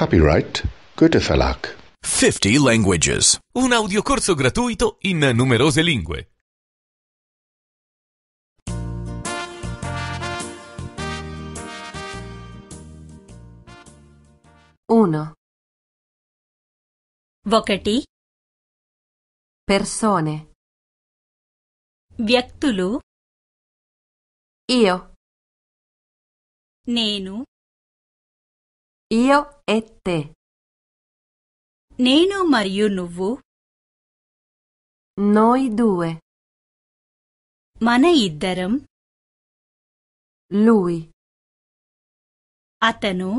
Copyright Goethe Verlag. 50 Languages. Un audiocorso gratuito in numerose lingue. Uno. Vocati. Persone. వ్యక్తులు Io. Nenu io e te. నేను మరియు నువ్వు Noi due. Mane idderam. Lui. Atenu.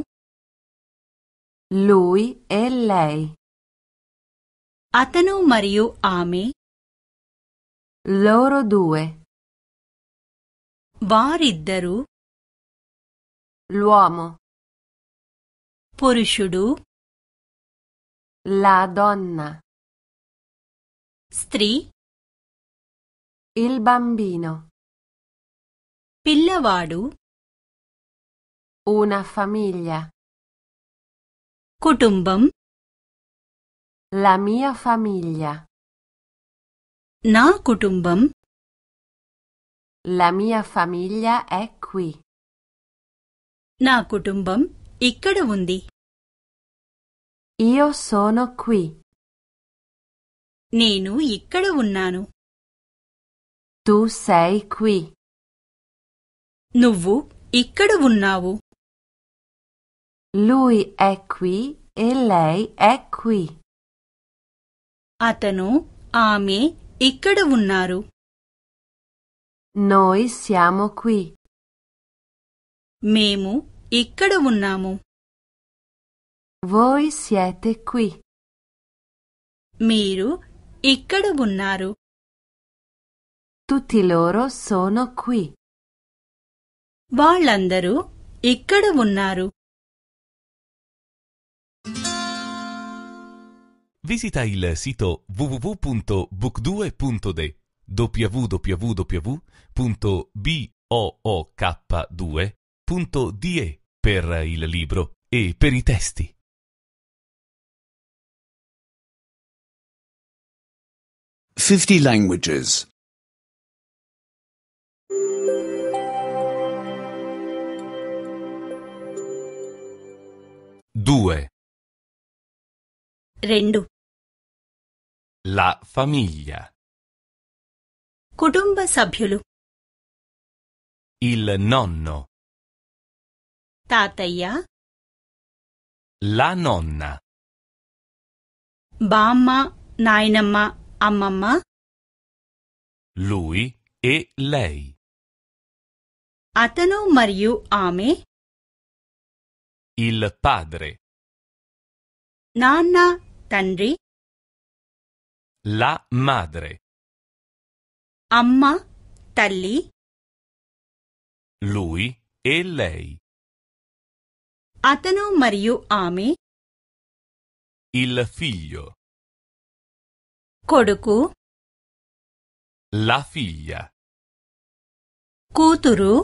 Lui e lei. Atenu మరియు ఆమె Loro due. వారిద్దరూ L'uomo. పురుషుడు La donna. Strì. Il bambino. పిల్లవాడు Una famiglia. కుటుంబం La mia famiglia. నా కుటుంబం La mia famiglia è qui. నా కుటుంబం ఇక్కడ ఉంది Io sono qui. నేను ఇక్కడ ఉన్నాను. Tu sei qui. నువ్వు ఇక్కడ ఉన్నావు. Lui è qui e lei è qui. అతను ఆమె ఇక్కడ ఉన్నారు. Noi siamo qui. మేము ఇక్కడ ఉన్నాము Voi siete qui. మీరు ఇక్కడ ఉన్నారు Tutti loro sono qui. వాళ్ళందరూ ఇక్కడ ఉన్నారు Visita il sito www.book2.de www.book2.de per il libro e per i testi. Fifty languages. Due. Rendu. La famiglia. కుటుంబ సభ్యులు Il nonno. తాతయ్య La nonna. బామ్మ నాయనమ్మ అమ్మమ్మ Lui e lei. అతను మరియు ఆమె Il padre. నాన్న తండ్రి La madre. అమ్మ తల్లి Lui e lei. అతను Mariu Ami Il figlio. Koduku La figlia. Kuturu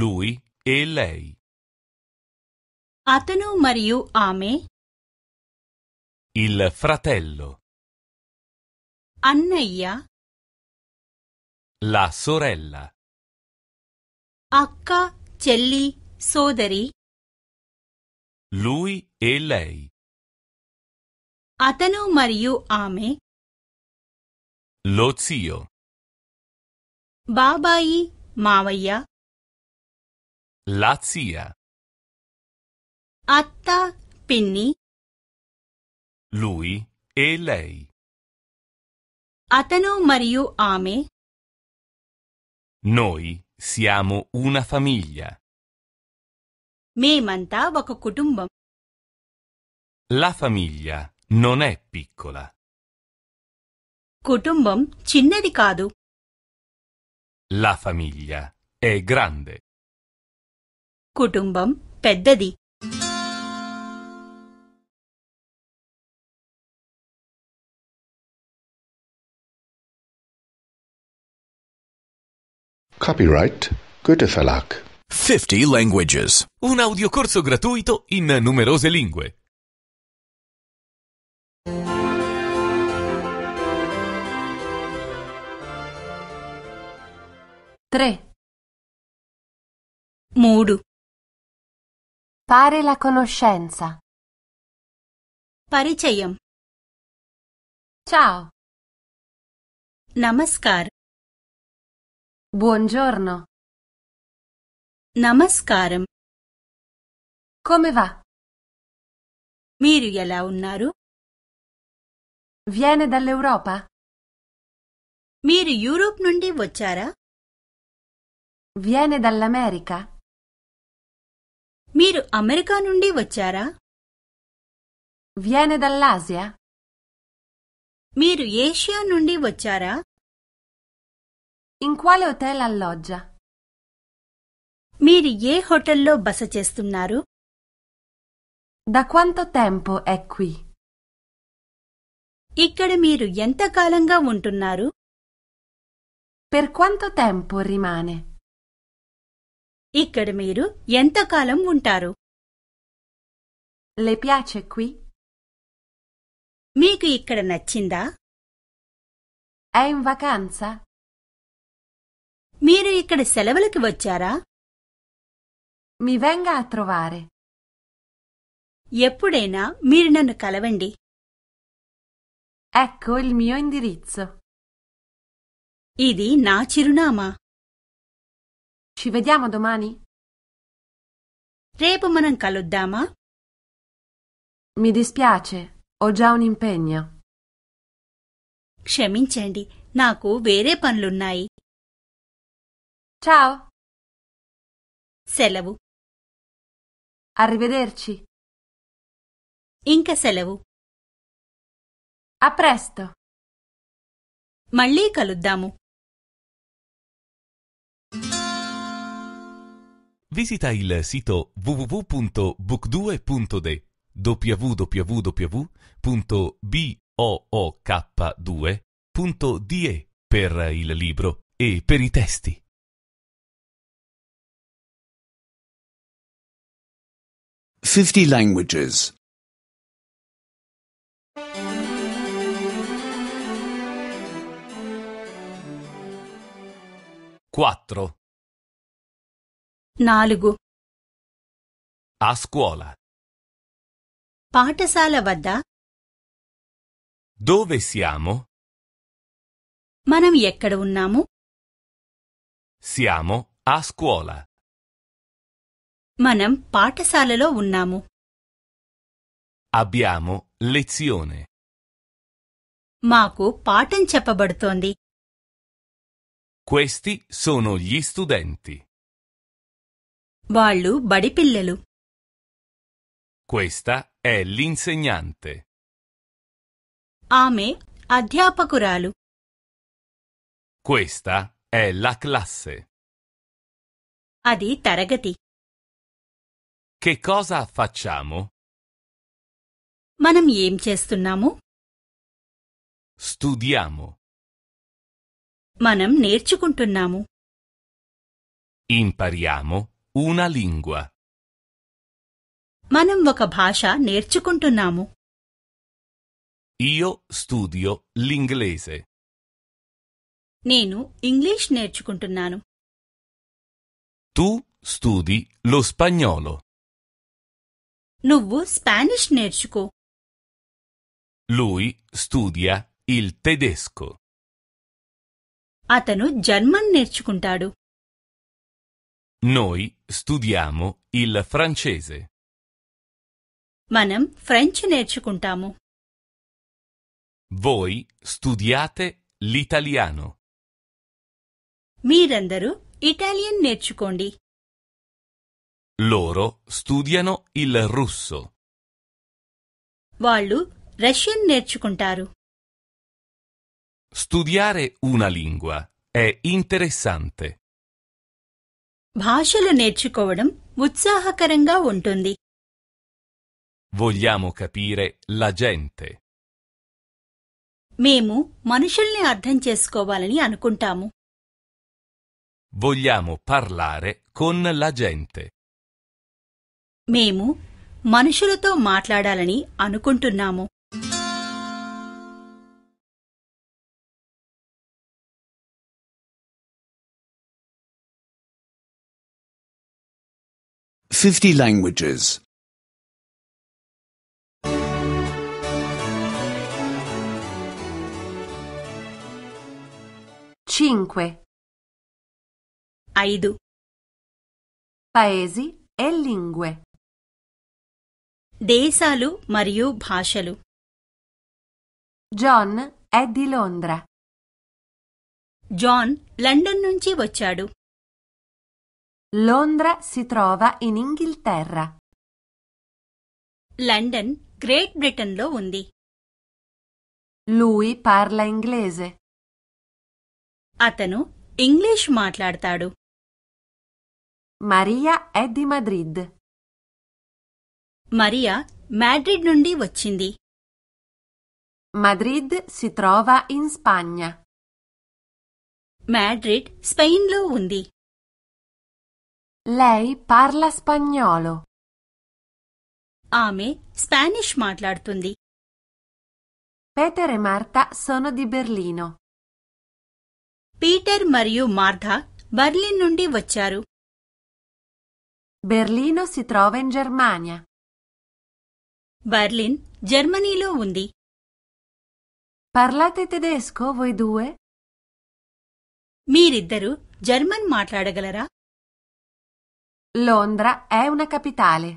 Lui e lei. అతను Mariu Ami Il fratello. అన్నయ్య La sorella. అక్క చెల్లి సోదరి lui e lei అతను Mariu Ame. lo zio బాబాయి మావయ్య la zia Atta Pinni. lui e lei అతను Mariu Ame. noi siamo una famiglia మేమంతా ఒక కుటుంబం La famiglia non è piccola. కుటుంబం చిన్నది కాదు La famiglia è grande. కుటుంబం పెద్దది Copyright Goethe Verlag 50 Languages. Un audiocorso gratuito in numerose lingue. Tre. Modu. Fare la conoscenza. పరిచయం Ciao. Namaskar. Buongiorno. నమస్కారం Come va? మీరు ఎలా ఉన్నారు Viene dall'Europa? మీరు యూరోప్ నుండి వచ్చారా Viene dall'America? మీరు అమెరికా నుండి వచ్చారా Viene dall'Asia? మీరు ఏషియా నుండి వచ్చారా In quale hotel alloggia? మీరు ఏ హోటల్లో బస చేస్తున్నారు Da quanto ఇక్కడ మీరు ఎంత కాలంగా ఉంటున్నారు Per quanto ఇక్కడ మీరు ఎంత కాలం ఉంటారు Le piace మీకు ఇక్కడ నచ్చిందా È in vacanza? మీరు ఇక్కడ సెలవులకి వచ్చారా Mi venga a trovare. ఎప్పుడైనా మీరు నన్ను కలవండి Ecco il mio indirizzo. Idi na chirunama. Ci vediamo domani? రేపు మనం kaluddama. Mi dispiace, ho già un impegno. naku vere వేరే పనులున్నాయి Ciao. సెలవు Arrivederci. In Inka సెలవు A presto. మళ్ళీ కలుద్దాము Visita il sito www.book2.de www.book2.de per il libro e per i testi. 50 languages. 4. నాలుగు A scuola. పాఠశాల వద్ద Dove siamo? మనం ఎక్కడ ఉన్నాము Siamo a scuola. మనం పాఠశాలలో unnamu. Abbiamo lezione. మాకు పాఠం చెప్పబడుతోంది Questi sono gli studenti. వాళ్ళు బడిపిల్లలు Questa è l'insegnante. Ame అధ్యాపకురాలు Questa è la classe. Adi taragati. Che cosa facciamo? మనం ఏం చేస్తున్నాము Studiamo. మనం నేర్చుకుంటున్నాము Impariamo una lingua. మనం ఒక భాష నేర్చుకుంటున్నాము Io studio l'inglese. నేను ఇంగ్లీష్ నేర్చుకుంటున్నాను Tu studi lo spagnolo. నువ్వు స్పానిష్ నేర్చుకో లూయి స్టూడియా ఇల్ టెడెస్కో అతను జర్మన్ నేర్చుకుంటాడు నోయ్ స్టూడియామో ఇల్ ఫ్రాంచేజే మనం ఫ్రెంచ్ నేర్చుకుంటాము వోయ్ స్టూడియాతే లిటాలియానో మీరందరూ ఇటాలియన్ నేర్చుకోండి Loro studiano il russo. వాళ్ళు రష్యన్ నేర్చుకుంటారు. Studiare una lingua è interessante. భాషలు నేర్చుకోవడం ఉత్సాహకరంగా ఉంటుంది. Vogliamo capire la gente. మేము మనుషుల్ని అర్థం చేసుకోవాలని అనుకుంటాము. Vogliamo parlare con la gente. మేము మనుషులతో మాట్లాడాలని అనుకుంటున్నాము Fifty languages. Cinque. Aidu. Paesi e lingue. దేశాలు మరియు భాషలు జాన్ ఎద్దిలోంద్రా జాన్ లండన్ నుంచి వచ్చాడు లోంద్రా సిత్రోవా ఇన్ ఇంగిల్ తెర్రా లండన్ గ్రేట్ బ్రిటన్లో ఉంది లూయి పార్ల ఇంగ్లేజ్ అతను ఇంగ్లీష్ మాట్లాడతాడు మరియా ఎది Madrid Maria Madrid nundi vachindi. Madrid si trova in Spagna. Madrid Spain lo ఉంది. Lei parla spagnolo. Ame Spanish మాట్లాడుతుంది. Peter e Marta sono di Berlino. Peter Mario Martha Berlin nundi vacharu. Berlino si trova in Germania. Berlin జర్మనీలో ఉంది పర్లాతే తెదేస్కో వై దూవే మీరిద్దరూ జర్మన్ మాట్లాడగలరా లోంద్రా ఏ కపితాలే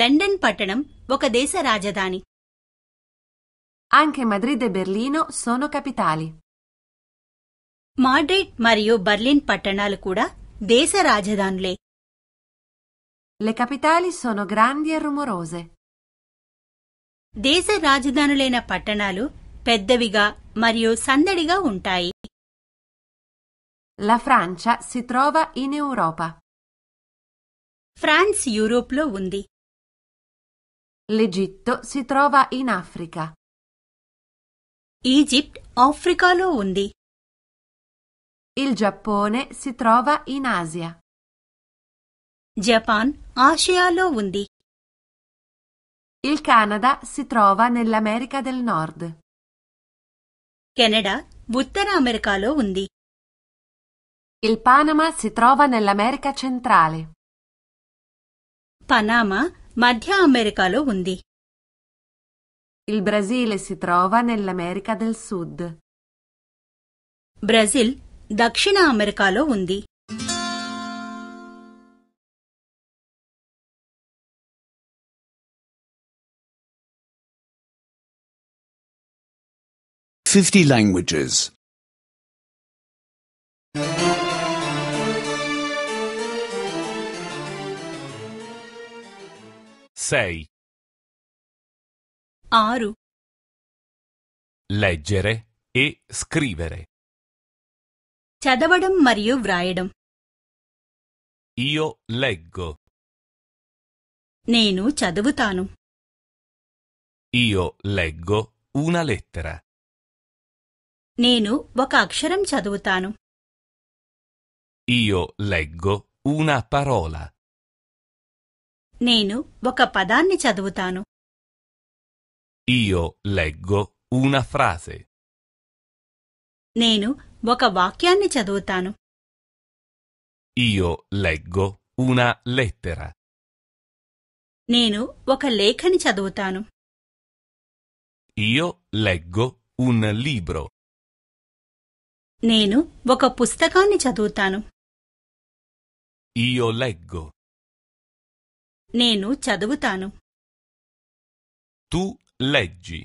లండన్ పట్టణం ఒక దేశ రాజధాని ఆంకే మద్రి e బెర్లినో sono capitali. మాడ్రిడ్ మరియు బర్లిన్ పట్టణాలు కూడా దేశ రాజధానులే Le capitali sono grandi e rumorose. దేశ రాజధానులైన పట్టణాలు పెద్దవిగా మరియు సందడిగా ఉంటాయి La Francia si trova in Europa. ఉంది L'Egitto si trova in Africa. Egypt ఆఫ్రికాలో ఉంది Il Giappone si trova in Asia. Japan ఆసియాలో ఉంది Il Canada si trova nell'America del Nord. Canada ఉత్తర అమెరికాలో ఉంది Il Panama si trova nell'America centrale. Panama మధ్య అమెరికాలో ఉంది Il Brasile si trova nell'America del Sud. Brazil దక్షిణ అమెరికాలో ఉంది 50 languages. 6. ఆరు Leggere e scrivere. చదవడం Mario వ్రాయడం Io leggo. Nenu చదువుతాను Io leggo una lettera. Nenu Bokaksharam అక్షరం Io leggo una parola. Nenu ఒక పదాన్ని చదువుతాను Io leggo una frase. Nenu ఒక వాక్యాన్ని Io leggo una lettera. Nenu ఒక లేఖని చదువుతాను. Io leggo un libro. నేను ఒక పుస్తకాన్ని చదువుతాను Io leggo. Nenu చదువుతాను Tu leggi.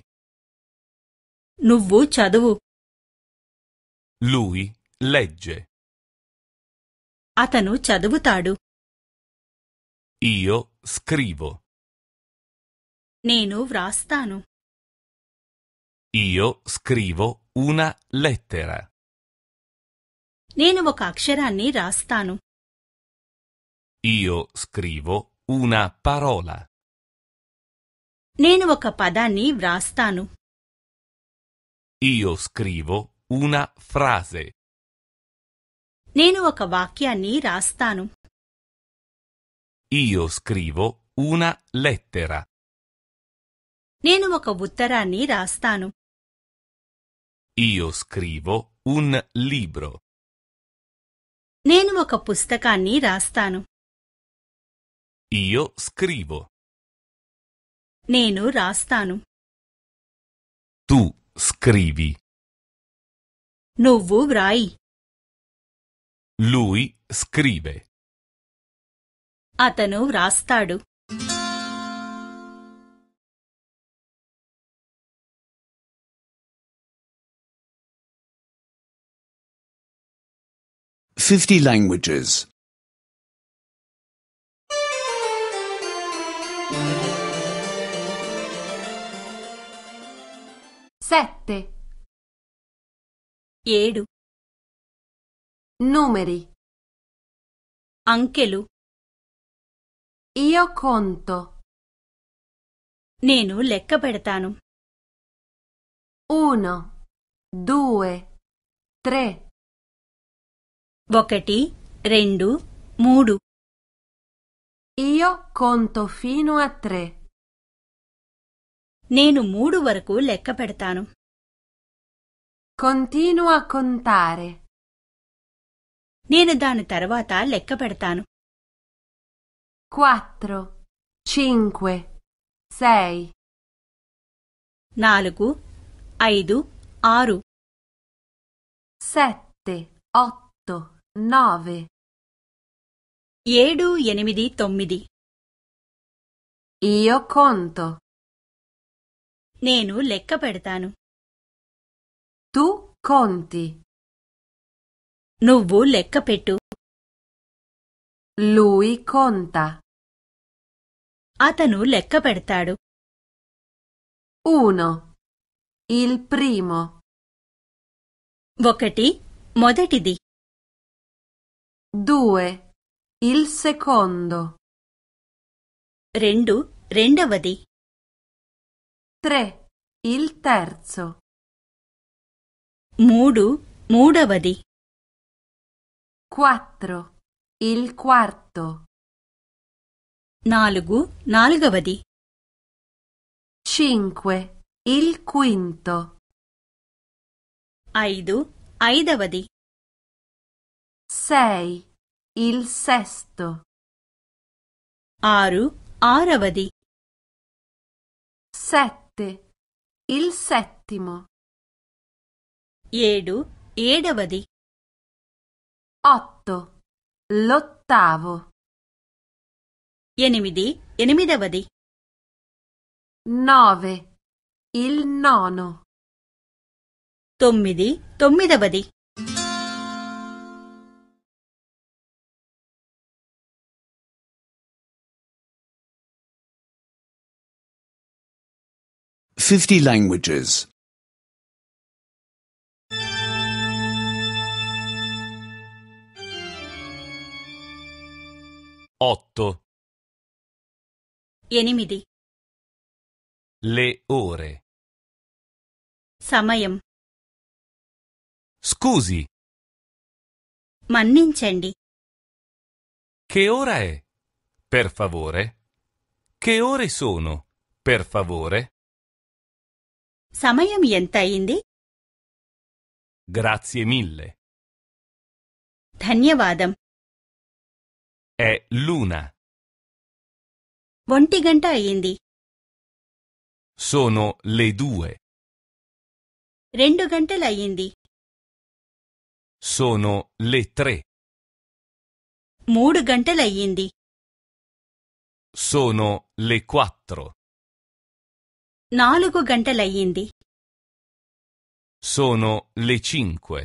నువ్వు చదువు Lui legge. అతను చదువుతాడు Io scrivo. Nenu వ్రాస్తాను. Io scrivo una lettera. నేను ఒక అక్షరాన్ని రాస్తాను Io scrivo una parola. నేను ఒక పదాన్ని వ్రాస్తాను Io scrivo una frase. నేను ఒక వాక్యాన్ని రాస్తాను Io scrivo una lettera. నేను ఒక ఉత్తరాన్ని rastanu. Io scrivo un libro. నేను ఒక పుస్తకాన్ని రాస్తాను ఇయో scrivo. నేను రాస్తాను Tu scrivi. నువ్వు వ్రాయి Lui scrive. అతను వ్రాస్తాడు 50 languages. 7 ఏడు Numeri. అంకెలు Io conto. నేను లెక్క పెడతాను 1 2 3 ఒకటి రెండు మూడు Io conto fino a tre. నేను మూడు వరకు లెక్క పెడతాను Continua a contare. నేను దాని తర్వాత లెక్క పెడతాను Quattro, cinque, sei. నాలుగు ఐదు ఆరు Sette, otto, nove ఏడు ఎనిమిది తొమ్మిది Io conto. నేను లెక్క పెడతాను Tu conti. నువ్వు లెక్క పెట్టు Lui conta. అతను లెక్క పెడతాడు Uno. Il primo. ఒకటి మొదటిది due il secondo Rendu, రెండవది tre il terzo Mudu, మూడవది quattro il quarto నాలుగు నాలుగవది cinque il quinto ఐదు ఐదవది sei, il sesto. Aru, aravadi. Sette, il settimo. Edu, edavadi. Otto, l'ottavo. ఎనిమిది ఎనిమిదవది nove, il nono. తొమ్మిది తొమ్మిదవది 50 languages. 8. ఎనిమిది Le ore. Samayam Scusi, మన్నించండి che ora è? Per favore. Che ore sono? Per favore. సమయం ఎంతయింది Grazie mille. ధన్యవాదం È l'una. ఒంటి గంట అయింది Sono le due. రెండు గంటలయ్యింది Sono le tre. మూడు గంటలయ్యింది Sono le quattro. నాలుగు గంటలయ్యింది Sono le cinque.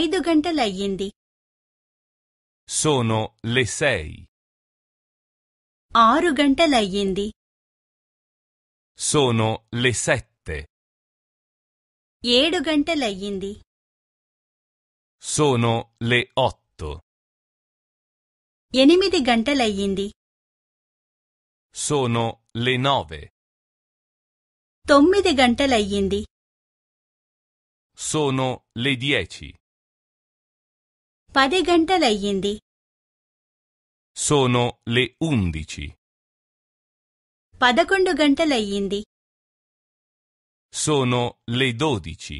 ఐదు గంటలయ్యింది Sono le sei. ఆరు గంటలయ్యింది Sono le sette. ఏడు గంటలయ్యింది Sono le otto. ఎనిమిది గంటలయ్యింది sono le nove. తొమ్మిది గంటలయ్యింది Sono le dieci. Pade గంటలయ్యింది Sono le undici. పదకొండు గంటలయ్యింది Sono le dodici.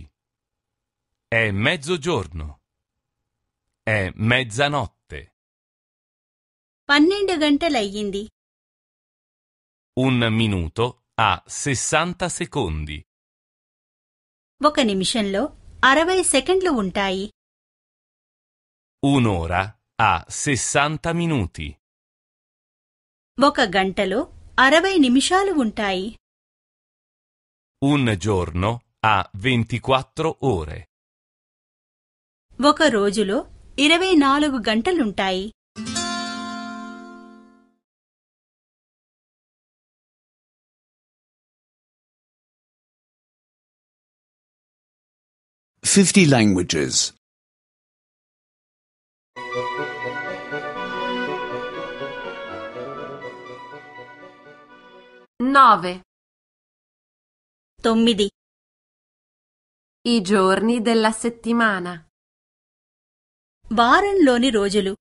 È mezzogiorno. È mezzanotte. పన్నెండు గంటలయ్యింది un minuto a 60 secondi. ఒక నిమిషంలో అరవై సెకండ్లు ఉంటాయి Un'ora a 60 minuti. ఒక గంటలో అరవై నిమిషాలు ఉంటాయి Un giorno a 24 ore. ఒక రోజులో ఇరవై నాలుగు గంటలుంటాయి 50 languages. 9. Tommidi. I giorni della settimana. loni రోజులు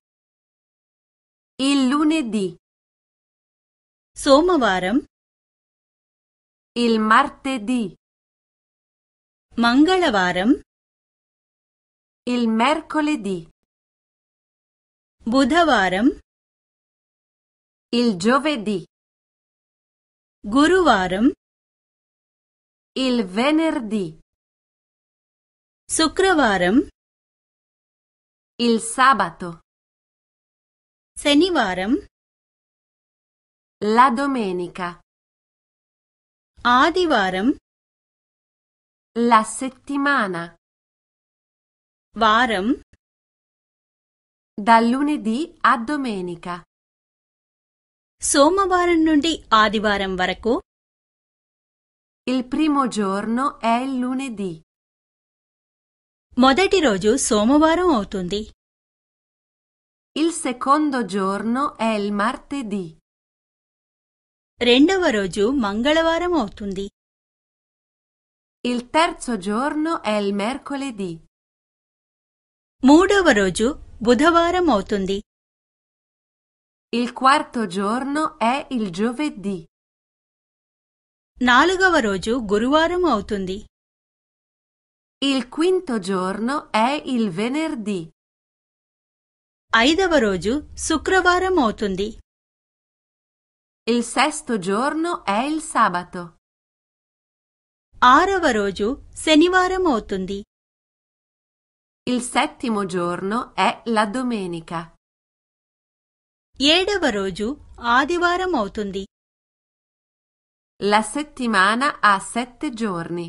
Il lunedì, Somavaram. il martedì, Mangalavaram. Il mercoledì. బుధవారం Il giovedì. Guruvaram. Il venerdì. శుక్రవారం Il sabato. Senivaram. La domenica. Adivaram. La settimana. Varam. Dal lunedì a domenica. సోమవారం నుండి ఆదివారం వరకు Il primo giorno è il lunedì. మొదటి రోజు సోమవారం అవుతుంది Il secondo giorno è il martedì. రెండవ రోజు మంగళవారం అవుతుంది Il terzo giorno è il mercoledì. మూడవ రోజు బుధవారం అవుతుంది Il quarto giorno è il giovedì. నాలుగవ రోజు గురువారం అవుతుంది Il quinto giorno è il venerdì. ఐదవ రోజు శుక్రవారం అవుతుంది Il sesto giorno è il sabato. ఆరవ రోజు శనివారం అవుతుంది il settimo giorno è la domenica. ఏడవ రోజు ఆదివారం La settimana ha sette giorni.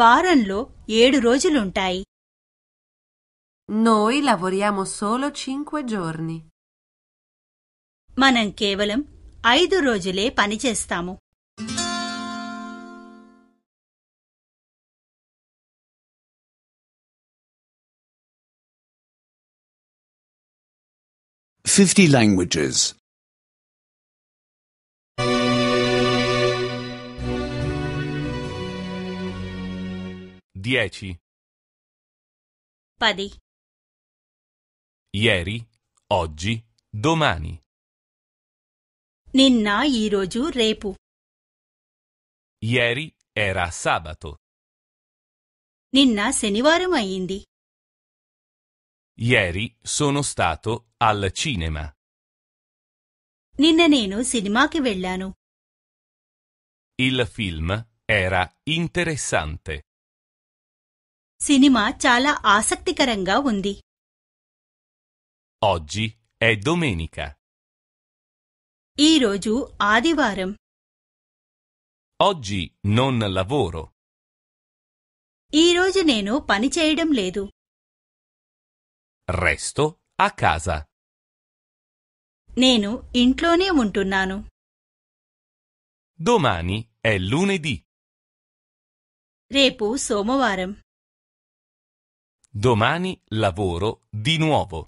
వారంలో ఏడు రోజులుంటాయి Noi lavoriamo solo cinque giorni. మనం కేవలం ఐదు రోజులే పనిచేస్తాము 50 languages. 10. పది Ieri, oggi, domani. Ninna ఈరోజు రేపు Ieri era sabato. నిన్న శనివారం అయింది Ieri sono stato al cinema. నిన్న cinema సినిమాకి వెళ్ళాను Il film era interessante. Cinema చాలా ఆసక్తికరంగా ఉంది Oggi è domenica. ఈ రోజు ఆదివారం Oggi non lavoro. ఈ రోజు నేను పని చేయడం లేదు Resto a casa. Nenu ఇంట్లోనే ఉంటున్నాను Domani è lunedì. Repu సోమవారం Domani lavoro di nuovo.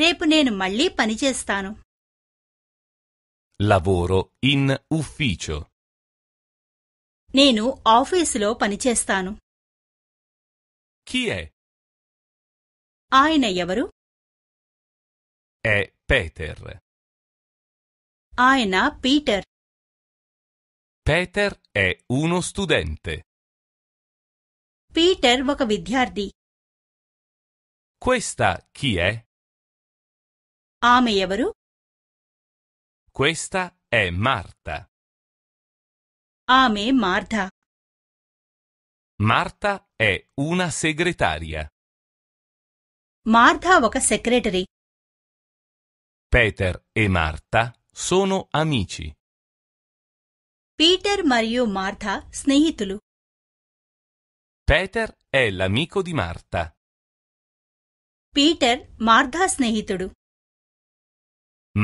Repu nenu malli పని చేస్తాను Lavoro in ufficio. Nenu నేను ఆఫీసులో పనిచేస్తాను Chi è ఆయన ఎవరు È Peter. ఆయన Peter Peter è uno studente. Peter ఒక విద్యార్థి Questa chi è? ఆమె ఎవరు Questa è Marta. ఆమె Martha Marta è una segretaria. Martha ఒక secretary Peter e Martha sono amici. Peter మరియు మార్థా స్నేహితులు Peter è l'amico di Martha. Peter మార్థా స్నేహితుడు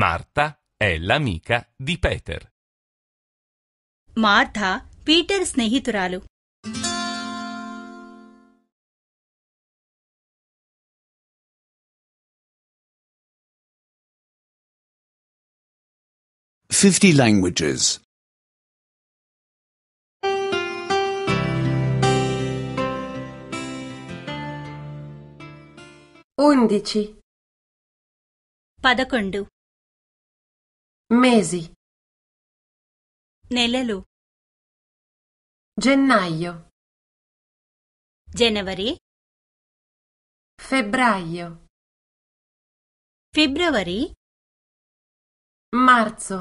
Marta è l'amica di Peter. Martha Peter స్నేహితురాలు 50 languages. 11 పదకొండు mesi నెలలు gennaio జనవరి febbraio febbraio marzo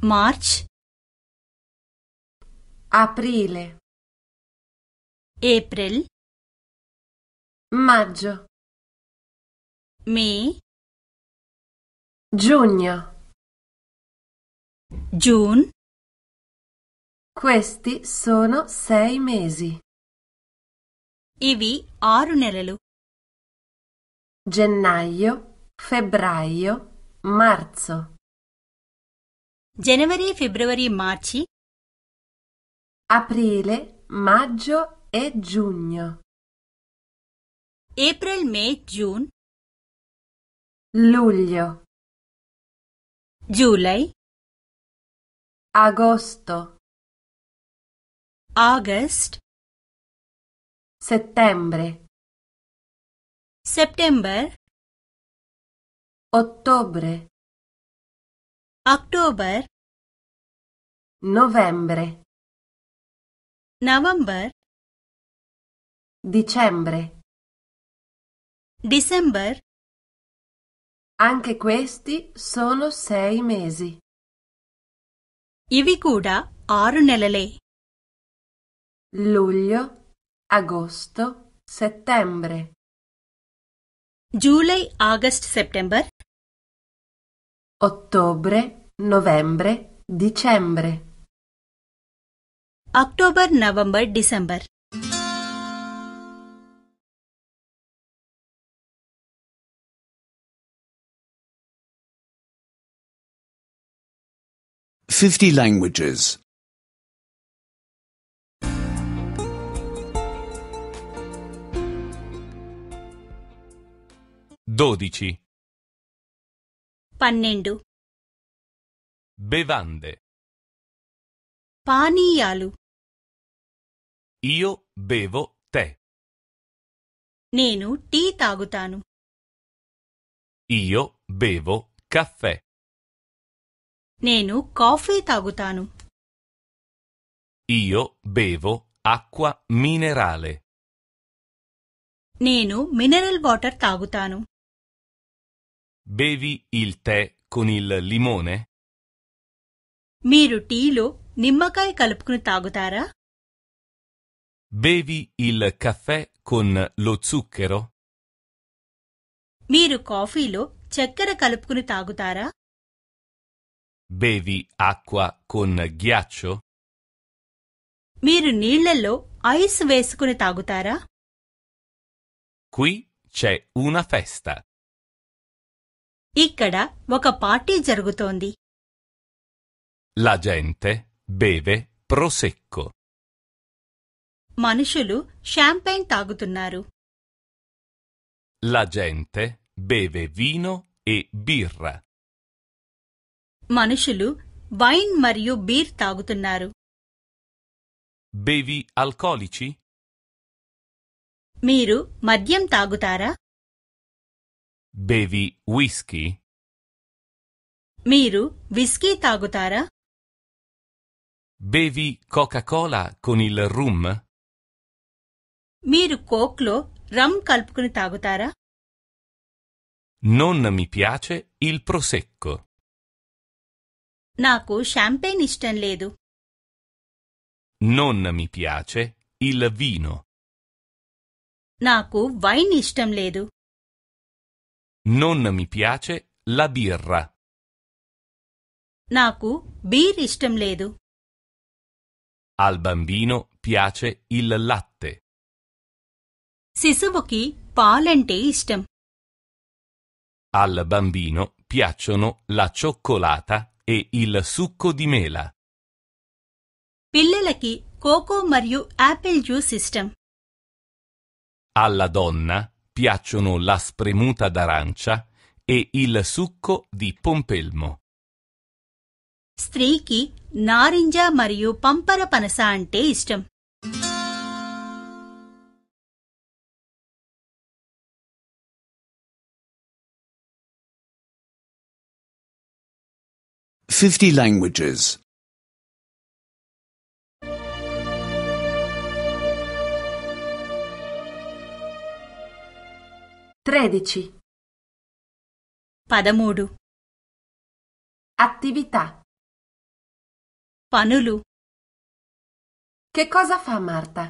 March Aprile April Maggio May Giugno June Questi sono sei mesi. Ivi ఆరు నెలలు gennaio, febbraio, marzo. Gennaio, febbraio, marzo. Aprile, maggio e giugno. April, May, June. Luglio. July. Agosto. August. Settembre. September. Ottobre. October Novembre November Dicembre December Anche questi sono sei mesi. ఇవి కూడా ఆరు luglio agosto settembre July August September ottobre, novembre, dicembre. October, November, December. Fifty languages. 12 పన్నెండు బెవాందే పానీయాలు ఇయో బేవో తే నేను టీ తాగుతాను ఇయో బేవో కఫే నేను కాఫీ తాగుతాను ఇయో బేవో ఆక్వా మినరాలే నేను మినరల్ వాటర్ తాగుతాను Bevi il tè con il limone? మీరు టీలో నిమ్మకాయ కలుపుకుని tagutara? Bevi il caffè con lo zucchero? Miru కాఫీలో చక్కెర కలుపుకుని tagutara? Bevi acqua con ghiaccio? మీరు నీళ్లలో ice వేసుకుని tagutara? Qui c'è una festa. ఇక్కడ ఒక పార్టీ జరుగుతోంది మనుషులు షాంపైన్ తాగుతున్నారు e మనుషులు వైన్ మరియు బీర్ తాగుతున్నారు మీరు మద్యం తాగుతారా బేవి విస్కీ మీరు విస్కీ తాగుతారా బేవి కోకాకోలా con il rum మీరు కోక్లో రమ్ కలుపుకుని తాగుతారా Non mi piace il prosecco. నాకు షాంపేన్ ఇష్టం లేదు Non mi piace il vino. నాకు వైన్ ఇష్టం లేదు non mi piace la birra. Naku beer ఇష్టం ledu. Al bambino piace il latte. శిశువుకి palente ఇష్టం Al bambino piacciono la cioccolata e il succo di mela. పిల్లలకి coco mariu apple juice ఇష్టం Alla donna piacciono la spremuta d'arancia e il succo di pompelmo. స్త్రీకి నారింజ మరియు పంపర పనస అంటే ఇష్టం Fifty languages. tredici పదమూడు attività Panulu che cosa fa Marta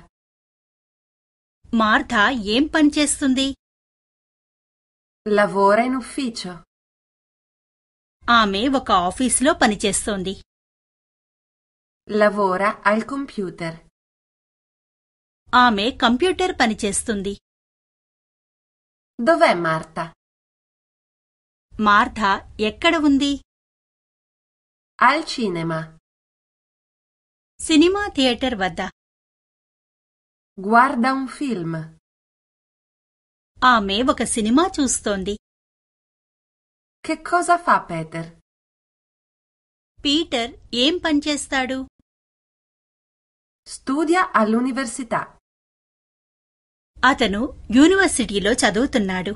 Marta ఏం పని చేస్తుంది lavora in ufficio ఆమె office lo పనిచేస్తోంది lavora al computer ఆమె computer పనిచేస్తుంది Dov'è Marta? మార్ధా ఎక్కడ ఉంది Al cinema. Cinema theater వద్ద Guarda un film. ఆమె ఒక సినిమా చూస్తోంది Che cosa fa Peter? Peter Peter ఏం పనిచేస్తాడు Studia all'università. అతను యూనివర్సిటీలో చదువుతున్నాడు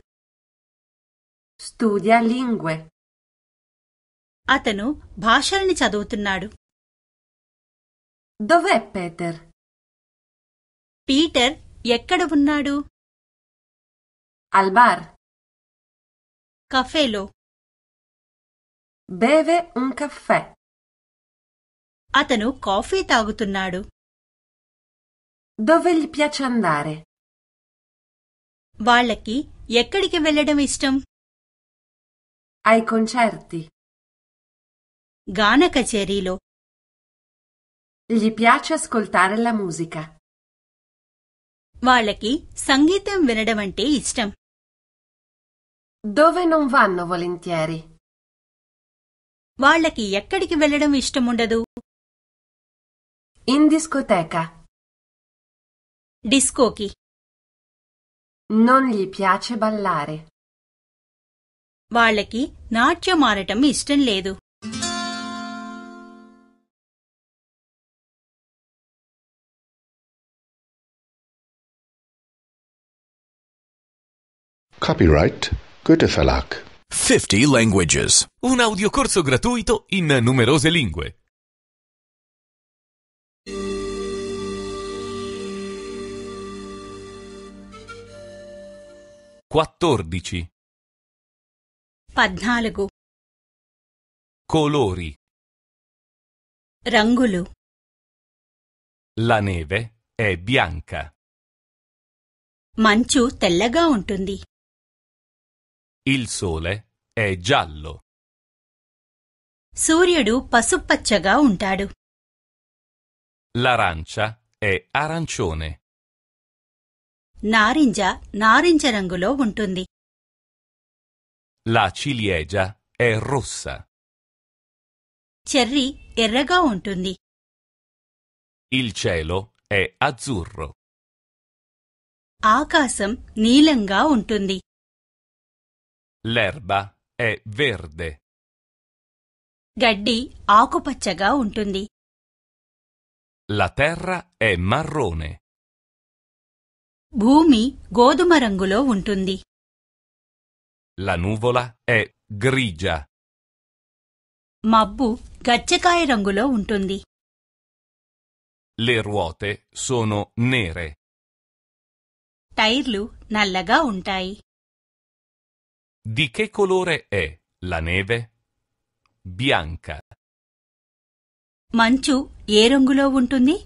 స్టూడియా లింగ్వే అతను భాషల్ని చదువుతున్నాడు దొవే పీటర్ ఎక్కడ ఉన్నాడు అల్బార్ కఫేలో బేవే ఉం కఫే అతను కాఫీ తాగుతున్నాడు Dove gli వాళ్ళకి ఎక్కడికి వెళ్ళడం ఇష్టం ఐ concerti. గాన కచేరీలో Gli piace ascoltare la musica. వాళ్ళకి సంగీతం వినడం అంటే ఇష్టం Dove non vanno volentieri. వాళ్ళకి ఎక్కడికి వెళ్ళడం ఇష్టముండదు In discoteca. డిస్కోకి Non gli piace ballare. వాళ్ళకి నాట్యమాడటం ఇష్టం లేదు Copyright Goethe Verlag 50 languages. Un audiocorso gratuito in numerose lingue. Quattordici. పద్నాలుగు Colori. Rangulu La neve è bianca. మంచు తెల్లగా ఉంటుంది Il sole è giallo. సూర్యుడు పసుపచ్చగా ఉంటాడు. L'arancia è arancione. నారింజ నారింజ రంగులో ఉంటుంది చెర్రి ఎర్రగా ఉంటుంది ఇల్ చైలో అజూర్రో ఆకాశం నీలంగా ఉంటుంది లెర్బా ఎ వెర్దే గడ్డి ఆకుపచ్చగా ఉంటుంది లతెర్ర terra è భూమి గోధుమ రంగులో ఉంటుంది మబ్బు గచ్చకాయ రంగులో ఉంటుంది టైర్లు నల్లగా ఉంటాయి దికె కొలోరే లనేవే బ్యాంక మంచు ఏ రంగులో ఉంటుంది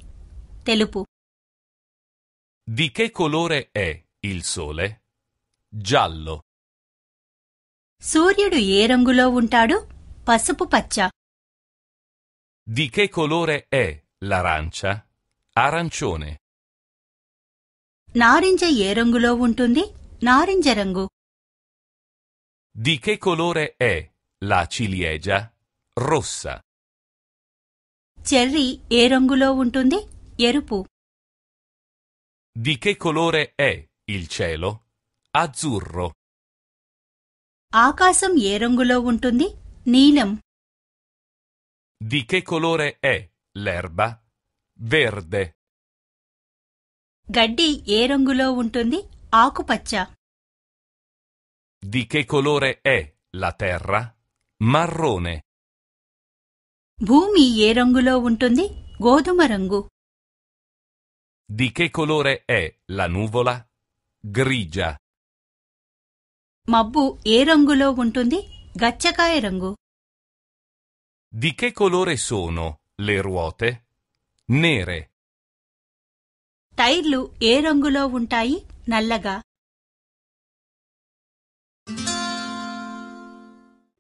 తెలుపు Di che colore è il sole? Giallo. సూర్యుడు ఏ రంగులో ఉంటాడు పసుపు పచ్చ Di che colore è l'arancia? Arancione. Narinja ఏ రంగులో ఉంటుంది నారింజ రంగు Di che colore è la ciliegia? Rossa. Cherry ఏ రంగులో ఉంటుంది ఎరుపు di che colore è il cielo? Azzurro. ఆకాశం ఏ రంగులో ఉంటుంది Di che colore è l'erba? Verde. Gaddi ఏ రంగులో Akupaccia. Di che colore è la terra? Marrone. భూమి ఏ రంగులో ఉంటుంది గోధుమ di che colore è la nuvola? Grigia. మబ్బు ఏ vuntundi? ఉంటుంది erangu. Di che colore sono le ruote? Nere. Tailu A vuntai? Nallaga.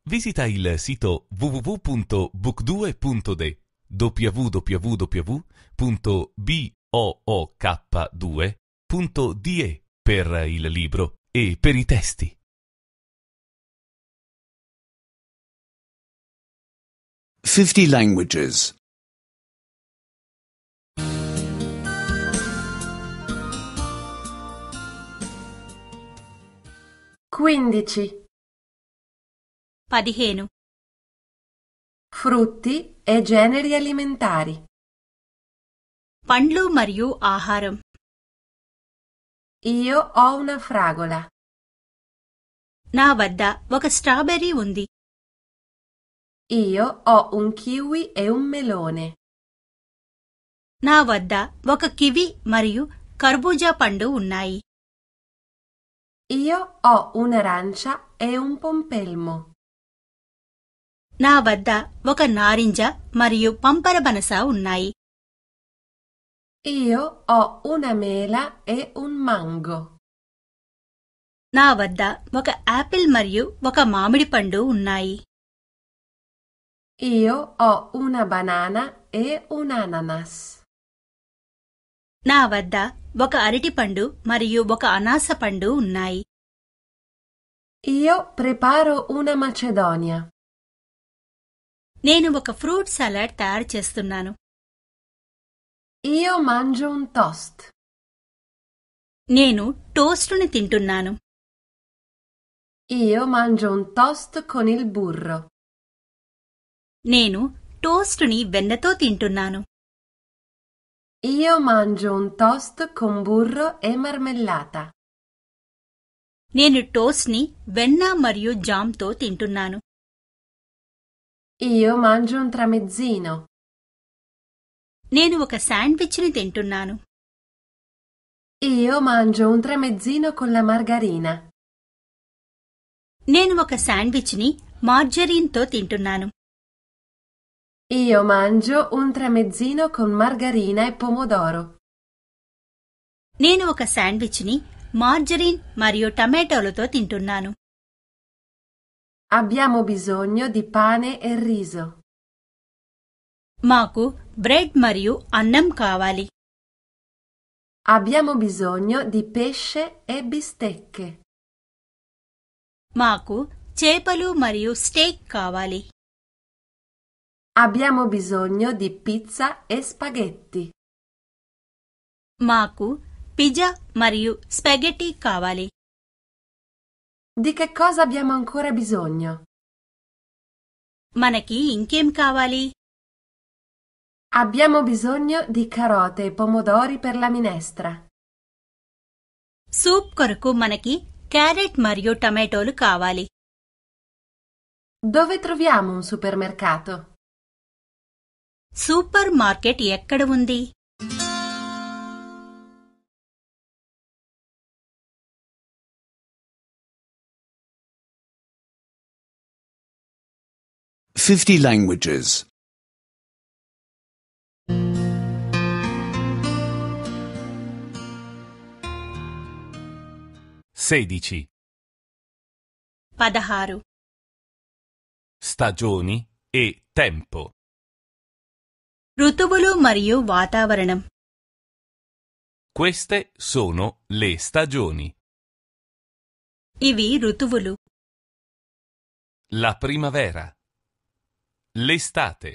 Visita il sito www.book2.de www.b ook2.de per il libro e per i testi. Fifty languages. Quindici. Padihenu. Frutti e generi alimentari. పండ్లు మరియు ఆహారం ఇయో ho una నా వద్ద ఒక స్ట్రాబెర్రీ ఉంది ఇయో ho un kiwi e నా వద్ద ఒక కివి మరియు కర్బూజా పండు ఉన్నాయి ఇయో ho un'arancia e un నా వద్ద ఒక నారింజ మరియు పంపర బనస ఉన్నాయి Io ho una mela e un mango. నా వద్ద ఒక ఆపిల్ మరియు ఒక మామిడి పండు ఉన్నాయి Io ho una banana e un ananas. నా వద్ద ఒక అరటిపండు మరియు ఒక అనాస పండు ఉన్నాయి Io preparo una macedonia. నేను ఒక ఫ్రూట్ సలాడ్ తయారు చేస్తున్నాను io mangio un toast. Nenu నేను టోస్ట్ను తింటున్నాను Io mangio un toast con il burro. నేను టోస్ట్ని వెన్నతో తింటున్నాను Io mangio un toast con burro e marmellata. నేను టోస్ట్ని వెన్న మరియు జామ్తో తింటున్నాను Io mangio un tramezzino. నేను ఒక శాండ్విచ్ని తింటున్నాను Io mangio un tramezzino con la margarina. నేను ఒక margarine మార్జరీన్తో తింటున్నాను Io mangio un tramezzino con margarina e pomodoro. నేను margarine mario మార్జరీన్ lo టమాటోలతో తింటున్నాను Abbiamo bisogno di pane e riso. మాకు bread మరియు annam కావాలి Abbiamo bisogno di pesce e bistecche. మాకు cepalu మరియు steak కావాలి Abbiamo bisogno di pizza e spaghetti. మాకు pizza మరియు spaghetti కావాలి Di che cosa abbiamo ancora bisogno? Manaki ఇంకేం కావాలి Abbiamo bisogno di carote e pomodori per la minestra. Soup కొరకు carrot mario tomato టమాటోలు కావాలి Dove troviamo un supermercato? Supermarket market ఎక్కడ Fifty languages. 16 Padaharu. Stagioni e tempo. ఋతువులు మరియు వాతావరణం Queste sono le stagioni. Ivi Rutubulu La primavera. L'estate.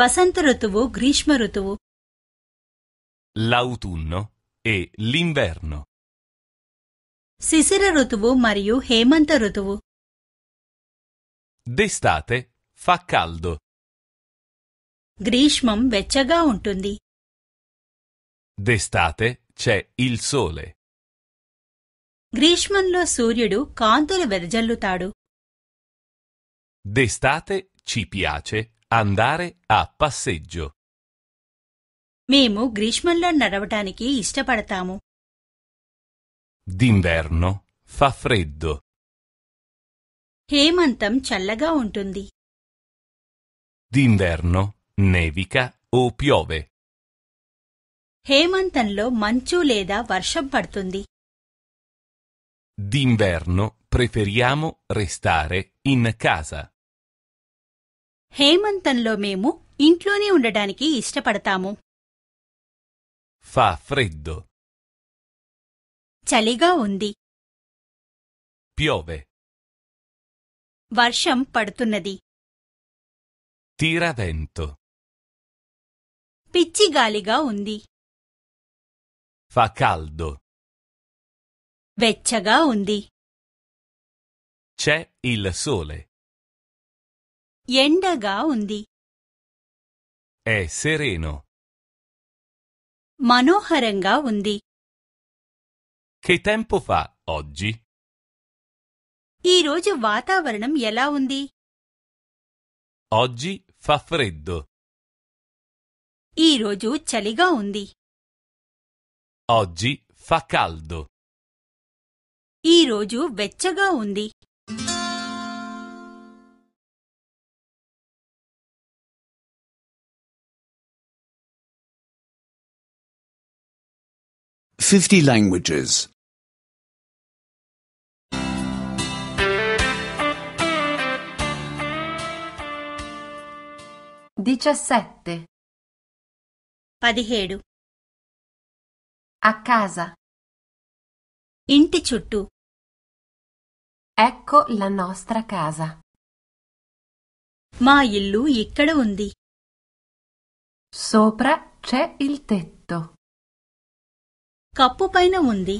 వసంత ఋతువు గ్రీష్మ L'autunno e l'inverno. శిశిర ఋతువు మరియు హేమంత ఋతువు D'estate fa గ్రీష్మం వెచ్చగా ఉంటుంది D'estate c'è ఇల్ సోలే గ్రీష్మంలో సూర్యుడు కాంతులు వెదజల్లుతాడు D'estate ci piace andare a passeggio. మేము గ్రీష్మంలో నడవటానికి ఇష్టపడతాము D'inverno fa freddo. Hemantam చల్లగా untundi. D'inverno nevica o piove. హేమంతంలో manchu leda వర్షం పడుతుంది D'inverno preferiamo restare in casa. హేమంతంలో memu ఇంట్లోనే undadaniki ఇష్టపడతాము Fa freddo. చలిగా ఉంది Piove. వర్షం పడుతున్నది Tira vento. పిచ్చి గాలిగా ఉంది Fa caldo. వెచ్చగా ఉంది C'è il sole. ఎండగా ఉంది È sereno. మనోహరంగా ఉంది che tempo fa oggi? ఈరోజు వాతావరణం ఎలా ఉంది Oggi fa freddo. ఈరోజు చలిగా ఉంది Oggi fa caldo. ఈరోజు వెచ్చగా ఉంది 50 languages. 17. పదిహేడు A casa. ఇంటి చుట్టూ Ecco la nostra casa. మా ఇల్లు ఇక్కడ ఉంది Sopra c'è il tetto. Cup పైన ఉంది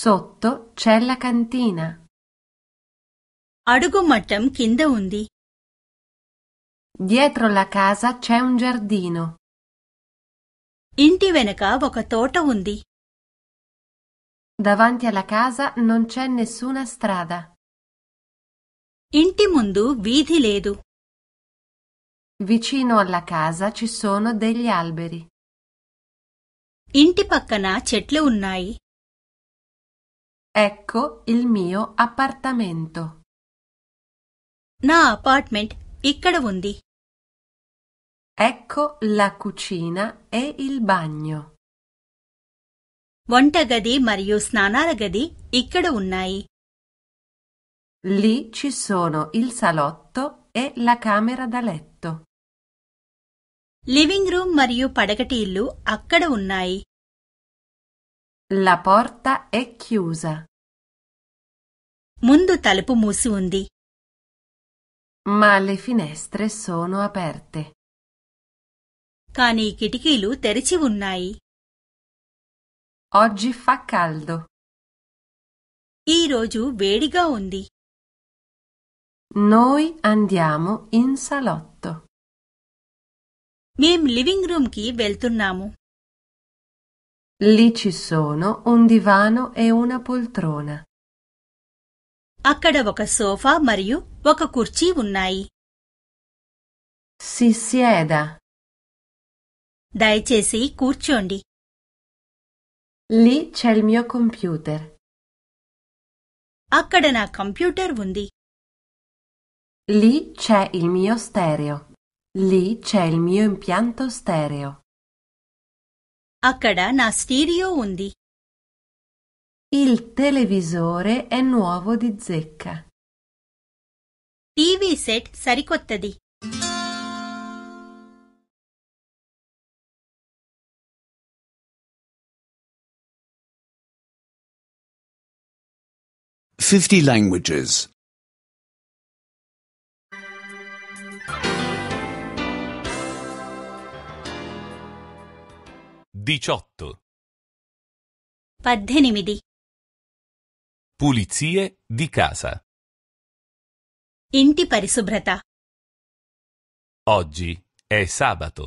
సొత్తో చెల్ల కంటీనా అడుగు మట్టం కింద ఉంది Dietro la casa c'è un giardino. Inti వెనక ఒక తోట ఉంది Davanti alla casa non c'è nessuna strada. Inti mundu వీధి ledu. Vicino alla casa ci sono degli alberi. ఇంటి పక్కన చెట్లు ఉన్నాయి Ecco il mio appartamento. నా అపార్ట్మెంట్ ఇక్కడ ఉంది Ecco la cucina e il bagno. వంటగది మరియు స్నానాల గది ఇక్కడ ఉన్నాయి Lì ci sono il salotto e la camera da letto. Living room మరియు పడగటి ఇల్లు అక్కడ ఉన్నాయి La porta è chiusa. ముందు తలుపు మూసి ఉంది Ma le finestre sono aperte. కానీ కిటికీలు తెరిచి ఉన్నాయి Oggi fa caldo. ఈ రోజు వేడిగా ఉంది. Noi andiamo in salotto. మేం లివింగ్ రూమ్ కి వెళ్తున్నాము Lì ci sono un divano e una poltrona. అక్కడ ఒక సోఫా మరియు ఒక కుర్చీ ఉన్నాయి Si sieda. దయచేసి కూర్చోండి Lì c'è il mio computer. అక్కడ నా కంప్యూటర్ ఉంది Lì c'è il mio stereo. Lì c'è il mio impianto stereo. అక్కడ నా స్టీరియో ఉంది Il televisore è nuovo di zecca. TV set సరికొత్తది Fifty languages. diciotto. పద్దెనిమిది Pulizie di casa. ఇంటి పరిశుభ్రత Oggi è sabato.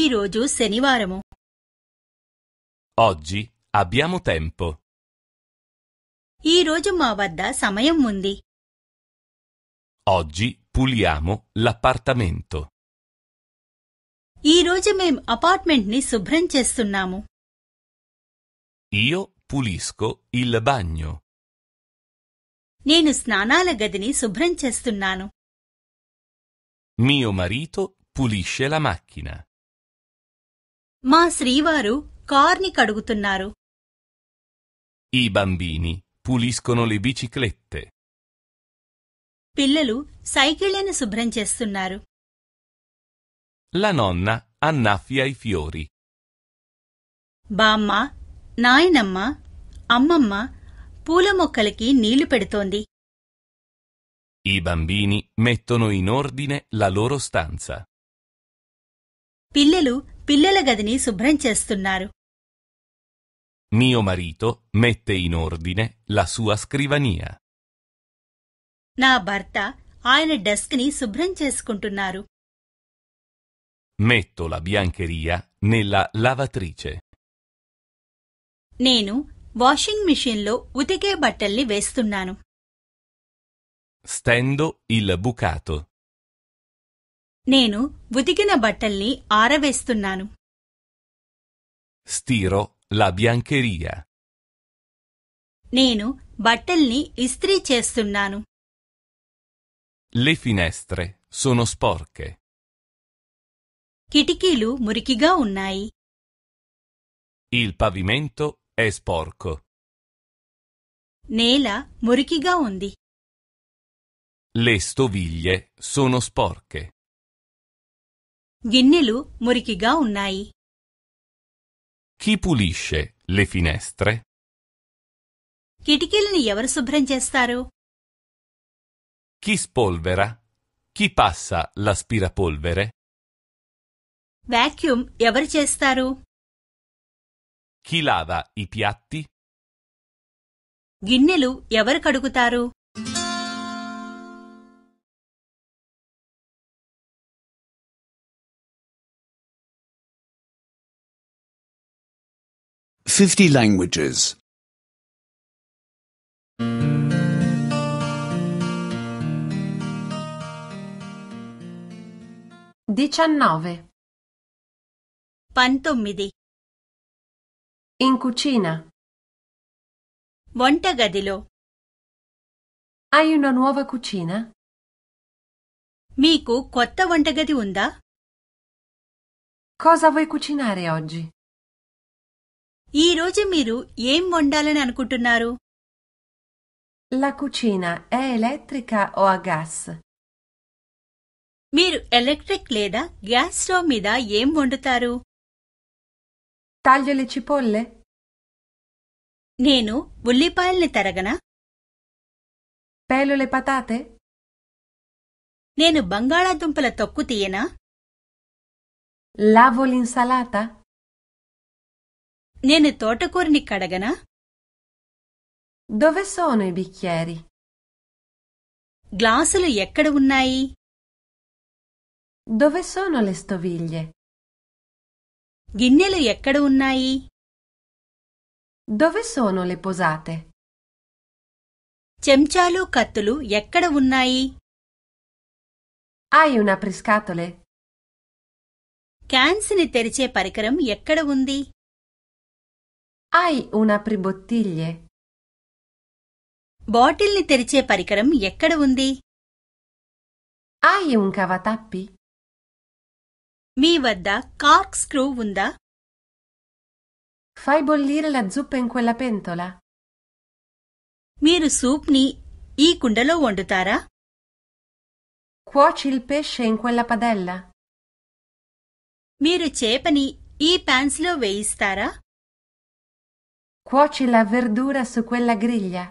ఈ రోజు శనివారము Oggi abbiamo tempo. ఈ రోజు మా వద్ద Oggi puliamo l'appartamento. ఈరోజు మేం అపార్ట్మెంట్ని శుభ్రం చేస్తున్నాము Io pulisco ఈ bagno. నేను స్నానాల గదిని శుభ్రం చేస్తున్నాను Mio మరీతో pulisce la మా శ్రీవారు కార్ని కడుగుతున్నారు ఈ బంబీని puliscono le biciclette. పిల్లలు సైకిళ్లను శుభ్రం చేస్తున్నారు La nonna annaffia i fiori. బామ్మ నాయనమ్మ ammamma, పూల మొక్కలకి నీళ్లు పెడుతోంది I bambini mettono in ordine la loro stanza. పిల్లలు పిల్లల గదిని శుభ్రం చేస్తున్నారు Mio marito mette in ordine la sua scrivania. Na నా భర్త ఆయన డెస్క్ని శుభ్రం చేసుకుంటున్నారు Metto la biancheria nella lavatrice. Nenu washing machine lo ఉతికే బట్టల్ని వేస్తున్నాను Stendo il bucato. Nenu నేను ఉతికిన ara ఆరవేస్తున్నాను Stiro la biancheria. Nenu బట్టల్ని ఇస్త్రీ చేస్తున్నాను Le finestre sono sporche. కిటికీలు మురికిగా ఉన్నాయి Il pavimento è sporco. Nela మురికిగా ఉంది Le stoviglie sono sporche. Ginnilu మురికిగా ఉన్నాయి Chi pulisce le finestre? కిటికీలను ఎవరు శుభ్రం చేస్తారు Chi spolvera? Chi passa l'aspirapolvere? Vacuum ఎవరు చేస్తారు కిలాదా ఇ ప్యాత్తి గిన్నెలు ఎవరు కడుగుతారు ఫిఫ్టీ లాంగ్వేజెస్ Diciannove. పంతొమ్మిది In cucina. వంటగదిలో Hai una nuova cucina? మీకు కొత్త వంటగది ఉందా Cosa vuoi cucinare oggi? ఈ రోజు మీరు ఏం వండాలని అనుకుంటున్నారు La cucina è elettrica o a gas? మీరు ఎలక్ట్రిక్ లేదా గ్యాస్ స్టవ్ మీద ఏం వండుతారు taglio le cipolle? Nenu, నేను ఉల్లిపాయల్ని తరగనా Pelo le patate? Nenu bangala బంగాళాదుంపల తొక్కు తీయనా Lavo l'insalata? నేను తోటకూరని కడగనా Dove sono i bicchieri? గ్లాసులు ఎక్కడ ఉన్నాయి Dove sono le stoviglie? గిన్నెలు ఎక్కడ ఉన్నాయి చెంచాలు కత్తులు ఎక్కడ ఉన్నాయి నా క్యాన్స్ ని తెరిచే పరికరం ఎక్కడ ఉంది ఆయ్ బాటిల్ బాటిల్ని తెరిచే పరికరం ఎక్కడ ఉంది ఆయ్ ఉంకవ తప్పి మీ వద్ద కార్క్ స్క్రూ ఉందా Fai bollire la zuppa in quella pentola. మీరు soup i kundalo vondutara? Cuoci il pesce in quella padella. మీరు cepani i panslo veistara? Cuoci la verdura su quella griglia.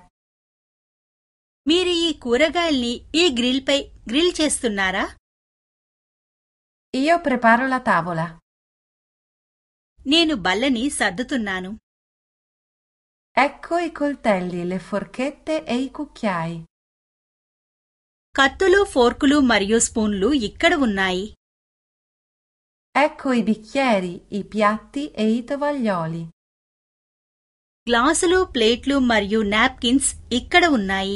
Miri i కూరగాయల్ని i grill పై grill చేస్తున్నారా Io preparo la tavola. Nenu ballani saddutunnanu. Ecco i coltelli, le forchette e i cucchiai. Kattulu, forkulu, మరియు spoonlu ఇక్కడ unnai. Ecco i bicchieri, i piatti e i tovaglioli. Glassulu, ప్లేట్లు మరియు napkins ఇక్కడ unnai.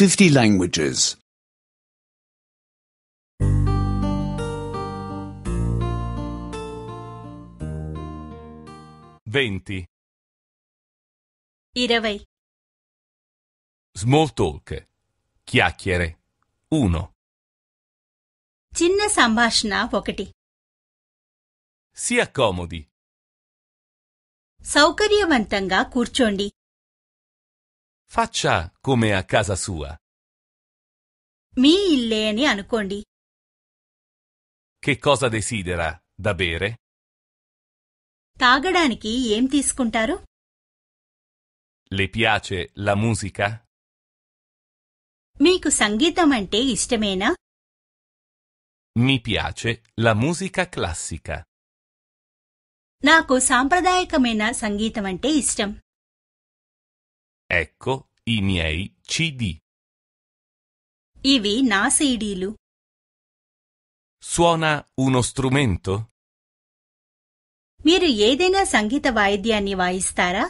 50 languages. 20 20 Small talk. Chiacchiere. 1 Cinna sambhashna pokati. Si accomodi. mantanga kurchondi. Faccia come a casa sua. Mi మీ ఇల్లేని అనుకోండి Che cosa desidera da bere? తాగడానికి ఏం తీసుకుంటారు Le piace la musica? Miku సంగీతం అంటే ఇష్టమేనా Mi piace la musica classica. Naku సాంప్రదాయకమైన సంగీతం అంటే ఇష్టం Ecco i miei CD. ఇవి నా సీడీలు Suona uno strumento? మీరు ఏదైనా సంగీత వాయిద్యాన్ని వాయిస్తారా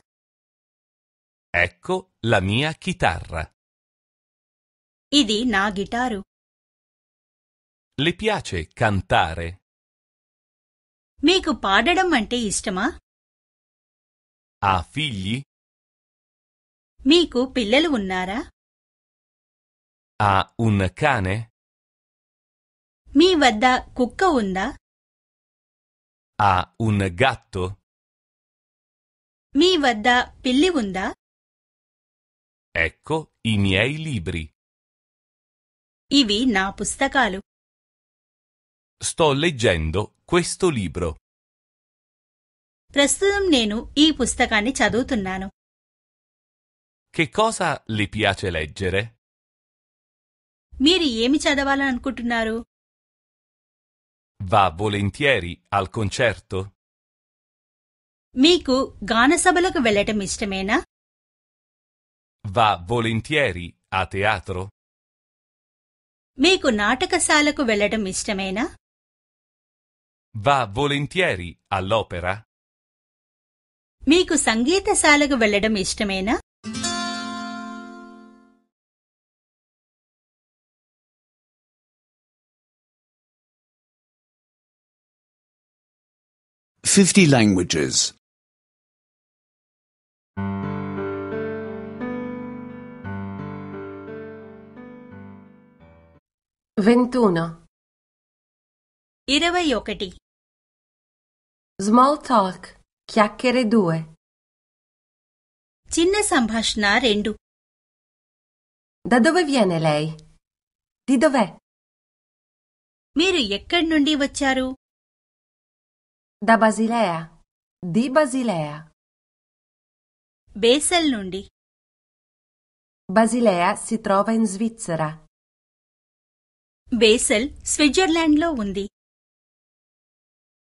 Ecco la mia chitarra. ఇది na gitaru. Le piace cantare? మీకు పాడడం అంటే ఇష్టమా Ha figli? మీకు పిల్లలు ఉన్నారా Ha un cane? మీ వద్ద కుక్క ఉందా Ha un gatto? మీ వద్ద పిల్లి ఉందా Ecco i miei libri. ఇవి నా పుస్తకాలు Sto leggendo questo libro. ప్రస్తుతం నేను ఈ పుస్తకాన్ని చదువుతున్నాను che cosa le piace leggere? Miri, మీరు ఏమి చదవాలనుకుంటున్నారు Va volentieri al concerto? Miku, మీకు గానసభలకు వెళ్ళటం ఇష్టమేనా Va volentieri a teatro? Miku, మీకు నాటకశాలకు వెళ్ళటం ఇష్టమేనా Va volentieri all'opera? Miku, మీకు సంగీతశాలకు వెళ్ళడం ఇష్టమేనా 50 languages. 21 ఇరవై Small talk, chiacchiere due. చిన్న Da dove viene lei? Di dov'è? మీరు ఎక్కడి నుండి Da Basilea. Di Basilea. Basel Lundi. Basilea si trova in Svizzera. Basel స్విట్జర్లాండ్లో ఉంది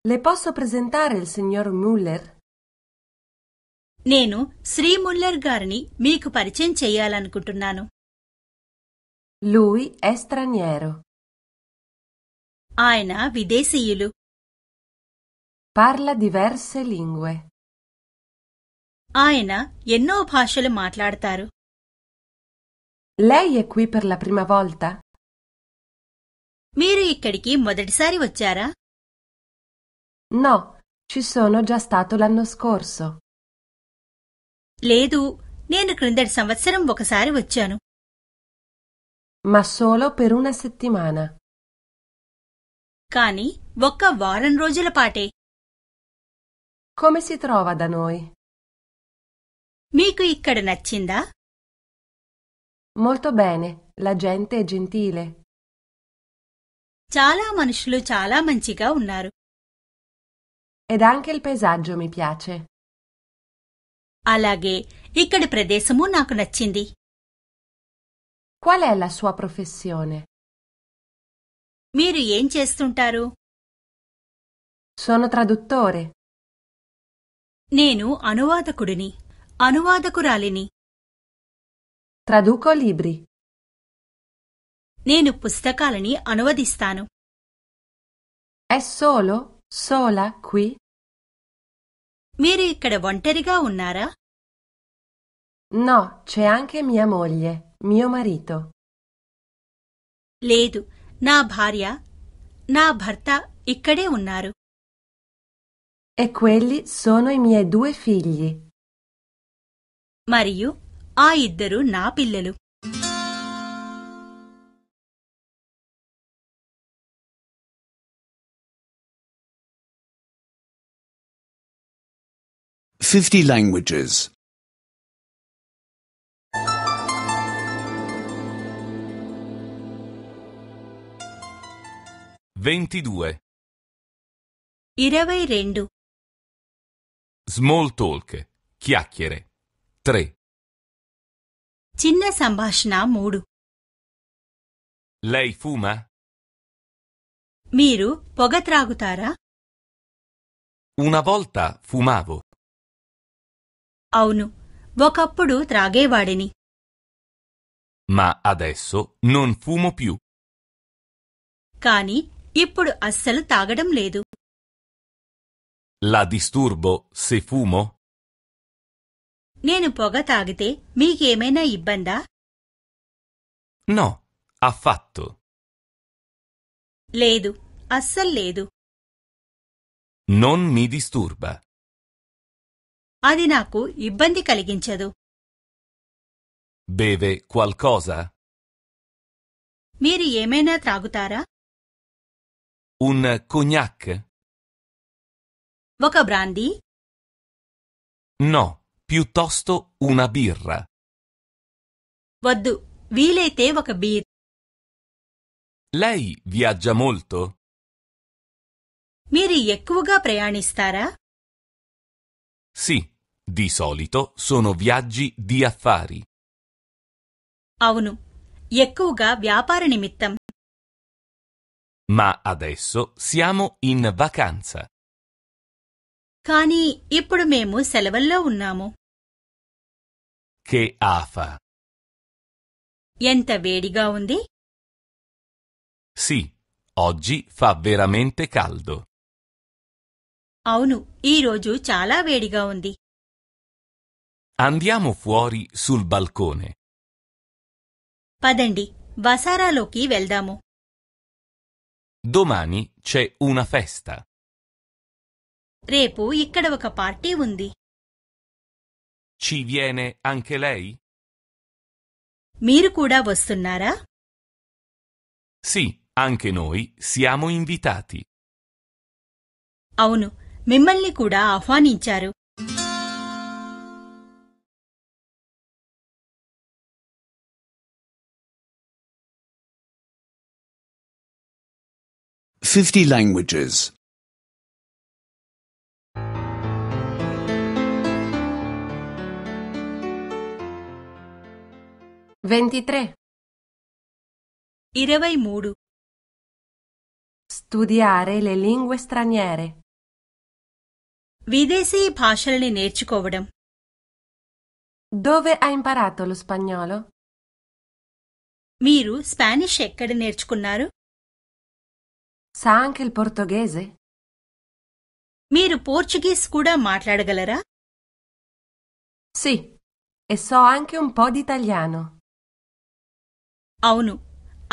Le posso presentare il signor Muller? Nenu, Sri Muller Garni, గారిని మీకు పరిచయం Kutunano. Lui è straniero. ఆయన విదేశీయులు parla diverse lingue. ఆయన ఎన్నో భాషలు మాట్లాడతారు Lei è qui per la prima volta? మీరు ఇక్కడికి మొదటిసారి వచ్చారా No, ci sono già stato l'anno scorso. లేదు నేను క్రిందటి సంవత్సరం ఒకసారి వచ్చాను Ma solo per una settimana. కానీ ఒక్క వారం రోజుల పాటే come si trova da noi? Miku ఇక్కడ నచ్చిందా Molto bene, la gente è gentile. చాలా మనుషులు చాలా మంచిగా ఉన్నారు Ed anche il paesaggio mi piace. అలాగే ఇక్కడి ప్రదేశము నాకు నచ్చింది Qual è la sua professione? మీరు ఏం చేస్తుంటారు Sono traduttore. నేను అనువాదకుడిని అనువాదకురాలిని Traduco libri. నేను పుస్తకాలని అనువదిస్తాను È solo, sola qui? మీరు ఇక్కడ ఒంటరిగా ఉన్నారా No, c'è anche mia moglie, mio marito. లేదు నా భార్య నా భర్త ఇక్కడే ఉన్నారు e quelli sono i miei due figli. Mario, ఆ ఇద్దరు నా పిల్లలు Fifty languages. Ventidue. ఇరవై రెండు Small talk. Chiacchiere. 3. చిన్న సంభాషణ మూడు Lei fuma? Miru Pogatragutara Una volta fumavo. అవును ఒకప్పుడు త్రాగేవాడిని Ma adesso non fumo più. Kani Ippur అస్సలు తాగడం Ledu. La disturbo se fumo? నేను పొగ mi మీకేమైనా ఇబ్బందా No, affatto. Ledu, అస్సలు ledu. Non mi disturba. Adinaku నాకు ఇబ్బంది Beve qualcosa? మీరు ఏమైనా త్రాగుతారా? Un cognac? ఒక brandy? No, piuttosto una birra. వద్దు వీలైతే ఒక బీర్ Lei viaggia molto? మీరు ఎక్కువగా ప్రయాణిస్తారా Sì, di solito sono viaggi di affari. అవును ఎక్కువగా వ్యాపార నిమిత్తం. Ma adesso siamo in vacanza. కానీ ఇప్పుడు మేము సెలవుల్లో ఉన్నాము Che afa. ఎంత వేడిగా ఉంది Sì, oggi fa veramente caldo. అవును ఈ roju chala వేడిగా ఉంది Andiamo fuori sul balcone. పదండి loki వెళ్దాము. Domani c'è una festa. రేపు ఇక్కడ ఒక party Ci viene anche lei? మీరు కూడా వస్తున్నారా Sì, anche noi siamo invitati. అవును మిమ్మల్ని కూడా ఆహ్వానించారు Fifty languages. ventitré Irevai muru. studiare le lingue straniere విదేశీ భాషల్ని నేర్చుకోవడం dove hai imparato lo spagnolo మీరు స్పానిష్ ఎక్కడ నేర్చుకున్నారు sa anche il portoghese మీరు పోర్చుగీస్ కూడా మాట్లాడగలరా sì e so anche un po' di italiano అవును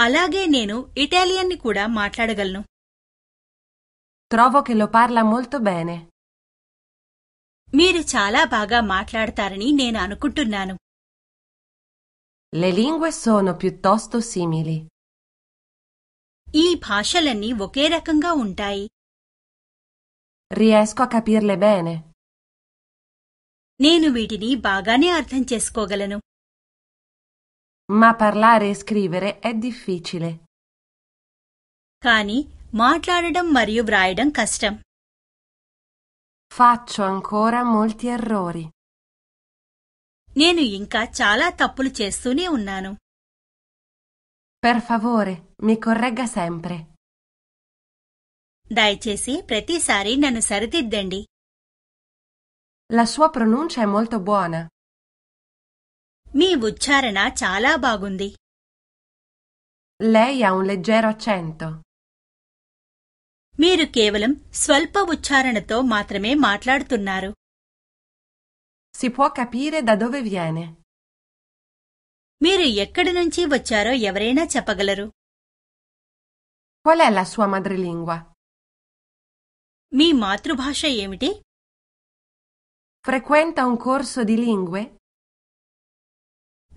అలాగే నేను ఇటాలియన్ ని కూడా మాట్లాడగలను Trovo che lo parla molto bene. మీరు చాలా బాగా మాట్లాడతారని నేను అనుకుంటున్నాను Le lingue sono piuttosto simili. ఈ భాషలన్నీ ఒకే రకంగా ఉంటాయి Riesco a capirle bene. నేను వీటిని బాగానే అర్థం చేసుకోగలను ma parlare e scrivere è difficile. కానీ మాట్లాడడం మరియు వ్రాయడం కష్టం. Faccio ancora molti errori. నేను ఇంకా చాలా తప్పులు చేస్తూనే ఉన్నాను. Per favore, mi corregga sempre. దయచేసి ప్రతిసారి నన్ను సరిదిద్దండి. La sua pronuncia è molto buona. మీ ఉచ్చారణ చాలా బాగుంది Lei ha un leggero accento. మీరు కేవలం స్వల్ప ఉచ్చారణతో మాత్రమే మాట్లాడుతున్నారు Si può capire da dove viene. మీరు ఎక్కడి నుంచి వచ్చారో ఎవరైనా చెప్పగలరు Qual è la sua madrelingua? మీ మాతృభాష ఏమిటి? Frequenta un corso di lingue?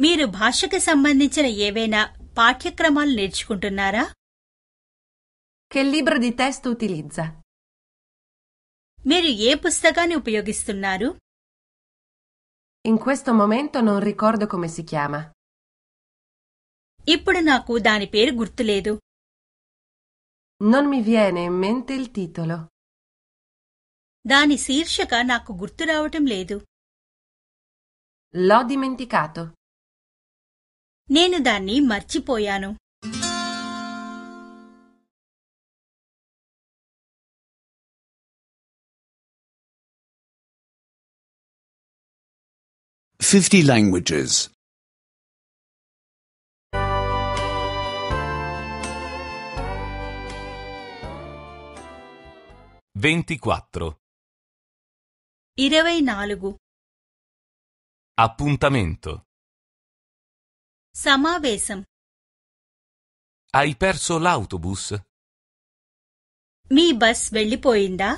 మీరు భాషకు సంబంధించిన ఏవైనా పాఠ్యక్రమాలు నేర్చుకుంటున్నారా Che libro di testo utilizza? మీరు ఏ పుస్తకాన్ని ఉపయోగిస్తున్నారు In questo momento non ricordo come si chiama. ఇప్పుడు నాకు దాని పేరు గుర్తులేదు Non mi viene in mente il titolo. దాని శీర్షిక నాకు గుర్తు రావటం లేదు. L'ho dimenticato. నేను దాన్ని మర్చిపోయాను Fifty languages. Ventiquattro. Appuntamento. సమావేశం Hai perso l'autobus? మీ బస్ వెళ్ళిపోయిందా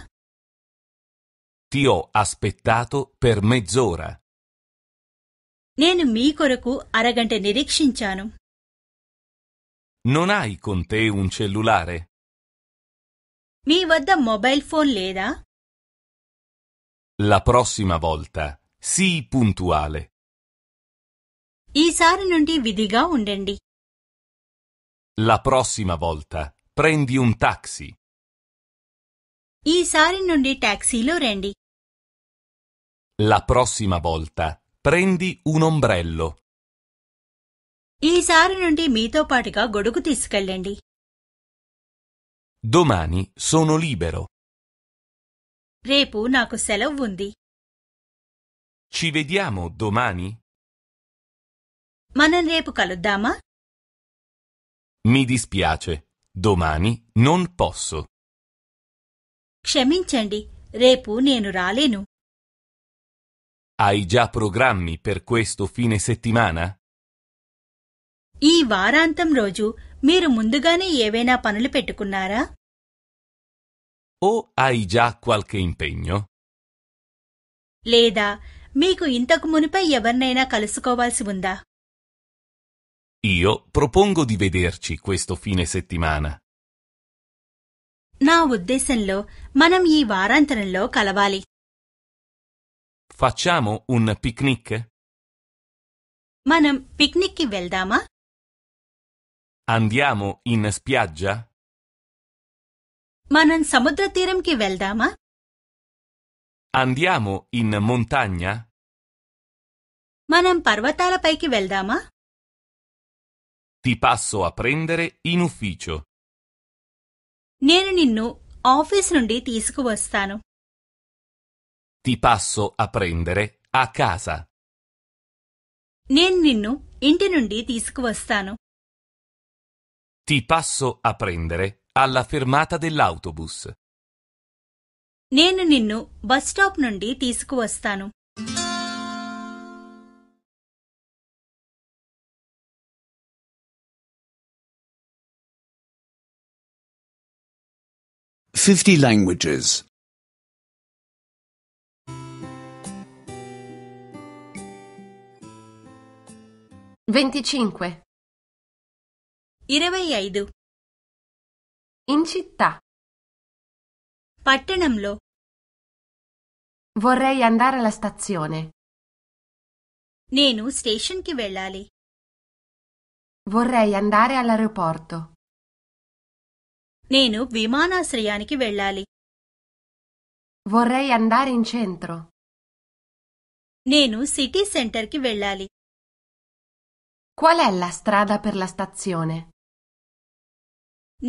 Ti ho aspettato per mezz'ora. నేను మీ కొరకు అరగంట నిరీక్షించాను Non hai con te un cellulare? Mi vada mobile phone leda. La prossima volta sii puntuale. ఈసారి నుండి విధిగా ఉండండి La prossima volta prendi un taxi. ఈసారి నుండి టాక్సీలో రండి La prossima volta prendi un ombrello. ఈసారి నుండి మీతో పాటుగా గొడుగు తీసుకెళ్ళండి Domani sono libero. Repu నాకు సెలవు Ci vediamo domani? మనం రేపు కలుద్దామా మీ దిస్పియాచే దోమాని నోన్ పొస్సు క్షమించండి రేపు నేను రాలేను Hai già programmi per questo fine settimana? ఈ వారాంతం రోజు మీరు ముందుగానే ఏవైనా పనులు పెట్టుకున్నారా ఓ hai già qualche impegno? లేదా మీకు ఇంతకు మునిపై ఎవరినైనా కలుసుకోవాల్సి ఉందా Io propongo di vederci questo fine settimana. నా ఉద్దేశంలో మనం ఈ వారాంతంలో కలవాలి Facciamo un picnic? మనం పిక్నిక్ కి వెళ్దామా Andiamo in spiaggia? మనం సముద్ర తీరంకి వెళ్దామా Andiamo in montagna? మనం పర్వతాలపైకి వెళ్దామా ti passo a prendere in ufficio. నేను నిన్ను ఆఫీస్ నుండి తీసుకువస్తాను Ti passo a prendere a casa. నేను నిన్ను ఇంటి నుండి తీసుకువస్తాను Ti passo a prendere alla fermata dell'autobus. నేను నిన్ను బస్ స్టాప్ నుండి తీసుకువస్తాను 50 languages. 25. ఇరవై ఐదు In città. పట్టణంలో Vorrei andare alla stazione. నేను స్టేషన్కి వెళ్ళాలి Vorrei andare all'aeroporto. నేను విమానాశ్రయానికి వెళ్ళాలి Vorrei andare in centro. నేను సిటీ సెంటర్కి వెళ్ళాలి Qual è la strada per la stazione?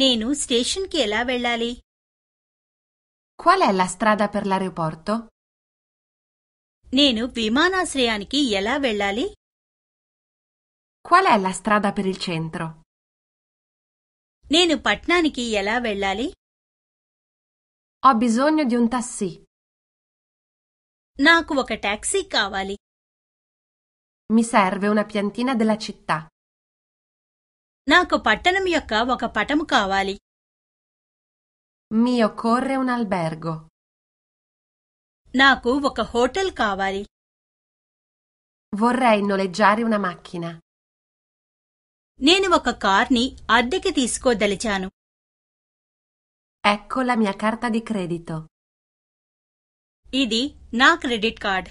Nenu station kela వెళ్ళాలి Qual è la strada per l'aeroporto? Nenu vimana విమానాశ్రయానికి ఎలా వెళ్ళాలి Qual è la strada per il centro? నేను పట్నానికి ఎలా వెళ్ళాలి Ho bisogno di un taxi. నాకు ఒక టాక్సీ కావాలి Mi serve una piantina della città. నాకు పట్టణం యొక్క ఒక patam kavali. Mi occorre un albergo. నాకు ఒక hotel kavali. Vorrei noleggiare una macchina. నేను ఒక కార్ని అద్దెకి తీసుకోదలిచాను Ecco la mia carta di credito. ఇది నా credit card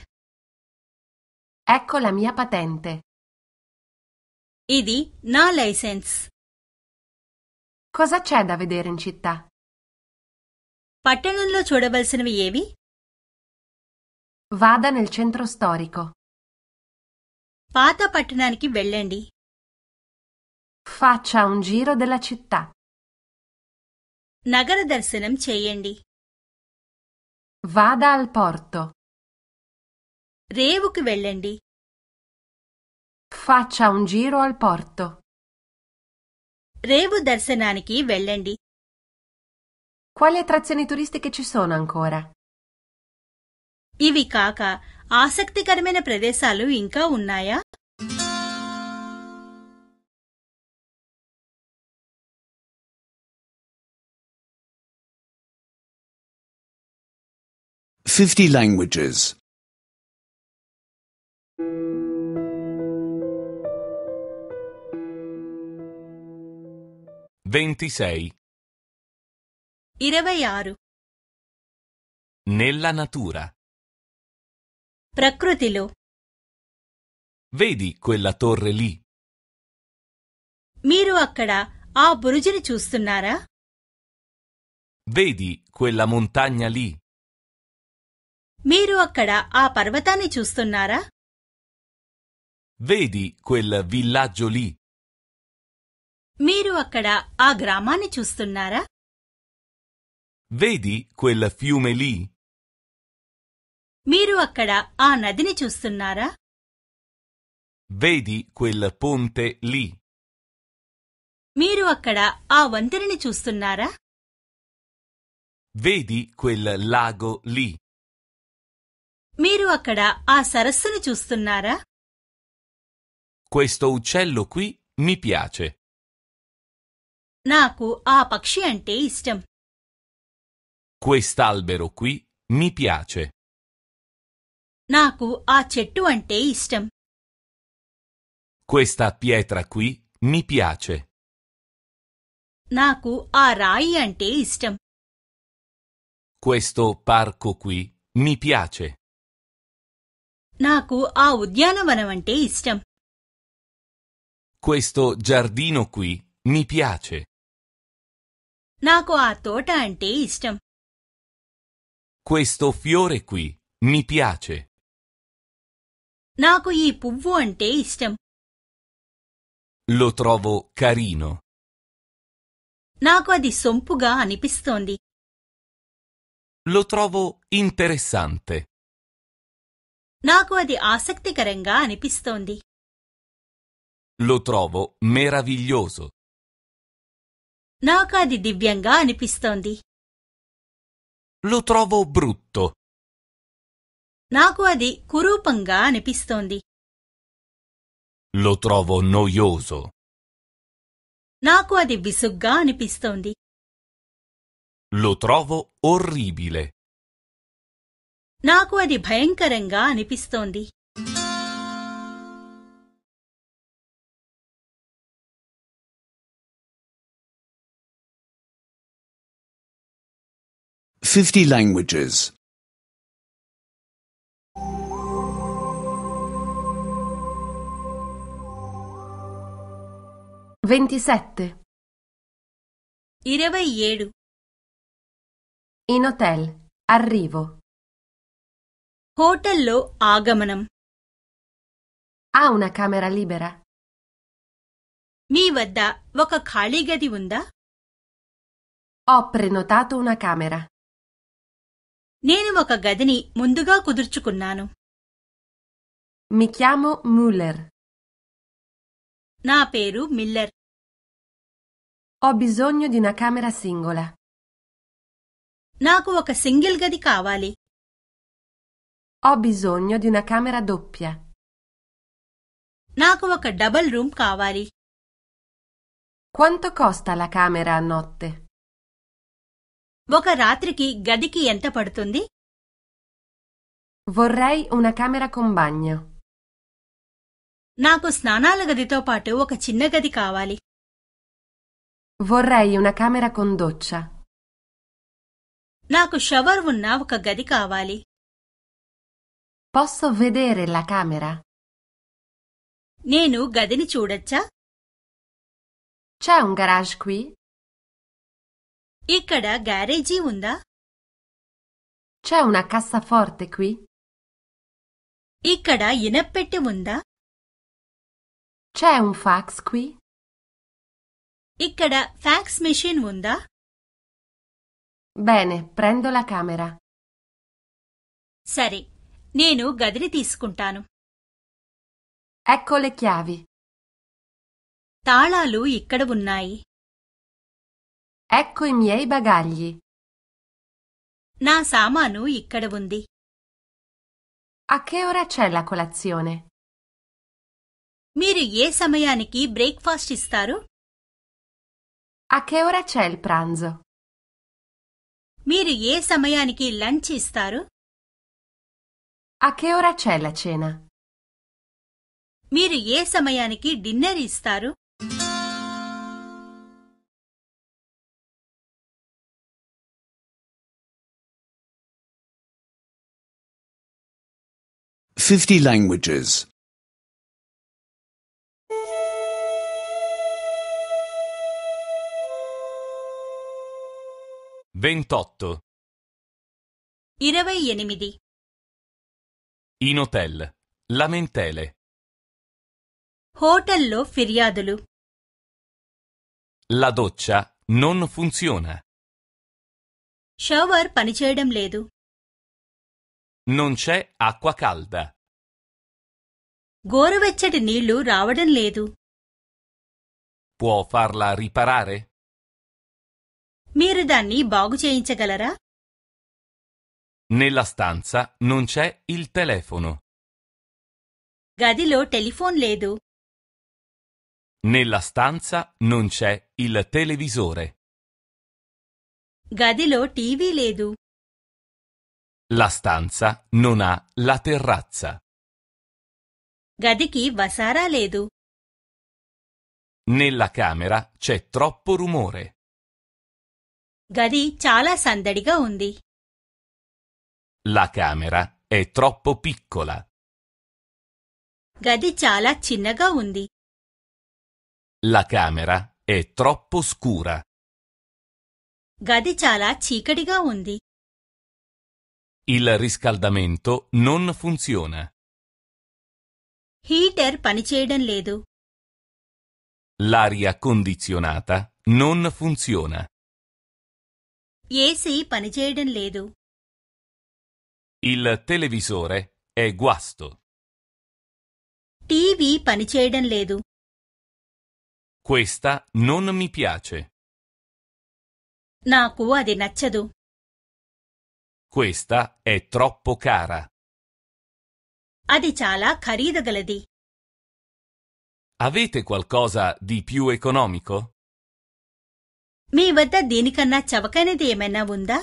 Ecco la mia patente. ఇది నా licence Cosa c'è da vedere in città? పట్టణంలో చూడవలసినవి ఏవి Vada nel centro storico. పాత పట్టణానికి వెళ్ళండి Faccia un giro della città. Nagara దర్శనం చేయండి Vada al porto. రేవుకు వెళ్ళండి Faccia un giro al porto. రేవు దర్శనానికి వెళ్ళండి Quali attrazioni turistiche ci sono ancora? Ivi ఇవి కాక ఆసక్తికరమైన ప్రదేశాలు ఇంకా ఉన్నాయా 50 languages. 26. ఇరవై Nella natura. ప్రకృతిలో Vedi quella torre lì? మీరు అక్కడ ఆ బురుజుని చూస్తున్నారా Vedi quella montagna lì? మీరు అక్కడ ఆ పర్వతాన్ని చూస్తున్నారా Vedi quel villaggio lì? మీరు అక్కడ ఆ గ్రామాన్ని చూస్తున్నారా Vedi quel fiume lì? మీరు అక్కడ ఆ నదిని చూస్తున్నారా Vedi quel ponte lì? మీరు అక్కడ ఆ వంతెనని చూస్తున్నారా Vedi quel lago lì? మీరు అక్కడ ఆ సరస్సును చూస్తున్నారా Questo uccello qui mi piace. నాకు ఆ పక్షి అంటే ఇష్టం Quest'albero qui mi piace. నాకు ఆ చెట్టు అంటే ఇష్టం Questa pietra qui mi piace. నాకు ఆ రాయి అంటే ఇష్టం Questo parco qui mi piace. నాకు ఆ ఉద్యానవనమంటే ఇష్టం Questo giardino qui mi piace. నాకు ఆ తోట అంటే ఇష్టం Questo fiore qui mi piace. నాకు ఈ పువ్వు అంటే ఇష్టం Lo trovo carino. నాకు అది సొంపుగా అనిపిస్తోంది. Lo trovo interessante. నాకు అది ఆసక్తికరంగా అనిపిస్తోంది Lo trovo meraviglioso. నాకు అది దివ్యంగా అనిపిస్తోంది Lo trovo brutto. నాకు అది కురూపంగా అనిపిస్తోంది Lo trovo noioso. నాకు అది విసుగ్గా అనిపిస్తోంది Lo trovo orribile. నాకు అది భయంకరంగా అనిపిస్తోంది ఫిఫ్టీ లాంగ్వేజెస్ వెంటిసెట్ ఇరవై ఏడు ఇన్ హోటల్ arrivo హోటల్లో ఆగమనం ఆ ఉన కెమెరా లిబెరా మీ వద్ద ఒక ఖాళీ గది ఉందా Ho prenotato una camera. నేను ఒక గదిని ముందుగా కుదుర్చుకున్నాను Mi chiamo Müller. నా పేరు Miller Ho bisogno di una camera singola. నాకు ఒక సింగిల్ గది కావాలి ho bisogno di una camera doppia. నాకు ఒక డబుల్ రూమ్ కావాలి Quanto costa la camera a notte? ఒక రాత్రికి గదికి ఎంత పడుతుంది Vorrei una camera con bagno. నాకు స్నానాల గదితో పాటు ఒక చిన్న గది కావాలి Vorrei una camera con doccia. నాకు షవర్ ఉన్న ఒక గది కావాలి Posso vedere la camera? Nenu గదిని చూడొచ్చా C'è un garage qui? ఇక్కడ garage ఉందా C'è una cassaforte qui? ఇక్కడ ఇనప్పెట్టె ఉందా C'è un fax qui? ఇక్కడ fax machine ఉందా Bene, prendo la camera. సరే నేను గదిని తీసుకుంటాను Ecco le chiavi. తాళాలు ఇక్కడ ఉన్నాయి Ecco i miei bagagli. నా సామాను ఇక్కడ ఉంది A che ora c'è la colazione? మీరు ఏ సమయానికి బ్రేక్ఫాస్ట్ ఇస్తారు A che ora c'è il pranzo? మీరు ఏ సమయానికి లంచ్ ఇస్తారు a che ora c'è la cena? Miri ఏ సమయానికి డిన్నర్ ఇస్తారు Fifty languages. Ventotto. ఇరవై ఎనిమిది in hotel. Lamentele. Hotel lo firiadulu. La doccia non funziona. Shower పనిచేయడం లేదు Non c'è acqua calda. గోరువెచ్చటి nilu ravadan ledu. Può farla riparare? మీరు దాన్ని బాగు చేయించగలరా nella stanza non c'è il telefono. గదిలో టెలిఫోన్ లేదు Nella stanza non c'è il televisore. గదిలో టీవీ లేదు La stanza non ha la terrazza. గదికి వసారా లేదు Nella camera c'è troppo rumore. గది చాలా సందడిగా ఉంది la camera è troppo piccola. గది చాలా చిన్నగా ఉంది. La camera è troppo scura. గది చాలా చీకటిగా ఉంది. Il riscaldamento non funziona. Heater పనిచేయడం ledu. L'aria condizionata non funziona. AC పనిచేయడం ledu. Il televisore è guasto. TV పనిచేయడం ledu. Questa non mi piace. నాకు అది నచ్చదు Questa è troppo cara. అది చాలా ఖరీదగలది Avete qualcosa di più economico? మీ వద్ద దీనికన్నా చవకైనది ఏమైనా ఉందా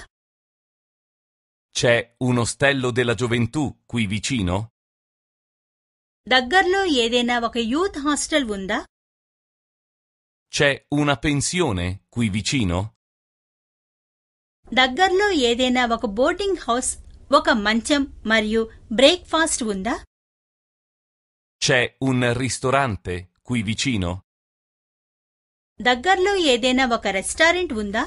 c'è un ostello della gioventù qui vicino? దగ్గర్లో ఏదైనా ఒక యూత్ హాస్టల్ ఉందా C'è una pensione qui vicino? దగ్గర్లో ఏదైనా ఒక బోర్డింగ్ హౌస్ ఒక మంచం మరియు బ్రేక్ఫాస్ట్ ఉందా C'è un ristorante qui vicino? దగ్గర్లో ఏదైనా ఒక రెస్టారెంట్ ఉందా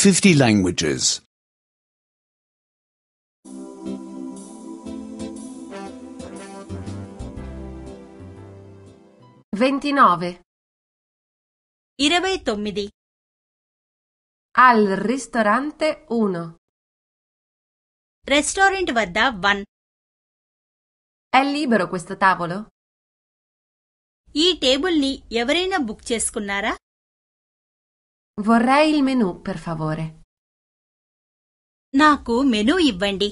50 languages. 29. ఇరవై తొమ్మిది Al ristorante 1. రెస్టారెంట్ వద్ద వన్ È libero questo tavolo? ఈ టేబుల్ని ఎవరైనా బుక్ చేసుకున్నారా Vorrei il menù, per favore. నాకు మెనూ ఇవ్వండి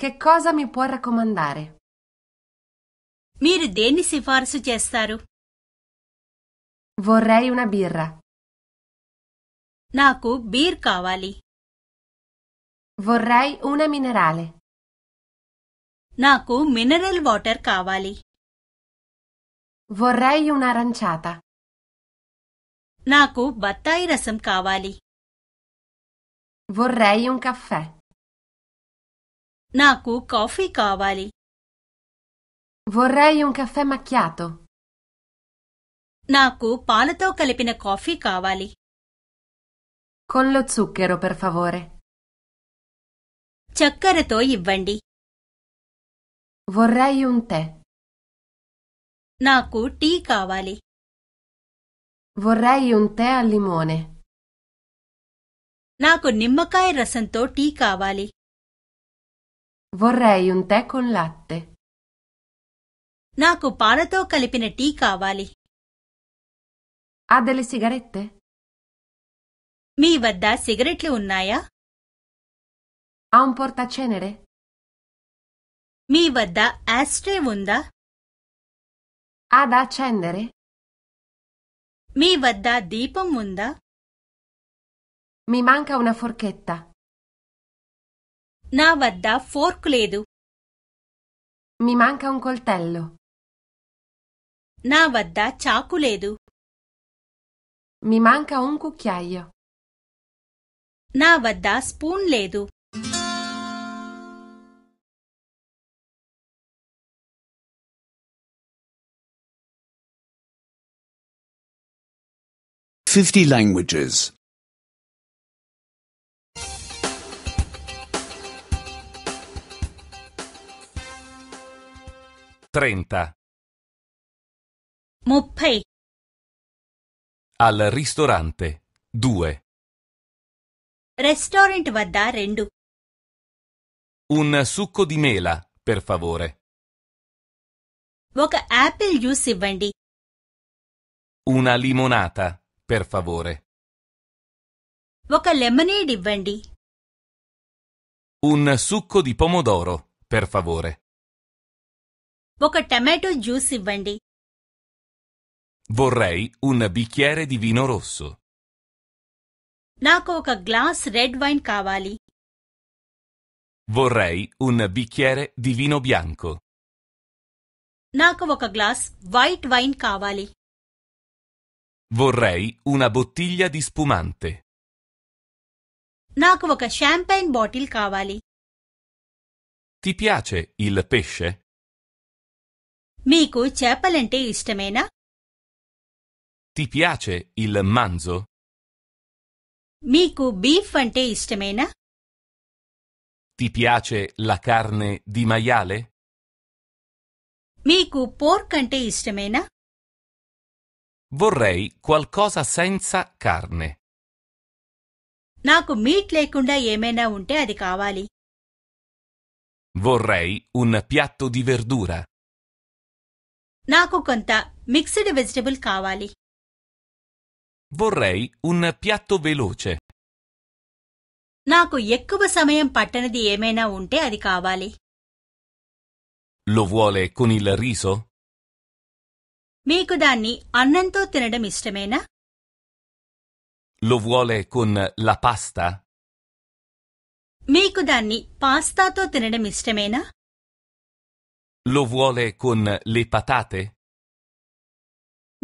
Che cosa mi può raccomandare? మీరు దేన్ని సిఫార్సు చేస్తారు Vorrei una birra. Naku beer కావాలి Vorrei una minerale. Naku mineral water కావాలి Vorrei un'aranciata. నాకు బత్తాయి రసం కావాలి Vorrei un caffè. నాకు కాఫీ కావాలి Vorrei un caffè macchiato. నాకు పాలతో కలిపిన కాఫీ కావాలి Con lo zucchero, per favore. చక్కెరతో ఇవ్వండి Vorrei un tè. నాకు టీ కావాలి vorrei un tè al limone. నాకు నిమ్మకాయ rasanto టీ కావాలి. Vorrei un tè con latte. నాకు పాలతో కలిపిన టీ కావాలి. Ha delle sigarette? Mi vada sigarette ఉన్నాయా? Ha un portacenere? Mi vada ashtray ఉందా? Ha da accendere? మీ వద్ద దీపం ఉందా Mi manca una forchetta. నా వద్ద ఫోర్క్ లేదు Mi manca un coltello. నా వద్ద చాకు లేదు Mi manca un cucchiaio. నా వద్ద స్పూన్ లేదు 50 languages. 30. Muppei. Al ristorante. 2. Restaurant వద్ద రెండు Un succo di mela, per favore. Voca apple juice ఇవ్వండి Una limonata. Per favore. ఒక లెమనేడ్ ఇవ్వండి Un succo di pomodoro, per favore. ఒక టమాటో జ్యూస్ ఇవ్వండి Vorrei un bicchiere di vino rosso. నాకు ఒక glass red wine కావాలి Vorrei un bicchiere di vino bianco. నాకు ఒక glass white wine కావాలి Vorrei una bottiglia di spumante. నాకు ఒక షాంపైన్ బాటిల్ కావాలి Ti piace il pesce? మీకు చేపలంటే ఇష్టమేనా Ti piace il manzo? మీకు బీఫ్ అంటే ఇష్టమేనా Ti piace la carne di maiale? మీకు పోర్క్ అంటే ఇష్టమేనా vorrei qualcosa senza carne. నాకు మీట్ లేకుండా ఏమైనా ఉంటే అది కావాలి Vorrei un piatto di verdura. నాకు కొంత మిక్స్డ్ vegetable కావాలి Vorrei un piatto veloce. నాకు ఎక్కువ సమయం పట్టనిది ఏమైనా ఉంటే అది కావాలి. Lo vuole con il riso? మీకు దాన్ని అన్నంతో తినడం ఇష్టమేనా Lo vuole con la pasta? మీకు దాన్ని పాస్తాతో తినడం ఇష్టమేనా Lo vuole con le patate?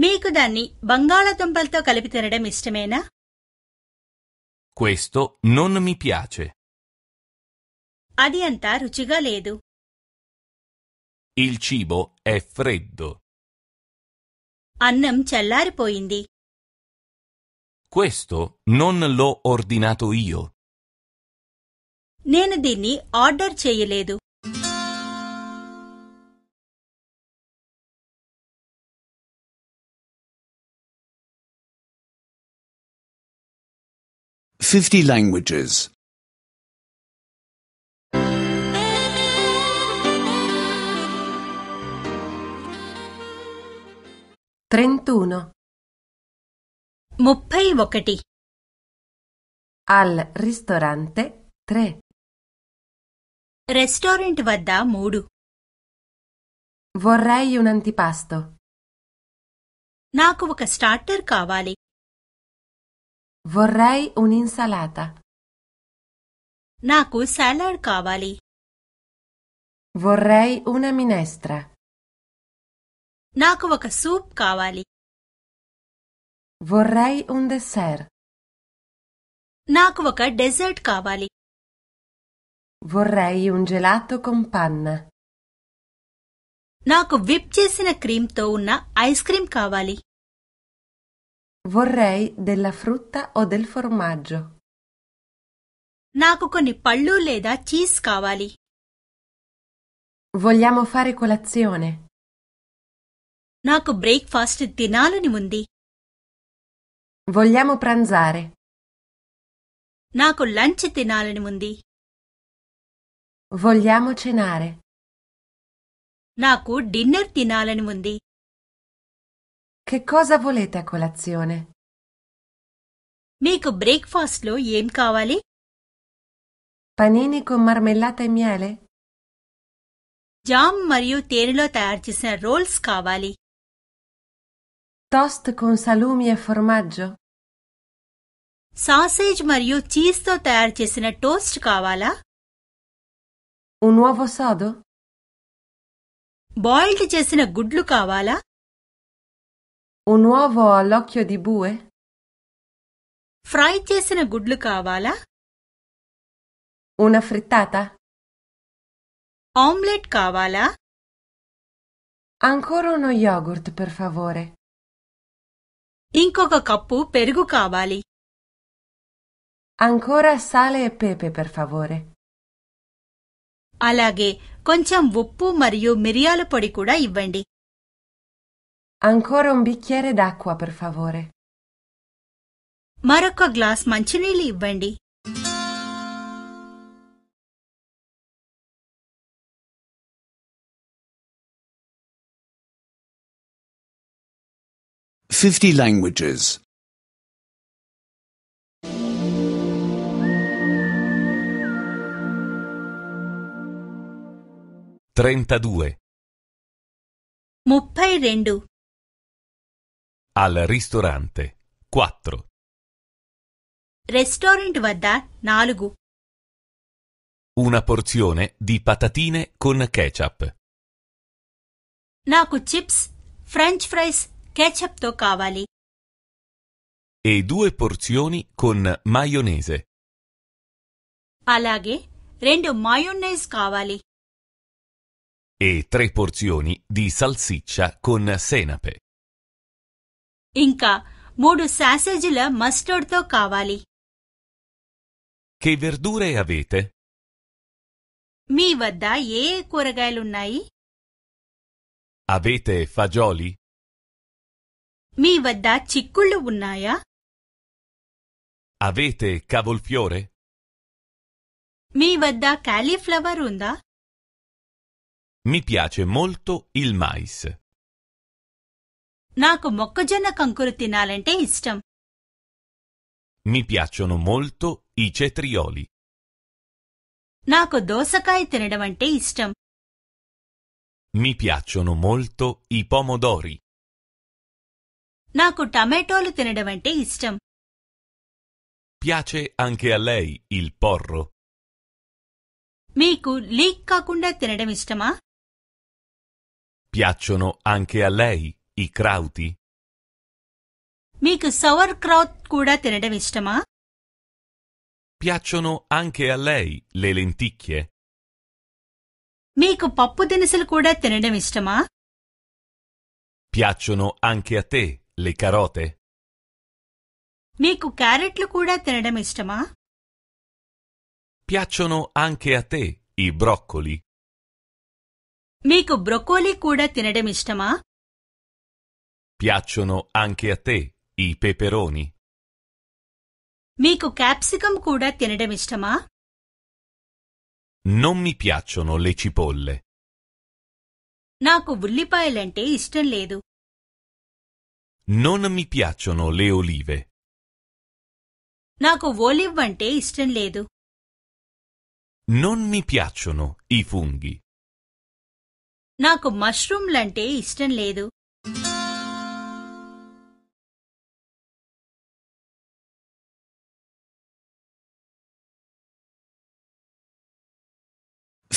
మీకు దాన్ని బంగాళదుంపలతో కలిపి తినడం ఇష్టమేనా Questo non mi piace. అది అంతా రుచిగా లేదు. Il cibo è freddo. అన్నం చల్లారిపోయింది questo non l'ho ordinato io నేను దీన్ని ఆర్డర్ చేయలేదు Fifty languages ముప్పై ఒకటి అల్ రిస్టోరాంటే త్రే రెస్టారెంట్ వద్ద మూడు Vorrei un antipasto. నాకు ఒక స్టార్టర్ కావాలి Vorrei un'insalata. నాకు సలాడ్ కావాలి Vorrei una minestra. నాకు ఒక సూప్ కావాలి vorrei un dessert నాకు dessert kavali. vorrei un gelato con panna నాకు విప్ చేసిన క్రీమ్ తో ఉన్న ice cream kavali. vorrei della frutta o del formaggio నాకు కొన్ని పళ్ళు లేదా cheese kavali. vogliamo fare colazione నాకు బ్రేక్ఫాస్ట్ తినాలని mundi. Vogliamo pranzare. నాకు లంచ్ తినాలని mundi. Vogliamo cenare. నాకు డిన్నర్ తినాలని mundi. Che cosa volete a colazione? మీకు breakfast lo ఏం cavali. Panini con marmellata e miele? Jam మరియు తేనెలో తయారు చేసిన రోల్స్ కావాలి Toast con salumi e formaggio? Sausage మరియు చీజ్తో తయారు చేసిన టోస్ట్ కావాలా Un uovo sodo? Boiled చేసిన గుడ్లు కావాలా Un uovo all'occhio di bue? Fry చేసిన గుడ్లు కావాలా Una frittata? Omelette కావాలా Ancora uno yogurt, per favore. ఇంకొక కప్పు పెరుగు కావాలి Ancora sale e pepe, per favore. Alage, కొంచెం ఉప్పు మరియు miriala podicuda కూడా ఇవ్వండి Ancora un bicchiere d'acqua, per favore. మరొక గ్లాస్ మంచినీళ్ళు ఇవ్వండి 50 languages. 32. 32 Al ristorante 4. Restaurant vada నాలుగు Una porzione di patatine con ketchup. నాకు chips, french fries ketchup to కావాలి e due porzioni con maionese. అలాగే రెండు మయోనైజ్ కావాలి E tre porzioni di salsiccia con senape. Inca, ఇంకా మూడు సాసేజీల mustard to కావాలి Che verdure avete? Mi vada ye ఏ కూరగాయలున్నాయి Avete fagioli? మీ వద్ద చిక్కుళ్ళు ఉన్నాయా Avete cavolfiore? మీ వద్ద కాలీఫ్లవర్ ఉందా Mi piace molto il mais. నాకు మొక్కజొన్న కంకులు తినాలంటే ఇష్టం Mi piacciono molto i cetrioli. నాకు దోసకాయ తినడం అంటే Mi piacciono molto i pomodori. నాకు టమాటోలు తినడం అంటే ఇష్టం Piace anche a lei il porro? మీకు లీక్ కాకుండా తినడం ఇష్టమా Piacciono anche a lei i crauti? మీకు సవర్ క్రౌత్ కూడా తినడం ఇష్టమా Piacciono anche a lei le lenticchie? మీకు పప్పు దినుసులు కూడా తినడం ఇష్టమా Piacciono anche a te Le carote? మీకు క్యారెట్లు కూడా తినడం ఇష్టమా Piacciono anche a te i broccoli? మీకు బ్రొకోలీ కూడా తినడం ఇష్టమా Piacciono anche a te i peperoni? మీకు క్యాప్సికం కూడా తినడం ఇష్టమా Non mi piacciono le cipolle. నాకు ఉల్లిపాయలంటే ఇష్టం లేదు Non mi piacciono le olive. నాకు olive అంటే ఇష్టం ledu. Non mi piacciono i funghi. mushroom మష్రూమ్లంటే ఇష్టం ledu.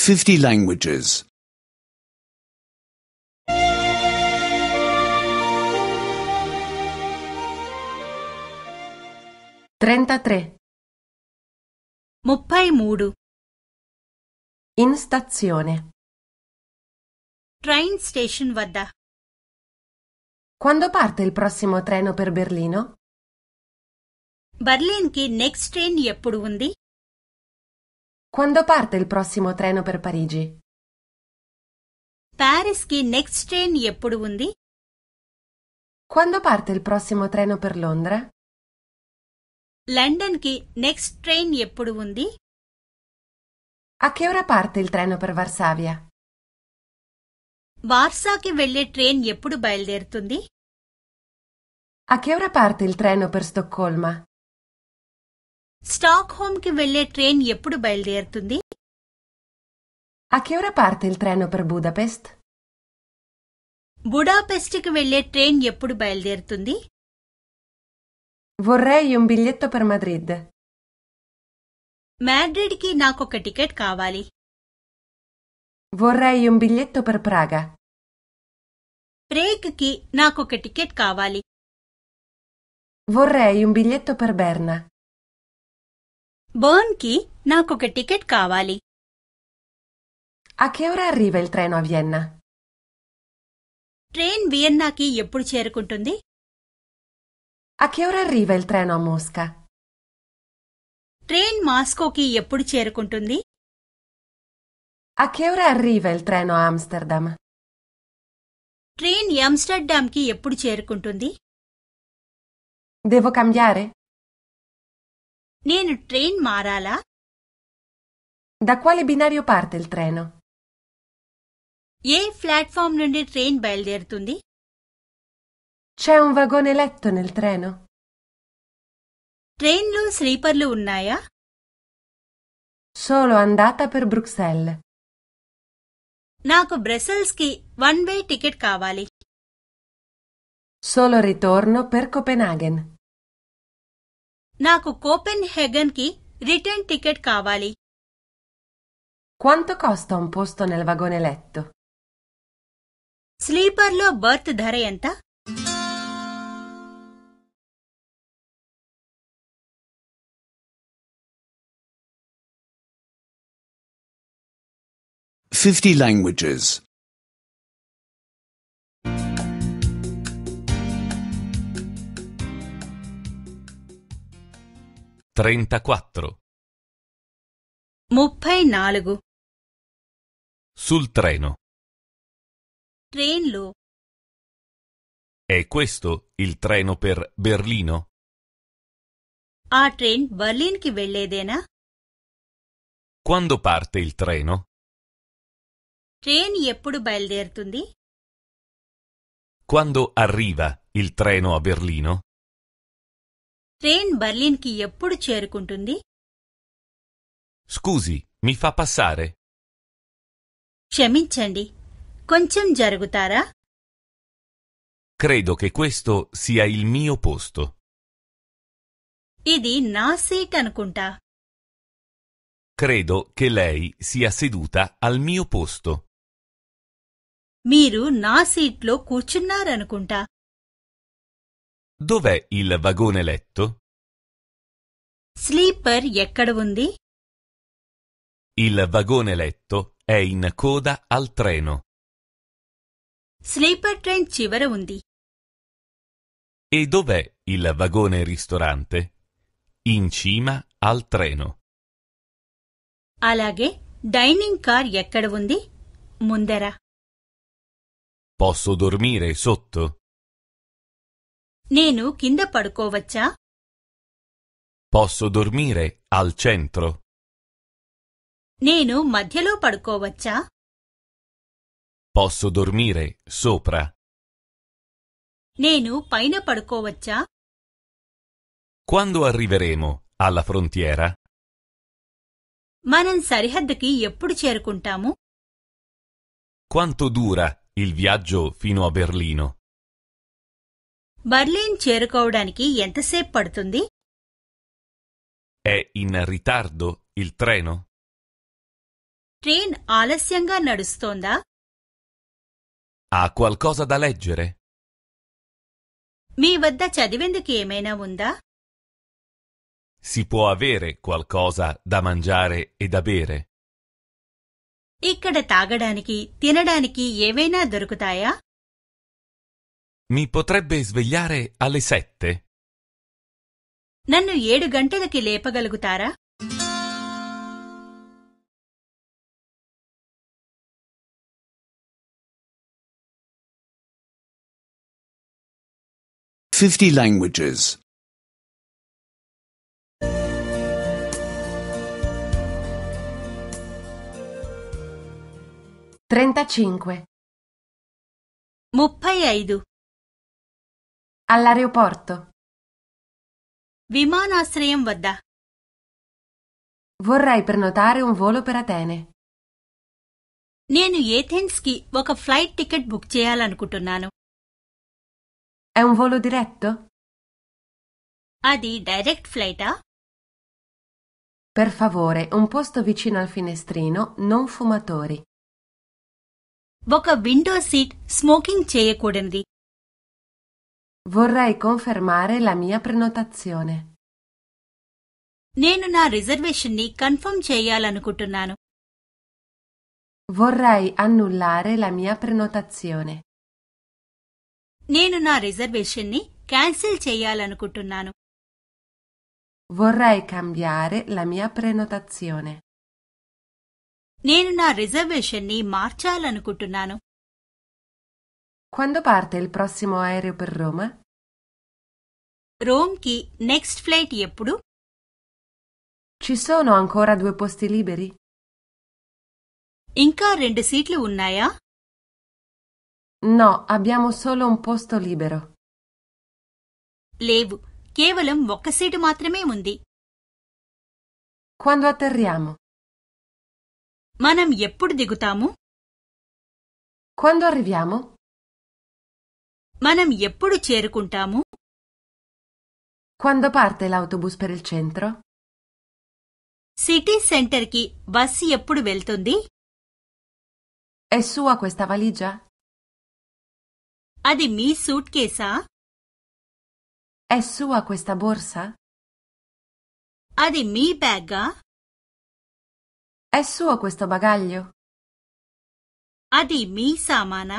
Fifty languages. 33 ముప్పై మూడు in stazione train station vada quando parte il prossimo treno per Berlino? బర్లిన్కి నెక్స్ట్ ట్రైన్ ఎప్పుడు ఉంది Quando parte il prossimo treno per Parigi? ప్యారిస్కి next train ఎప్పుడు ఉంది Quando parte il prossimo treno per Londra? లండన్కి next train ఎప్పుడు ఉంది A che ora parte il treno per Varsavia? ki velle train ఎప్పుడు బయలుదేరుతుంది A che ora parte il treno per Stoccolma? Stockholm ki velle train ఎప్పుడు బయలుదేరుతుంది A che ora parte il treno per Budapest? Budapest ki velle train ఎప్పుడు బయలుదేరుతుంది Vorrei un biglietto per Madrid. మ్యాడ్రిడ్కి నాకు ఒక టికెట్ కావాలి Vorrei un biglietto per Praga. ప్రేగ్కి నాకు ఒక టికెట్ కావాలి Vorrei un biglietto per Berna. బర్న్కి నాకు ఒక టికెట్ కావాలి A che ora arriva il treno a Vienna? Train train వియన్నాకి ఎప్పుడు చేరుకుంటుంది a che ora arriva il treno a Mosca? Train మాస్కోకి ఎప్పుడు చేరుకుంటుంది A che ora arriva il treno a Amsterdam? Train కి ఎప్పుడు చేరుకుంటుంది Devo cambiare? నేను ట్రైన్ మారాలా Da quale binario parte il treno? E ఏ ప్లాట్ఫామ్ train ట్రైన్ బయలుదేరుతుంది c'è un vagone letto nel treno? Train lo sleeper lo unnaya? Solo andata per Bruxelles. Naku Brussels ki one way ticket kavali. Solo ritorno per Copenaghen. Naku Copenhagen ki return ticket kavali. Quanto costa un posto nel vagone letto? స్లీపర్లో berth ధర ఎంత 50 languages. 34. ముప్పై Sul treno. ట్రైన్లో È questo il treno per Berlino? A tren Berlin బర్లిన్కి వెళ్ళేదేనా Quando parte il treno? Train ఎప్పుడు బయలుదేరుతుంది Quando arriva il treno a Berlino? Train బర్లిన్కి ఎప్పుడు చేరుకుంటుంది Scusi, mi fa passare? క్షమించండి కొంచెం జరుగుతారా Credo che questo sia il mio posto. ఇది నా సీట్ అనుకుంటా Credo che lei sia seduta al mio posto. మీరు నా సీట్లో కూర్చున్నారనుకుంటా Dov'è il vagone letto? Sleeper ఎక్కడ ఉంది Il vagone letto è in coda al treno. Sleeper train చివర ఉంది E dov'è il vagone ristorante? In cima al treno. అలాగే dining car ఎక్కడ ఉంది ముందర Posso dormire sotto? Nenu kinda పడుకోవచ్చా Posso dormire al centro? Nenu madhyalo పడుకోవచ్చా Posso dormire sopra? Nenu paina పడుకోవచ్చా Quando arriveremo alla frontiera? మనం సరిహద్దుకి ఎప్పుడు చేరుకుంటాము Quanto dura il viaggio fino a Berlino. బర్లిన్ చేరుకోవడానికి ఎంతసేపు partundi? È in ritardo il treno? Train ఆలస్యంగా నడుస్తోందా Ha qualcosa da leggere? మీ వద్ద చదివేందుకు ఏమైనా ఉందా Si può avere qualcosa da mangiare e da bere? ఇక్కడ తాగడానికి తినడానికి ఏవైనా దొరుకుతాయా మీ పొత్రెబ్బే స్వెయ్యారే అలి సెత్తె నన్ను ఏడు గంటలకి లేపగలుగుతారా Fifty languages. 35. Muppai Aidu. all'aeroporto విమానాశ్రయం వద్ద vorrei prenotare un volo per Atene నేను ఏథెన్స్కి ఒక flight ticket book kutunano. è un volo diretto అది డైరెక్ట్ ఫ్లైటా Per favore, un posto vicino al finestrino, non fumatori. ఒక విండో సీట్ స్మోకింగ్ చేయకూడనిది Vorrei confermare la mia prenotazione. నేను నా రిజర్వేషన్ ని కన్ఫర్మ్ చేయాలనుకుంటున్నాను Vorrei annullare la mia prenotazione. నేను నా రిజర్వేషన్ ని క్యాన్సిల్ చేయాలనుకుంటున్నాను Vorrei cambiare la mia prenotazione. నేను నా రిజర్వేషన్ని మార్చాలనుకుంటున్నాను Quando parte il prossimo aereo per Roma? రోమ్కి నెక్స్ట్ ఫ్లైట్ ఎప్పుడు Ci sono ancora due posti liberi? ఇంకా రెండు సీట్లు ఉన్నాయా No, abbiamo solo un posto libero. Levu, కేవలం ఒక్క సీటు మాత్రమే ఉంది Quando atterriamo? మనం ఎప్పుడు దిగుతాము Quando arriviamo? మనం ఎప్పుడు చేరుకుంటాము Quando parte l'autobus per il centro? City సెంటర్కి బస్సు ఎప్పుడు వెళ్తుంది È sua questa valigia? అది మీ సూట్ కేసా È sua questa borsa? అది మీ బ్యాగ్గా è suo questo bagaglio? అది మీ సామానా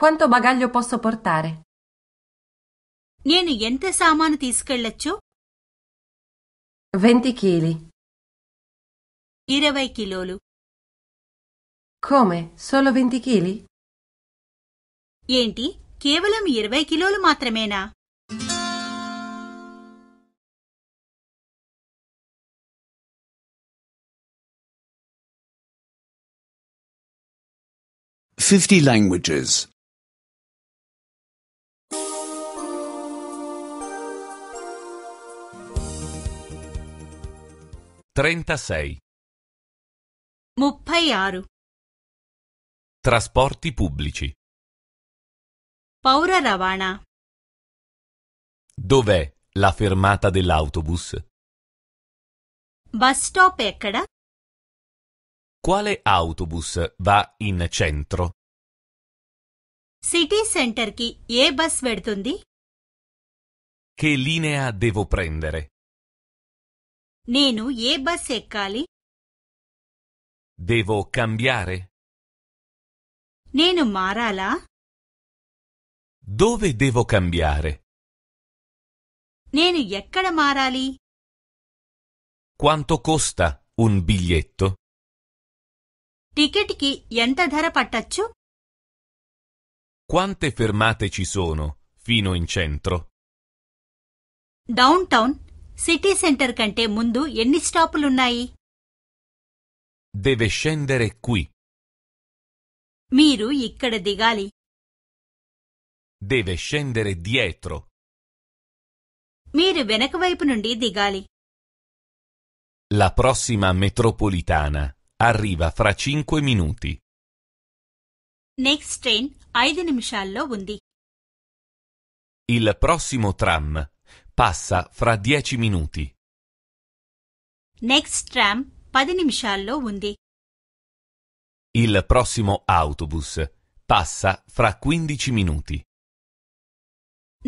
Quanto bagaglio posso portare? నేను ఎంత సామాను తీసుకెళ్లొచ్చు 20 kg. ఇరవై కిలోలు Come? Solo 20 kg? ఏంటి కేవలం ఇరవై కిలోలు matremena? 50 languages. 36. ముప్పై Trasporti pubblici. Paura Ravana. Dov'è la fermata dell'autobus? Bus stop ఎక్కడ quale autobus va in centro? City center సెంటర్కి e bus వెళ్తుంది Che linea devo prendere? Nenu e bus eccali? Devo cambiare? Nenu marala? Dove devo cambiare? Nenu ఎక్కడ మారాలి Quanto costa un biglietto? టికెట్కి ఎంత ధర పట్టచ్చు Quante fermate ci sono fino in centro? Downtown City Center centre కంటే ముందు ఎన్ని స్టాపులున్నాయి Deve scendere qui. మీరు ఇక్కడ దిగాలి Deve scendere dietro. మీరు వెనక వైపు నుండి దిగాలి La prossima metropolitana arriva fra 5 minuti. Next train 5 నిమిషాల్లో ఉంది. Il prossimo tram passa fra 10 minuti. Next tram 10 నిమిషాల్లో ఉంది. Il prossimo autobus passa fra 15 minuti.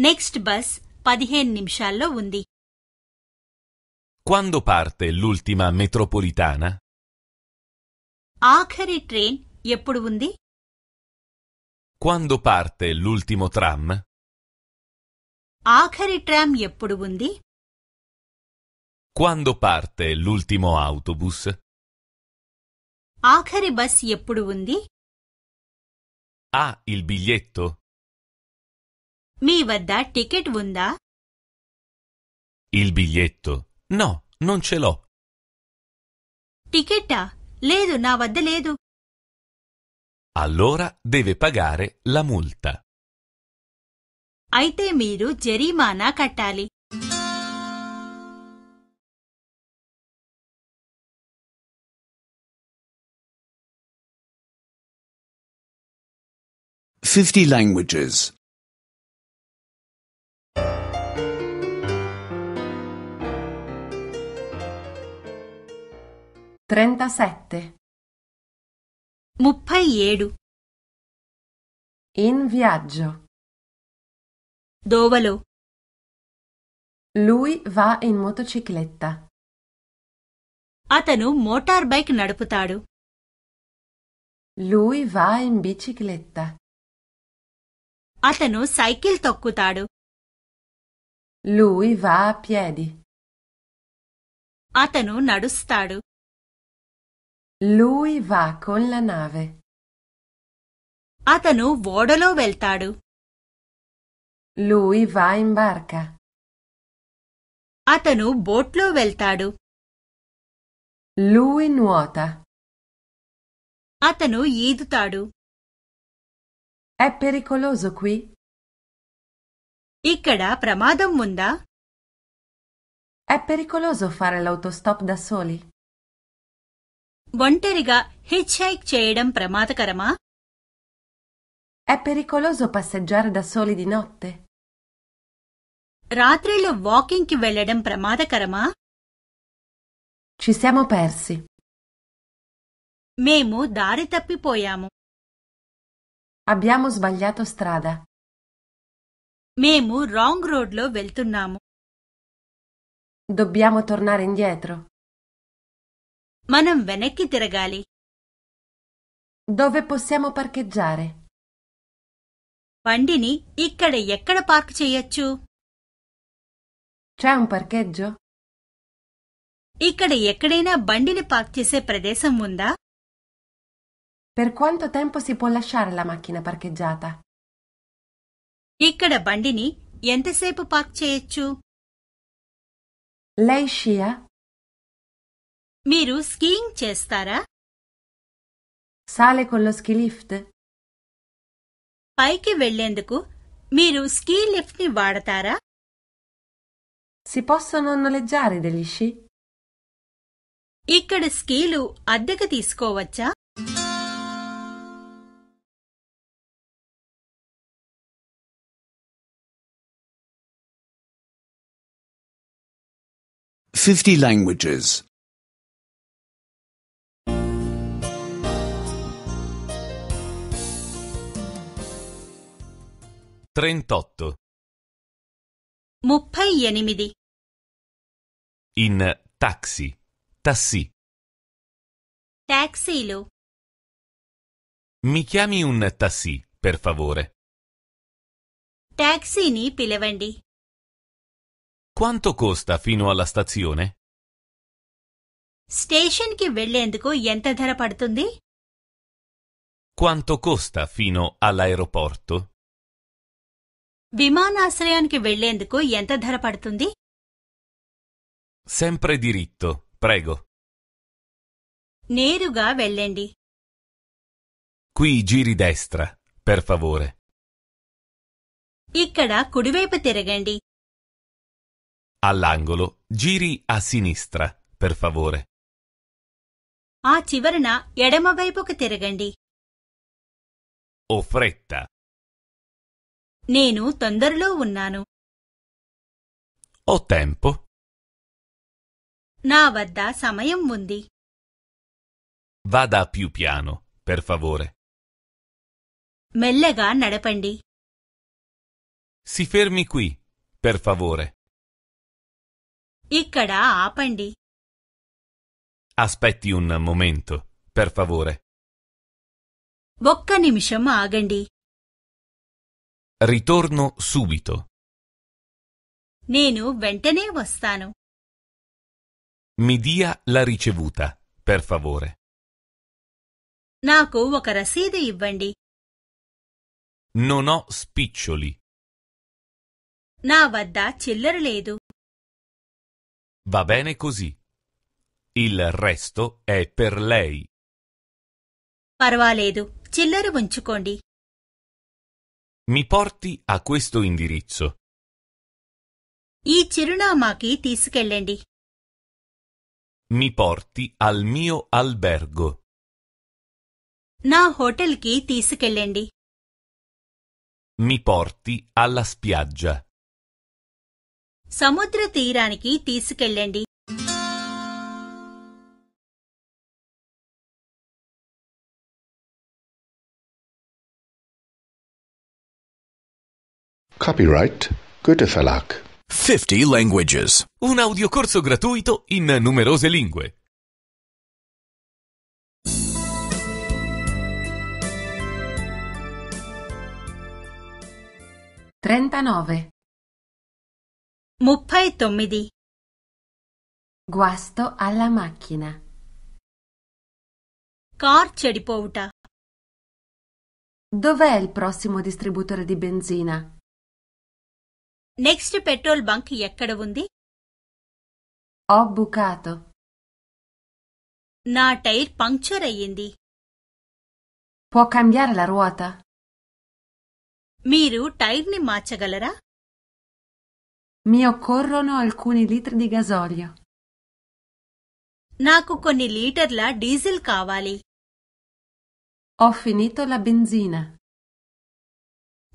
Next bus 15 నిమిషాల్లో ఉంది. Quando parte l'ultima metropolitana? ఆఖరి ట్రైన్ ఎప్పుడు ఉంది Quando parte l'ultimo tram? ఆఖరి ట్రామ్ ఎప్పుడు ఉంది Quando parte l'ultimo autobus? ఆఖరి బస్ ఎప్పుడు ఉంది Ha il biglietto? మీ వద్ద టికెట్ ఉందా Il biglietto? No, non ce l'ho. టికెటా లేదు నా వద్ద లేదు Allora deve pagare la multa. అయితే మీరు జరిమానా కట్టాలి Fifty languages. 37 ముప్పై ఏడు In viaggio. Dovalo Lui va in motocicletta. అతను motorbike bike Lui va in bicicletta. అతను సైకిల్ తొక్కుతాడు Lui va a piedi. అతను nadustadu lui va con la nave అతను ఓడలో veltadu. lui va in barca అతను botlo veltadu. lui nuota అతను yidutadu. è pericoloso qui ఇక్కడ pramadam munda? è pericoloso fare l'autostop da soli ఒంటరిగా hitchhike చేయడం ప్రమాదకరమా È pericoloso passeggiare da soli di notte? రాత్రిళ్ళు walking కి వెళ్ళడం ప్రమాదకరమా Ci siamo persi. Memu మేము దారి తప్పిపోయాము Abbiamo sbagliato strada. Memu wrong road lo వెళ్తున్నాము Dobbiamo tornare indietro. మనం వెనక్కి తిరగాలి dove possiamo parcheggiare బండిని ఇక్కడ ఎక్కడ పార్క్ చేయొచ్చు c'è un parcheggio ఇక్కడ ఎక్కడైనా బండిని పార్క్ చేసే ప్రదేశం ఉందా Per quanto tempo si può lasciare la macchina parcheggiata? ఇక్కడ బండిని ఎంతసేపు పార్క్ చేయొచ్చు Lei scia? మీరు స్కీయింగ్ చేస్తారా Sale con lo ski lift? పైకి వెళ్లేందుకు మీరు స్కీ లిఫ్ట్ ని వాడతారా Si possono noleggiare degli sci? ఇక్కడ స్కీలు అద్దెకు తీసుకోవచ్చా Fifty languages. 38. ముప్పై ఎనిమిది in taxi Tassi. Taxi lo. mi chiami un tassì per favore Taxi ni pilevendi. quanto costa fino alla stazione స్టేషన్కి వెళ్లేందుకు ఎంత ధర పడుతుంది quanto costa fino all'aeroporto విమానాశ్రయానికి వెళ్లేందుకు ఎంత ధర పడుతుంది Sempre diritto, prego. నేరుగా వెళ్ళండి Qui giri destra, per favore. ఇక్కడ కుడివైపు తిరగండి All'angolo, giri a sinistra, per favore. ఆ చివరన ఎడమవైపుకు తిరగండి Ho fretta. నేను తొందరలో ఉన్నాను Ho tempo. నా వద్ద సమయం ఉంది Vada più piano, per favore. మెల్లగా నడపండి Si fermi qui, per favore. ఇక్కడ ఆపండి Aspetti un momento, per favore. ఒక్క నిమిషం ఆగండి Ritorno subito. Nenu ventane vastano. Mi dia la ricevuta, per favore. Naku oka raside ivvandi. Non ho spiccioli. Na vadda chillar ledu. Va bene così. Il resto è per lei. Parvaledu, chiller unchukondi. Mi porti a questo indirizzo. ఈ చిరునామాకి తీసుకెళ్ళండి Mi porti al mio albergo. Na hotel ki తీసుకెళ్ళండి Mi porti alla spiaggia. సముద్ర Tiraniki తీసుకెళ్ళండి Copyright Goethe Verlag. 50 Languages. Un audiocorso gratuito in numerose lingue. Trentanove. ముప్పై తొమ్మిది Guasto alla macchina. Corce di చెడిపోవుట Dov'è il prossimo distributore di benzina? Next petrol bunk ఎక్కడ ఉంది Ho bucato. నా tyre puncture అయ్యింది Può cambiare la ruota? మీరు టైర్ని మార్చగలరా Mi occorrono alcuni litri di gasolio. నాకు కొన్ని లీటర్ల డీజిల్ కావాలి Ho finito la benzina.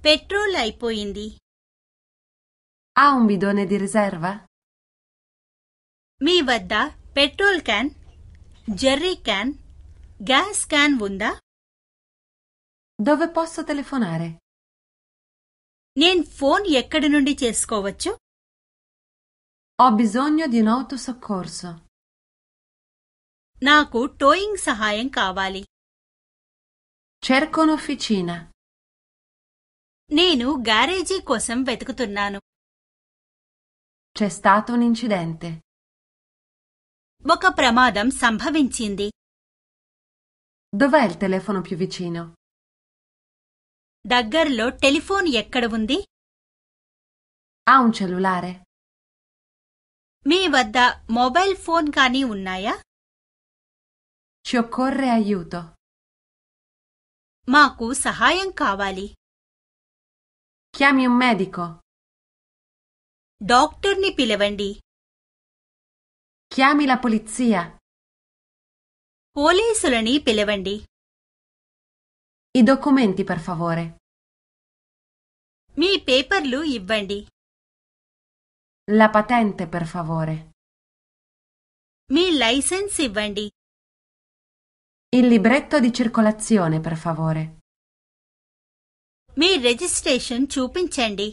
Petrol అయిపోయింది Ha un bidone di riserva? Mi vada petrol can, jerry can, gas can ఉందా Dove posso telefonare? Nien phone ఎక్కడి నుండి చేసుకోవచ్చు Ho bisogno di un autosoccorso. Naku towing సహాయం కావాలి Cerco un'officina. Nenu garage కోసం వెతుకుతున్నాను c'è stato un incidente. ఒక ప్రమాదం సంభవించింది Dov'è il telefono più vicino? దగ్గర్లో టెలిఫోన్ ఎక్కడ ఉంది Ha un cellulare? మీ వద్ద మొబైల్ ఫోన్ కానీ ఉన్నాయా Ci occorre aiuto. మాకు సహాయం కావాలి Chiami un medico. డాక్టర్ని పిలవండి Chiami la polizia. పోలీసులని పిలవండి I documenti, per favore. మీ పేపర్లు ఇవ్వండి La patente, per favore. మీ లైసెన్స్ ఇవ్వండి Il libretto di circolazione, per favore. మీ రిజిస్ట్రేషన్ చూపించండి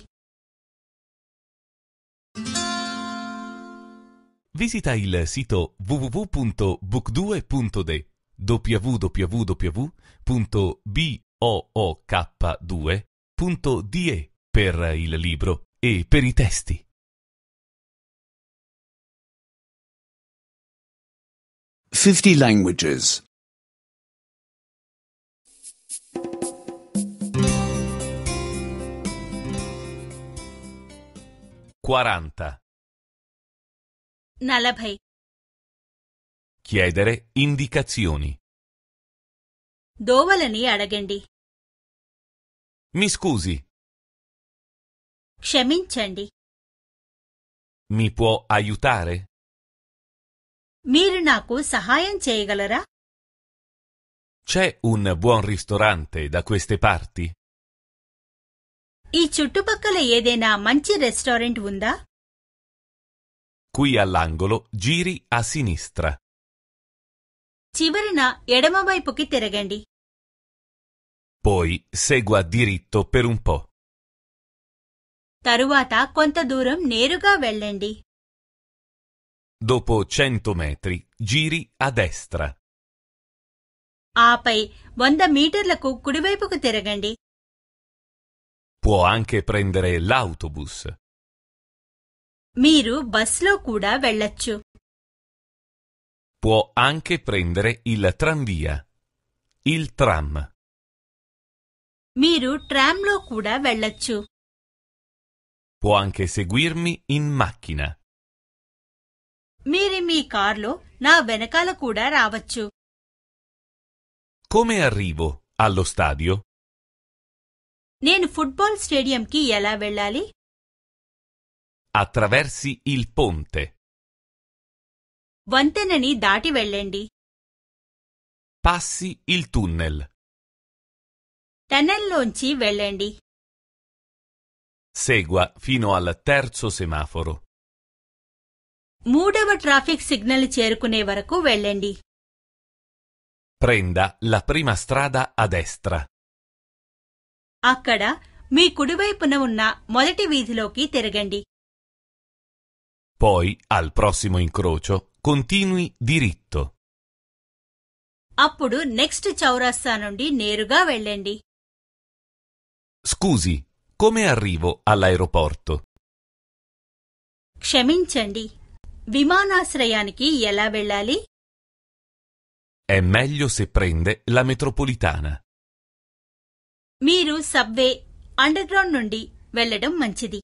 visita il sito www.book2.de www.book2.de per il libro e per i testi. Fifty languages. Quaranta. నలభై Chiedere indicazioni. దోవలని అడగండి Mi scusi, క్షమించండి mi può aiutare? మీరు నాకు సహాయం చేయగలరా C'è un buon ristorante da queste parti? ఈ చుట్టుపక్కల ఏదైనా మంచి restaurant ఉందా qui all'angolo giri a sinistra. చివరన ఎడమవైపుకి తిరగండి Poi segua diritto per un po'. తరువాత కొంత దూరం నేరుగా vellendi. Dopo 100 metri giri a destra. ఆపై వంద మీటర్లకు కుడివైపుకు తిరగండి. Può anche prendere l'autobus. మీరు బస్లో kuda వెళ్ళొచ్చు Può anche prendere il tranvia. Il tram. మీరు ట్రామ్లో kuda వెళ్ళొచ్చు Può anche seguirmi in macchina. Miri mi carlo na వెనకాల కూడా రావచ్చు Come arrivo allo stadio? Nen football stadium ki ఎలా vellali? Attraversi il ponte. Vantenani dati వెళ్ళండి Passi il tunnel. టనెల్లోంచి వెళ్ళండి Segua fino al terzo semaforo. మూడవ traffic signal చేరుకునే వరకు వెళ్ళండి Prenda la prima strada a destra. అక్కడ మీ కుడివైపున ఉన్న మొదటి వీధిలోకి tergandi. Poi, al prossimo incrocio, continui diritto. Appudu next చౌరస్తా నుండి నేరుగా వెళ్ళండి Scusi, come arrivo all'aeroporto? క్షమించండి విమానాశ్రయానికి ఎలా వెళ్ళాలి È meglio se prende la metropolitana. Miru subway underground nundi వెళ్ళడం మంచిది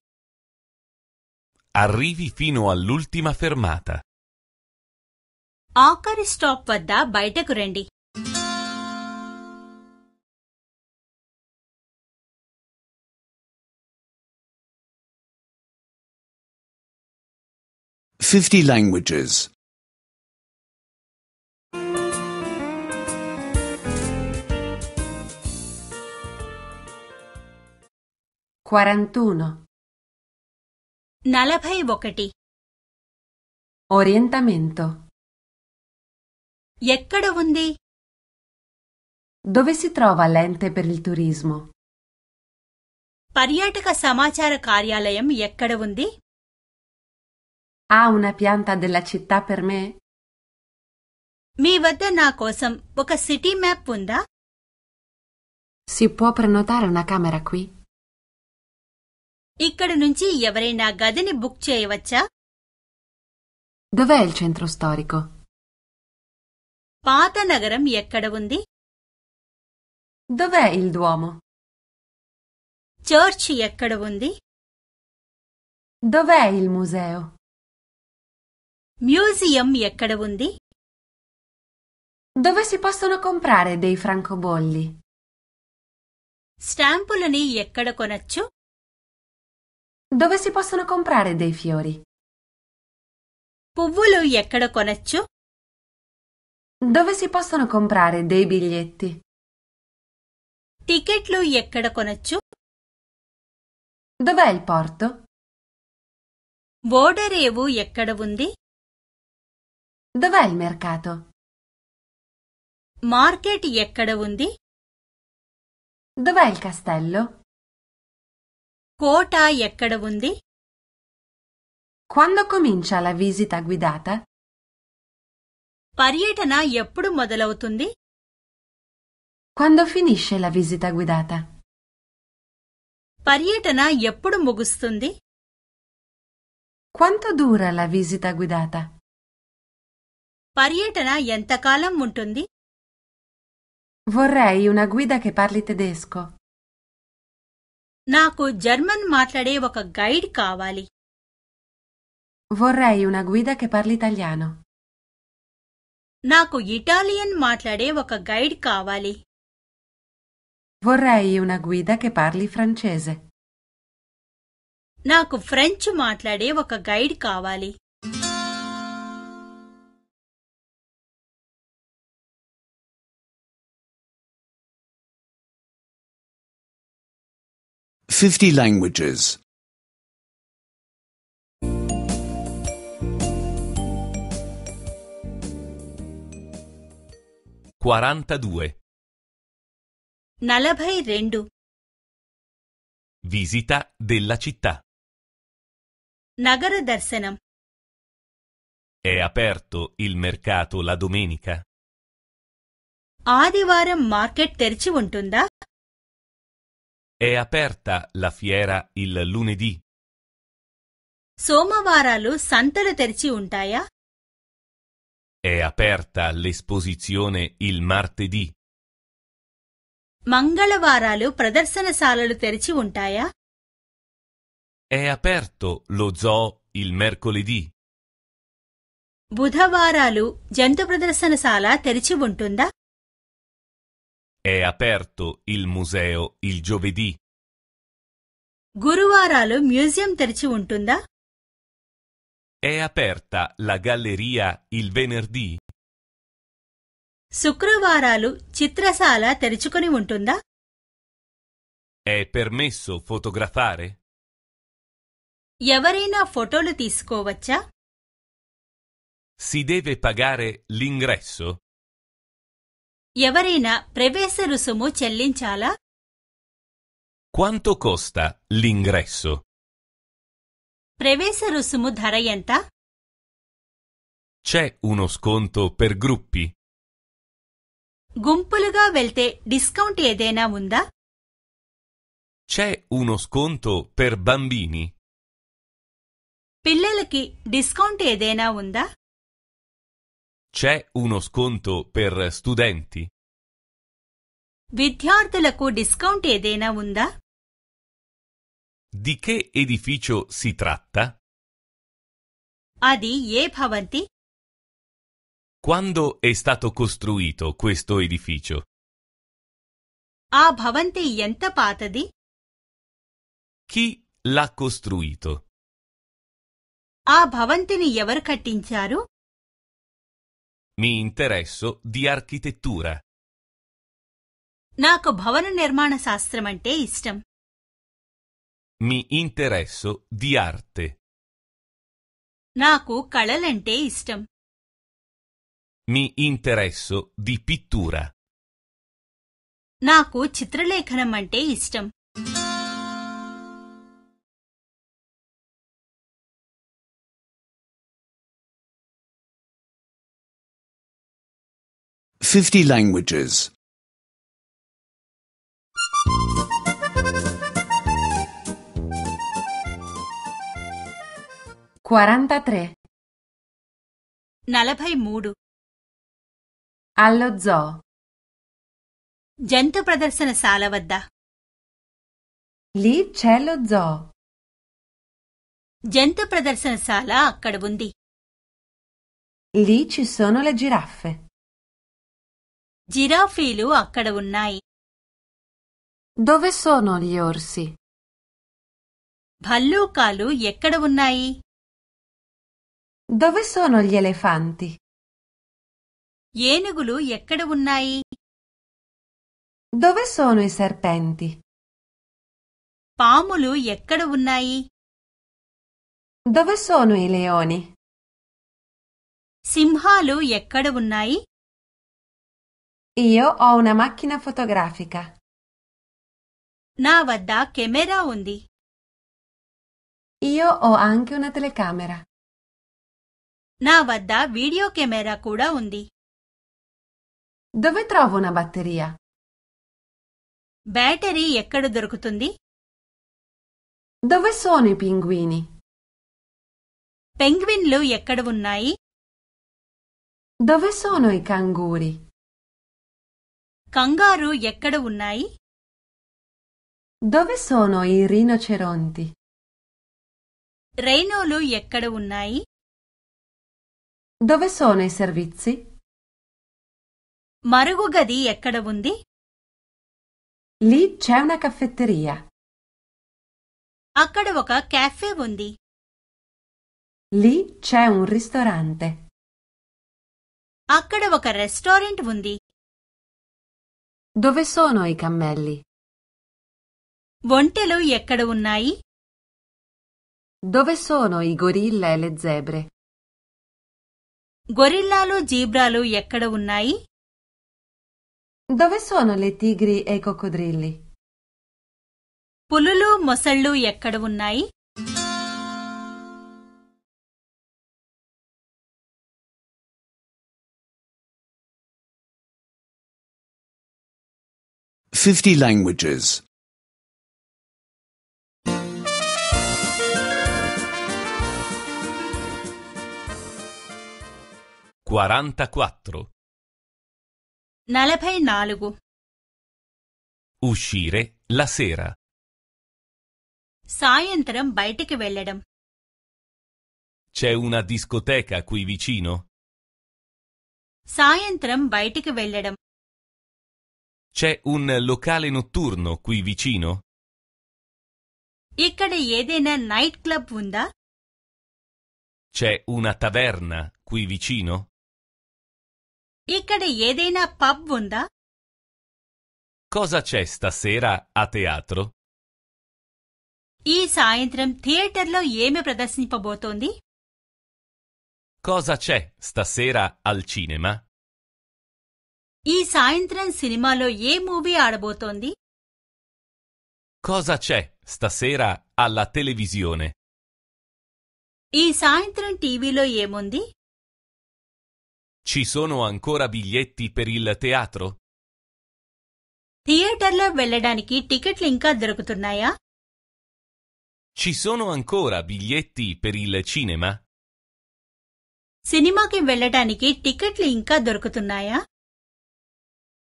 arrivi fino all'ultima fermata. ఆఖరి స్టాప్ వద్ద బయటకు రండి ఫిఫ్టీ లాంగ్వేజెస్ quarantuno నలభై ఒకటి Orientamento. ఎక్కడ ఉంది Dove si trova l'ente per il turismo? పర్యాటక సమాచార Karyalayam ఎక్కడ ఉంది Ha una pianta della città per me? Mi వద్ద na kosam ఒక city map ఉందా Si può prenotare una camera qui? ఇక్కడి నుంచి ఎవరైనా గదిని బుక్ చేయవచ్చా Dov'è il centro storico? పాత నగరం ఎక్కడ ఉంది Dov'è il Duomo? చర్చ్ ఎక్కడ ఉంది Dov'è il museo? Museum ఎక్కడ ఉంది Dove si possono comprare dei francobolli? స్టాంపులని ఎక్కడ కొనచ్చు dove si possono comprare dei fiori? పువ్వులు ఎక్కడ కొనచ్చు Dove si possono comprare dei biglietti? టికెట్లు ఎక్కడ కొనచ్చు Dov'è il porto? Border ఓడరేవు ఎక్కడ ఉంది Dov'è il mercato? Market ఎక్కడ ఉంది Dov'è il castello? కోట ఎక్కడ ఉంది Quando comincia la visita guidata? పర్యటన ఎప్పుడు మొదలవుతుంది Quando finisce la visita guidata? పర్యటన ఎప్పుడు ముగుస్తుంది Quanto dura la visita guidata? పర్యటన ఎంతకాలం ఉంటుంది Vorrei una guida che parli tedesco. నాకు జర్మన్ మాట్లాడే ఒక గైడ్ కావాలి Vorrei una guida che parli italiano. నాకు ఇటాలియన్ మాట్లాడే ఒక గైడ్ కావాలి Vorrei una guida che parli francese. నాకు ఫ్రెంచ్ మాట్లాడే ఒక గైడ్ కావాలి 50 languages. 42. నలభై రెండు Visita della città. నగర దర్శనం È aperto il mercato la domenica? ఆదివారం మార్కెట్ తెరిచి ఉంటుందా è aperta la fiera il lunedì. సోమవారాలు సంతలు terci ఉంటాయా È aperta l'esposizione il martedì. మంగళవారాలు ప్రదర్శనశాలలు terci ఉంటాయా È aperto lo zoo il mercoledì. బుధవారాలు జంతు ప్రదర్శనశాల terci ఉంటుందా è aperto il museo il giovedì. గురువారాలు museum తెరిచి ఉంటుందా È aperta la galleria il venerdì? శుక్రవారాలు చిత్రశాల తెరుచుకొని ఉంటుందా È permesso fotografare? ఎవరైనా ఫోటోలు తీసుకోవచ్చా Si deve pagare l'ingresso? ఎవరైనా ప్రవేశ రుసుము చెల్లించాలా Quanto costa l'ingresso? ప్రవేశ రుసుము ధర C'è uno sconto per gruppi? గుంపులుగా velte డిస్కౌంట్ ఏదైనా ఉందా C'è uno sconto per bambini? పిల్లలకి డిస్కౌంట్ ఏదైనా ఉందా c'è uno sconto per studenti? విద్యార్థులకు డిస్కౌంట్ ఏదైనా ఉందా Di che edificio si tratta? Adi ఏ భవంతి Quando è stato costruito questo edificio? A Bhavanti ఎంత పాతది Chi l'ha costruito? A భవంతిని Yavar Katincharu? మీ interesso di architettura. నాకు భవన నిర్మాణ శాస్త్రం అంటే ఇష్టం Mi interesso di arte. నాకు కళలంటే ఇష్టం Mi interesso di pittura. నాకు చిత్రలేఖనం అంటే ఇష్టం 50 languages. 43. 43 Allo zoo. Gento జంతు ప్రదర్శనశాల వద్ద Lì c'è lo zoo. Gento జంతు ప్రదర్శనశాల అక్కడ ఉంది Lì ci sono le giraffe. జిరాఫీలు అక్కడ ఉన్నాయి Dove sono gli orsi? భల్లూకాలు ఎక్కడ ఉన్నాయి Dove sono gli elefanti? ఏనుగులు ఎక్కడ ఉన్నాయి Dove sono i serpenti? పాములు ఎక్కడ ఉన్నాయి Dove sono i leoni? సింహాలు ఎక్కడ ఉన్నాయి Io ho una macchina fotografica. నా వద్ద కెమెరా ఉంది Io ho anche una telecamera. నా వద్ద వీడియో కెమెరా కూడా ఉంది Dove trovo una batteria? Battery ఎక్కడ దొరుకుతుంది Dove sono i pinguini? పెంగ్విన్లు ఎక్కడ ఉన్నాయి Dove sono i canguri? కంగారు ఎక్కడ ఉన్నాయి Dove sono i rinoceronti? రైనోలు ఎక్కడ ఉన్నాయి Dove sono i servizi? మరుగుగది ఎక్కడ ఉంది Lì c'è una caffetteria. అక్కడ ఒక కాఫే ఉంది Lì c'è un ristorante. అక్కడ ఒక రెస్టారెంట్ ఉంది Dove sono i cammelli? Vontelo ఎక్కడ ఉన్నాయి Dove sono i gorilla e le zebre? గొరిల్లాలు జీబ్రాలు ఎక్కడ ఉన్నాయి Dove sono le tigri e i coccodrilli? పులులు మొసళ్ళు ఎక్కడ ఉన్నాయి 50 languages. 44. నలభై నాలుగు Uscire la sera. సాయంత్రం బయటికి వెళ్ళడం C'è una discoteca qui vicino? సాయంత్రం బయటికి వెళ్ళడం c'è un locale notturno qui vicino? ఇక్కడ ఏదైనా నైట్ క్లబ్ ఉందా C'è una taverna qui vicino? ఇక్కడ ఏదైనా పబ్ ఉందా Cosa c'è stasera a teatro? ఈ సాయంత్రం థియేటర్లో ఏమి ప్రదర్శింపబోతోంది Cosa c'è stasera al cinema? ఈ సాయంత్రం సినిమాలో ఏ మూవీ ఆడబోతోంది Cosa c'è stasera alla televisione? ఈ సాయంత్రం టీవీలో ఏముంది Ci sono ancora biglietti per il teatro? థియేటర్లో వెళ్ళడానికి టికెట్లు ఇంకా దొరుకుతున్నాయా Ci sono ancora biglietti per il cinema? సినిమాకి వెళ్ళడానికి టికెట్లు ఇంకా దొరుకుతున్నాయా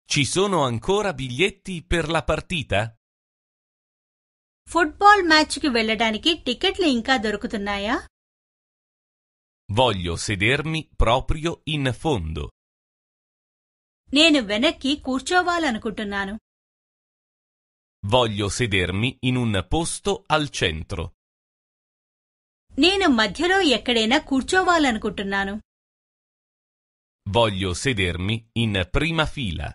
ci sono ancora biglietti per la partita? Football మ్యాచ్కి వెళ్ళడానికి టికెట్లు ఇంకా దొరుకుతున్నాయా Voglio sedermi proprio in fondo. నేను వెనక్కి కూర్చోవాలనుకుంటున్నాను Voglio sedermi in un posto al centro. నేను మధ్యలో ఎక్కడైనా కూర్చోవాలనుకుంటున్నాను Voglio sedermi in prima fila.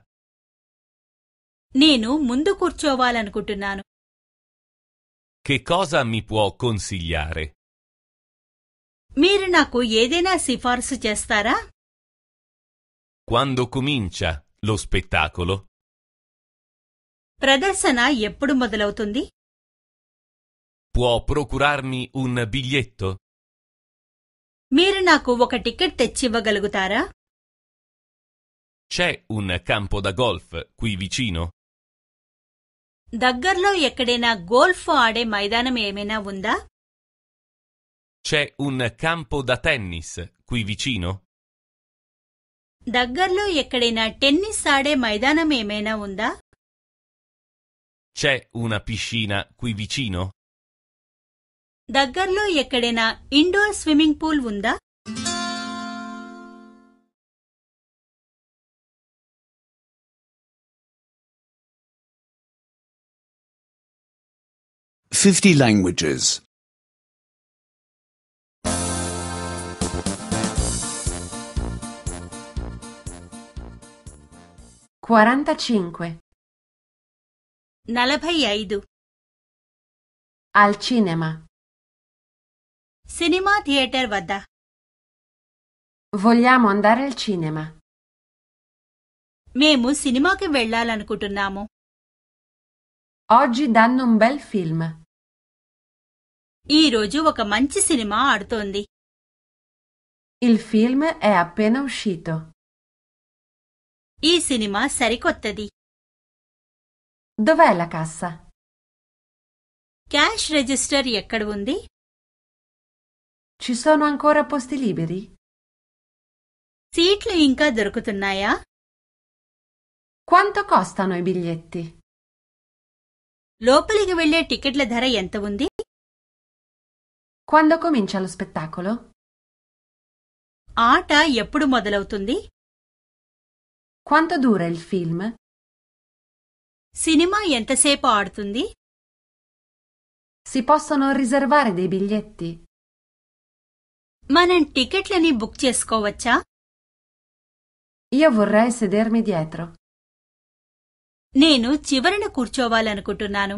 నేను ముందు కూర్చోవాలనుకుంటున్నాను Che cosa mi può consigliare? మీరు నాకు ఏదైనా సిఫార్సు చేస్తారా Quando comincia lo spettacolo? ప్రదర్శన ఎప్పుడు మొదలవుతుంది Può procurarmi un biglietto? మీరు నాకు ఒక టికెట్ తెచ్చివ్వగలుగుతారా C'è un campo da golf qui vicino? దగ్గర్లో ఎక్కడైనా గోల్ఫ్ ఆడే మైదానం ఏమైనా ఉందా C'è un campo da tennis qui vicino? దగ్గర్లో ఎక్కడైనా టెన్నిస్ ఆడే మైదానం ఏమైనా ఉందా C'è una piscina qui vicino? దగ్గర్లో ఎక్కడైనా ఇండోర్ స్విమ్మింగ్ పూల్ ఉందా 50 languages. 45. నలభై Al cinema. Cinema థియేటర్ వద్ద Vogliamo andare al cinema. మేము సినిమాకి వెళ్ళాలనుకుంటున్నాము Oggi danno un bel film. ఈ రోజు ఒక మంచి సినిమా ఆడుతోంది Il film è appena uscito. ఈ సినిమా సరికొత్తది Dov'è la cassa? Cash register ఎక్కడ ఉంది Ci sono ancora posti liberi? సీట్లు inka దొరుకుతున్నాయా Quanto costano i biglietti? లోపలికి వెళ్లే టికెట్ల ధర ఎంత ఉంది quando comincia lo spettacolo? ఆట ఎప్పుడు మొదలవుతుంది Quanto dura il film? Cinema ఎంతసేపు ఆడుతుంది Si possono riservare dei biglietti? మనం టికెట్లని బుక్ చేసుకోవచ్చా Io vorrei sedermi dietro. నేను చివరన కూర్చోవాలనుకుంటున్నాను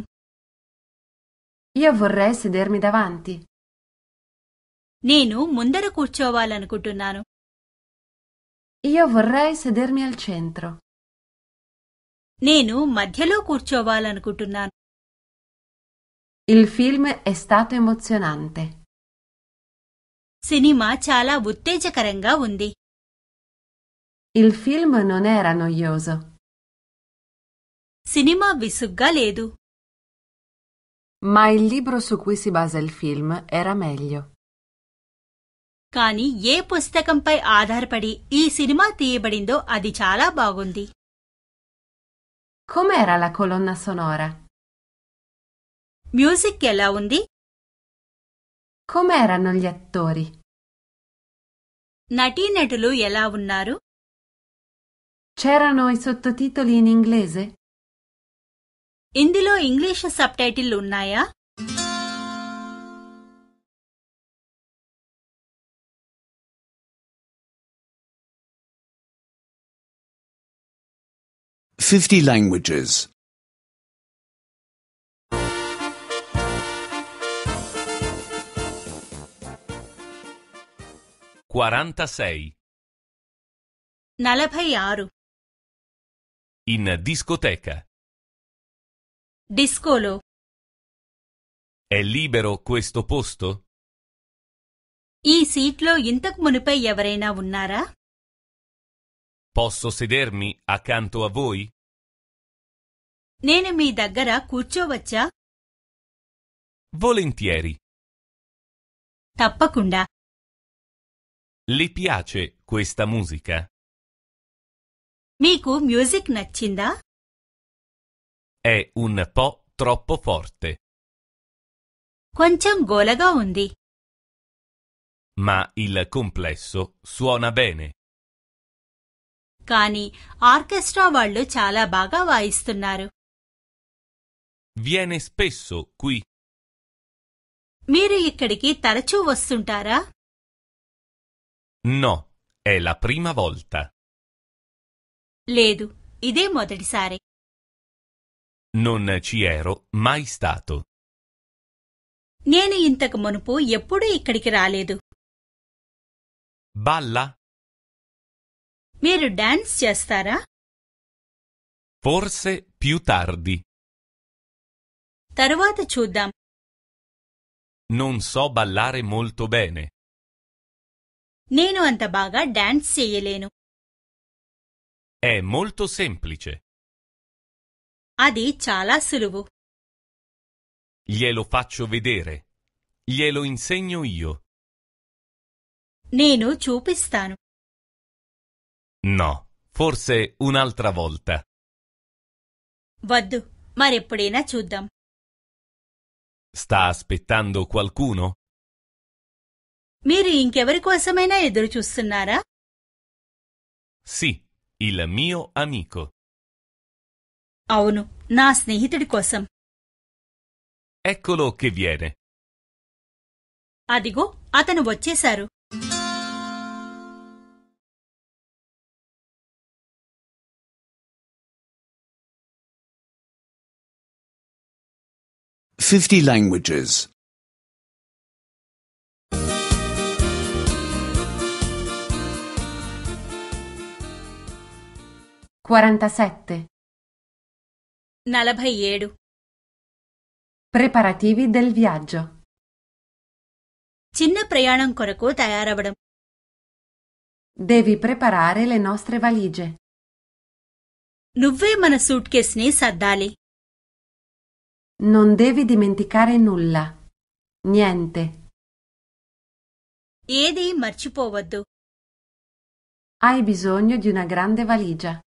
Io vorrei sedermi davanti. నేను ముందర కూర్చోవాలనుకుంటున్నాను Io vorrei sedermi al centro. నేను మధ్యలో కూర్చోవాలనుకుంటున్నాను Il film è stato emozionante. సినిమా చాలా ఉత్తేజకరంగా ఉంది Il film non era noioso. Cinema విసుగ్గా లేదు. Ma il libro su cui si basa il film era meglio. కానీ ఏ పుస్తకంపై ఆధారపడి ఈ సినిమా తీయబడిందో అది చాలా బాగుంది మ్యూజిక్ ఎలా ఉంది నటీనటులు ఎలా ఉన్నారు ఇందులో ఇంగ్లీష్ సబ్టైటిల్ ఉన్నాయా 50 languages. 46. 46 In discoteca. Discolo. È libero questo posto? ఈ సీట్లో ఇంతకు మునిపై ఎవరైనా ఉన్నారా Posso sedermi accanto a voi? నేను మీ దగ్గర కూర్చోవచ్చా Volentieri. తప్పకుండా Le piace questa musica? మీకు మ్యూజిక్ నచ్చిందా È un po' troppo forte, కొంచెం గోలగా ఉంది ma il complesso suona bene. కానీ ఆర్కెస్ట్రా వాళ్ళు చాలా బాగా వాయిస్తున్నారు Viene spesso qui. మీరు ఇక్కడికి తరచూ వస్తుంటారా No, è la prima volta. Ledu, లేదు ఇదే sare. Non ci ero mai stato. నేను ఇంతకు మునుపు ఎప్పుడూ ఇక్కడికి రాలేదు Balla? మీరు డాన్స్ చేస్తారా Forse più tardi. తరువాత చూద్దాం Non so ballare molto bene. నేను అంత బాగా డాన్స్ చేయలేను È molto semplice. అది చాలా సులువు Glielo faccio vedere. Glielo insegno io. Nenu chupistanu. No, forse un'altra volta. Vaddu, వద్దు మరెప్పుడైనా చూద్దాం Sta aspettando qualcuno? మీరు ఇంకెవరి కోసమైనా ఎదురు చూస్తున్నారా Sì, il mio amico. అవును నా స్నేహితుడి కోసం Eccolo che viene. Adigo, అతను వచ్చేశారు 50 languages. 47. నలభై Preparativi del viaggio. చిన్న ప్రయాణం కొరకు తయారవ్వడం Devi preparare le nostre valigie. నువ్వే మన సూట్ కేస్ని సర్దాలి non devi dimenticare nulla. Niente. ఏది marcipovadu. Hai bisogno di una grande valigia.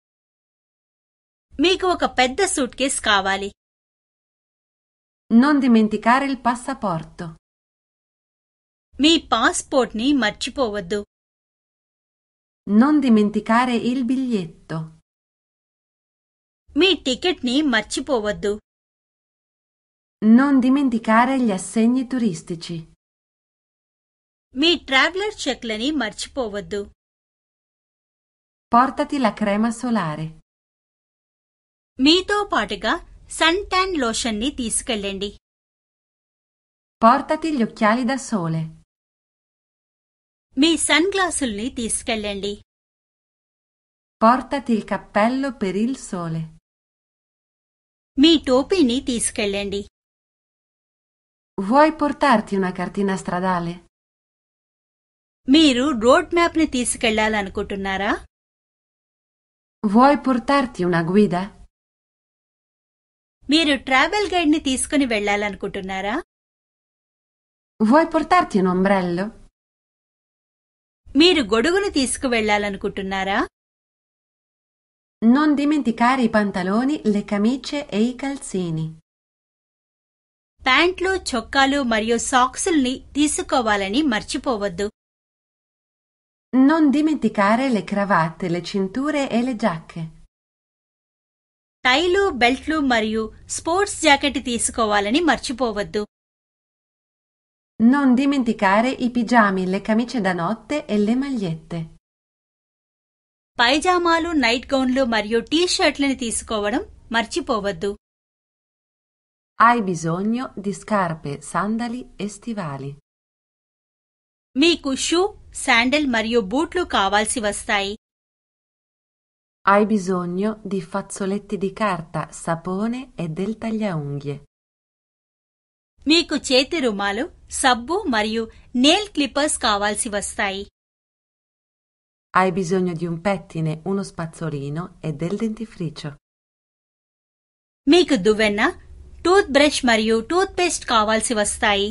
మీకు ఒక పెద్ద suitcase Non dimenticare il passaporto. Mi passport ni marcipovadu. Non dimenticare il biglietto. Mi ticket ni marcipovadu. Non dimenticare gli assegni turistici. మీ traveller చెక్లని మర్చిపోవద్దు Portati la crema solare. మీతో పాటుగా sun tan లోషన్ని తీసుకెళ్ళండి Portati gli occhiali da sole. Mi సన్ గ్లాసుల్ని తీసుకెళ్ళండి Portati il cappello per il sole. Mi మీ టోపీని తీసుకెళ్ళండి Vuoi portarti una cartina stradale? మీరు రోడ్ మ్యాప్ ని తీసుకెళ్లాలనుకుంటున్నారా? Vuoi portarti una guida? మీరు ట్రావెల్ గైడ్ ని తీసుకుని వెళ్లాలనుకుంటున్నారా? Vuoi portarti un ombrello? మీరు గొడుగును తీసుకువెళ్లాలనుకుంటున్నారా? Non dimenticare i pantaloni, le camicie e i calzini. ప్యాంట్లు చొక్కాలు మరియు సాక్సుల్ని తీసుకోవాలని మర్చిపోవద్దు e టైలు బెల్ట్లు మరియు స్పోర్ట్స్ జాకెట్ తీసుకోవాలని మర్చిపోవద్దు Non dimenticare i pigiami, le camicie da notte e le magliette. పైజామాలు నైట్ గౌన్లు మరియు టీ షర్ట్లని తీసుకోవడం మర్చిపోవద్దు Hai bisogno di scarpe, sandali e stivali. Miku shu, sandal mario బూట్లు కావాల్సి వస్తాయి Hai bisogno di fazzoletti di carta, sapone e del tagliaunghie. Miku cete రుమాలు sabbu mario nail clippers కావాల్సి వస్తాయి Hai bisogno di un pettine, uno spazzolino e del dentifricio. Miku duvenna, toothbrush మరియు toothpaste కావాల్సి వస్తాయి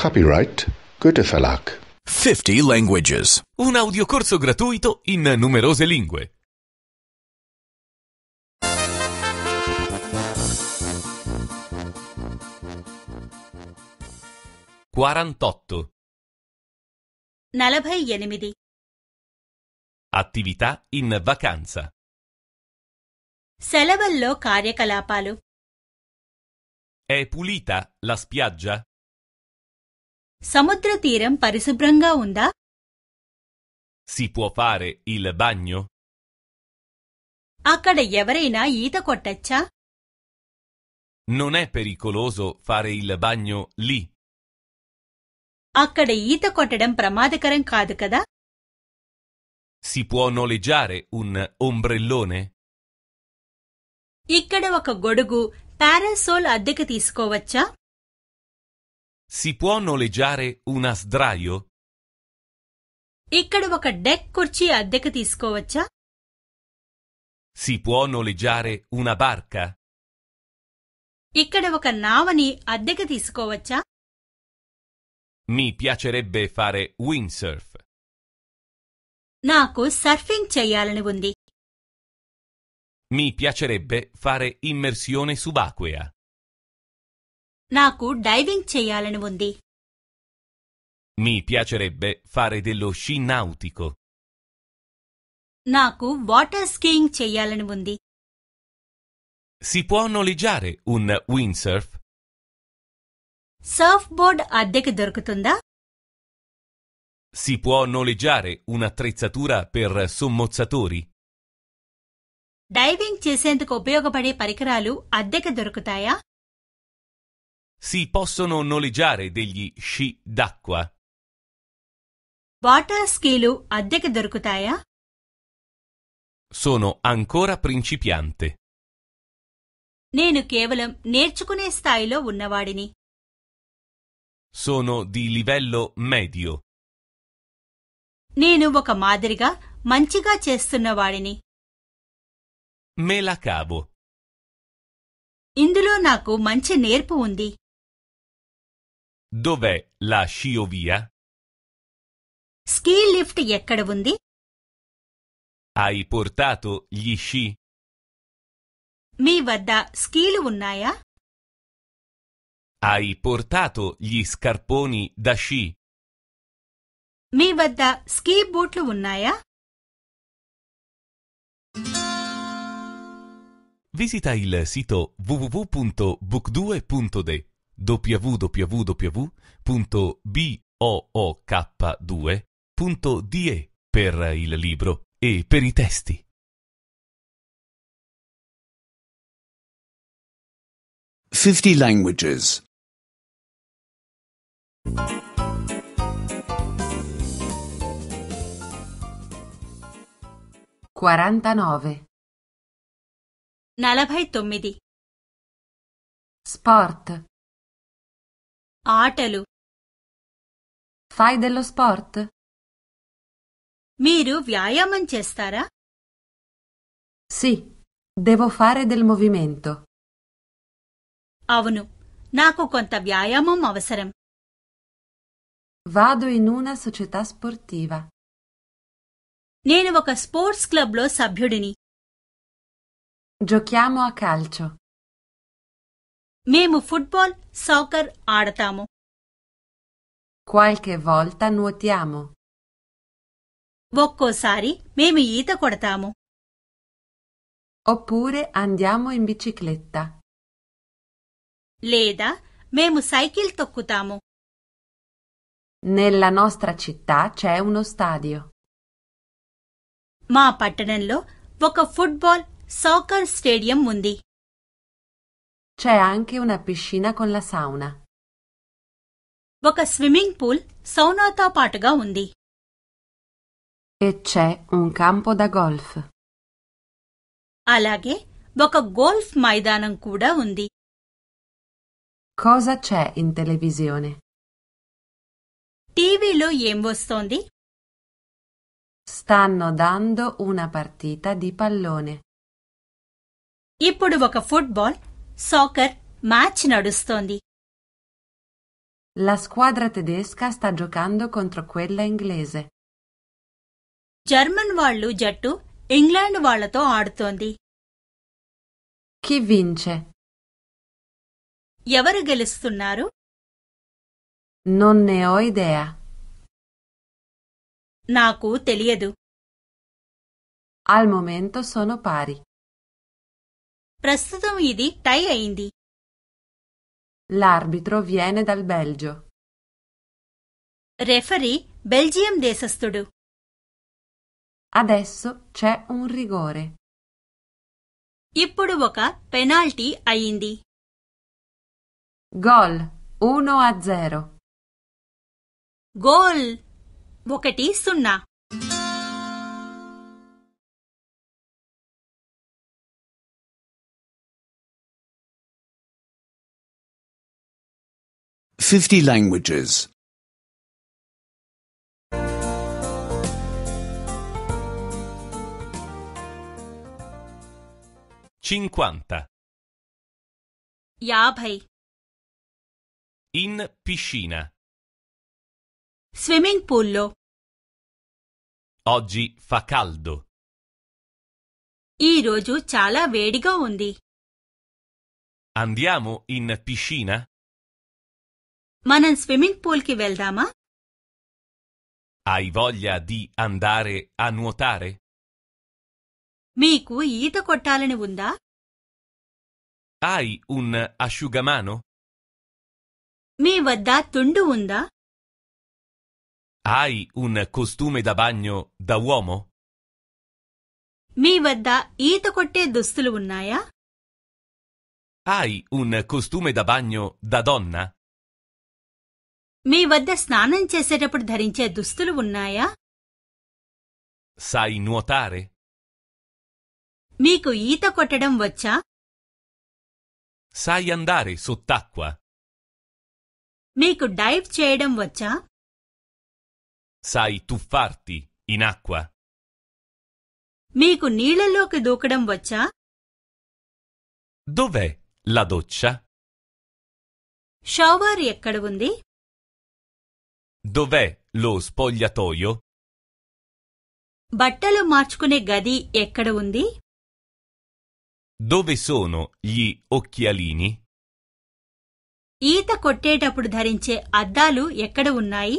Copyright Goethe Verlag 50 languages. Un audiocorso gratuito in numerose lingue. Quarantotto నలభై ఎనిమిది Attività in vacanza. సెలవుల్లో కార్యకలాపాలు È pulita la spiaggia? సముద్ర తీరం parisubranga unda? Si può fare il bagno? అక్కడ ఎవరైనా ఈత కొట్టచ్చా Non è pericoloso fare il bagno lì? అక్కడ ఈత కొట్టడం ప్రమాదకరం కాదు కదా Si può noleggiare un ombrellone? ఇక్కడ ఒక గొడుగు పారాసోల్ అద్దెకి తీసుకోవచ్చా Si può noleggiare una sdraio? ఇక్కడ ఒక డెక్ కుర్చీ అద్దెకి తీసుకోవచ్చా Si può noleggiare una barca? ఇక్కడ ఒక నావని అద్దెకి తీసుకోవచ్చా mi piacerebbe fare windsurf. Naku surfing చేయాలని ఉంది Mi piacerebbe fare immersione subacquea. Naku diving చేయాలని ఉంది Mi piacerebbe fare dello sci nautico. Naku water skiing చేయాలని ఉంది Si può noleggiare un windsurf? Surfboard అద్దెకి దొరుకుతుందా Si può noleggiare un'attrezzatura per sommozzatori? Diving చేసేందుకు ఉపయోగపడే పరికరాలు అద్దెకి దొరుకుతాయా Si possono noleggiare degli sci d'acqua? Water స్కీలు అద్దెకి దొరుకుతాయా Sono ancora principiante. నేను కేవలం నేర్చుకునే స్థాయిలో ఉన్నవాడిని sono di livello medio. నేను ఒక మాదిరిగా మంచిగా చేస్తున్నవాడిని Me la cavo. ఇందులో నాకు మంచి నేర్పు ఉంది Dov'è la sciovia? Ski lift ఎక్కడ ఉంది Hai portato gli sci? మీ వద్ద స్కీలు ఉన్నాయా hai portato gli scarponi da sci? Mi vada ski బూట్లు ఉన్నాయా Visita il sito www.book2.de www.book2.de per il libro e per i testi. Fifty languages quarantanove నలభై తొమ్మిది sport ఆటలు fai dello sport మీరు వ్యాయామం చేస్తారా sì devo fare del movimento అవును నాకు కొంత వ్యాయామం అవసరం vado in una società sportiva నేను ఒక sports club lo సభ్యుడిని giochiamo a calcio Memu football, soccer, ఆడతాము qualche volta nuotiamo sari, memu ఈత కొడతాము oppure andiamo in bicicletta Leda, memu cycle తొక్కుతాము nella nostra città c'è uno stadio. మా పట్టణంలో ఒక football, సాకర్ స్టేడియం ఉంది C'è anche una piscina con la sauna. ఒక swimming pool సౌనాతో పాటుగా ఉంది E c'è un campo da golf. అలాగే ఒక గోల్ఫ్ మైదానం కూడా ఉంది Cosa c'è in televisione? టీవీలో ఏం వస్తోంది stanno dando una partita di pallone ఇప్పుడు ఒక ఫుట్బాల్ సాకర్ మ్యాచ్ నడుస్తోంది La squadra tedesca sta giocando contro quella inglese. German వాళ్ళు జట్టు ఇంగ్లాండ్ వాళ్లతో Artondi. Chi vince? ఎవరు గెలుస్తున్నారు non ne ho idea. నాకు తెలియదు Al momento sono pari. ప్రస్తుతం ఇది tai aindi. L'arbitro viene dal Belgio. Referee Belgium దేశస్థుడు Adesso c'è un rigore. ఇప్పుడు ఒక పెనాల్టీ అయింది Gol 1 a 0. గోల్ ఒకటి సున్నా fifty languages Cinquanta. Yabai. In piscina. Swimming pool. Oggi fa caldo. ఈరోజు chala వేడిగా ఉంది Andiamo in piscina? Manan swimming pool కి వెళ్దామా Hai voglia di andare a nuotare? మీకు ఈత కొట్టాలని ఉందా Hai un asciugamano? Mi వద్ద tundu ఉందా hai un costume da bagno da uomo? Mi vada ఈత కొట్టే dustulunaya? Hai un costume da bagno da donna? Mi vada snanan చేసేటప్పుడు ధరించే dustulunaya? Sai nuotare? మీకు ఈత కొట్టడం vacha? Sai andare sott'acqua? మీకు dive చేయడం vacha? Sai tuffarti in acqua? మీకు నీళ్లలోకి దూకడం వచ్చా Dov'è la doccia? షవర్ ఎక్కడ ఉంది Dov'è lo spogliatoio? బట్టలు మార్చుకునే గది ఎక్కడ ఉంది Dove sono gli occhialini? ఈత కొట్టేటప్పుడు ధరించే అద్దాలు ఎక్కడ ఉన్నాయి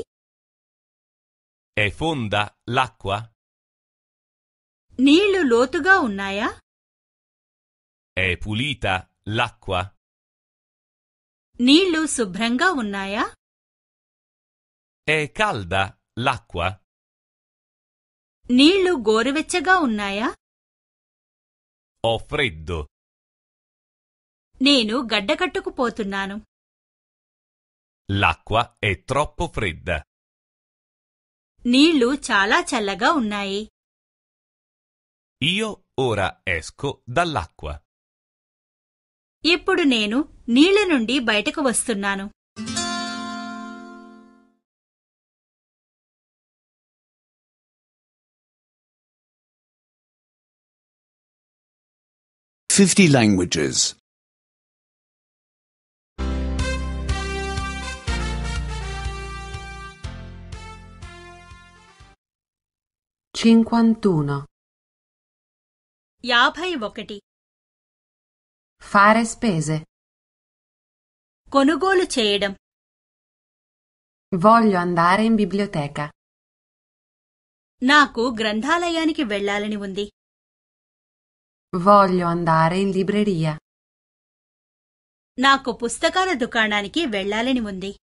È fonda l'acqua? నీళ్లు లోతుగా ఉన్నాయా? È pulita l'acqua? నీళ్లు శుభ్రంగా ఉన్నాయా? È calda l'acqua? నీళ్లు గోరువెచ్చగా ఉన్నాయా? Ho freddo. gadda నేను గడ్డకట్టుకుపోతున్నాను. L'acqua è troppo fredda. నీళ్లు చాలా చల్లగా ఉన్నాయి Io ora esco dall'acqua. ఇప్పుడు నేను నీళ్ల నుండి బయటకు వస్తున్నాను Fifty languages. 51 యాభై ఒకటి Fare spese. Konugolu చేయడం Voglio andare in biblioteca. నాకు గ్రంథాలయానికి వెళ్ళాలని ఉంది Voglio andare in libreria. నాకు పుస్తకాల దుకాణానికి వెళ్ళాలని ఉంది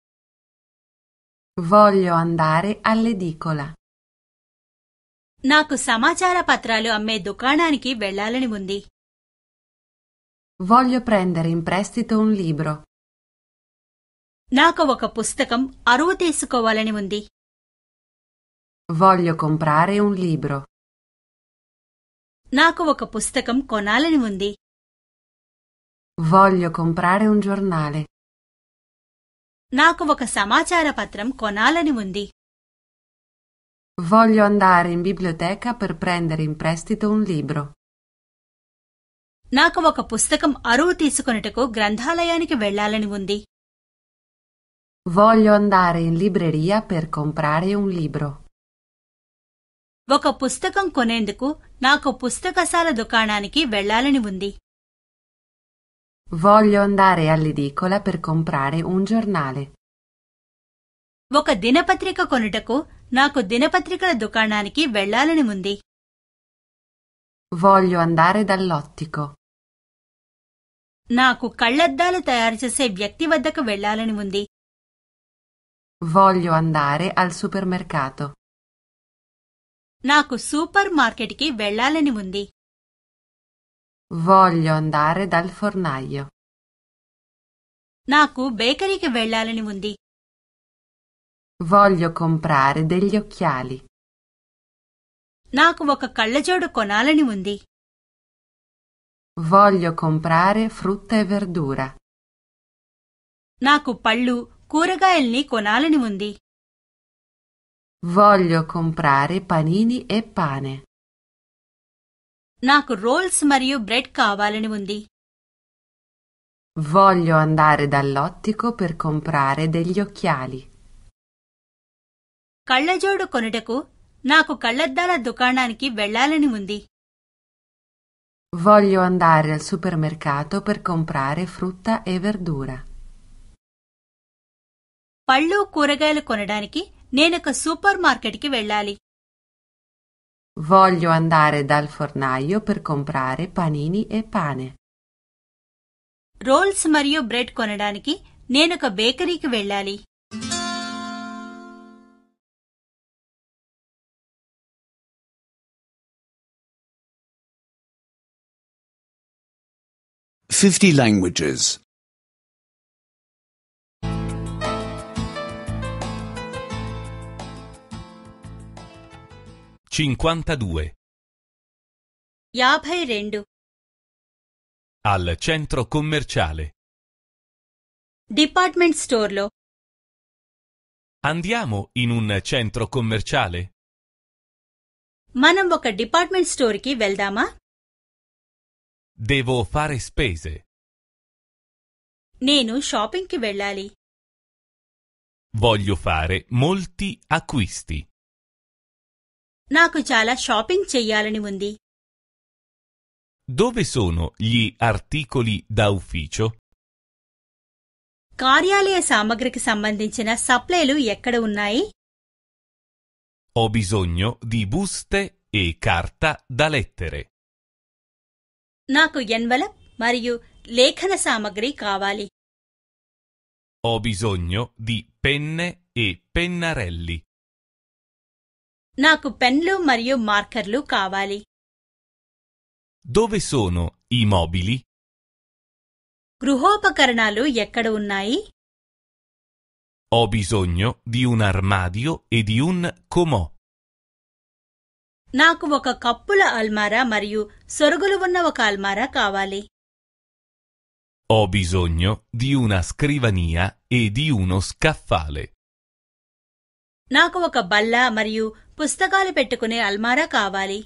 Voglio andare all'edicola. నాకు సమాచార పత్రాలు అమ్మే దుకాణానికి వెళ్లాలని ఉంది నాకు ఒక పుస్తకం అరువు తీసుకోవాలని ఉంది నాకు ఒక పుస్తకం కొనాలని ఉంది నాకు ఒక సమాచార పత్రం కొనాలని ఉంది Voglio andare in biblioteca per prendere in prestito un libro. నాకు ఒక పుస్తకం అరువు తీసుకొనుటకు గ్రంథాలయానికి వెళ్ళాలని ఉంది Voglio andare in libreria per comprare un libro. ఒక పుస్తకం కొనేందుకు నాకు పుస్తకశాల దుకాణానికి వెళ్ళాలని ఉంది Voglio andare all'edicola per comprare un giornale. ఒక దినపత్రిక కొనుటకు నాకు దినపత్రికల దుకాణానికి వెళ్ళాలని ఉంది Voglio andare dall'ottico. నాకు కళ్ళద్దాలు తయారు చేసే వ్యక్తి వద్దకు వెళ్ళాలని ఉంది Voglio andare al supermercato. నాకు సూపర్ మార్కెట్కి వెళ్ళాలని ఉంది Voglio andare dal fornaio. నాకు బేకరీకి వెళ్ళాలని ఉంది Voglio comprare degli occhiali. నాకు ఒక కళ్ళజోడు కొనాలని ఉంది. Voglio comprare frutta e verdura. నాకు పళ్ళు, కూరగాయల్ని కొనాలని ఉంది. Voglio comprare panini e pane. నాకు రోల్స్ మరియు బ్రెడ్ కావాలని ఉంది. Voglio andare dall'ottico per comprare degli occhiali. కళ్లజోడు కొనుటకు నాకు కళ్లద్దాల దుకాణానికి వెళ్లాలని ఉంది Voglio andare al supermercato per comprare frutta e verdura. పళ్ళు కూరగాయలు కొనడానికి నేనొక సూపర్ మార్కెట్కి వెళ్ళాలి Voglio andare dal fornaio per comprare panini e pane. Rolls మరియు బ్రెడ్ కొనడానికి నేనొక బేకరీకి వెళ్ళాలి 50 languages. 52. యాభై rendu. Al centro commerciale. Department స్టోర్లో Andiamo in un centro commerciale? మనం ఒక డిపార్ట్మెంట్ స్టోర్కి వెళ్దామా Devo fare spese. నేను షాపింగ్కి వెళ్ళాలి Voglio fare molti acquisti. నాకు చాలా షాపింగ్ చెయ్యాలని ఉంది Dove sono gli articoli da ufficio? కార్యాలయ సామగ్రికి సంబంధించిన సప్లైలు ఎక్కడ ఉన్నాయి Ho bisogno di buste e carta da lettere. నాకు ఎన్వలప్ మరియు లేఖన సామగ్రి కావాలి Ho bisogno di penne e pennarelli. నాకు పెన్లు మరియు మార్కర్లు కావాలి Dove sono i mobili? గృహోపకరణాలు ఎక్కడ ఉన్నాయి Ho bisogno di un armadio e di un comò. నాకు ఒక కప్పుల అల్మారా మరియు సొరుగులు ఉన్న ఒక అల్మారా కావాలి Ho bisogno di una scrivania e di uno scaffale. నాకు ఒక బల్ల మరియు పుస్తకాలు పెట్టుకునే అల్మారా కావాలి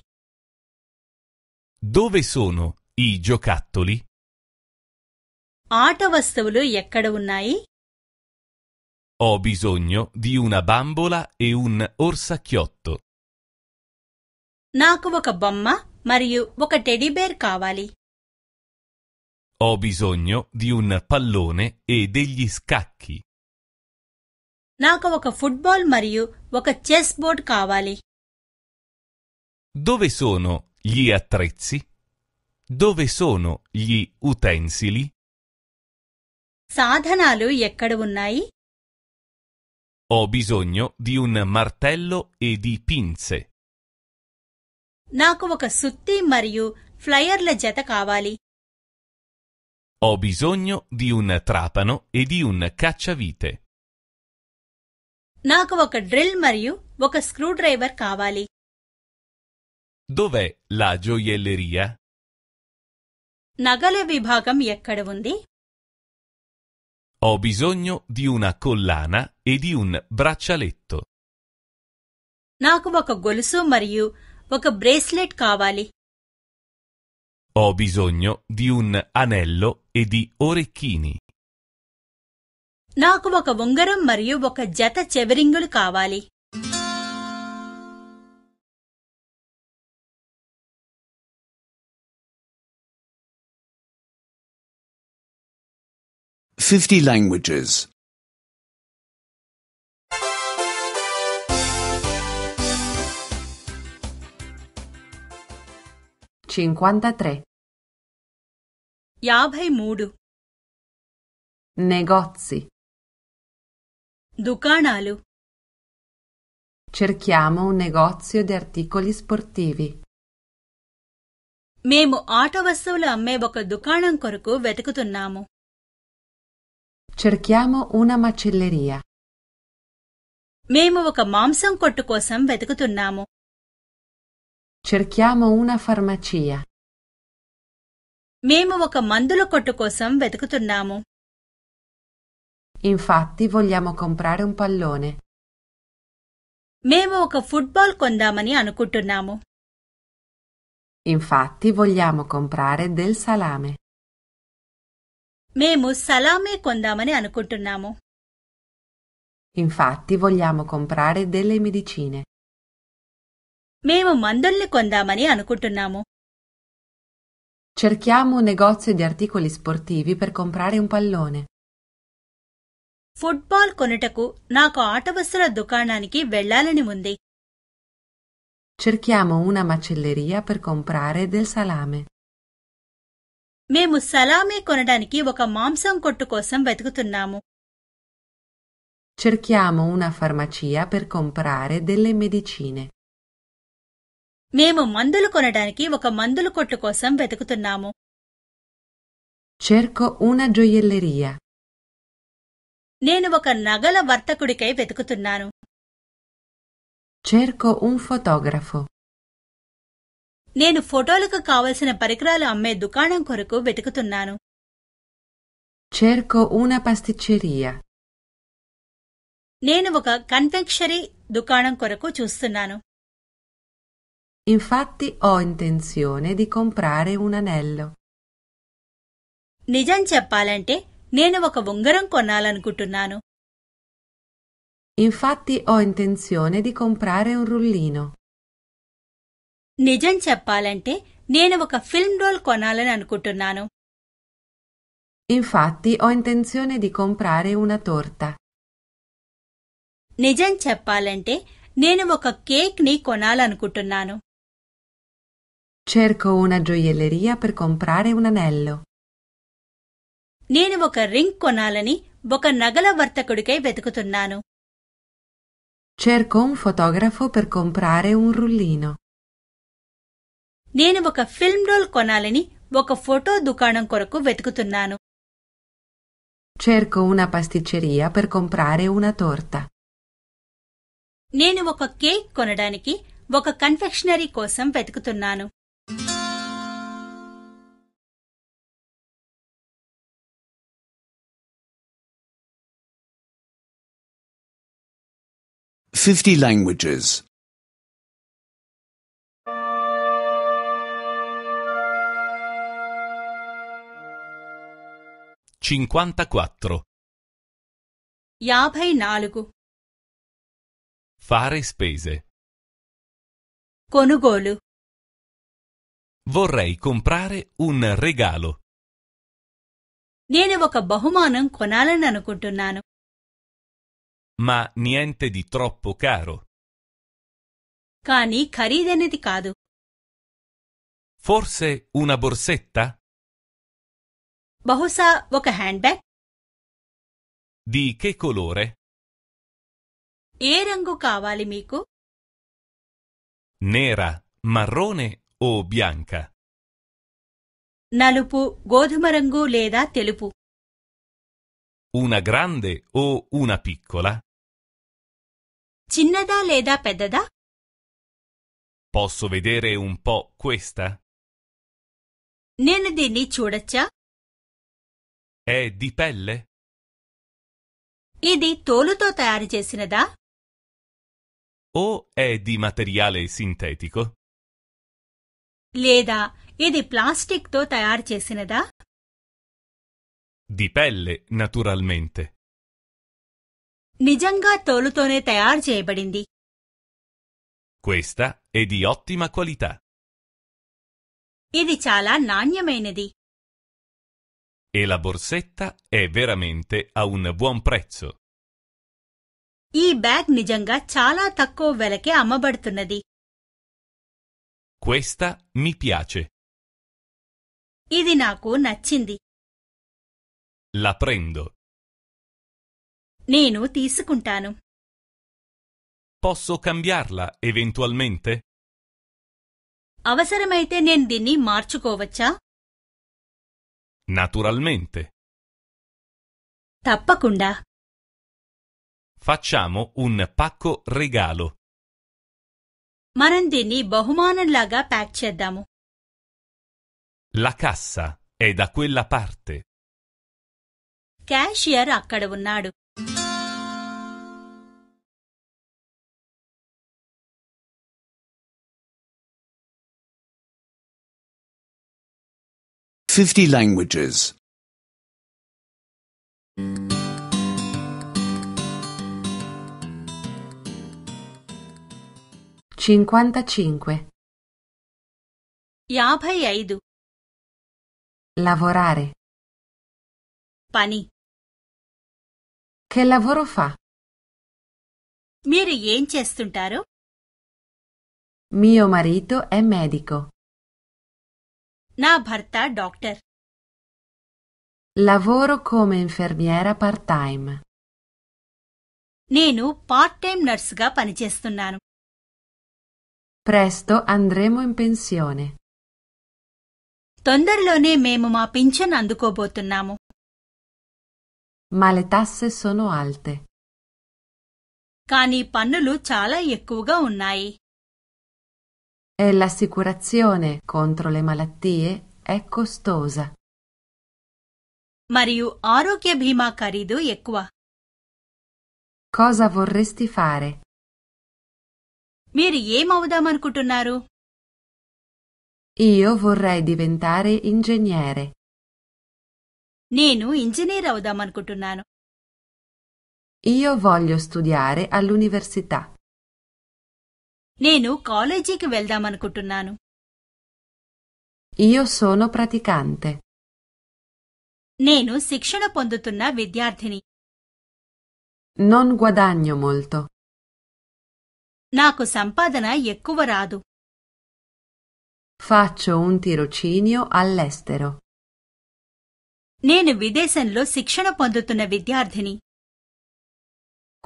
Dove sono i giocattoli? ఆట వస్తువులు ఎక్కడ ఉన్నాయి Ho bisogno di una bambola e un orsacchiotto. నాకు ఒక బొమ్మ మరియు ఒక టెడీబేర్ కావాలి Ho bisogno di un pallone e degli scacchi. నాకు ఒక ఫుట్బాల్ మరియు ఒక చెస్ బోర్డ్ కావాలి Dove sono gli attrezzi? Dove sono gli utensili? సాధనాలు ఎక్కడ ఉన్నాయి Ho bisogno di un martello e di pinze. నాకు ఒక సుత్తి మరియు ఫ్లయర్ల జత కావాలి Ho bisogno di un trapano e di un cacciavite. నాకు ఒక డ్రిల్ మరియు ఒక స్క్రూ కావాలి Dov'è la gioielleria? నగల విభాగం ఎక్కడ ఉంది Ho bisogno di una collana e di un braccialetto. నాకు ఒక గొలుసు మరియు ఒక బ్రేస్లెట్ కావాలి Ho bisogno di un anello e di orecchini. నాకు ఒక ఉంగరం మరియు ఒక జత చెవిరింగులు కావాలి Fifty languages. cinquantatré. యాభై మూడు Negozi. దుకాణాలు Cerchiamo un negozio di articoli sportivi. మేము ఆట వస్తువులు అమ్మే ఒక దుకాణం కొరకు వెతుకుతున్నాము Cerchiamo una macelleria. మేము ఒక మాంసం కొట్టు కోసం వెతుకుతున్నాము Cerchiamo una farmacia. మేము ఒక మందుల కొట్టు కోసం వెతుకుతున్నాము Infatti vogliamo comprare un pallone. మేము ఒక ఫుట్బాల్ కొందామని అనుకుంటున్నాము Infatti vogliamo comprare del salame. మేము సలామే కొందామని అనుకుంటున్నాము. Infatti vogliamo comprare delle medicine. మేము మందుల్ని కొందామని అనుకుంటున్నాము Cerchiamo un negozio di articoli sportivi per comprare un pallone. Football konetaku నాకు ఆట వస్తువుల దుకాణానికి వెళ్లాలని Cerchiamo una macelleria per comprare del salame. మేము సలామీ కొనడానికి ఒక మాంసం కొట్టు కోసం వెతుకుతున్నాము Cerchiamo una farmacia per comprare delle medicine. మేము మందులు కొనడానికి ఒక మందులు కొట్టు కోసం వెతుకుతున్నాము నేను ఒక నగల వర్తకుడికై వెతుకుతున్నాను నేను ఫోటోలకు కావలసిన పరికరాలు అమ్మే దుకాణం కొరకు వెతుకుతున్నాను నేను ఒక కన్ఫెక్షరీ దుకాణం కొరకు చూస్తున్నాను Infatti ho intenzione di comprare un anello. నిజం చెప్పాలంటే నేను ఒక ఉంగరం కొనాలనుకుంటున్నాను Infatti ho intenzione di comprare un rullino. నిజం చెప్పాలంటే నేను ఒక ఫిల్మ్ రోల్ కొనాలని అనుకుంటున్నాను Infatti ho intenzione di comprare una torta. నిజం చెప్పాలంటే నేను ఒక కేక్ ని కొనాలనుకుంటున్నాను Cerco una gioielleria per comprare un anello. నేను ఒక రింగ్ కొనాలని ఒక nagala వర్తకుడికై వెతుకుతున్నాను Cerco un fotografo per comprare un rullino. నేను ఒక ఫిల్మ్ రోల్ కొనాలని ఒక ఫోటో దుకాణం కొరకు వెతుకుతున్నాను Cerco una pasticceria per comprare una torta. నేను ఒక cake కొనడానికి ఒక confectionery కోసం వెతుకుతున్నాను 50 languages. 54. యాభై Fare spese. కొనుగోలు Vorrei comprare un regalo. నేను ఒక బహుమానం కొనాలని అనుకుంటున్నాను ma niente di troppo caro. Kani di kadu. Forse una borsetta? Bahusa oka handbag. Di che colore? E rangu kavali miku? Nera, marrone o bianca? Nalupu గోధుమ leda లేదా una grande o una piccola? చిన్నదా లేదా పెద్దదా Posso vedere un po' questa? నేను దీన్ని చూడొచ్చా È di pelle? ఇది తోలుతో తయారు చేసినదా O è di materiale sintetico? లేదా ఇది ప్లాస్టిక్తో తయారు చేసినదా Di pelle, naturalmente. నిజంగా తోలుతోనే తయారు చేయబడింది Questa è di ottima qualità. ఇది చాలా నాణ్యమైనది E la borsetta è veramente a un buon prezzo. ఈ బ్యాగ్ నిజంగా చాలా తక్కువ వెలకే అమ్మబడుతున్నది Questa mi piace. ఇది నాకు నచ్చింది. La prendo. నేను తీసుకుంటాను Posso cambiarla eventualmente? అవసరమైతే నేను దీన్ని మార్చుకోవచ్చా Naturalmente. తప్పకుండా Facciamo un pacco regalo. మనం దీన్ని బహుమానంలాగా ప్యాక్ చేద్దాము La cassa è da quella parte. Cashier అక్కడ ఉన్నాడు 50 languages. 55 యాభై Lavorare. పని Che lavoro fa? మీరు ఏం చేస్తుంటారు Mio marito è medico. నా భర్త doctor Lavoro come infermiera part-time. నేను పార్ట్ టైం నర్సుగా పనిచేస్తున్నాను Presto andremo in pensione. తొందరలోనే మేము మా పింఛన్ అందుకోబోతున్నాము Ma le tasse sono alte. కానీ పన్నులు చాలా ఎక్కువగా ఉన్నాయి e l'assicurazione contro le malattie è costosa. మరియు ఆరోగ్య బీమా ఖరీదు Yekwa. Cosa vorresti fare? Miri మీరు Kutunaru. Io vorrei diventare ingegnere. Nenu నేను engineer Kutunaru. Io voglio studiare all'università. నేను కాలేజీకి వెళ్దామనుకుంటున్నాను Io sono praticante. నేను శిక్షణ పొందుతున్న విద్యార్థిని Non guadagno molto. నాకు సంపాదన ఎక్కువ రాదు Faccio un tirocinio all'estero. నేను విదేశంలో శిక్షణ పొందుతున్న విద్యార్థిని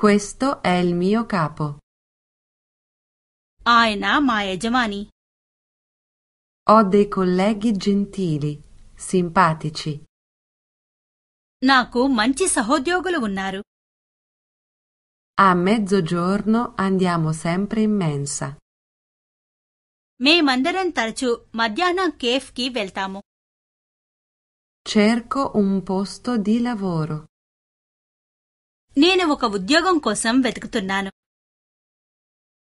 Questo è il mio capo. ఆయన మా యజమాని Ho dei colleghi gentili, simpatici. నాకు మంచి సహోద్యోగులు ఉన్నారు A mezzogiorno andiamo sempre in mensa. Me మేమందరం తరచూ మధ్యాహ్నం ki veltamo. Cerco un posto di lavoro. నేను ఒక ఉద్యోగం కోసం వెతుకుతున్నాను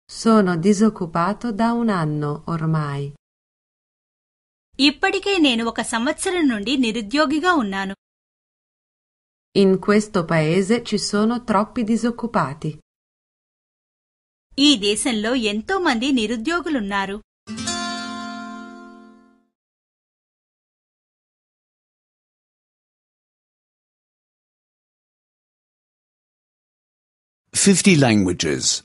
sono disoccupato da un anno ormai. ఇప్పటికే నేను ఒక సంవత్సరం నుండి నిరుద్యోగిగా ఉన్నాను. In questo paese ci sono troppi disoccupati. ఈ దేశంలో ఎంతో మంది నిరుద్యోగులున్నారు. Fifty languages.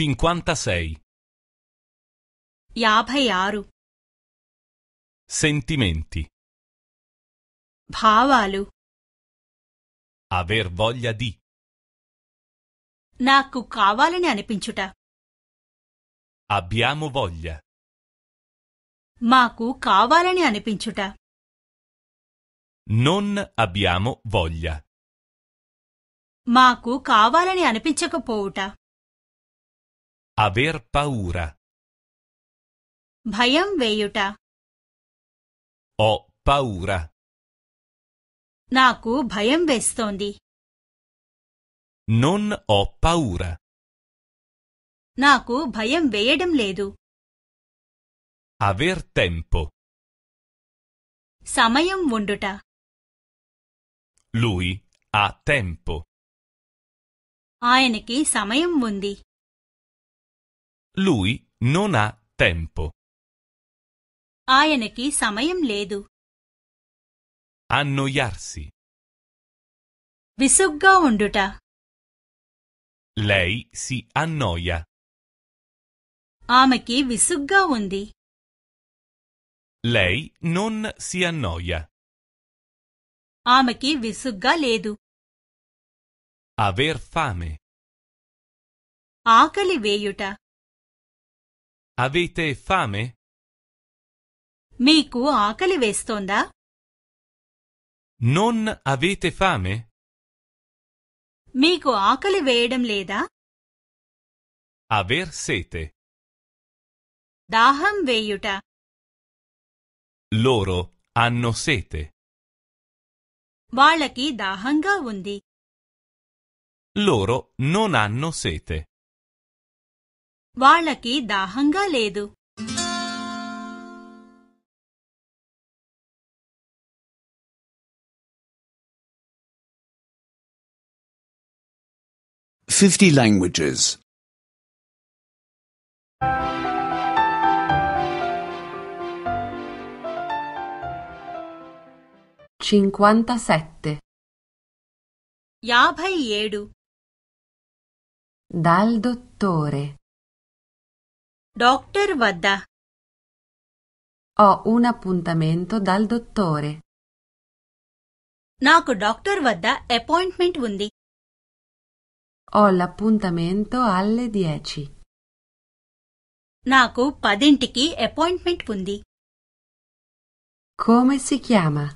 56 యాభై ఆరు Sentimenti. భావాలు Aver voglia di. నాకు కావాలని అనిపించుట Abbiamo voglia. మాకు కావాలని అనిపించుట Non abbiamo voglia. మాకు కావాలని అనిపించకపోవుట Aver paura. భయం వేయుట Ho paura. నాకు భయం వేస్తోంది Non ho paura. నాకు భయం వేయడం లేదు Aver tempo. సమయం ఉండుట Lui ha tempo. ఆయనకి సమయం ఉంది lui non ha tempo. ఆయనకి సమయం ledu. Annoiarsi. Visugga unduta. Lei si annoia. ఆమెకి visugga undi. Lei non si annoia. ఆమెకి visugga ledu. Aver fame. ఆకలి వేయుట. Avete fame? Miku akali vestonda? Non avete fame? Miku akali vedam leda? Aver sete. Daham veyuta. Loro hanno sete. Valaki dahanga undi. Loro non hanno sete. వాళ్ళకి దాహంగా లేదు Fifty languages. Cinquantasette. yedu. Dal dottore. Doctor vada. Ho un appuntamento dal dottore. నాకు doctor vada appointment ఉంది Ho l'appuntamento alle 10. నాకు పదింటికి appointment ఉంది Come si chiama?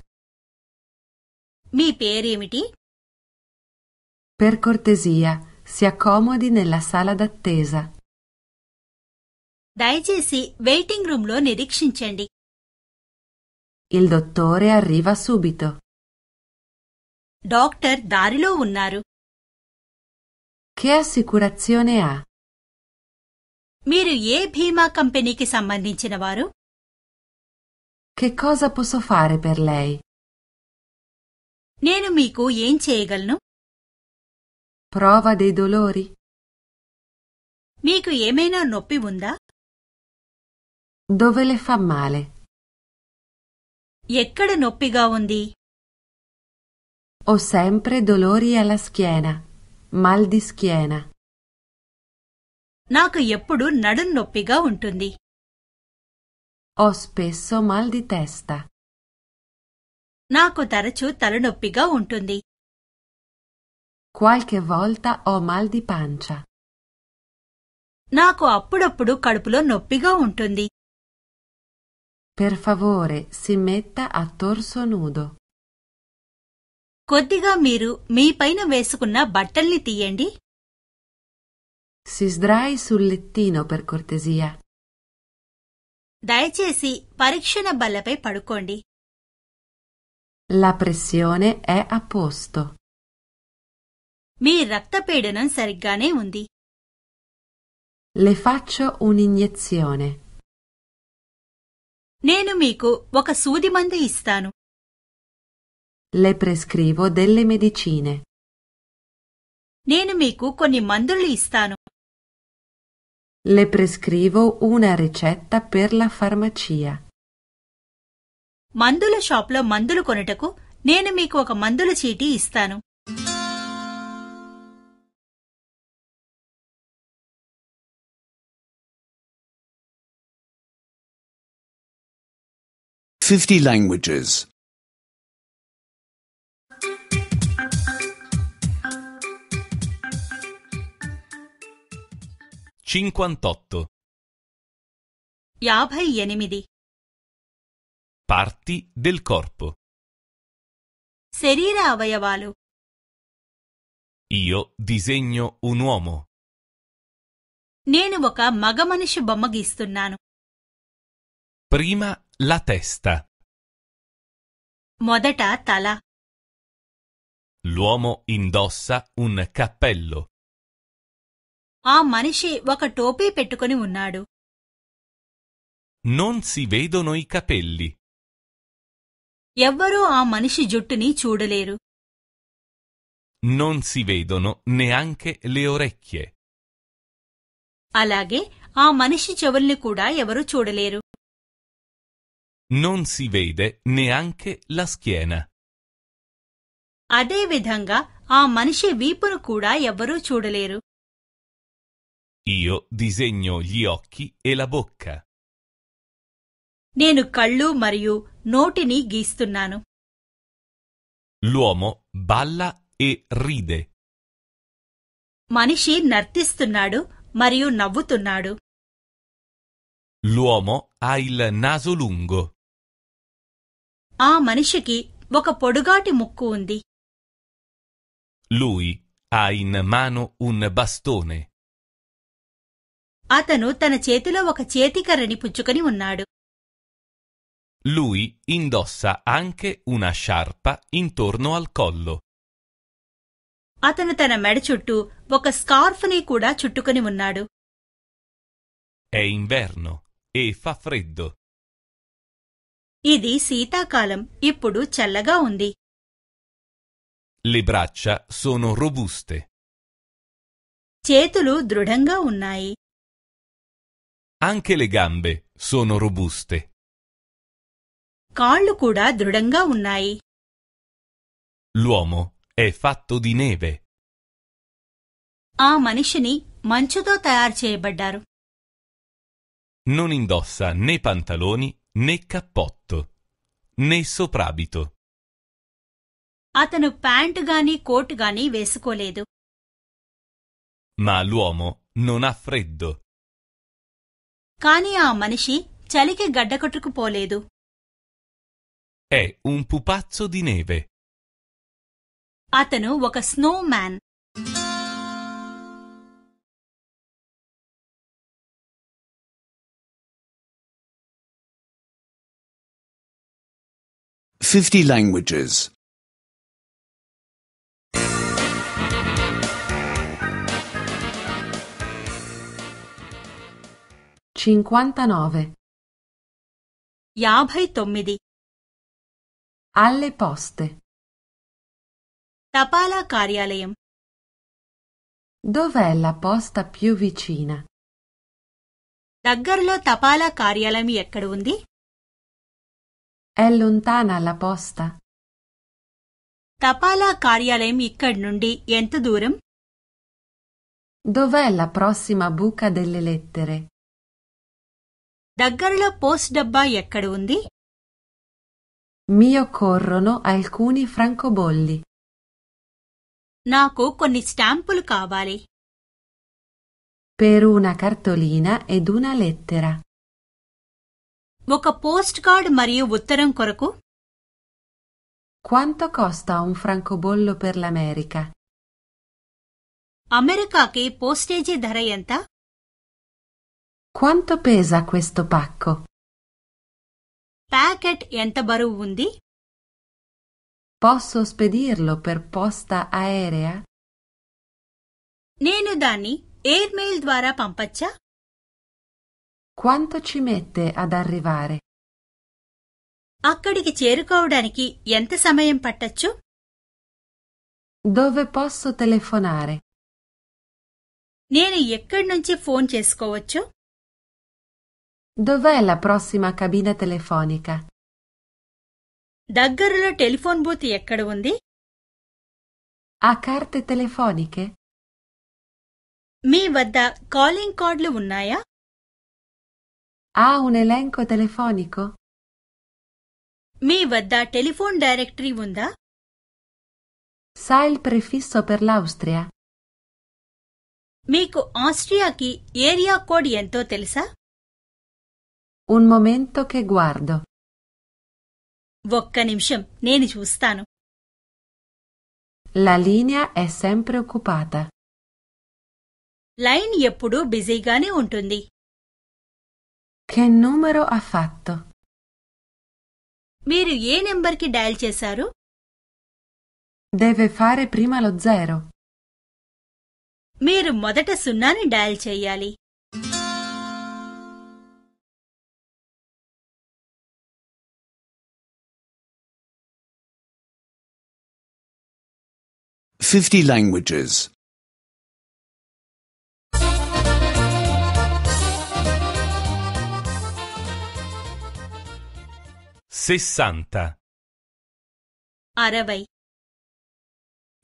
మీ పేరేమిటి Per cortesia, si accomodi nella sala d'attesa. దయచేసి వెయిటింగ్ రూమ్లో నిరీక్షించండి Il dottore arriva subito. Doctor Darilo Unnaru. Che assicurazione ha? మీరు ఏ బీమా కంపెనీకి సంబంధించిన వారు Che cosa posso fare per lei? నేను మీకు ఏం చేయగలను Prova dei dolori? మీకు ఏమైనా నొప్పి ఉందా dove le fa male. ఎక్కడ నొప్పిగా ఉంది? Ho sempre dolori alla schiena, mal di schiena. నాకు ఎప్పుడు నడుం నొప్పిగా ఉంటుంది. Ho spesso mal di testa. నాకు తరచూ తలనొప్పిగా ఉంటుంది. Qualche volta ho mal di pancia. నాకు అప్పుడప్పుడు కడుపులో నొప్పిగా ఉంటుంది. Per favore, si metta a torso nudo. కొద్దిగా మీరు మీ పైన వేసుకున్న బట్టల్ని తీయండి Si sdrai sul lettino per cortesia. దయచేసి parikshana బల్లపై పడుకోండి La pressione è a posto. మీ రక్తపీడనం సరిగ్గానే ఉంది. Le faccio un'iniezione. నేను మీకు ఒక సూది మందు ఇస్తాను Le prescrivo delle medicine. నేను మీకు కొన్ని మందులు ఇస్తాను Le prescrivo una ricetta per la farmacia. Mandula షాప్లో mandulu కొనుటకు nenu మీకు ఒక మందుల చీటీ istano. 50 languages. 58. యాభై Parti del corpo. శరీర అవయవాలు Io disegno un uomo. నేను ఒక మగ మనిషి బొమ్మ గీస్తున్నాను Prima la testa. మొదట తల L'uomo indossa un cappello. ఆ మనిషి ఒక టోపీ పెట్టుకొని ఉన్నాడు Non si vedono i capelli. ఎవ్వరూ a మనిషి జుట్టుని చూడలేరు Non si vedono neanche le orecchie. అలాగే a మనిషి చెవుల్ని కూడా ఎవరూ చూడలేరు non si vede neanche la schiena. అదేవిధంగా ఆ మనిషి వీపును కూడా ఎవ్వరూ చూడలేరు Io disegno gli occhi e la bocca. నేను కళ్ళు మరియు నోటిని గీస్తున్నాను L'uomo balla e ride. మనిషి నర్తిస్తున్నాడు mariu నవ్వుతున్నాడు. L'uomo ha il naso lungo. ఆ మనిషికి ఒక పొడుగాటి ముక్కు ఉంది Lui ha in mano un bastone. అతను తన చేతిలో ఒక చేతికర్రని పుచ్చుకొని ఉన్నాడు Lui indossa anche una sciarpa intorno al collo. అతను తన మెడ చుట్టూ ఒక స్కార్ఫ్ని కూడా చుట్టుకొని ఉన్నాడు È inverno e fa freddo. ఇది శీతాకాలం ఇప్పుడు చల్లగా ఉంది Le braccia sono robuste. చేతులు దృఢంగా ఉన్నాయి Anche le gambe sono robuste. కాళ్ళు కూడా దృఢంగా ఉన్నాయి L'uomo è fatto di neve. ఆ మనిషిని మంచుతో తయారు చేయబడ్డారు Non indossa né pantaloni né cappotto, né soprabito. Atanu pant గాని కోటు గాని వేసుకోలేదు Ma l'uomo non ha freddo. Kani కానీ ఆ మనిషి చలికి poledu. È un pupazzo di neve. Atanu ఒక స్నో మ్యాన్ 50 languages. 59. యాభై Alle poste. Tapala కార్యాలయం Dov'è la posta più vicina? దగ్గరలో తపాలా కార్యాలయం ఎక్కడ ఉంది è lontana la posta. Tapala కార్యాలయం ఇక్కడి నుండి ఎంత దూరం Dov'è la prossima buca delle lettere? దగ్గరలో పోస్ట్ డబ్బా ఎక్కడ ఉంది Mi occorrono alcuni francobolli. నాకు కొన్ని స్టాంపులు కావాలి Per una cartolina ed una lettera. ఒక పోస్ట్ కార్డ్ మరియు ఉత్తరం కొరకు Quanto costa un francobollo per l'America? అమెరికాకి పోస్టేజీ ధర ఎంత Quanto pesa questo pacco? Packet ఎంత బరువు ఉంది Posso spedirlo per posta aerea? నేను దాన్ని ఎయిర్మెయిల్ ద్వారా పంపచ్చా quanto ci mette ad arrivare? అక్కడికి చేరుకోవడానికి ఎంత సమయం పట్టొచ్చు Dove posso telefonare? నేను ఎక్కడి నుంచి ఫోన్ చేసుకోవచ్చు Dov'è la prossima cabina telefonica? దగ్గరలో టెలిఫోన్ బూత్ ఎక్కడ ఉంది Ha carte telefoniche? Mi vada calling కార్డులు ఉన్నాయా ha un elenco telefonico? Mi vada telephone directory ఉందా Sa il prefisso per l'Austria? మీకు ఆస్ట్రియాకి ఏరియా కోడ్ ఎంతో telsa? Un momento che guardo. ఒక్క నిమిషం నేను చూస్తాను La linea è sempre occupata. Line line ఎప్పుడూ బిజీగానే ఉంటుంది che numero ha fatto? మీరు ఏ నెంబర్కి డయల్ చేశారు Deve fare prima lo zero. మీరు మొదట సున్నాని డయల్ చేయాలి Fifty languages. sessanta Aravai.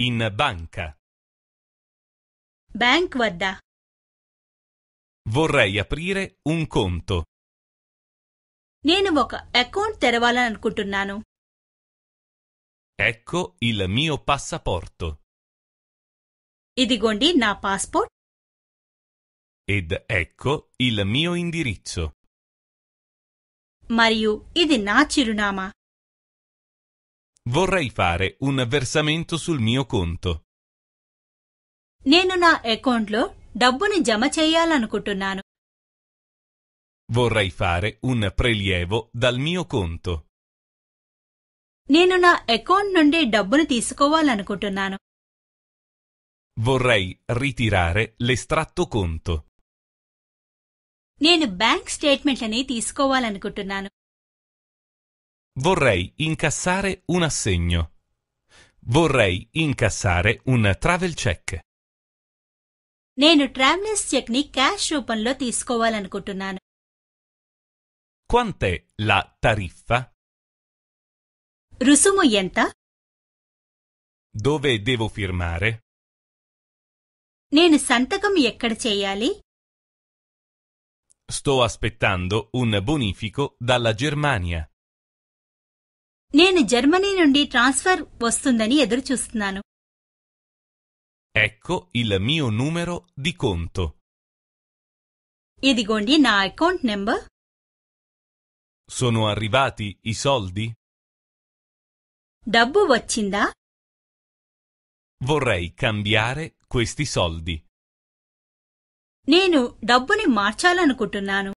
in banca Bank వద్ద Vorrei aprire un conto. నేను account అకౌంట్ తెరవాలనుకుంటున్నాను Ecco il mio passaporto. ఇదిగోండి నా passport Ed ecco il mio indirizzo. మరియు ఇది నా చిరునామా Vorrei fare un versamento sul mio conto. నేను నా అకౌంట్లో డబ్బుని జమ చేయాలనుకుంటున్నాను Vorrei fare un prelievo dal mio conto. నేను నా అకౌంట్ నుండి డబ్బును తీసుకోవాలనుకుంటున్నాను. Vorrei ritirare l'estratto conto. నేను బ్యాంక్ స్టేట్మెంట్లని తీసుకోవాలనుకుంటున్నాను Vorrei incassare un assegno. Vorrei incassare un travel check. నేను ట్రావెలర్స్ చెక్ ని క్యాష్ రూపంలో తీసుకోవాలనుకుంటున్నాను Quant'è la tariffa? రుసుము ఎంత Dove devo firmare? నేను సంతకం ఎక్కడ చేయాలి Sto aspettando un bonifico dalla Germania. నేను జర్మనీ నుండి ట్రాన్స్ఫర్ వస్తుందని ఎదురుచూస్తున్నాను Ecco il mio numero di conto. ఇదిగోండి నా account number. Sono arrivati i soldi? డబ్బు వచ్చిందా Vorrei cambiare questi soldi. నేను డబ్బుని మార్చాలనుకుంటున్నాను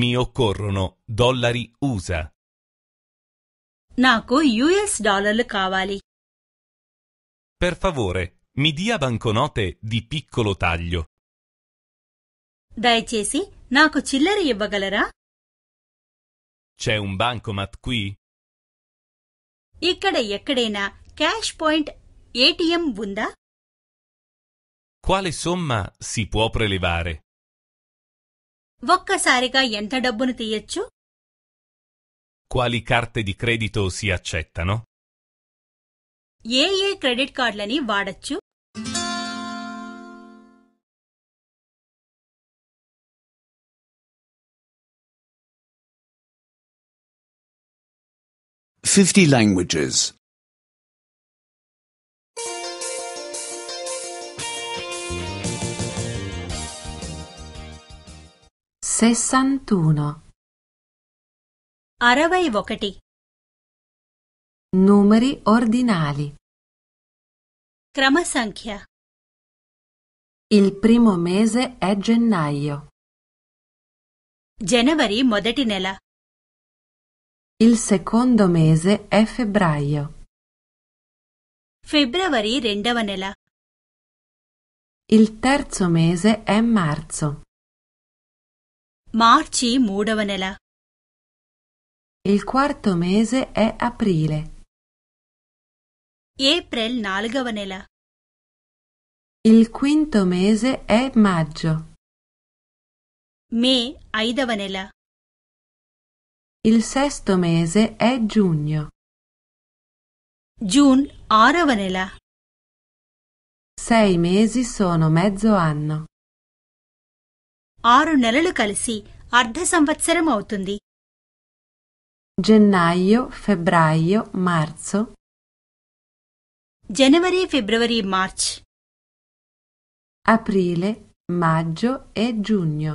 Mi occorrono dollari USA. నాకు యుఎస్ డాలర్లు కావాలి Per favore, mi dia banconote di piccolo taglio. దయచేసి నాకు చిల్లర ఇవ్వగలరా C'è un bancomat qui? ఇక్కడ ఎక్కడైనా క్యాష్ పాయింట్ ఏటీఎం ఉందా quale somma si può prelevare? ఒక్కసారిగా ఎంత డబ్బును తీయొచ్చు Quali carte di credito si accettano? ఏ ఏ క్రెడిట్ కార్డులని వాడొచ్చు Fifty languages. sessantuno Aravai ఒకటి numeri ordinali Kramasankhya. il primo mese è gennaio జనవరి మొదటి నెల il secondo mese è febbraio Febbraio రెండవ నెల il terzo mese è marzo మార్చి మూడవ నెల Il quarto mese è aprile. April నాలుగవ నెల Il quinto mese è maggio. మే ఐదవ నెల Il sesto mese è giugno. June ఆరవ నెల Sei mesi sono mezzo anno. ఆరు నెలలు కలిసి అర్ధ సంవత్సరం అవుతుంది gennaio, febbraio, marzo, జనవరి ఫిబ్రవరి March aprile, maggio e giugno.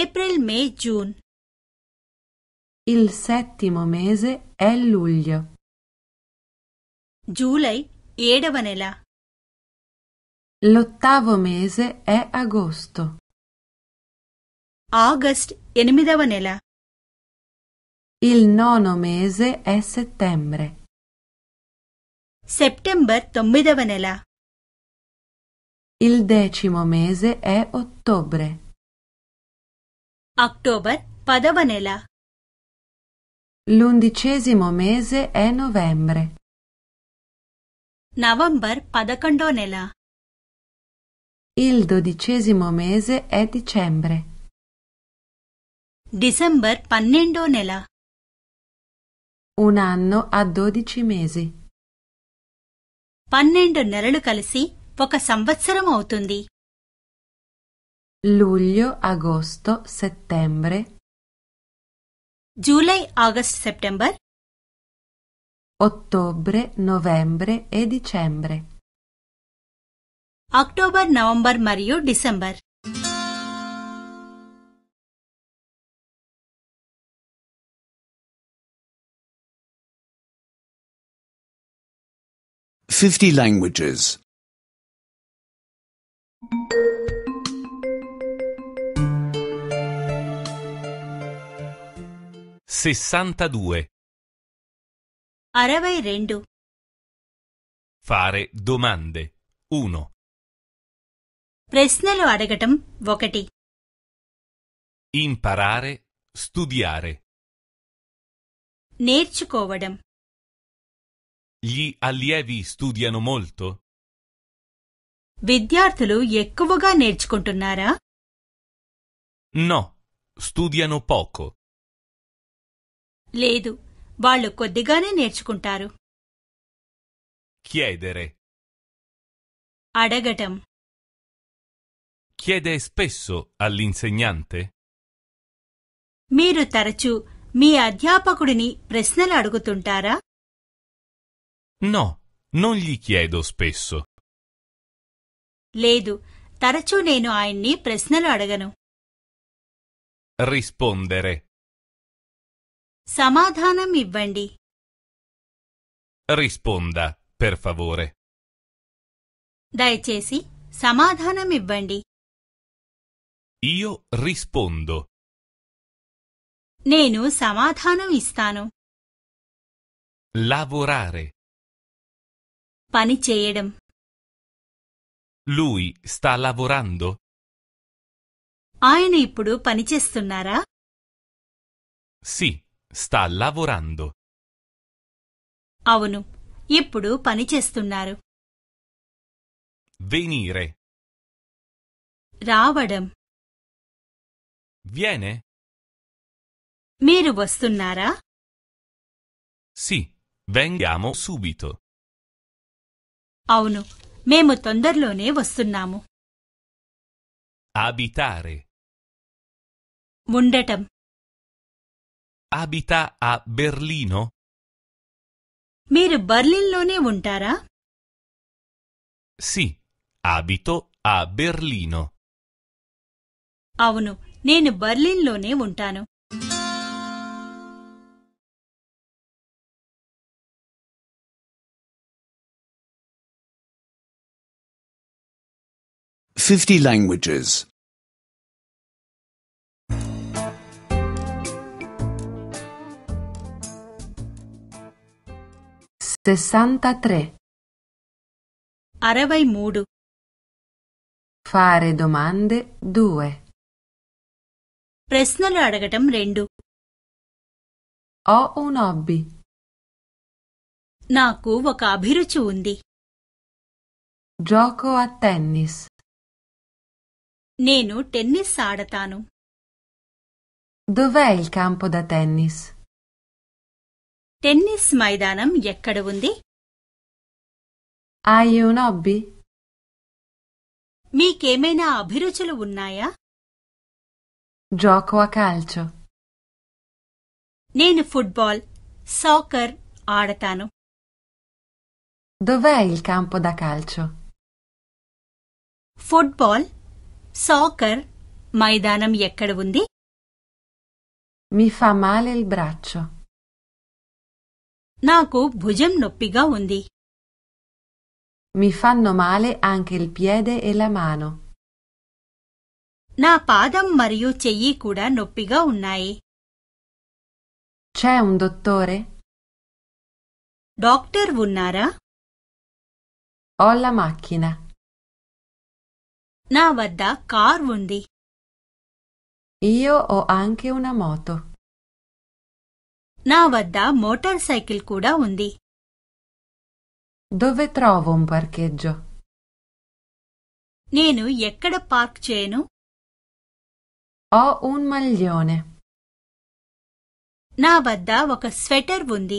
April May June Il settimo mese è luglio. July ఏడవ నెల l'ottavo mese è agosto. August ఎనిమిదవ Il nono mese è settembre. September తొమ్మిదవ Il decimo mese è ottobre. October పదవ L'undicesimo mese è novembre. November పదకొండో il dodicesimo mese è dicembre. December pannendo నెల Un anno ha dodici mesi. పన్నెండు నెలలు కలిసి ఒక సంవత్సరం అవుతుంది Luglio, agosto, settembre, July August September ottobre, novembre e dicembre. October November మరియు December Fifty languages. Sessantadue. Aravai rendu. Fare domande. 1. ప్రశ్నలు అడగటం ఒకటి imparare, studiare, నేర్చుకోవడం gli allievi studiano molto? విద్యార్థులు ఎక్కువగా నేర్చుకుంటున్నారా No, studiano poco. లేదు వాళ్ళు కొద్దిగానే నేర్చుకుంటారు Chiedere, అడగటం chiede spesso all'insegnante? మీరు తరచూ మీ అధ్యాపకుడిని ప్రశ్నలు అడుగుతుంటారా No, non gli chiedo spesso. లేదు తరచూ నేను ఆయన్ని ప్రశ్నలు అడగను Rispondere. సమాధానం ఇవ్వండి Risponda, per favore. Dai దయచేసి సమాధానం ఇవ్వండి Io rispondo. Nenu samadhanu istanu. Lavorare. Pani cheyadam. Lui sta lavorando? Ayana ippudu pani chestunnara? Sì, sta lavorando. Avunu ippudu pani chestunnaru. Venire. రావడం viene? మీరు వస్తున్నారా Sì, vengiamo subito. Aunu, memo తొందరలోనే వస్తున్నాము Abitare. ఉండటం Abita a Berlino? మీరు బర్లిన్లోనే ఉంటారా Sì, abito a Berlino. Aunu, నేను బర్లిన్లోనే उ Fifty languages. Sessanta tre. Aravai mudu. Fare domande due. ప్రశ్నలు అడగటం రెండు అబ్బి నాకు ఒక అభిరుచి ఉంది Gioco నేను టెన్నిస్ ఆడతాను Dov'è టెన్నిస్ మైదానం ఎక్కడ ఉంది మీకేమైనా అభిరుచులు ఉన్నాయా Gioco a calcio. నేను football, soccer ఆడతాను. Dov'è il campo da calcio? Football, soccer maidanam ఎక్కడ Mi fa male il braccio. నాకు bujam నొప్పిగా ఉంది. Mi fanno male anche il piede e la mano. నా పాదం మరియు చెయ్యి కూడా నొప్పిగా ఉన్నాయి C'è un dottore? డాక్టర్ ఉన్నారా Ho la macchina. నా వద్ద కార్ ఉంది Io ho anche una moto. నా వద్ద మోటార్ సైకిల్ కూడా ఉంది Dove trovo un parcheggio? నేను ఎక్కడ పార్క్ చేయను ho un maglione. నా వద్ద ఒక స్వెటర్ ఉంది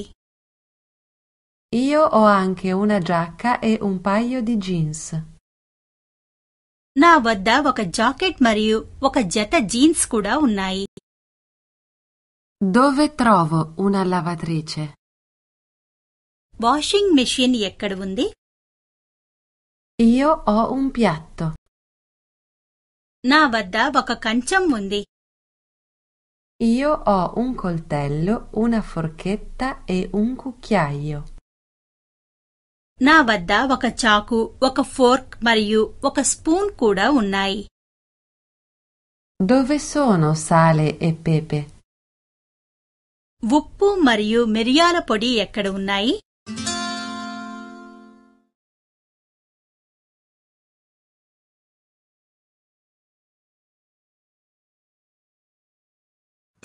Io ho anche una giacca e un paio di jeans. నా వద్ద jacket జాకెట్ మరియు ఒక జత జీన్స్ కూడా ఉన్నాయి Dove trovo una lavatrice? Washing machine ఎక్కడ ఉంది Io ho un piatto. నా వద్ద ఒక కంచం ఉంది Io ho un coltello, una forchetta e un cucchiaio. నా వద్ద ఒక చాకు ఒక ఫోర్క్ మరియు ఒక స్పూన్ కూడా ఉన్నాయి Dove sono sale e pepe? ఉప్పు మరియు మిరియాల పొడి ఎక్కడ ఉన్నాయి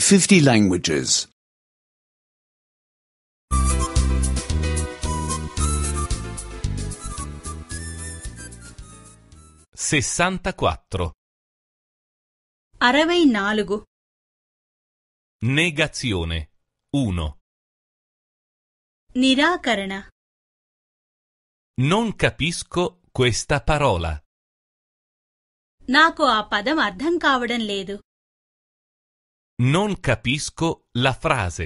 50 languages. 64 అరవై నాలుగు Negazione 1 నిరాకరణ Non capisco questa parola. నాకు ఆ పదం అర్థం కావడం ledu. Non capisco la frase.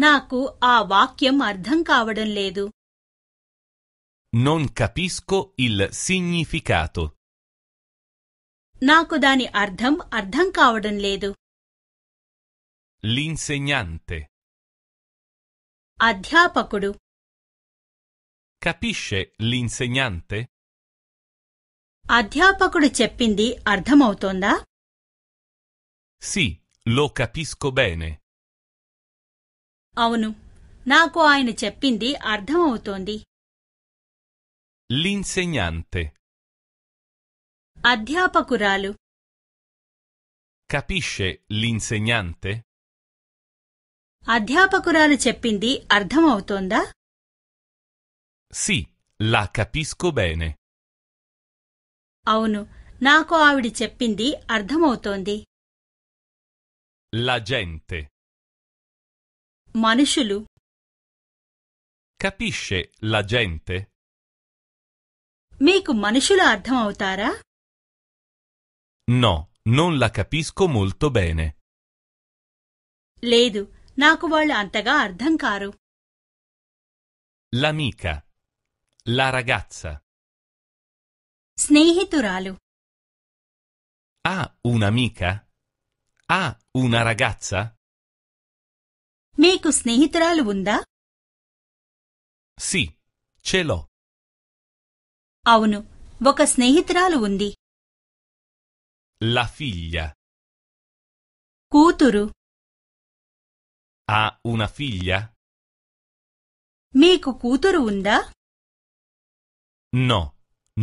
Naku a vakyam అర్థం kavadan ledu. Non capisco il significato. నాకు దాని అర్థం అర్థం కావడం లేదు. L'insegnante. అధ్యాపకుడు. Capisce l'insegnante? అధ్యాపకుడు ardham అర్థమవుతోందా? Sì, lo capisco bene. అవును నాకు ఆయన చెప్పింది అర్థమవుతోంది L'insegnante. అధ్యాపకురాలు Capisce l'insegnante? అధ్యాపకురాలు చెప్పింది అర్థమవుతోందా Sì, la capisco bene. అవును నాకు ఆవిడ చెప్పింది అర్థమవుతోంది la gente. మనుషులు Capisce la gente? మీకు మనుషులు అర్థం No, non la capisco molto bene. Ledu, నాకు వాళ్ళు అంతగా L'amica. La ragazza. స్నేహితురాలు Ha ah, un'amica? Ha ah, una ragazza? మీకు స్నేహితురాలు ఉందా? Sì, ce l'ho. అవును, ఒక స్నేహితురాలు ఉంది. La figlia. కూతురు. Ha una figlia? మీకు కూతురు ఉందా? No,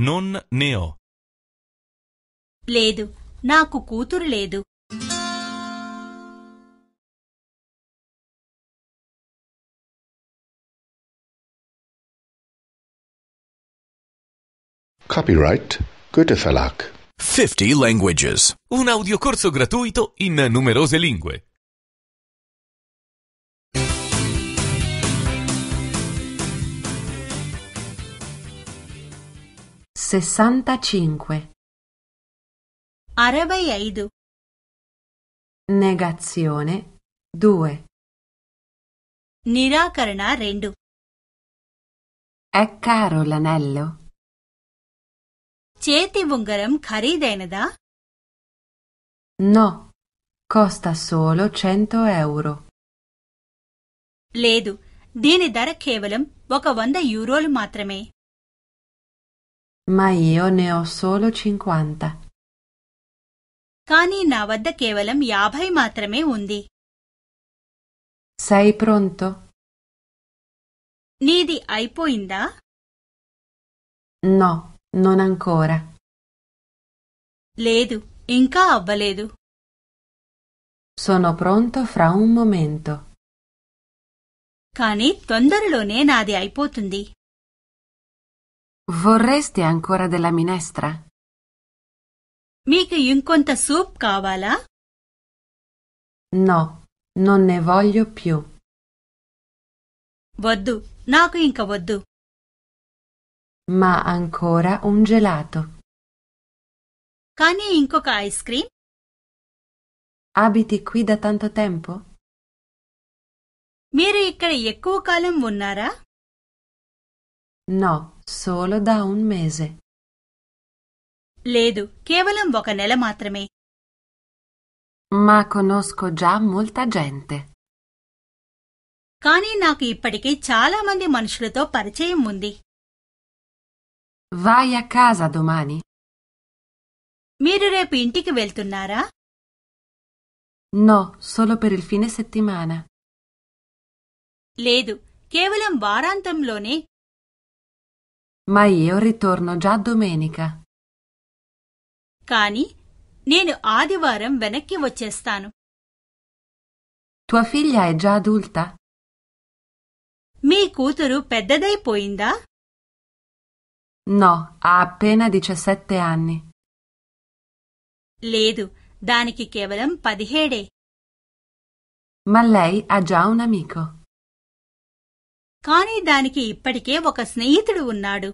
non ne ho. Ledu, నాకు కూతురు ledu. Copyright Goethe Verlag. 50 Languages. Un audiocorso gratuito in numerose lingue. Sessantacinque. Arabai Eidu. Negazione 2. Nirakarana Rendu. È caro l'anello? చేతి ఉంగరం ఖరీదైనదా నో కోస్తా సోలో చెంతో ఎuro లేదు దీని ధర కేవలం ఒక వంద యూరోలు మాత్రమే Ma కానీ నా వద్ద కేవలం యాభై మాత్రమే ఉంది సైప్రోన్తో నీది అయిపోయిందా no Non ancora. Ledu, inka avvaledu. Sono pronto fra un momento. కానీ తొందరలోనే ai అయిపోతుంది Vorresti ancora della minestra? మీకు ఇంకొంత సూప్ కావాలా No, non ne voglio più. వద్దు నాకు inca వద్దు ma ancora un gelato. Cani in coca ice cream? Abiti qui da tanto tempo? మీరు ఇక్కడ ఎక్కువ కాలం ఉన్నారా No, solo da un mese. లేదు కేవలం ఒక నెల మాత్రమే Ma conosco già molta gente. కానీ నాకు ఇప్పటికే చాలా మంది మనుషులతో పరిచయం ఉంది Vai a casa domani? మీరు రేపు ఇంటికి వెళ్తున్నారా No, solo per il fine settimana. Ledu, లేదు కేవలం వారాంతంలోనే Ma io ritorno già domenica. కానీ నేను ఆదివారం వెనక్కి వచ్చేస్తాను Tua figlia è già adulta? Mi మీ కూతురు పెద్దదైపోయిందా No, ha appena diciassette anni. లేదు దానికి కేవలం పదిహేడే Ma lei ha già un amico. కానీ దానికి ఇప్పటికే ఒక స్నేహితుడు ఉన్నాడు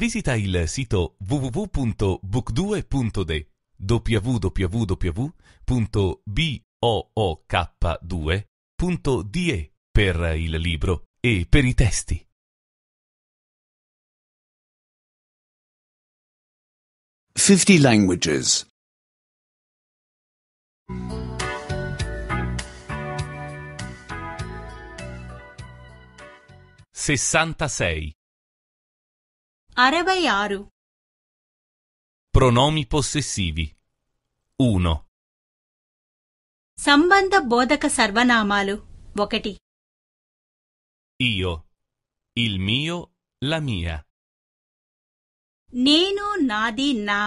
Visita il sito www.book2.de www.book2.de per il libro e per i testi. Fifty languages. Sessantasei. అరవై Pronomi possessivi. 1. సంబంధ బోధక సర్వనామాలు ఒకటి io. Il mio, la mia. నేను నాది నా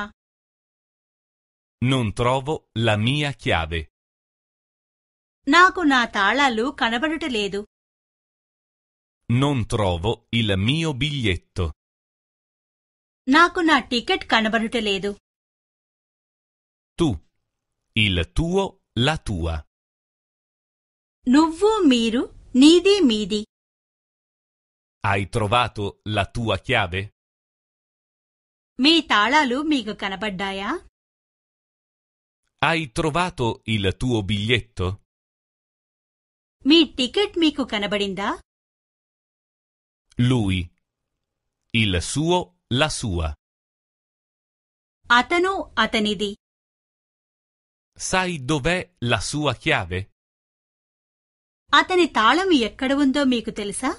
Non trovo la mia chiave. నాకు నా తాళాలు Non trovo il mio biglietto. నాకు ticket ticket Tu. Il tuo, la tua. Nuvu Miru Nidi Midi. Hai trovato la tua chiave? మీ తాళాలు మీకు కనబడ్డాయా Hai trovato il tuo biglietto? Mi ticket మీకు కనబడిందా Lui. Il suo, la sua. అతను అతనిది Sai dov'è la sua chiave? అతని తాళం ఎక్కడ ఉందో మీకు తెలుసా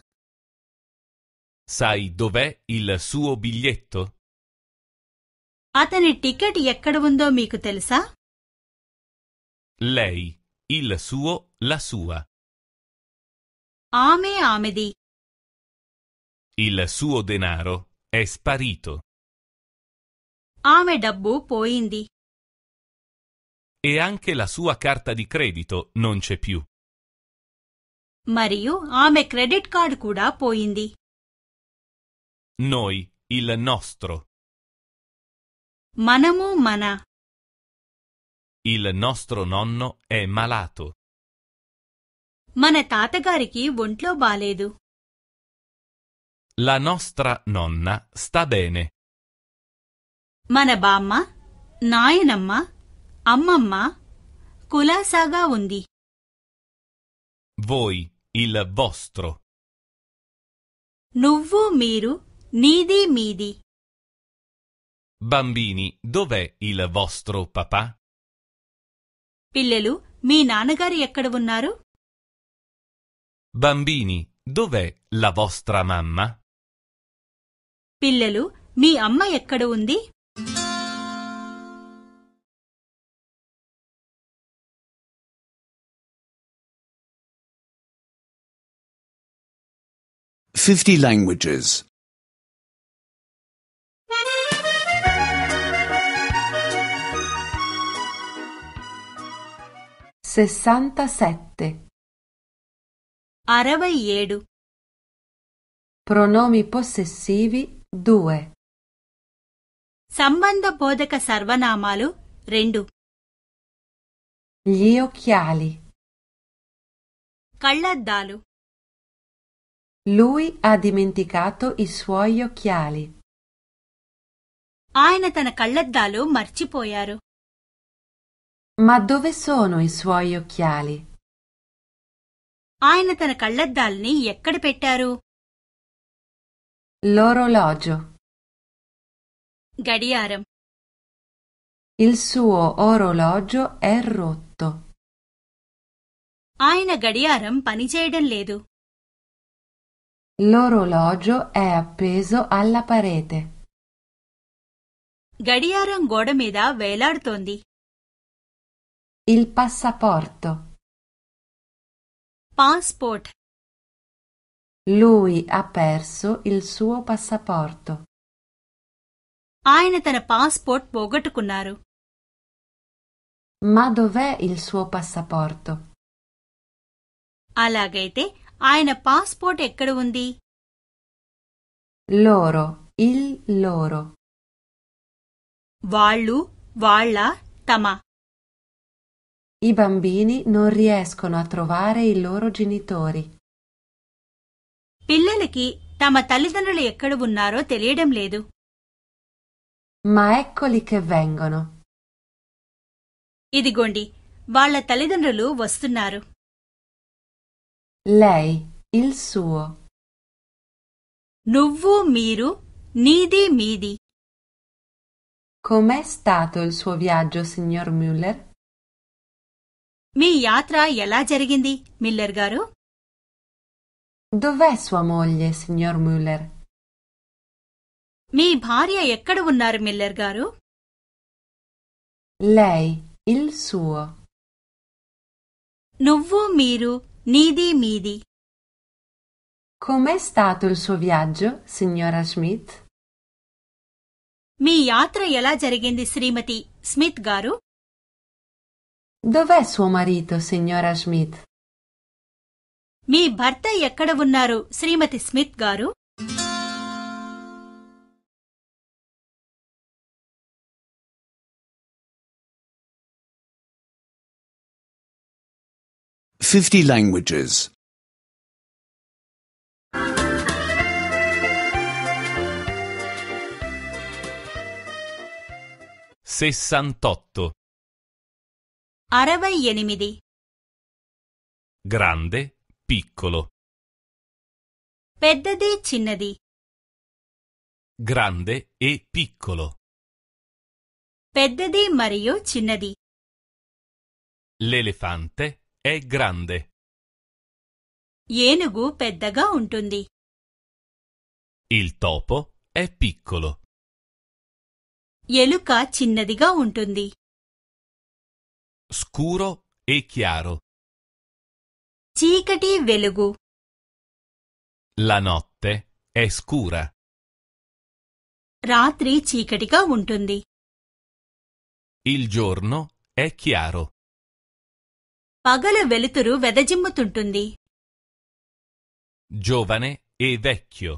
sai dov'è il suo biglietto? Atene ticket ఎక్కడ ఉందో మీకు Lei, il suo, la sua. Ame amedi. Il suo denaro è sparito. Ame డబ్బు poindi. E anche la sua carta di credito non c'è più. మరియు ఆమె credit card kuda poindi. Noi, il nostro. Manamu mana. Il nostro nonno è malato. మన తాతగారికి baledu. La nostra nonna sta bene. మన బామ్మ Ammamma, Kula కులాసాగా ఉంది Voi, il vostro. Nuvu miru. Nidi midi. Bambini, dov'è il vostro papà? Pillelu, mi nanagari ఎక్కడ ఉన్నారు Bambini, dov'è la vostra mamma? Pillelu, mi amma ఎక్కడ ఉంది Fifty languages. 67 అరవై ఏడు pronomi possessivi due సంబంధ బోధక సర్వనామాలు రెండు gli occhiali Kalladdalu lui ha dimenticato i suoi occhiali ఆయన తన కళ్ళద్దాలు మర్చిపోయారు ma dove sono i suoi occhiali? ఆయన తన కళ్ళద్దాల్ని ఎక్కడ pettaru? L'orologio. గడియారం Il suo orologio è rotto. Aina ఆయన గడియారం పనిచేయడం ledu. L'orologio è appeso alla parete. గడియారం గోడ మీద వేలాడుతోంది il passaporto. Passport. Lui ha perso il suo passaporto. ఆయన తన పాస్పోర్ట్ పోగొట్టుకున్నారు Ma dov'è il suo passaporto? అలాగైతే ఆయన పాస్పోర్ట్ ఎక్కడ ఉంది Loro, il loro. Vallu, వాళ్ళ tama. I bambini non riescono a trovare i loro genitori. పిల్లలకి తమ తల్లిదండ్రులు ఎక్కడ ఉన్నారో తెలియడం లేదు Ma eccoli che vengono. ఇదిగోండి వాళ్ళ తల్లిదండ్రులు వస్తున్నారు. Lei, il suo. నువ్వు మీరు నీది మీది. Com'è stato il suo viaggio, signor Müller? మీ యాత్ర ఎలా జరిగింది మిల్లర్ గారు Dov'è sua moglie, signor Müller? Mi భార్య ఎక్కడ ఉన్నారు Miller garu? Lei, il suo. నువ్వు miru, nidi midi. Com'è stato il suo viaggio, signora Schmidt? Mi యాత్ర ఎలా జరిగింది శ్రీమతి స్మిత్ గారు Dov'è suo marito, signora Smith? మీ భర్త ఎక్కడ ఉన్నారు శ్రీమతి స్మిత్ గారు Fifty languages. Sessantotto. అరవై ఎనిమిది grande, piccolo, పెద్దది చిన్నది grande e piccolo, పెద్దది మరియు చిన్నది l'elefante è grande, ఏనుగు పెద్దగా ఉంటుంది il topo è piccolo, ఎలుక చిన్నదిగా ఉంటుంది scuro e chiaro. Cicati velugu. La notte è scura, రాత్రి cicatica ఉంటుంది il giorno è chiaro, పగల వెలుతురు వెదజిమ్ముతుంటుంది giovane e vecchio,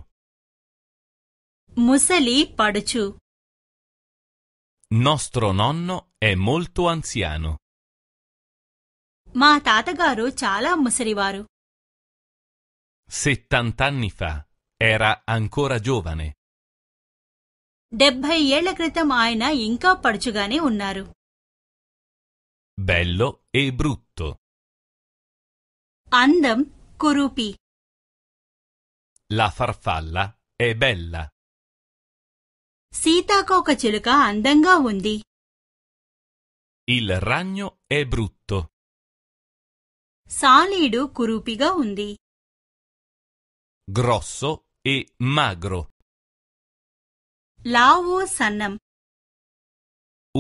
ముసలి పడుచు. nostro nonno è molto anziano. మా తాతగారు చాలా ముసలివారు. Settant'anni fa era ancora giovane. డెబ్భై ఏళ్ల క్రితం ఆయన ఇంకా పడుచుగానే ఉన్నారు. Bello e brutto. అందం కురూపి La farfalla è bella. సీతాకోక చిలుక అందంగా ఉంది. Il ragno è brutto. సాలీడు కురూపిగా ఉంది grosso e magro లావో సన్నం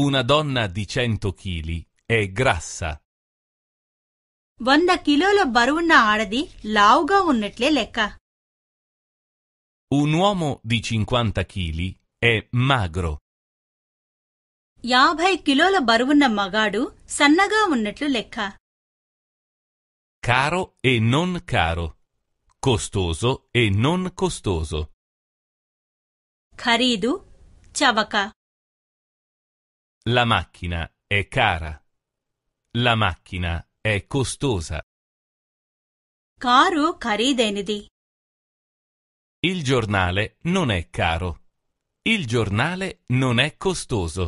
una donna di 100 kg è grassa వంద కిలోల బరువున్న ఆడది లావుగా ఉన్నట్లే లెక్క un uomo di 50 kg è magro యాభై కిలోల బరువున్న మగాడు సన్నగా ఉన్నట్లు లెక్క caro e non caro, costoso e non costoso. Kharidu chavaka. La macchina è cara. La macchina è costosa. Karu kharidenidi. Il giornale non è caro. Il giornale non è costoso.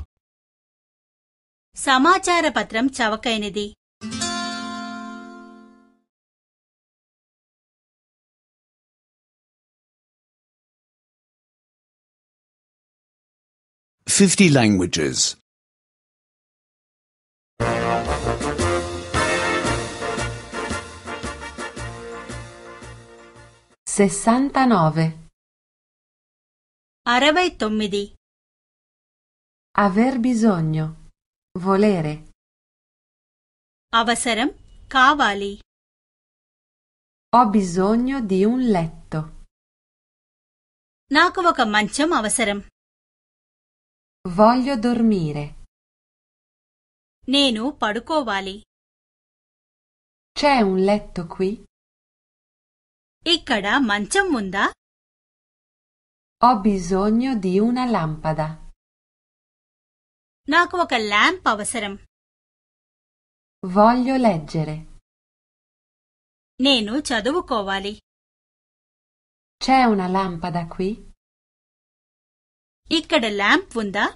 సమాచార పత్రం చవకైనది 50 languages. 69. అరవై తొమ్మిది Aver bisogno. Volere. అవసరం కావాలి Ho bisogno di un letto. నాకు ఒక మంచం Voglio dormire. Nenu padukovali. C'è un letto qui? Ikkada mancham unda? Ho bisogno di una lampada. నాకు ఒక ల్యాంప్ అవసరం Voglio leggere. Nenu చదువుకోవాలి. C'è una lampada qui? ఇక్కడ ల్యాంప్ ఉందా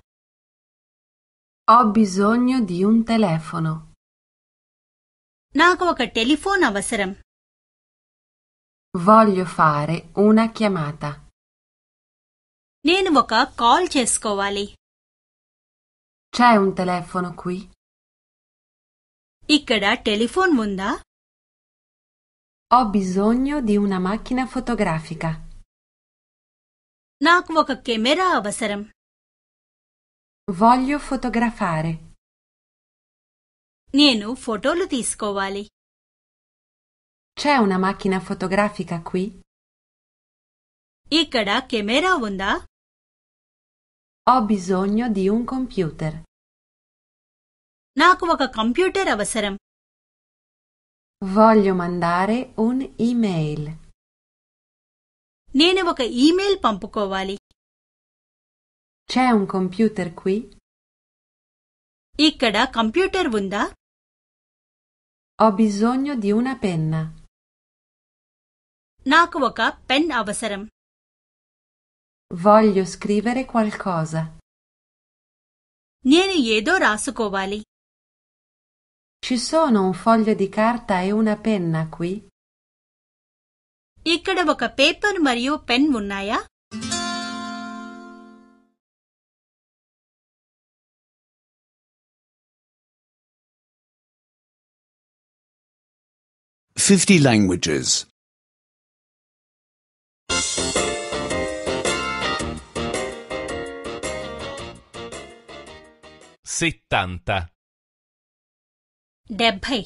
Ho bisogno di un telefono. నాకు ఒక టెలిఫోన్ అవసరం Voglio fare una chiamata. నేను ఒక కాల్ చేసుకోవాలి C'è un telefono qui? ఇక్కడ టెలిఫోన్ ఉందా Ho bisogno di una macchina fotografica. నాకు ఒక కెమెరా అవసరం Voglio fotografare. నేను ఫోటోలు తీసుకోవాలి C'è una macchina fotografica qui? ఇక్కడ కెమెరా ఉందా Ho bisogno di un computer. నాకు ఒక కంప్యూటర్ అవసరం Voglio mandare un'email. నేను ఒక ఇమెయిల్ పంపుకోవాలి C'è un computer qui? ఇక్కడ కంప్యూటర్ ఉందా Ho bisogno di una penna. నాకు ఒక పెన్ అవసరం Voglio scrivere qualcosa. నేను ఏదో రాసుకోవాలి. Ci sono un foglio di carta e una penna qui? ఇక్కడ ఒక పేపర్ మరియు పెన్ ఉన్నాయా Fifty languages. Settanta. Debbai.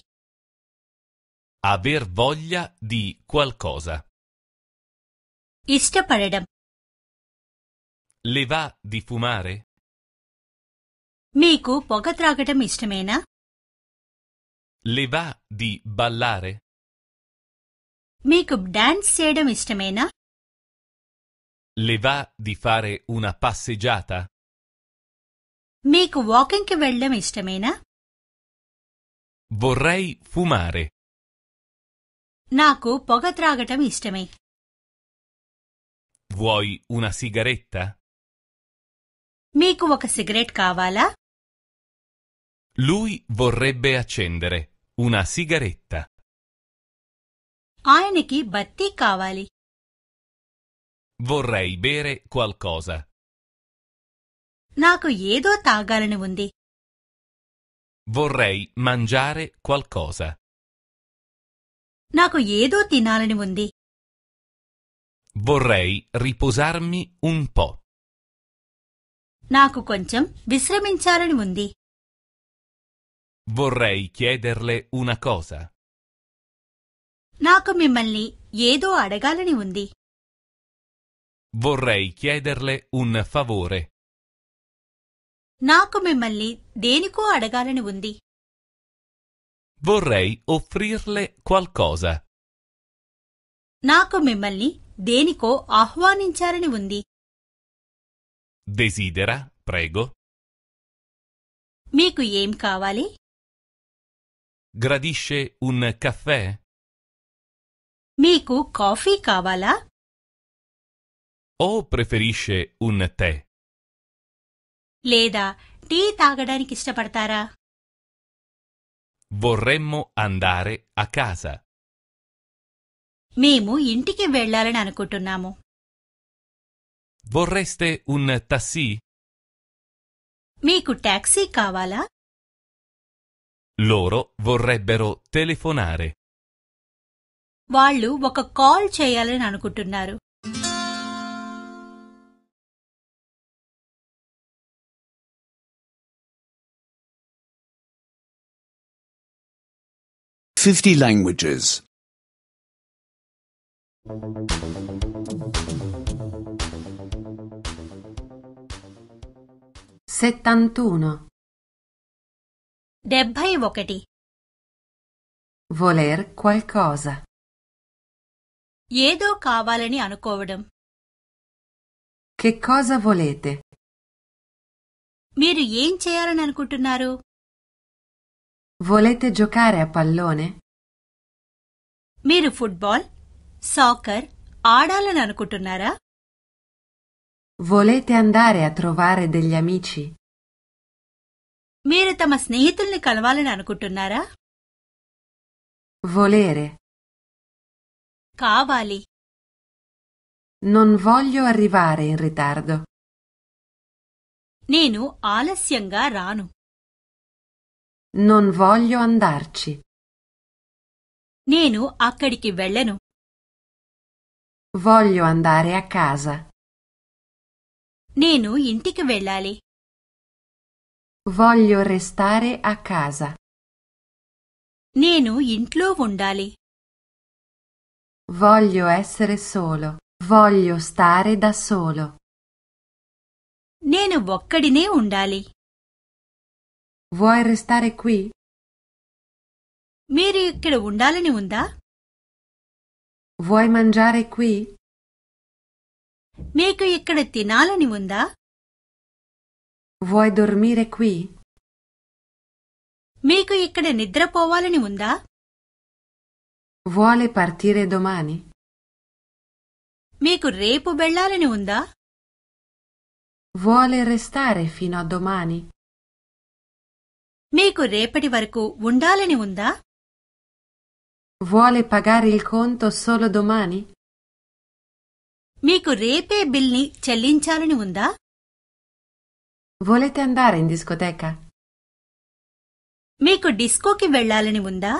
Aver voglia di qualcosa. ഇഷ്ടപ്പെടണം Le va di fumare? మీకు పొగ త్రాగటం ఇష్టమేనా Le va di ballare? మీకు డాన్స్ చేయడం ఇష్టమేనా Le va di fare una passeggiata? మీకు వాకింగ్ కి వెళ్ళడం ఇష్టమేనా Vorrei fumare. నాకు పొగ త్రాగటం Vuoi una sigaretta? మీకు ఒక సిగరెట్ కావాలా Lui vorrebbe accendere una sigaretta. ఆయనకి batti కావాలి Vorrei bere qualcosa. నాకు ఏదో తాగాలని ఉంది Vorrei mangiare qualcosa. నాకు ఏదో తినాలని ఉంది vorrei riposarmi un po'. నాకు కొంచెం విశ్రమించాలని ఉంది Vorrei chiederle una cosa. నాకు మిమ్మల్ని ఏదో అడగాలని ఉంది Vorrei chiederle un favore. నాకు మిమ్మల్ని దేనికో అడగాలని ఉంది Vorrei offrirle qualcosa. నాకు మిమ్మల్ని దేనికో ఆహ్వానించారని ఉంది desidera prego మీకు ఏం కావాలి gradisce un caffè మీకు కాఫీ కావాలా o preferisce un tè లేదా టీ తాగడానికి ఇష్టపడతారా vorremmo andare a casa మేము ఇంటికి వెళ్లాలని అనుకుంటున్నాము వొర్రెస్తే ఉన్న మీకు టాక్సీ కావాలా లోరో వొర్రెబ్బెరో టెలిఫోనారే వాళ్ళు ఒక కాల్ చేయాలని అనుకుంటున్నారు Fifty languages. settantuno డెబ్భై ఒకటి voler qualcosa ఏదో కావాలని అనుకోవడం che cosa volete Miri ఏం చేయాలని అనుకుంటున్నారు volete giocare a pallone Miri football? Soccer ఆడాలని అనుకుంటున్నారా Volete andare a trovare degli amici? మీరు తమ స్నేహితుల్ని కలవాలని అనుకుంటున్నారా Volere. కావాలి Non voglio arrivare in ritardo. నేను ఆలస్యంగా రాను Non voglio andarci. నేను అక్కడికి వెళ్ళను Voglio andare a casa. Nenu ఇంటికి వెళ్ళాలి. Voglio restare a casa. Nenu intlo vundali. Voglio essere solo. Voglio stare da solo. Nenu ఒక్కడినే ఉండాలి. Vuoi restare qui? మీరు ఇక్కడ ఉండాలని ఉందా? Vuoi mangiare qui? మీకు ఇక్కడ తినాలని ఉందా? Vuoi dormire qui? మీకు ఇక్కడ నిద్రపోవాలని ఉందా? Vuole partire domani? మీకు రేపు వెళ్ళాలని ఉందా? Vuole restare fino a domani? మీకు రేపటి వరకు ఉండాలని ఉందా? Vuole pagare il conto solo domani? మీకు రేపే బిల్ని చెల్లించాలని ఉందా Volete andare in discoteca? మీకు డిస్కోకి వెళ్ళాలని ఉందా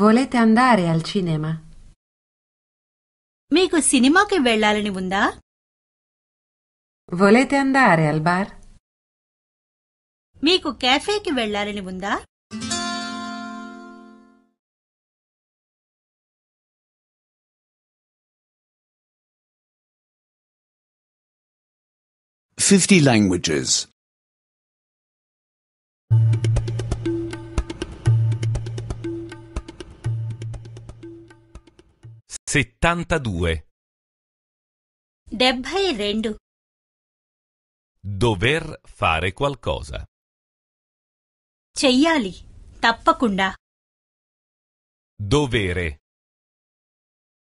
Volete andare al cinema? మీకు సినిమాకి వెళ్ళాలని ఉందా Volete andare al bar? మీకు కేఫేకి వెళ్ళాలని ఉందా 50 languages. 72. డెబ్భై Dover fare qualcosa. చెయ్యాలి తప్పకుండా Dovere.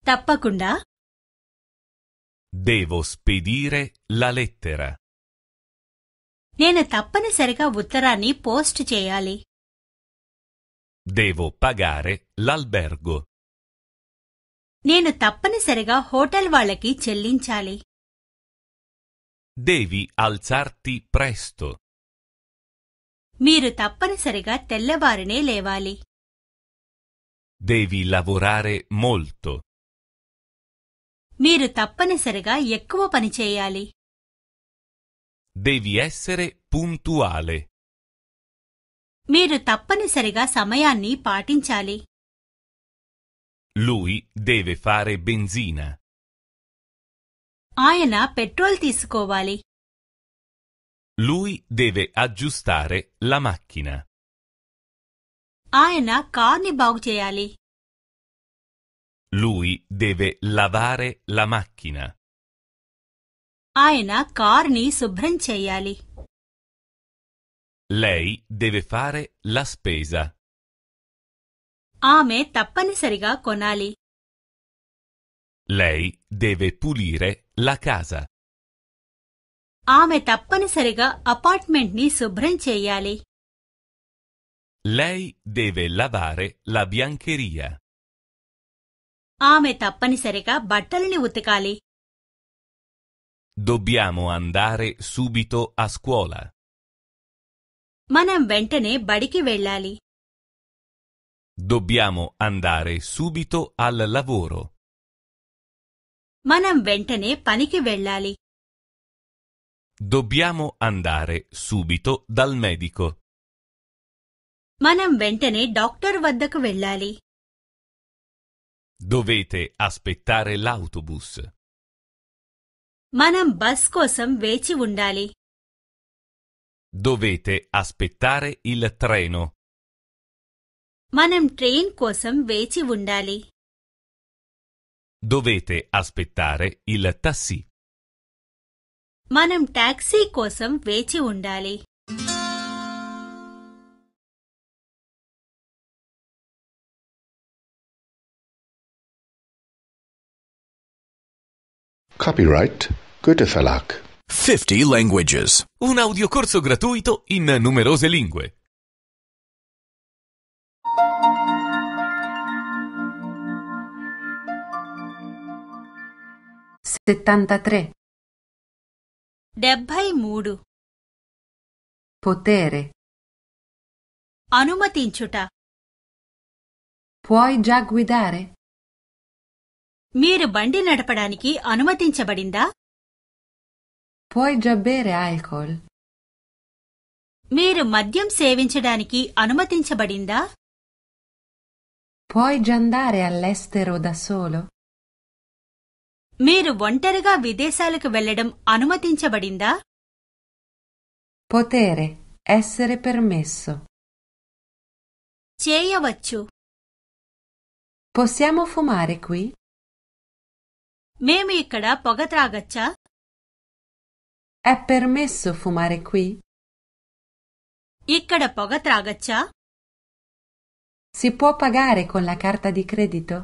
తప్పకుండా Devo spedire la lettera. నేను తప్పనిసరిగా ఉత్తరాన్ని పోస్ట్ చేయాలి Devo pagare l'albergo. నేను తప్పనిసరిగా హోటల్ వాళ్ళకి చెల్లించాలి Devi alzarti presto. మీరు తప్పనిసరిగా తెల్లవారునే లేవాలి Devi lavorare molto. మీరు తప్పనిసరిగా ఎక్కువ పని చేయాలి Devi essere puntuale. మీరు తప్పనిసరిగా సమయాన్ని పాటించాలి Lui deve fare benzina. ఆయన పెట్రోల్ తీసుకోవాలి Lui deve aggiustare la macchina. ఆయన carni బాగు చేయాలి Lui deve lavare la macchina. ఆయన కార్ని శుభ్రం చేయాలి Lei deve fare la spesa. ఆమె తప్పనిసరిగా కొనాలి Lei deve pulire la casa. ఆమె తప్పనిసరిగా అపార్ట్మెంట్ని శుభ్రం చేయాలి Lei deve lavare la biancheria. ఆమె తప్పనిసరిగా బట్టల్ని ఉతకాలి Dobbiamo andare subito a scuola. మనం వెంటనే బడికి వెళ్ళాలి Dobbiamo andare subito al lavoro. మనం వెంటనే పనికి వెళ్ళాలి Dobbiamo andare subito dal medico. మనం వెంటనే డాక్టర్ వద్దకు వెళ్ళాలి Dovete aspettare l'autobus. మనం బస్ కోసం వేచి ఉండాలి Dovete aspettare il treno. మనం ట్రైన్ కోసం వేచి ఉండాలి Dovete aspettare il tassi. మనం టాక్సీ కోసం వేచి ఉండాలి Copyright Goethe Verlag. 50 Languages. Un audiocorso gratuito in numerose lingue. Settantatré. డెబ్భై మూడు Potere. అనుమతించుట Puoi già guidare? మీరు బండి నడపడానికి అనుమతించబడిందా Puoi già bere alcohol. మీరు మద్యం సేవించడానికి అనుమతించబడిందా Puoi già andare all'estero da solo. మీరు ఒంటరిగా విదేశాలకు వెళ్లడం అనుమతించబడిందా Potere. Essere permesso. చేయవచ్చు Possiamo fumare qui? మేము ఇక్కడ పొగ త్రాగచ్చా è permesso fumare qui? ఇక్కడ పొగ త్రాగచ్చా? Si può pagare con la carta di credito?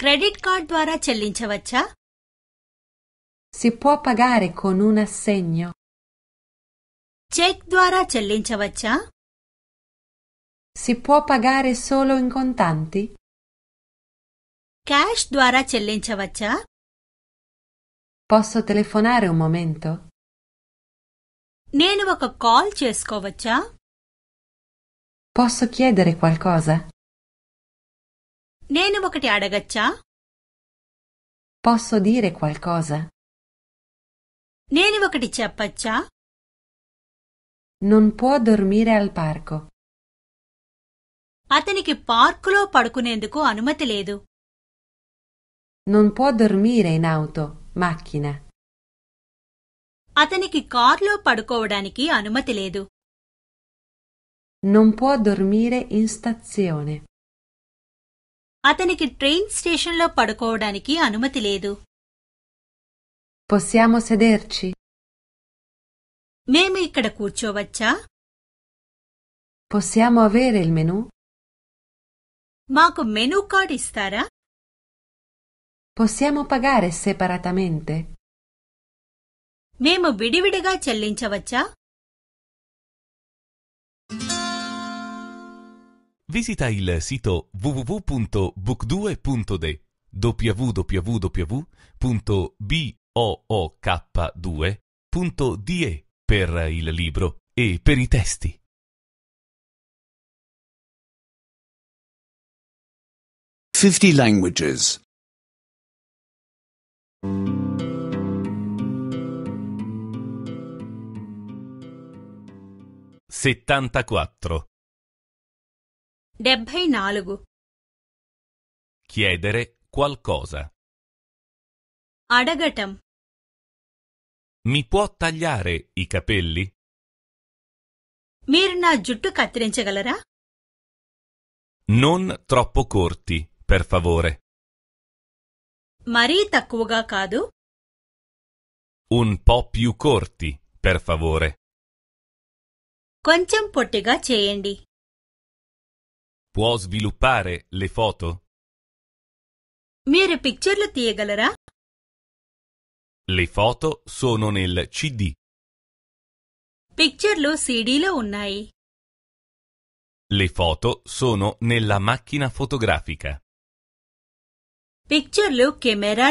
Credit card ద్వారా చెల్లించవచ్చా? Si può pagare con un assegno? Cheque ద్వారా చెల్లించవచ్చా? Si può pagare solo in contanti? Cash ద్వారా చెల్లించవచ్చా? Posso telefonare un momento? నేను ఒక కాల్ చేసుకోవచ్చా? Posso chiedere qualcosa? నేను ఒకటి అడగచ్చా? Posso dire qualcosa? నేను ఒకటి చెప్పచ్చా? Non può dormire al parco. అతనికి పార్కులో పడుకునేందుకు అనుమతి లేదు. Non può dormire in auto macchina. అతనికి కార్లో పడుకోవడానికి అనుమతి లేదు. Non può dormire in stazione. అతనికి ట్రైన్ స్టేషన్లో పడుకోవడానికి అనుమతి లేదు. Possiamo sederci? మేము ఇక్కడ కూర్చోవచ్చా? Possiamo avere il menù? మాకు మెనూ కార్డ్ ఇస్తారా? possiamo pagare separatamente? మేము విడివిడిగా చెల్లించవచ్చా Visita il sito www.book2.de www.book2.de per il libro e per i testi. Fifty languages Settantaquattro. Debbai nalugu. Chiedere qualcosa. Adagatam. Mi può tagliare i capelli? Mirna నా జుట్టు కత్తిరించగలరా Non troppo corti, per favore. మరీ takuga kadu? Un po' più corti, per favore. కొంచెం పొట్టిగా చేయండి. Può sviluppare le foto? Mire మీరు పిక్చర్లు తీయగలరా? Le foto sono nel CD. Picture lo CD lo ఉన్నాయి. Le foto sono nella macchina fotografica. Picture lo camera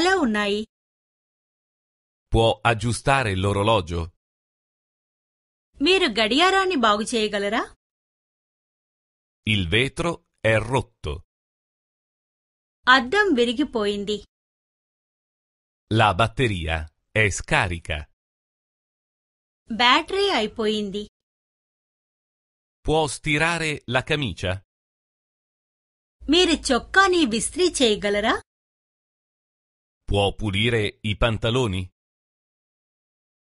Può aggiustare l'orologio? మీరు గడియారాన్ని బాగు చేయగలరా Il vetro è rotto. అద్దం విరిగిపోయింది La batteria è scarica. బ్యాటరీ అయిపోయింది Può stirare la camicia? మీరు చొక్కాని విస్త్రీ చేయగలరా Può pulire i pantaloni?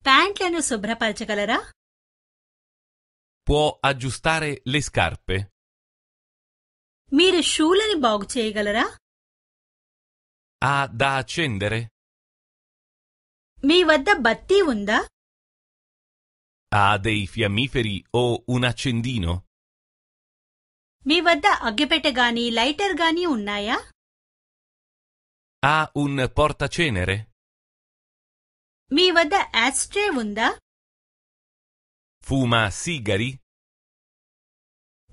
ప్యాంట్లను శుభ్రపరచగలరా Può aggiustare le scarpe? మీరు షూలని బాగు చేయగలరా Ha da accendere? మీ వద్ద batti ఉందా Ha dei fiammiferi o un accendino? మీ వద్ద అగ్గిపెట్టె గాని లైటర్ గాని ఉన్నాయా ha un portacenere? Mi vada ashtray Fuma sigari?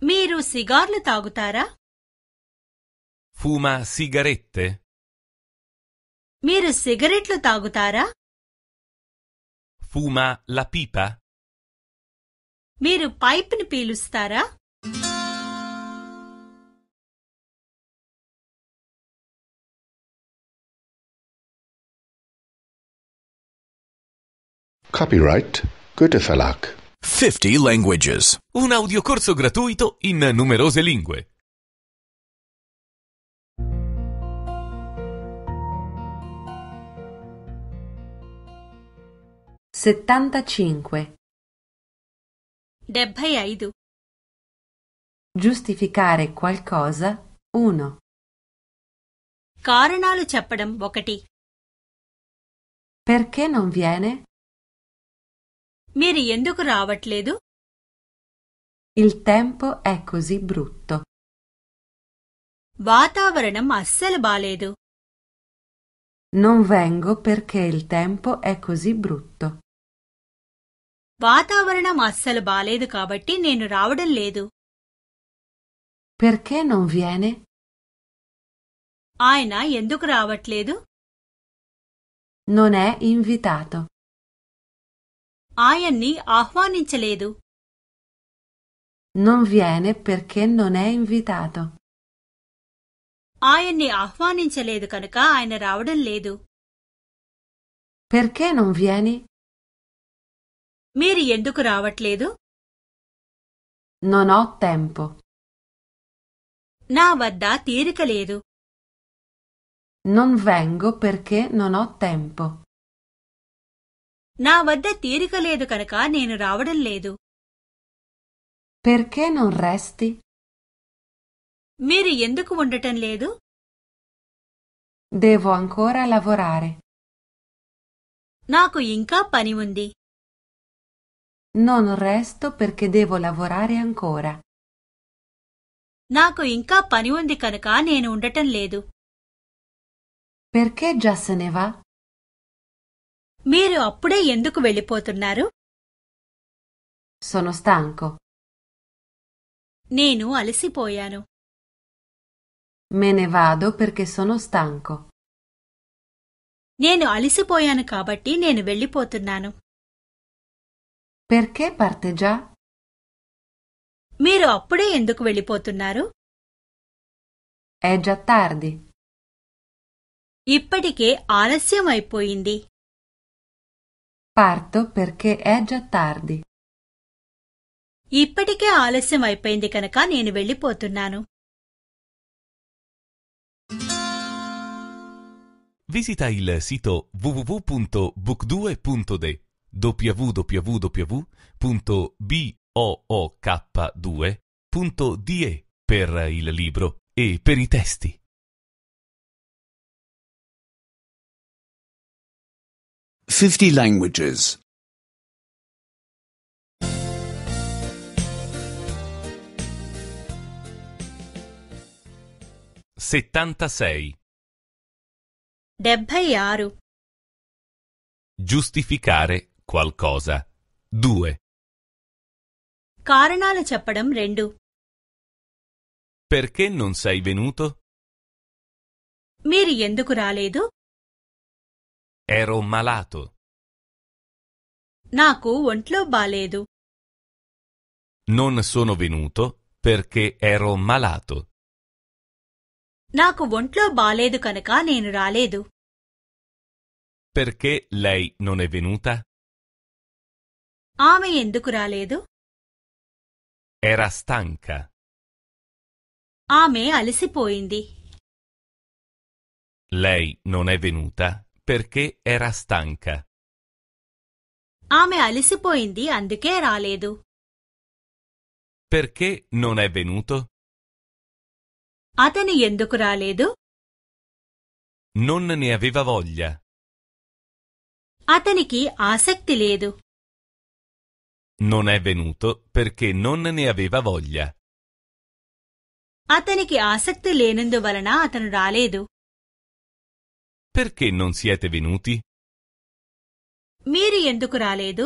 మీరు సిగార్లు tagutara? Fuma sigarette? మీరు సిగరెట్లు tagutara? Fuma la pipa? Miru pipe పైప్ను pilustara? Copyright Goethe Verlag 50 Languages Un audiocorso gratuito in numerose lingue Settantacinque డెబ్భై ఐదు Giustificare qualcosa 1. కారణాలు చెప్పడం ఒకటి Perché non viene? మీరు ఎందుకు రావట్లేదు Il tempo è così brutto. వాతావరణం అస్సలు బాలేదు Non vengo perché il tempo è così brutto. వాతావరణం అస్సలు బాలేదు కాబట్టి నేను రావడం లేదు Perché non viene? ఆయన ఎందుకు రావట్లేదు Non è invitato. ఆయన్ని ఆహ్వానించలేదు Non viene perché non è invitato. ఆయన్ని ఆహ్వానించలేదు కనుక ఆయన రావడం లేదు. Perché non vieni? మీరు ఎందుకు రావట్లేదు? Non ho tempo. నా వద్ద తీరిక లేదు. Non vengo perché non ho tempo. నా వద్ద తీరిక లేదు కనుక నేను రావడం లేదు Perché non resti? మీరు ఎందుకు ఉండటం లేదు Devo ancora lavorare. నాకు ఇంకా పని ఉంది Non resto perché devo lavorare ancora. నాకు ఇంకా పని ఉంది కనుక నేను ఉండటం లేదు. Perché già se ne va? మీరు అప్పుడే ఎందుకు వెళ్ళిపోతున్నారు నేను అలసిపోయాను నేను అలసిపోయాను కాబట్టి నేను వెళ్ళిపోతున్నాను మీరు అప్పుడే ఎందుకు వెళ్ళిపోతున్నారు ఇప్పటికే ఆలస్యం అయిపోయింది Parto perché è già tardi. ఇప్పటికే ఆలస్యం అయిపోయింది కనుక నేను వెళ్ళిపోతున్నాను Visita il sito www.book2.de www.book2.de per il libro e per i testi. 50 languages. 76. 76. Giustificare qualcosa. 2. కారణాలు చెప్పడం rendu. Perché non sei venuto? మీరు ఎందుకు రాలేదు Ero malato. నాకు ఒంట్లో baledu. Non sono venuto perché ero malato. నాకు ఒంట్లో baledu కనుక నేను raledu. Perché lei non è venuta? ఆమె ఎందుకు రాలేదు? Era stanca. ఆమె అలసిపోయింది. Lei non è venuta perché era stanca. ఆమె అలసిపోయింది అందుకే రాలేదు Perché non è venuto? అతను ఎందుకు రాలేదు Non ne aveva voglia. అతనికి ఆసక్తి లేదు Non è venuto perché non ne aveva voglia. అతనికి ఆసక్తి లేనందువలన అతను raledu. Perché non siete venuti? Miri ఎందుకు రాలేదు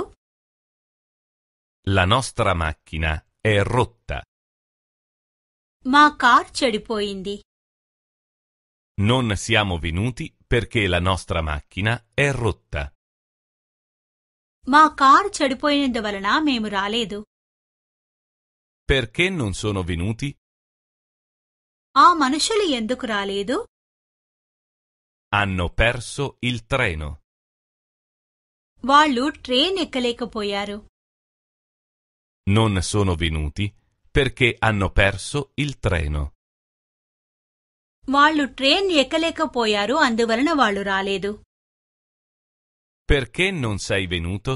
La nostra macchina è rotta. మా కార్ చెడిపోయింది Non siamo venuti perché la nostra macchina è rotta. Ma మా కార్ చెడిపోయినందువలన మేము రాలేదు Perché non sono venuti? A మనుషులు ఎందుకు రాలేదు hanno perso il treno. వాళ్ళు ట్రైన్ ఎక్కలేకపోయారు. Non sono venuti perché hanno perso il treno. వాళ్ళు ట్రైన్ ఎక్కలేకపోయారు అందువలన వాళ్ళు raledu. Perché non sei venuto?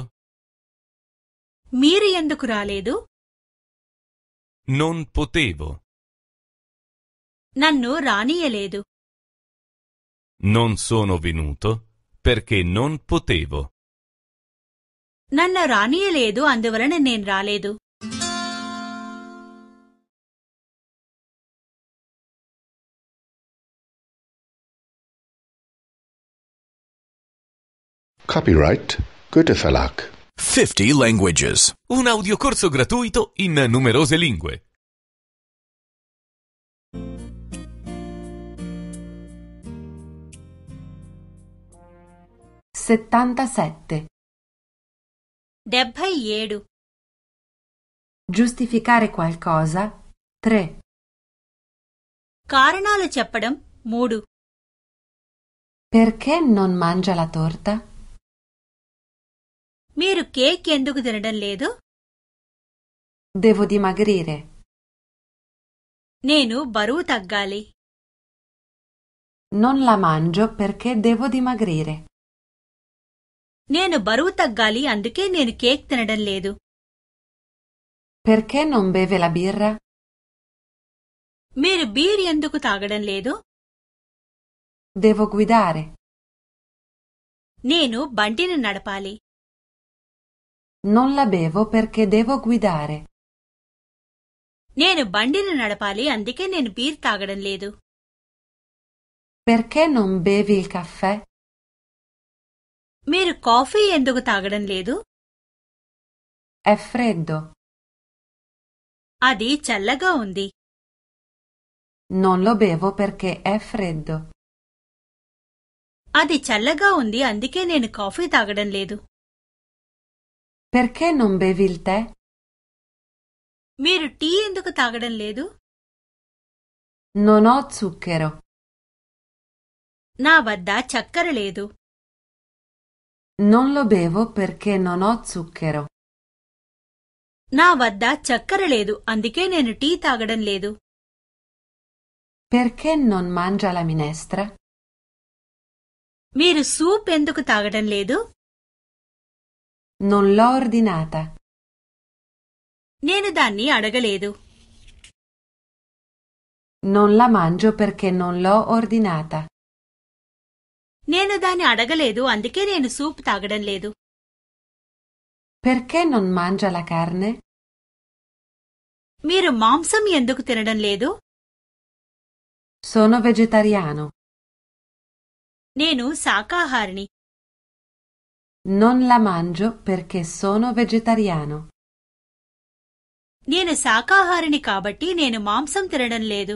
మీరు ఎందుకు రాలేదు? Non potevo. నన్ను రానియలేదు. Non sono venuto perché non potevo. నన్న రానియలేదు అందువలన నేను రాలేదు Copyright Goethe Verlag 50 languages. Un audiocorso gratuito in numerose lingue. 77 77 giustificare qualcosa 3 కారణాలు చెప్పడం 3 perché non mangia la torta మీరు కేక్ ఎందుకు తినడం లేదు devo dimagrire నేను బరువు తగ్గాలి non la mangio perché devo dimagrire నేను బరువు తగ్గాలి అందుకే నేను కేక్ తినడం లేదు Perché non beve la birra? మీరు బీర్ ఎందుకు తాగడం లేదు Devo guidare. నేను బండిని నడపాలి Non la bevo perché devo guidare. నేను బండిని నడపాలి అందుకే నేను బీర్ తాగడం లేదు Perché non bevi il caffè? మీరు కాఫీ ఎందుకు తాగడం లేదు È అది చల్లగా ఉంది నోన్లో బేవో పెర్కే perché అది చల్లగా ఉంది అందుకే నేను కాఫీ తాగడం లేదు పెర్కే నొంబే bevi మీరు టీ ఎందుకు తాగడం లేదు నోనో ho నా వద్ద చక్కెర లేదు Non lo bevo perché non ho zucchero. నా వద్ద చక్కెర లేదు అందుకే నేను టీ తాగడం ledu. Perché non mangia la minestra? Mir soup ఎందుకు తాగడం ledu? Non l'ho ordinata. నేను దాన్ని adagaledu. Non la mangio perché non l'ho ordinata. నేను దాన్ని అడగలేదు అందుకే నేను సూప్ తాగడం లేదు మీరు మాంసం ఎందుకు తినడం లేదు సోనో వెజిటరియాను నేను శాకాహారిణి నోన్ లా మాంజో పెర్కే సోనో వెజిటరియాను నేను శాకాహారిణి కాబట్టి నేను మాంసం తినడం లేదు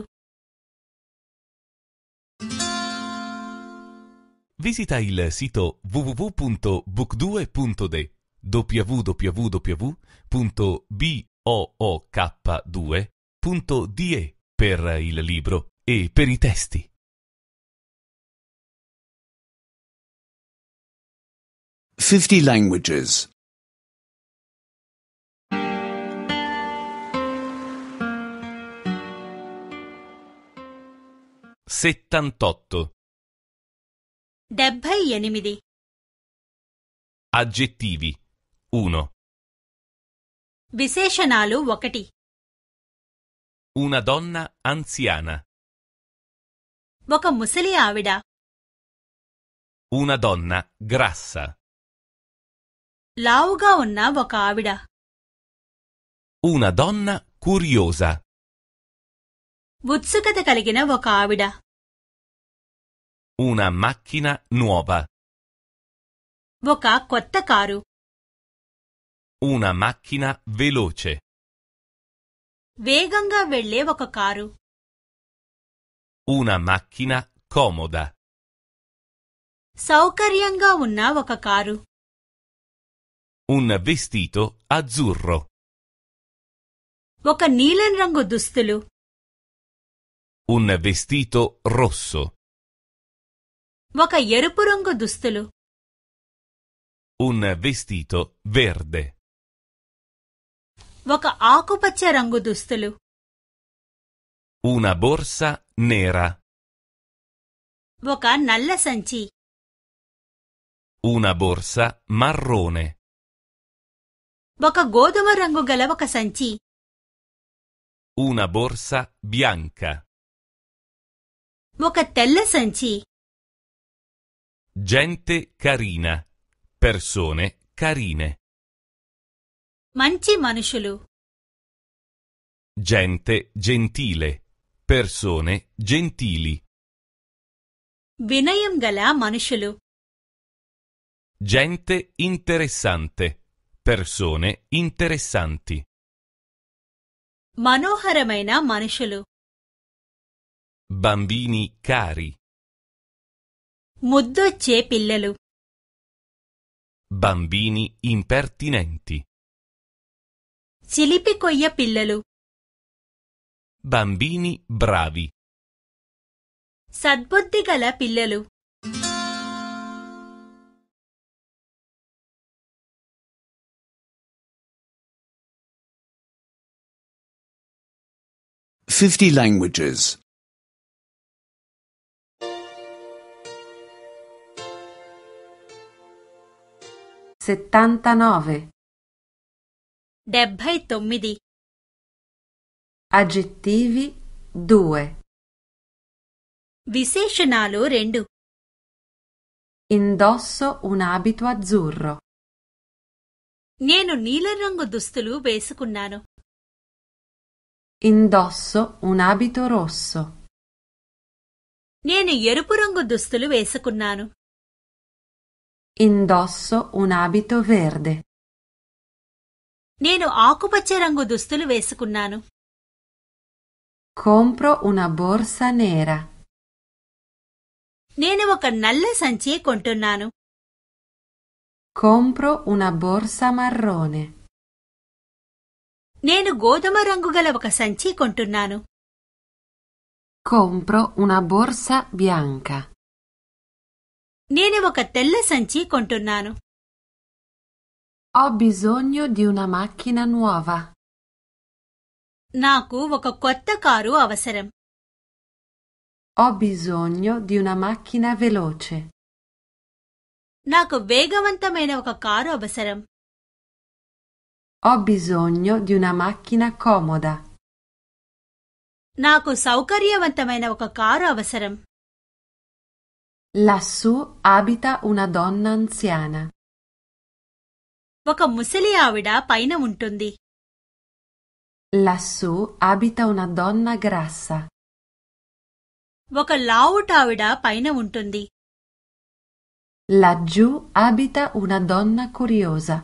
visita il sito www.book2.de www.book2.de per il libro e per i testi. Fifty languages. Settantotto. డెబ్భై ఎనిమిది Aggettivi 1. విశేషణాలు ఒకటి Una donna anziana. ఒక ముసలి ఆవిడ Una donna grassa. లావుగా ఉన్న ఒక ఆవిడ Una donna curiosa. ఉత్సుకత కలిగిన ఒక ఆవిడ una macchina nuova. ఒక కొత్త karu. Una macchina veloce. వేగంగా వెళ్లే ఒక కారు Una macchina comoda. సౌకర్యంగా ఉన్న ఒక కారు Un vestito azzurro. ఒక నీలం రంగు దుస్తులు Un vestito rosso. ఒక ఎరుపు రంగు దుస్తులు Un vestito verde. ఒక ఆకుపచ్చ రంగు దుస్తులు Una borsa nera. ఒక నల్ల సంచి Una borsa marrone. ఒక గోధుమ రంగు గల ఒక సంచి Una borsa bianca. ఒక తెల్ల సంచి gente carina, persone carine. Manci మనుషులు Gente gentile, persone gentili, Vinayam గల మనుషులు gente interessante, persone interessanti, మనోహరమైన మనుషులు bambini cari, ముద్దొచ్చే పిల్లలు bambini impertinenti చిలిపి కొయ్య పిల్లలు bambini bravi సద్బుద్ధి గల పిల్లలు Fifty languages 79 డెబ్భై తొమ్మిది aggettivi due విశేషణాలు rendu indosso un abito azzurro నేను నీలరంగు దుస్తులు వేసుకున్నాను indosso un abito rosso నేను ఎరుపు రంగు దుస్తులు Indosso un abito verde. నేను ఆకుపచ్చ రంగు దుస్తులు వేసుకున్నాను Compro una borsa nera. నేను ఒక నల్ల సంచి కొంటున్నాను Compro una borsa marrone. నేను గోధుమ రంగు గల ఒక సంచి కొంటున్నాను Compro una borsa bianca. నేను ఒక తెల్ల సంచి కొంటున్నాను Ho bisogno di una macchina nuova. నాకు ఒక కొత్త కారు అవసరం Ho bisogno di una macchina veloce. నాకు వేగవంతమైన ఒక కారు అవసరం Ho bisogno di una macchina comoda. నాకు సౌకర్యవంతమైన ఒక కారు అవసరం lassù abita una donna anziana. ఒక ముసలి ఆవిడ పైన ఉంటుంది Lassù abita una donna grassa. ఒక లావుటావిడ పైన ఉంటుంది Laggiù abita una donna curiosa.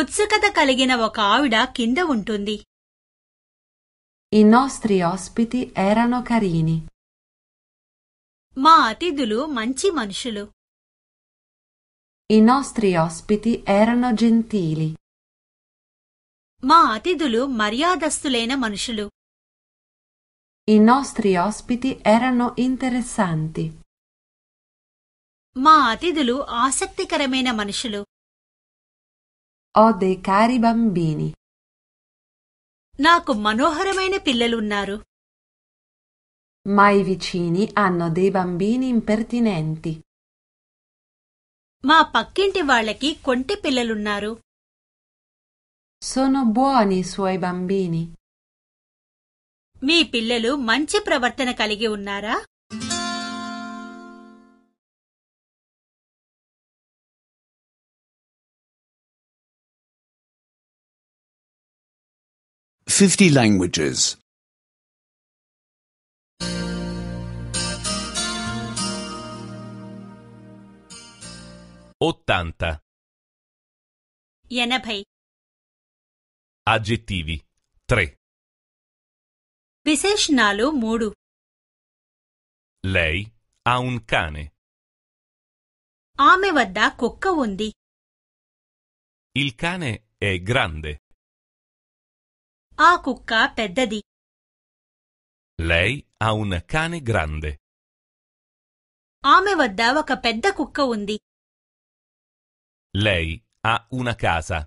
ఉత్సుకత కలిగిన ఒక ఆవిడ కింద ఉంటుంది I nostri ospiti erano carini. మా అతిథులు మంచి మనుషులు I nostri ospiti erano gentili. మా అతిథులు మర్యాదస్తులైన మనుషులు I nostri ospiti erano interessanti. మా అతిథులు ఆసక్తికరమైన మనుషులు Ho dei cari bambini. Naku నాకు మనోహరమైన పిల్లలున్నారు ma i vicini hanno dei bambini impertinenti. మా పక్కింటి వాళ్ళకి quante పిల్లలున్నారు Sono buoni i suoi bambini. మీ పిల్లలు మంచి ప్రవర్తన కలిగి ఉన్నారా Fifty languages. Ottanta. Yenapei. Aggettivi. Tre. విశేషణాలు Muru Lei ha un cane. ఆమె వద్ద కుక్క ఉంది Il cane è grande. A cucca పెద్దది Lei ha un cane grande. ఆమె వద్ద ఒక పెద్ద కుక్క ఉంది lei ha una casa.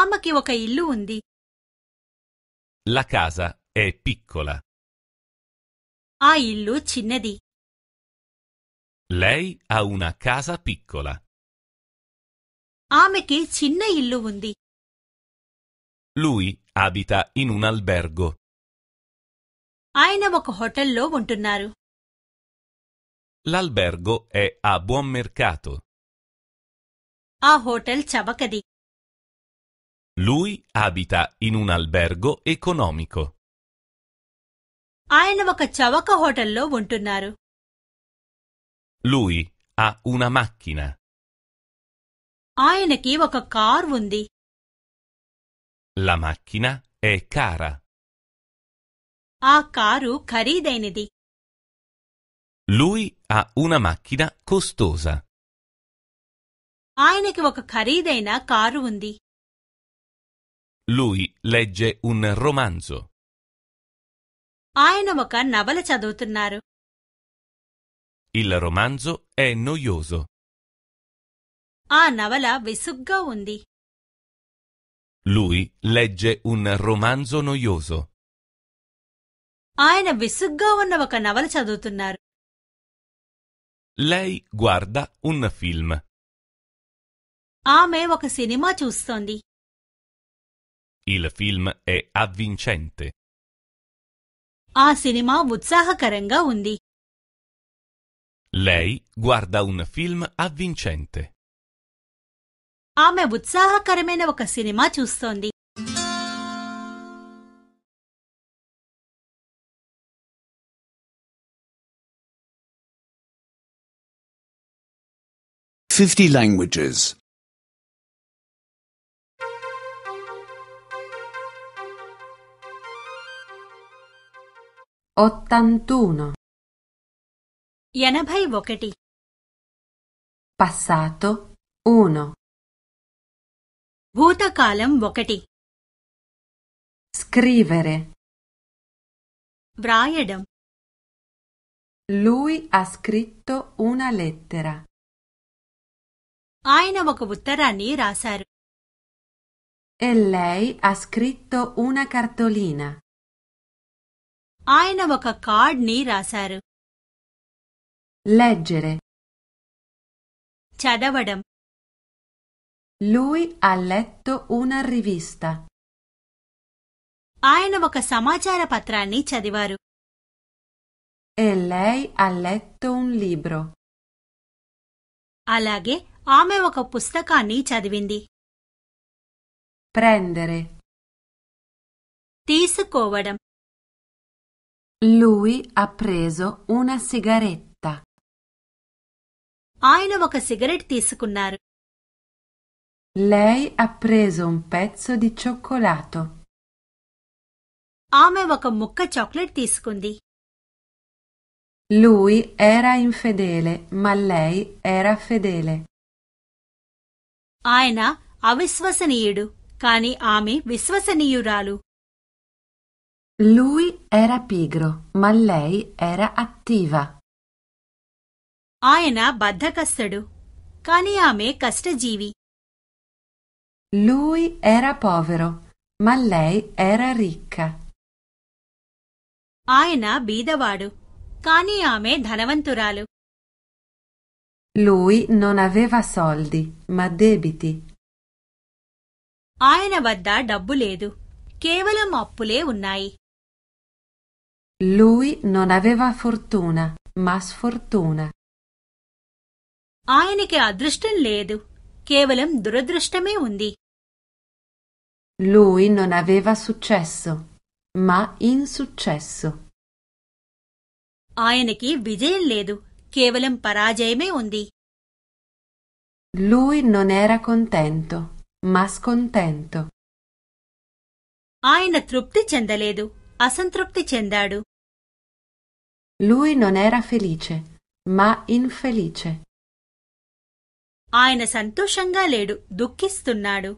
ఆమెకి ఒక ఇల్లు ఉంది La casa è piccola. ఆ ఇల్లు చిన్నది Lei ha una casa piccola. ఆమెకి చిన్న ఇల్లు ఉంది Lui abita in un albergo. ఆయన ఒక హోటల్లో ఉంటున్నారు L'albergo è a buon mercato a hotel Chabakadi. Lui abita in un albergo economico. ఆయన Chavaka Hotel హోటల్లో ఉంటున్నారు Lui ha una macchina. ఆయనకి ఒక కార్ ఉంది La macchina è cara. ఆ కారు ఖరీదైనది Lui ha una macchina costosa. ఆయనకి ఒక ఖరీదైన కారు ఉంది Lui legge un romanzo. ఆయన ఒక నవల చదువుతున్నారు Il romanzo è noioso. ఆ నవల విసుగ్గా ఉంది Lui legge un romanzo noioso. ఆయన విసుగ్గా ఉన్న ఒక నవల చదువుతున్నారు. Lei guarda un film. ఆమె ఒక సినిమా చూస్తోంది Il film è avvincente. ఆ సినిమా ఉత్సాహకరంగా ఉంది Lei guarda un film avvincente. ఆమె ఉత్సాహకరమైన ఒక సినిమా చూస్తోంది Fifty languages. ottantuno ఎనభై ఒకటి passato uno Kalam ఒకటి scrivere వ్రాయడం lui ha scritto una lettera Aina ఒక ఉత్తరాన్ని రాశారు e lei ha scritto una cartolina ఆయన ఒక కార్డ్ని రాశారు Leggere. చదవడం Lui ha letto una rivista. ఆయన ఒక సమాచార పత్రాన్ని చదివారు E lei ha letto un libro. అలాగే ఆమె ఒక పుస్తకాన్ని చదివింది Prendere. తీసుకోవడం lui ha preso una sigaretta. ఆయన ఒక సిగరెట్ తీసుకున్నారు. Lei ha preso un pezzo di cioccolato. ఆమె ఒక ముక్క చాక్లెట్ తీసుకుంది. Lui era infedele, ma lei era fedele. ఆయన అవిశ్వసనీయుడు, కాని ఆమె విశ్వసనీయురాలు. Lui era pigro, ma lei era attiva. ఆయన బద్ధకస్తుడు kani ame కష్టజీవి Lui era povero, ma lei era ricca. Aena bidavadu, kani ame dhanavanturalu. Lui non aveva soldi, ma debiti. Aena వద్ద డబ్బు లేదు కేవలం అప్పులే ఉన్నాయి Lui non aveva fortuna, ma sfortuna. ఆయనకి అదృష్టం లేదు కేవలం దురదృష్టమే undi. Lui non aveva successo, ma insuccesso. ఆయనకి విజయం లేదు కేవలం పరాజయమే undi. Lui non era contento, ma scontento. ఆయన trupti చెందలేదు asantrupti చెందాడు Lui non era felice, ma infelice. Aina సంతోషంగా లేడు దుఃఖిస్తున్నాడు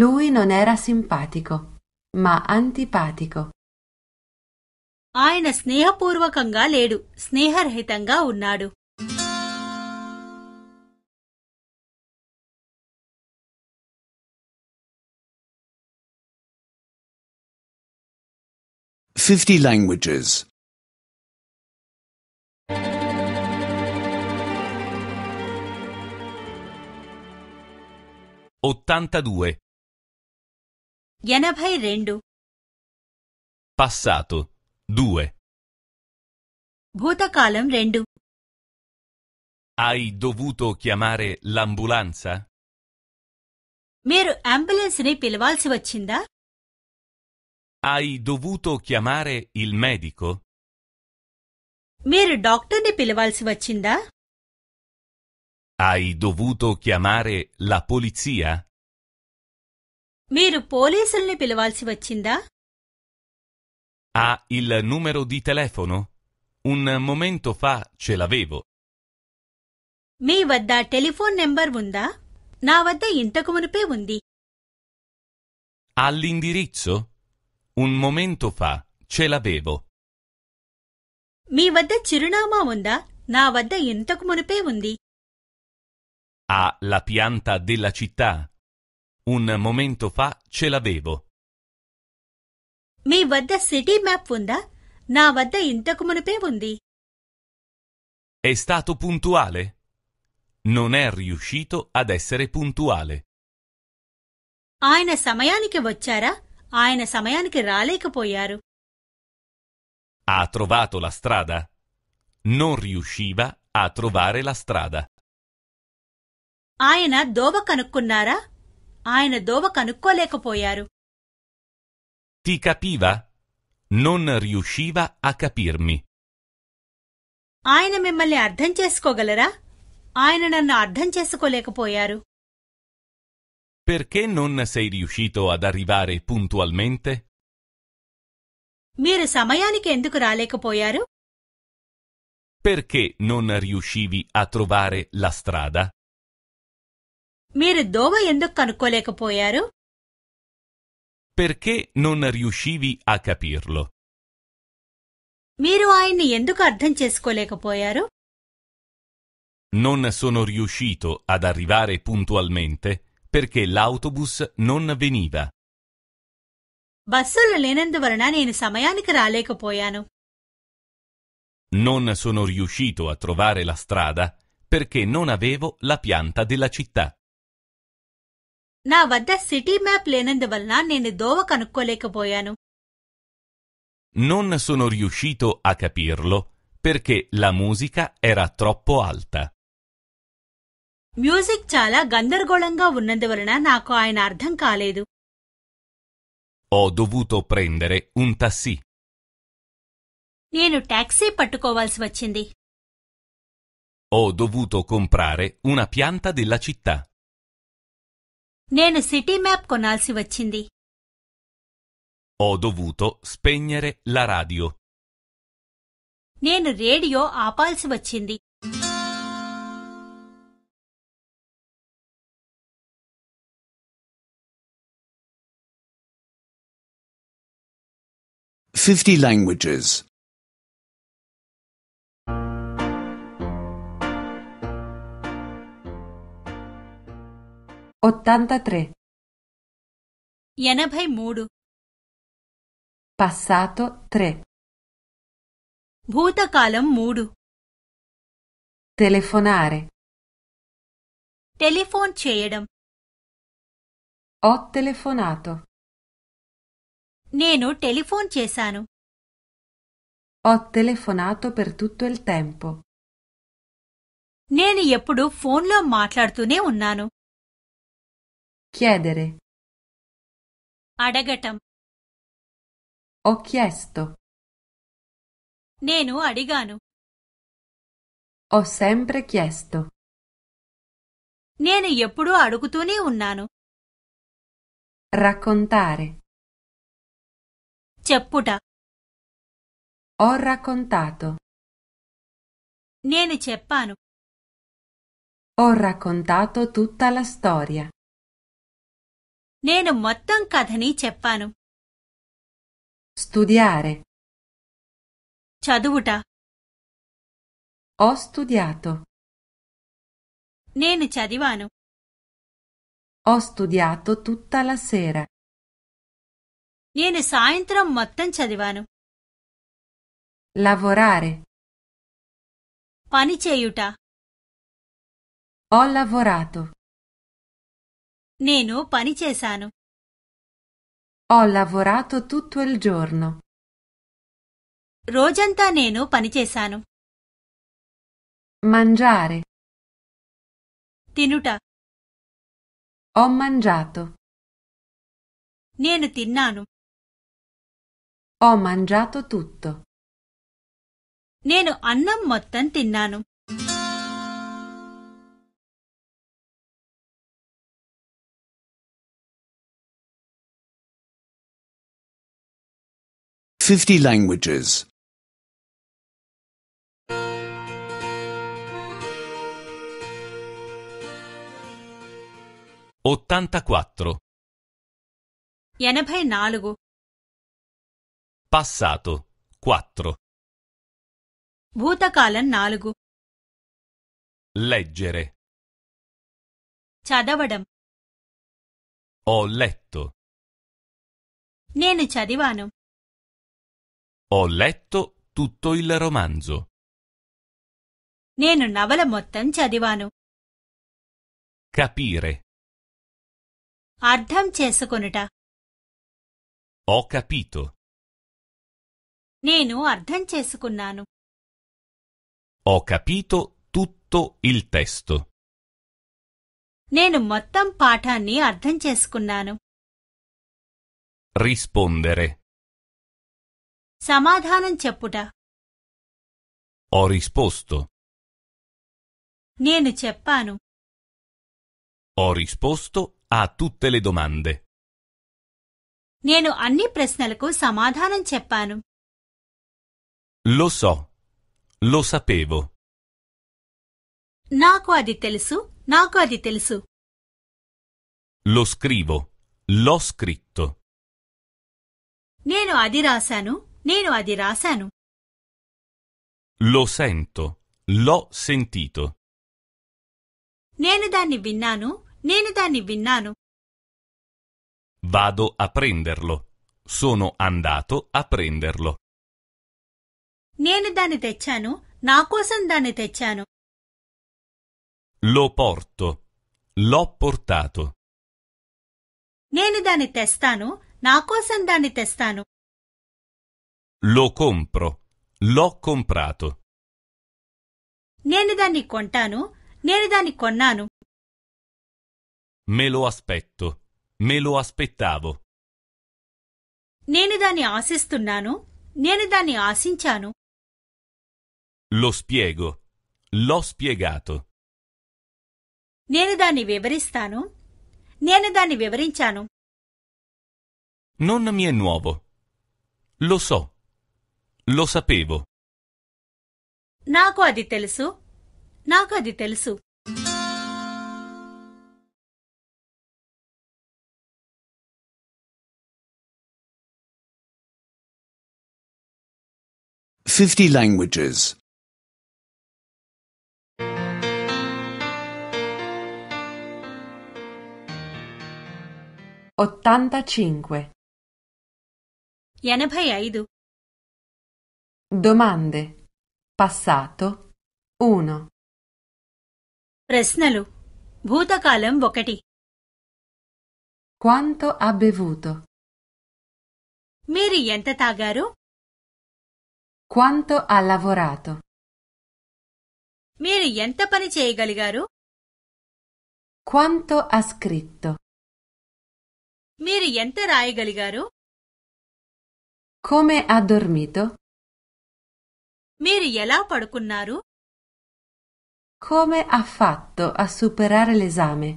Lui non era simpatico, ma antipatico. Aina ఆయన స్నేహపూర్వకంగా లేడు స్నేహరహితంగా unnadu. 50 languages. 82. 82 Passato. 2. భూతకాలం Rendu Hai dovuto chiamare l'ambulanza? మీరు ambulance ని పిలవాల్సి వచ్చిందా hai dovuto chiamare il medico? మీరు డాక్టర్ని పిలవాల్సి వచ్చిందా Hai dovuto chiamare la polizia? మీరు పోలీసుల్ని పిలవాల్సి వచ్చిందా Ha il numero di telefono? Un momento fa ce l'avevo. మీ వద్ద టెలిఫోన్ నెంబర్ ఉందా నా వద్ద ఇంతకు మునిపే ఉంది. Un momento fa ce l'avevo. మీ వద్ద చిరునామా ఉందా na vada ఇంతకు మునిపే ఉంది Ha la pianta della città? Un momento fa ce l'avevo. మీ వద్ద City Map ఉందా na vada ఇంతకు మునిపే ఉంది È stato puntuale? Non è riuscito ad essere puntuale. Aina సమయానికి వచ్చారా ఆయన సమయానికి రాలేకపోయారు. Ha trovato la strada? Non riusciva a trovare la strada. ఆయన దోవ కనుక్కున్నారా? ఆయన దోవ కనుక్కోలేకపోయారు. Ti capiva? Non riusciva a capirmi. ఆయన మిమ్మల్ని అర్థం చేసుకోగలరా? ఆయన నన్ను అర్థం చేసుకోలేకపోయారు. Perché non sei riuscito ad arrivare puntualmente? మీరు సమయానికి ఎందుకు రాలేకపోయారు Perché non riuscivi a trovare la strada? మీరు దోవ ఎందుకు కనుక్కోలేకపోయారు Perché non riuscivi a capirlo? మీరు ఆయన్ని ఎందుకు అర్థం చేసుకోలేకపోయారు Non sono riuscito ad arrivare puntualmente perché l'autobus non veniva. Non sono riuscito a trovare la strada perché non avevo la pianta della città. Non sono riuscito a capirlo perché la musica era troppo alta. Music చాలా గందరగోళంగా ఉన్నందువలన నాకు ఆయన అర్థం కాలేదు Ho dovuto prendere un taxi. నేను taxi పట్టుకోవాల్సి వచ్చింది Ho dovuto comprare una pianta della città. నేను సిటీ మ్యాప్ కొనాల్సి వచ్చింది Ho dovuto spegnere la radio. నేను రేడియో ఆపాల్సి వచ్చింది 50 languages. 83 passato 3 భూతకాలం మూడు telefonare టెలిఫోన్ చేయడం ho telefonato నేను టెలిఫోన్ చేశాను Ho telefonato per tutto il tempo. నేను ఎప్పుడు ఫోన్లో మాట్లాడుతూనే ఉన్నాను Chiedere. అడగటం Ho chiesto. నేను అడిగాను Ho sempre chiesto. నేను ఎప్పుడూ అడుగుతూనే ఉన్నాను Raccontare. చెప్పుట Ho raccontato. నేను చెప్పాను Ho raccontato tutta la storia. నేను మొత్తం కథని చెప్పాను Studiare. చదువుట Ho studiato. నేను చదివాను Ho studiato tutta la sera. నేను సాయంత్రం మొత్తం చదివాను lavorare పని చేయుట ho lavorato నేను పని చేశాను ho lavorato tutto il giorno రోజంతా nenu పని చేశాను mangiare Tinuta. ho mangiato నేను తిన్నాను ho mangiato tutto. Neno అన్నం మొత్తం తిన్నాను Fifty languages. Ottantaquattro. ఎనభై నాలుగు passato 4 భూతకాలం నాలుగు leggere చదవడం ho letto నేను చదివాను ho letto tutto il romanzo నేను నవల మొత్తం చదివాను capire అర్థం చేసుకొనుట ho capito నేను అర్థం చేసుకున్నాను Ho capito tutto il testo. నేను మొత్తం పాఠాన్ని అర్థం చేసుకున్నాను Rispondere. సమాధానం చెప్పుట Ho risposto. నేను చెప్పాను Ho risposto a tutte le domande. నేను అన్ని ప్రశ్నలకు సమాధానం చెప్పాను lo so. Lo sapevo. నాకు అది తెలుసు నాకు అది తెలుసు Lo scrivo. L'ho scritto. నేను అది రాశాను నేను అది రాశాను Lo sento. L'ho sentito. నేను దాన్ని విన్నాను నేను దాన్ని విన్నాను Vado a prenderlo. Sono andato a prenderlo. నేను దాన్ని తెచ్చాను నా కోసం దాన్ని తెచ్చాను Lo porto. L'ho portato. నేను దాన్ని తెస్తాను నా కోసం దాన్ని తెస్తాను Lo compro. L'ho comprato. నేను దాన్ని కొంటాను నేను దాన్ని కొన్నాను Me lo aspetto. Me lo aspettavo. నేను దాన్ని ఆశిస్తున్నాను నేను దాన్ని ఆశించాను lo spiego. L'ho spiegato. నేను దాన్ని వివరిస్తాను నేను దాన్ని వివరించాను Non mi è nuovo. Lo so. Lo sapevo. నాకు అది తెలుసు నాకు అది తెలుసు Fifty languages. Ottantacinque. ఎనభై Domande. Passato 1. ప్రశ్నలు భూతకాలం ఒకటి Quanto ha bevuto? Miri ఎంత తాగారు Quanto ha lavorato? Miri ఎంత పని చేయగలిగారు Quanto ha scritto? మీరు ఎంత రాయగలిగారు Come ha dormito? మీరు ఎలా పడుకున్నారు Come ha fatto a superare l'esame?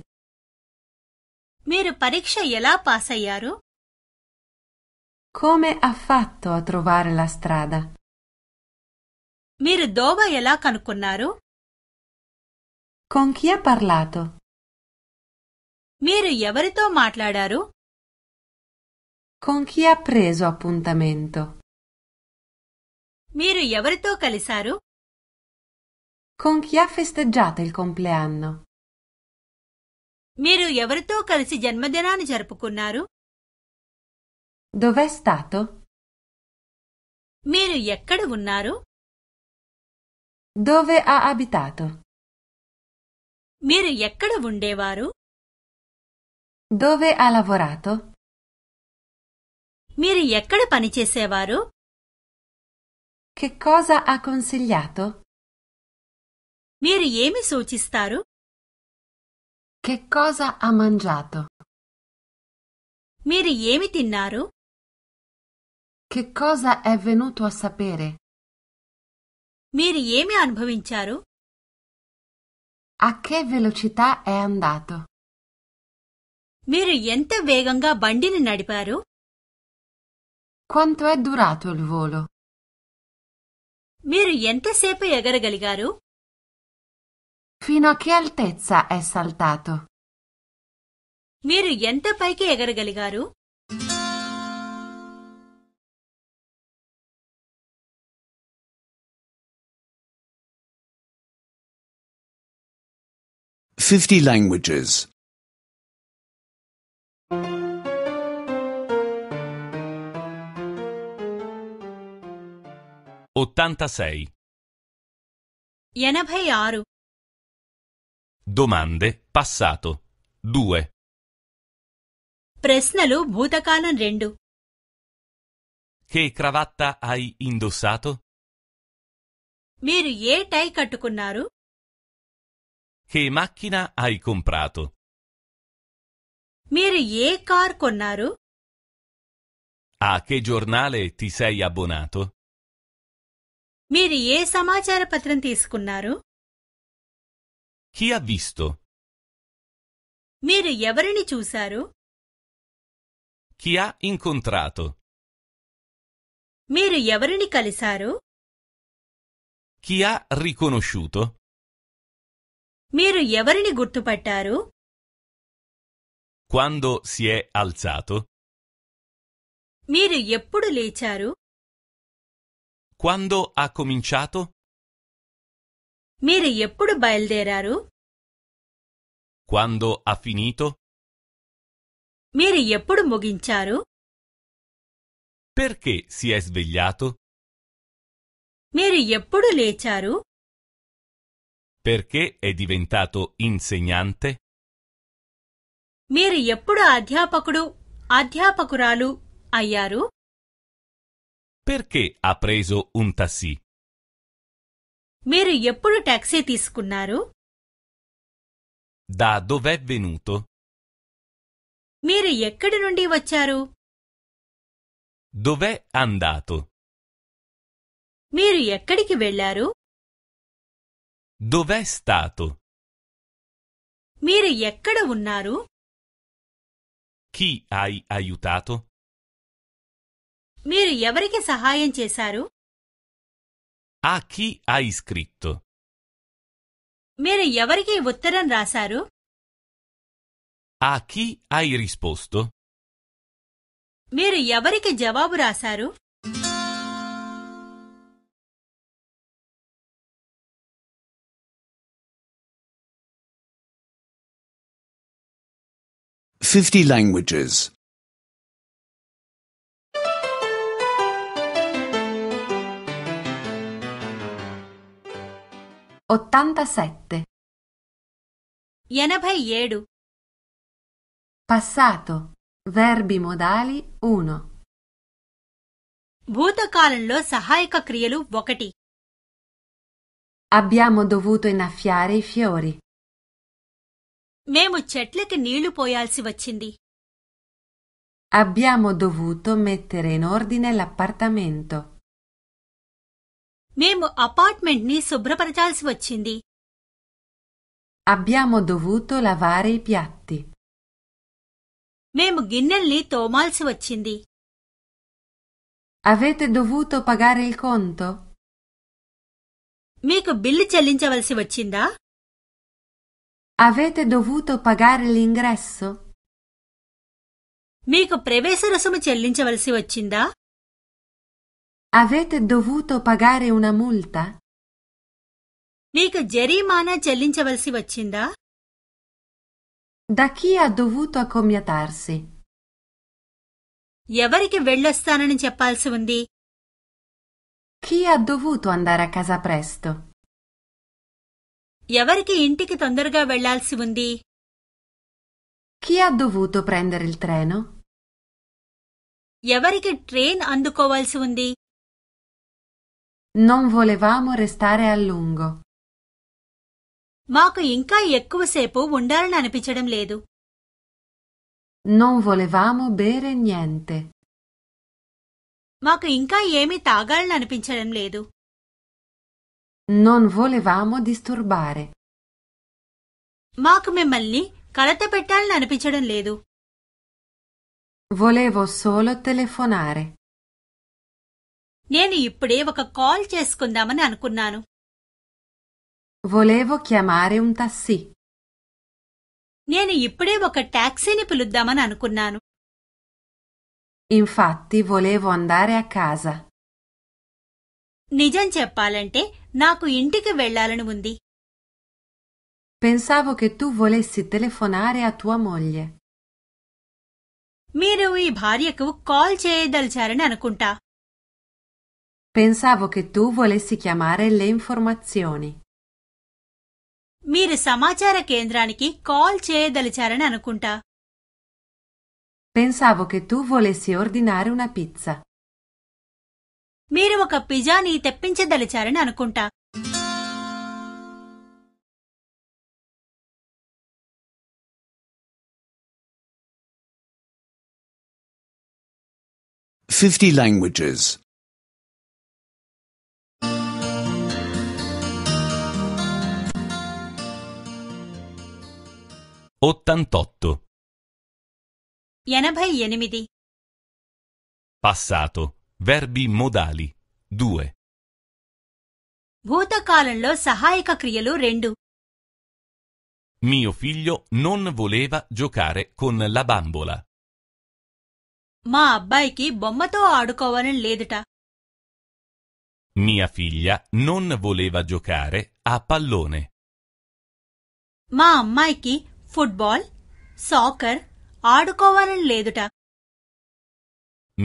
మీరు పరీక్ష ఎలా పాస్ అయ్యారు Come ha fatto a trovare la strada? మీరు దోవ ఎలా కనుక్కున్నారు Con chi ha parlato? మీరు ఎవరితో మాట్లాడారు con chi ha preso appuntamento? Miru ఎవరితో కలిశారు? Con chi ha festeggiato il compleanno? Miru ఎవరితో కలిసి జన్మదినాన్ని జరుపుకున్నారు? Dov'è stato? Miru ఎక్కడ ఉన్నారు? Dove ha abitato? Miru ఎక్కడ ఉండేవారు? Dove ha lavorato? మీరు ఎక్కడ పనిచేసేవారు Che cosa ha consigliato? మీరు ఏమి సూచిస్తారు Che cosa ha mangiato? మీరు ఏమి తిన్నారు Che cosa è venuto a sapere? Miri yemi అనుభవించారు A che velocità è andato? Miri yente veganga bandini nadiparu? Quanto è durato il volo? yente sepe ఎగరగలిగారు Fino a che altezza è saltato? మీరు yente పైకి ఎగరగలిగారు Fifty languages. 86 ఎనభై Domande passato 2 Presnalu భూతకాలం rendu Che cravatta hai indossato? మీరు ఏ టై కట్టుకున్నారు Che macchina hai comprato? మీరు ye car కొన్నారు? A che giornale ti sei abbonato? మీరు ఏ సమాచార పత్రం తీసుకున్నారు Chi ha visto? మీరు ఎవరిని చూశారు Chi ha incontrato? మీరు ఎవరిని కలిశారు Chi ha riconosciuto? మీరు ఎవరిని గుర్తుపట్టారు Quando si è alzato? Miri, ఎప్పుడు లేచారు quando ha cominciato? మీరు ఎప్పుడు బయలుదేరారు Quando ha finito? మీరు ఎప్పుడు mugincharu? Perché si è svegliato? మీరు ఎప్పుడు లేచారు Perché è diventato insegnante? మీరు ఎప్పుడు అధ్యాపకుడు adhyapakuralu అయ్యారు perché ha preso un taxi? మీరు ఎప్పుడు టాక్సీ తీసుకున్నారు Da dov'è venuto? మీరు ఎక్కడి నుండి వచ్చారు Dov'è andato? మీరు ఎక్కడికి vellaru? Dov'è stato? మీరు ఎక్కడ ఉన్నారు? Chi hai aiutato? మీరు ఎవరికి సహాయం చేశారు మీరు ఎవరికి ఉత్తరం రాశారు మీరు ఎవరికి జవాబు రాశారు Fifty languages. 87 ఎనభై ఏడు passato verbi modali 1 భూతకాలంలో సహాయక క్రియలు ఒకటి abbiamo dovuto innaffiare i fiori మేము చెట్లకి నీళ్లు పోయాల్సి వచ్చింది abbiamo dovuto mettere in ordine l'appartamento మేము అపార్ట్మెంట్ ని శుభ్రపరచాల్సి వచ్చింది Abbiamo dovuto lavare i piatti. మేము గిన్నెల్ని తోమాల్సి వచ్చింది Avete dovuto pagare il conto? మీకు బిల్లు చెల్లించవలసి వచ్చిందా Avete dovuto pagare l'ingresso? మీకు ప్రవేశ రుసుము చెల్లించవలసి వచ్చిందా Avete dovuto pagare una multa? మీకు జరిమానా చెల్లించవలసి వచ్చిందా? Da chi ha dovuto accomiatarsi? ఎవరికి వెళ్ళొస్తానని చెప్పాల్సి ఉంది? Chi ha dovuto andare a casa presto? ఎవరికి ఇంటికి తొందరగా వెళ్ళాల్సి Chi ha dovuto prendere il treno? ఎవరికి ట్రైన్ అందుకోవాల్సి non volevamo restare a lungo. మాకు ఇంకా ఎక్కువసేపు ఉండాలని అనిపించడం లేదు. Non volevamo bere niente. మాకు ఇంకా ఏమీ తాగాలని అనిపించడం లేదు. Non volevamo disturbare. మాకు మిమ్మల్ని కలత పెట్టాలని అనిపించడం లేదు. Volevo solo telefonare. నేను ఇప్పుడే ఒక కాల్ చేసుకుందామని అనుకున్నాను నేను ఇప్పుడే ఒక టాక్సీని పిలుద్దామని అనుకున్నాను Infatti volevo andare a casa. నిజం చెప్పాలంటే నాకు ఇంటికి వెళ్లాలని ఉంది Pensavo che tu volessi telefonare a tua moglie. మీరు ఈ భార్యకు కాల్ చేయదలిచారని అనుకుంటా Pensavo che tu volessi chiamare le informazioni. మీరు సమాచార కేంద్రానికి కాల్ చేయదలిచారని అనుకుంటా Pensavo che tu volessi ordinare una pizza. మీరు ఒక పిజ్జాని తెప్పించదలిచారని అనుకుంటా Fifty languages. ottantotto ఎనభై Passato. Verbi modali. 2. భూతకాలంలో సహాయక క్రియలు రెండు Mio figlio non voleva giocare con la bambola. మా అబ్బాయికి బొమ్మతో ఆడుకోవాలని లేదుట Mia figlia non voleva giocare a pallone. Ma అమ్మాయికి ఫుట్బాల్ సాకర్ ఆడుకోవాలని లేదుట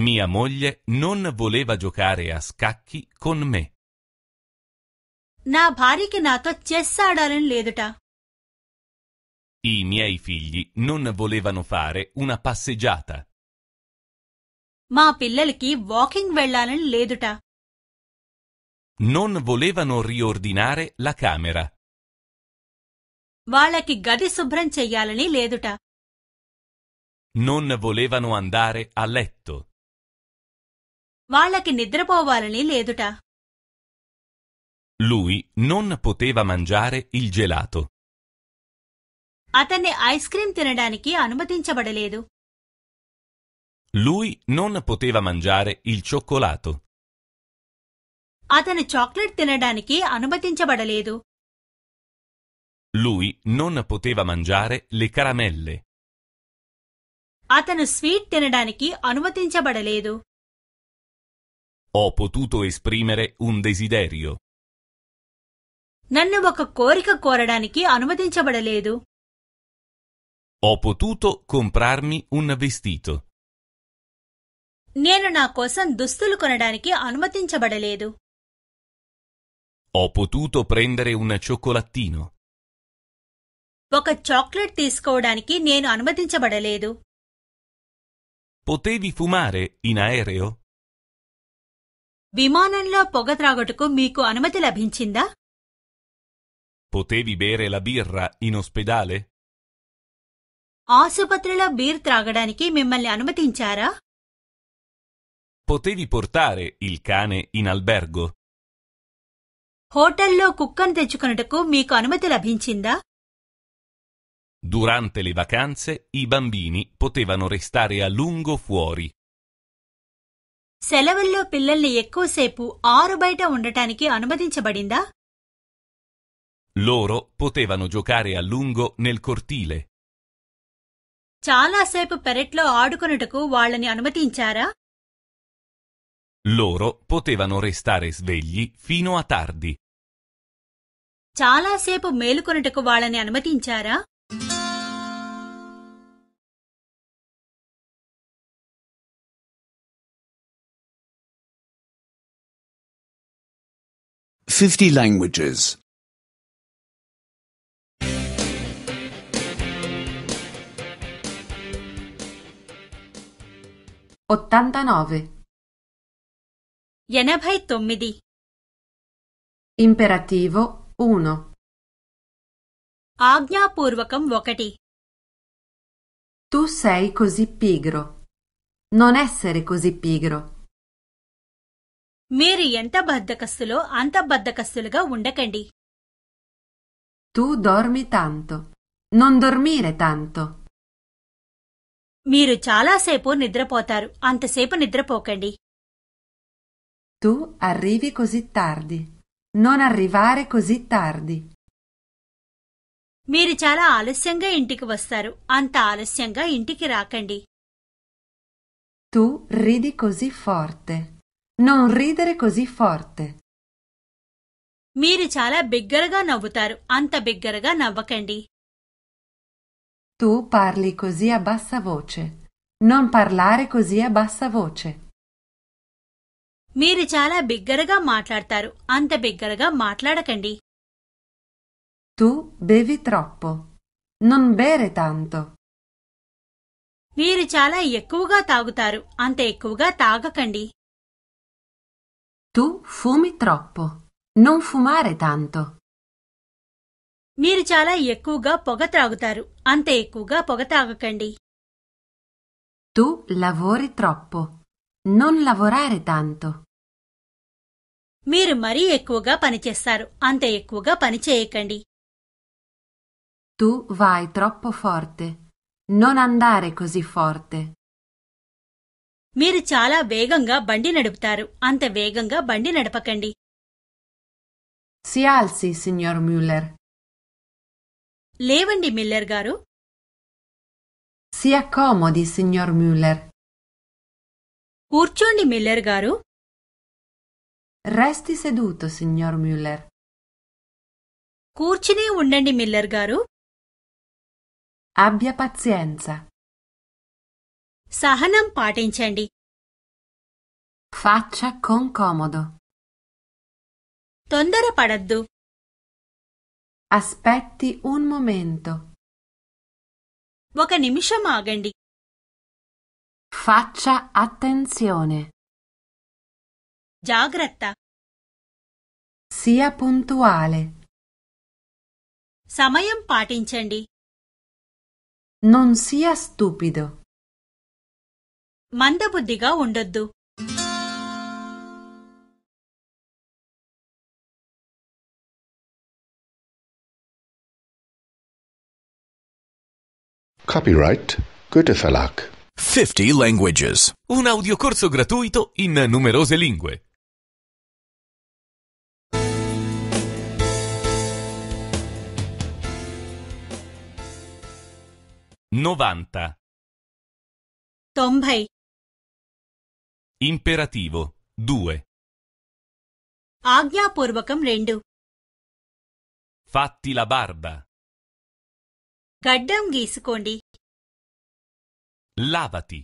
Mia moglie non voleva giocare a scacchi con me. I miei figli non volevano fare una passeggiata. మా పిల్లలకి వాకింగ్ వెళ్ళాలని లేదుట. Non volevano riordinare la camera. వాళ్ళకి గది శుభ్రం చెయ్యాలని లేదుట Non volevano andare a letto. వాళ్ళకి నిద్రపోవాలని లేదుట Lui non poteva mangiare il gelato. అతన్ని ఐస్ క్రీం తినడానికి అనుమతించబడలేదు Lui non poteva mangiare il cioccolato. అతను చాక్లెట్ తినడానికి అనుమతించబడలేదు lui non poteva mangiare le caramelle. అతను స్వీట్ తినడానికి అనుమతించబడలేదు Ho potuto esprimere un desiderio. నన్ను ఒక కోరిక కోరడానికి అనుమతించబడలేదు Ho potuto comprarmi un vestito. నేను నా కోసం దుస్తులు కొనడానికి అనుమతించబడలేదు. Ho potuto prendere un cioccolattino. ఒక చాక్లెట్ తీసుకోవడానికి నేను అనుమతించబడలేదు విమానంలో పొగ త్రాగుటకు మీకు అనుమతి లభించిందా ఆసుపత్రిలో బీర్ త్రాగడానికి మిమ్మల్ని అనుమతించారా Potevi portare il cane in albergo? హోటల్లో కుక్కను తెచ్చుకొనుటకు మీకు అనుమతి లభించిందా Durante le vacanze i bambini potevano restare a lungo fuori. సెలవుల్లో పిల్లల్ని ఎక్కువసేపు ఆరు బయట ఉండటానికి అనుమతించబడిందా Loro potevano giocare a lungo nel cortile. చాలాసేపు పెరట్లో ఆడుకొనుటకు వాళ్ళని అనుమతించారా Loro potevano restare svegli fino a tardi. చాలాసేపు మేలుకొనుటకు వాళ్ళని అనుమతించారా 50 languages. 89. 89 Imperativo 1. ఆజ్ఞాపూర్వకం ఒకటి Tu sei così pigro. Non essere così pigro. మీరు ఎంత బద్ధకస్తులో అంత బద్ధకస్తులుగా ఉండకండి Tu dormi tanto. Non dormire tanto. మీరు చాలాసేపు నిద్రపోతారు అంతసేపు నిద్రపోకండి Tu arrivi così tardi. Non arrivare così tardi. మీరు చాలా ఆలస్యంగా ఇంటికి వస్తారు అంత ఆలస్యంగా ఇంటికి రాకండి Tu ridi così forte. Non ridere così forte. మీరు చాలా బిగ్గరగా నవ్వుతారు అంత బిగ్గరగా నవ్వకండి Tu parli così a bassa voce. Non parlare così a bassa voce. మీరు చాలా బిగ్గరగా మాట్లాడతారు అంత బిగ్గరగా మాట్లాడకండి Tu bevi troppo. Non bere tanto. మీరు చాలా ఎక్కువగా తాగుతారు అంత ఎక్కువగా తాగకండి tu fumi troppo. Non fumare tanto. మీరు చాలా ఎక్కువగా పొగ త్రాగుతారు అంత ఎక్కువగా పొగ తాగకండి Tu lavori troppo. Non lavorare tanto. మీరు మరీ ఎక్కువగా పనిచేస్తారు అంత ఎక్కువగా పని చేయకండి Tu vai troppo forte. Non andare così forte. మీరు చాలా వేగంగా బండి నడుపుతారు అంత వేగంగా బండి నడపకండి మ్యూలర్ లేవండి మిల్లర్ గారు మ్యూలర్ కూర్చోండి మిల్లర్ గారు రెస్టి సెదూతో సిగ్నోర్ మ్యూలర్ కూర్చునే ఉండండి మిల్లర్ గారు అభ్యపత్స్యంచ సహనం పాటించండి Faccia con comodo. తొందరపడద్దు Aspetti un momento. ఒక నిమిషం ఆగండి Faccia attenzione. జాగ్రత్త Sia puntuale. సమయం పాటించండి Non sia stupido. మందబుద్ధిగా ఉండొద్దు Copyright Goethe Verlag 50 Languages Un audiocorso gratuito in numerose lingue Novanta Tombai imperativo 2 ఆజ్ఞాపూర్వకం Rendu Fatti la barba గడ్డం గీసుకోండి Lavati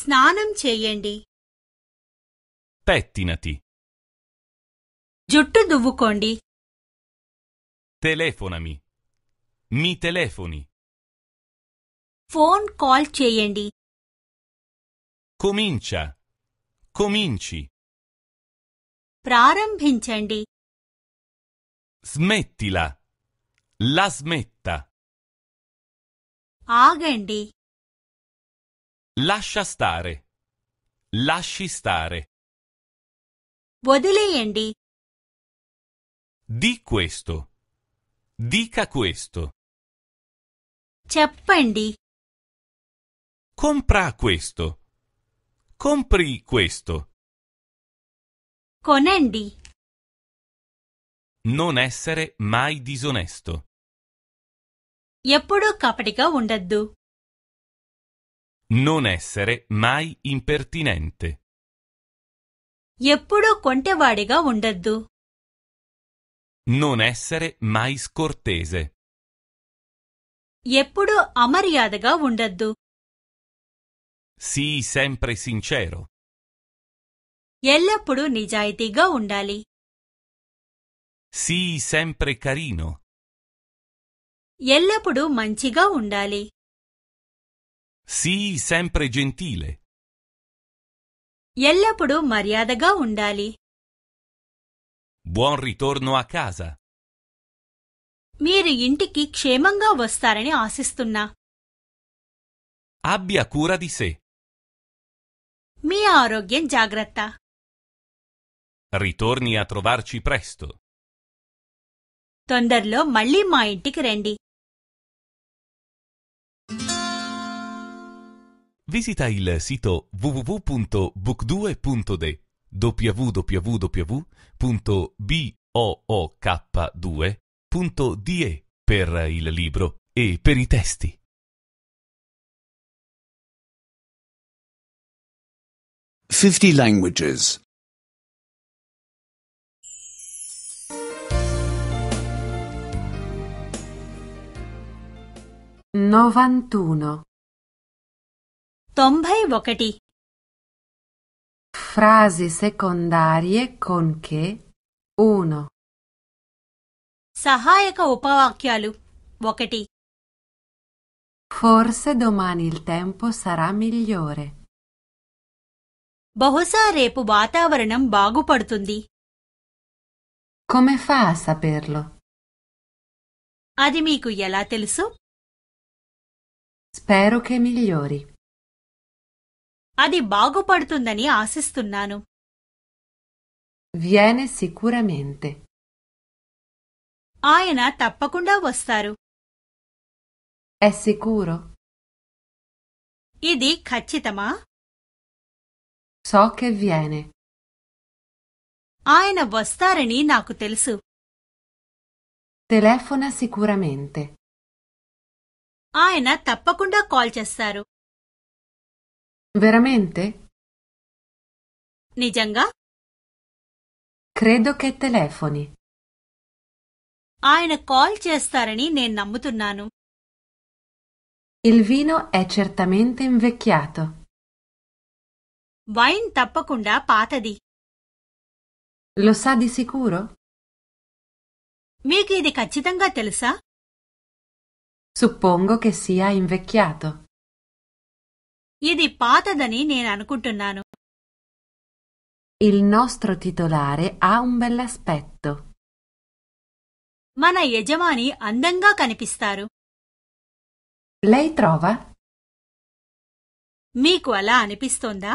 Snanam చేయండి Pettinati జుట్టు దువ్వుకోండి Telefonami Mi telefoni Phone call చేయండి Comincia. Cominci. ప్రారంభించండి Smettila. La smetta. ఆగండి Lascia stare. Lasci stare. వదిలేయండి Di questo. Dica questo. చెప్పండి Compra questo. Compri questo. Con Andy. Non essere mai disonesto. ఎప్పుడూ కపటిగా ఉండద్దు Non essere mai impertinente. ఎప్పుడూ కొంటెవాడిగా ఉండద్దు Non essere mai scortese. ఎప్పుడూ అమర్యాదగా ఉండద్దు Sii sempre sincero. ఎల్లప్పుడూ నిజాయితీగా ఉండాలి Sii sempre carino. ఎల్లప్పుడూ మంచిగా ఉండాలి Sii sempre gentile. ఎల్లప్పుడూ మర్యాదగా ఉండాలి Buon ritorno a casa. మీరు ఇంటికి క్షేమంగా వస్తారని ఆశిస్తున్నా Abbia cura di sé. మీ ఆరోగ్యం జాగ్రత్త Ritorni a trovarci presto. Tondarlo మళ్ళీ మా ఇంటికి రండి Visita il sito www.book2.de www.book2.de per il libro e per i testi. 50 languages. 91 తొంభై ఒకటి frasi secondarie con che 1 సహాయక ఉపవాక్యాలు ఒకటి forse domani il tempo sarà migliore బహుశా రేపు వాతావరణం బాగుపడుతుంది అది మీకు ఎలా తెలుసు అది బాగుపడుతుందని ఆశిస్తున్నాను ఆయన తప్పకుండా వస్తారు ఇది ఖచ్చితమా So che viene. ఆయన వస్తారని నాకు తెలుసు. Telefona sicuramente. Aina tappakunda call చేస్తారు. Veramente? Nijanga? Credo che telefoni. Aina call చేస్తారని నేను నమ్ముతున్నాను. Il vino è certamente invecchiato. Wine తప్పకుండా పాతది Lo sa di sicuro? మీకు ఇది ఖచ్చితంగా తెలుసా Suppongo che sia invecchiato. ఇది పాతదని నేను అనుకుంటున్నాను Il nostro titolare ha un bell'aspetto. మన యజమాని andanga కనిపిస్తారు Lei trova? మీకు అలా అనిపిస్తోందా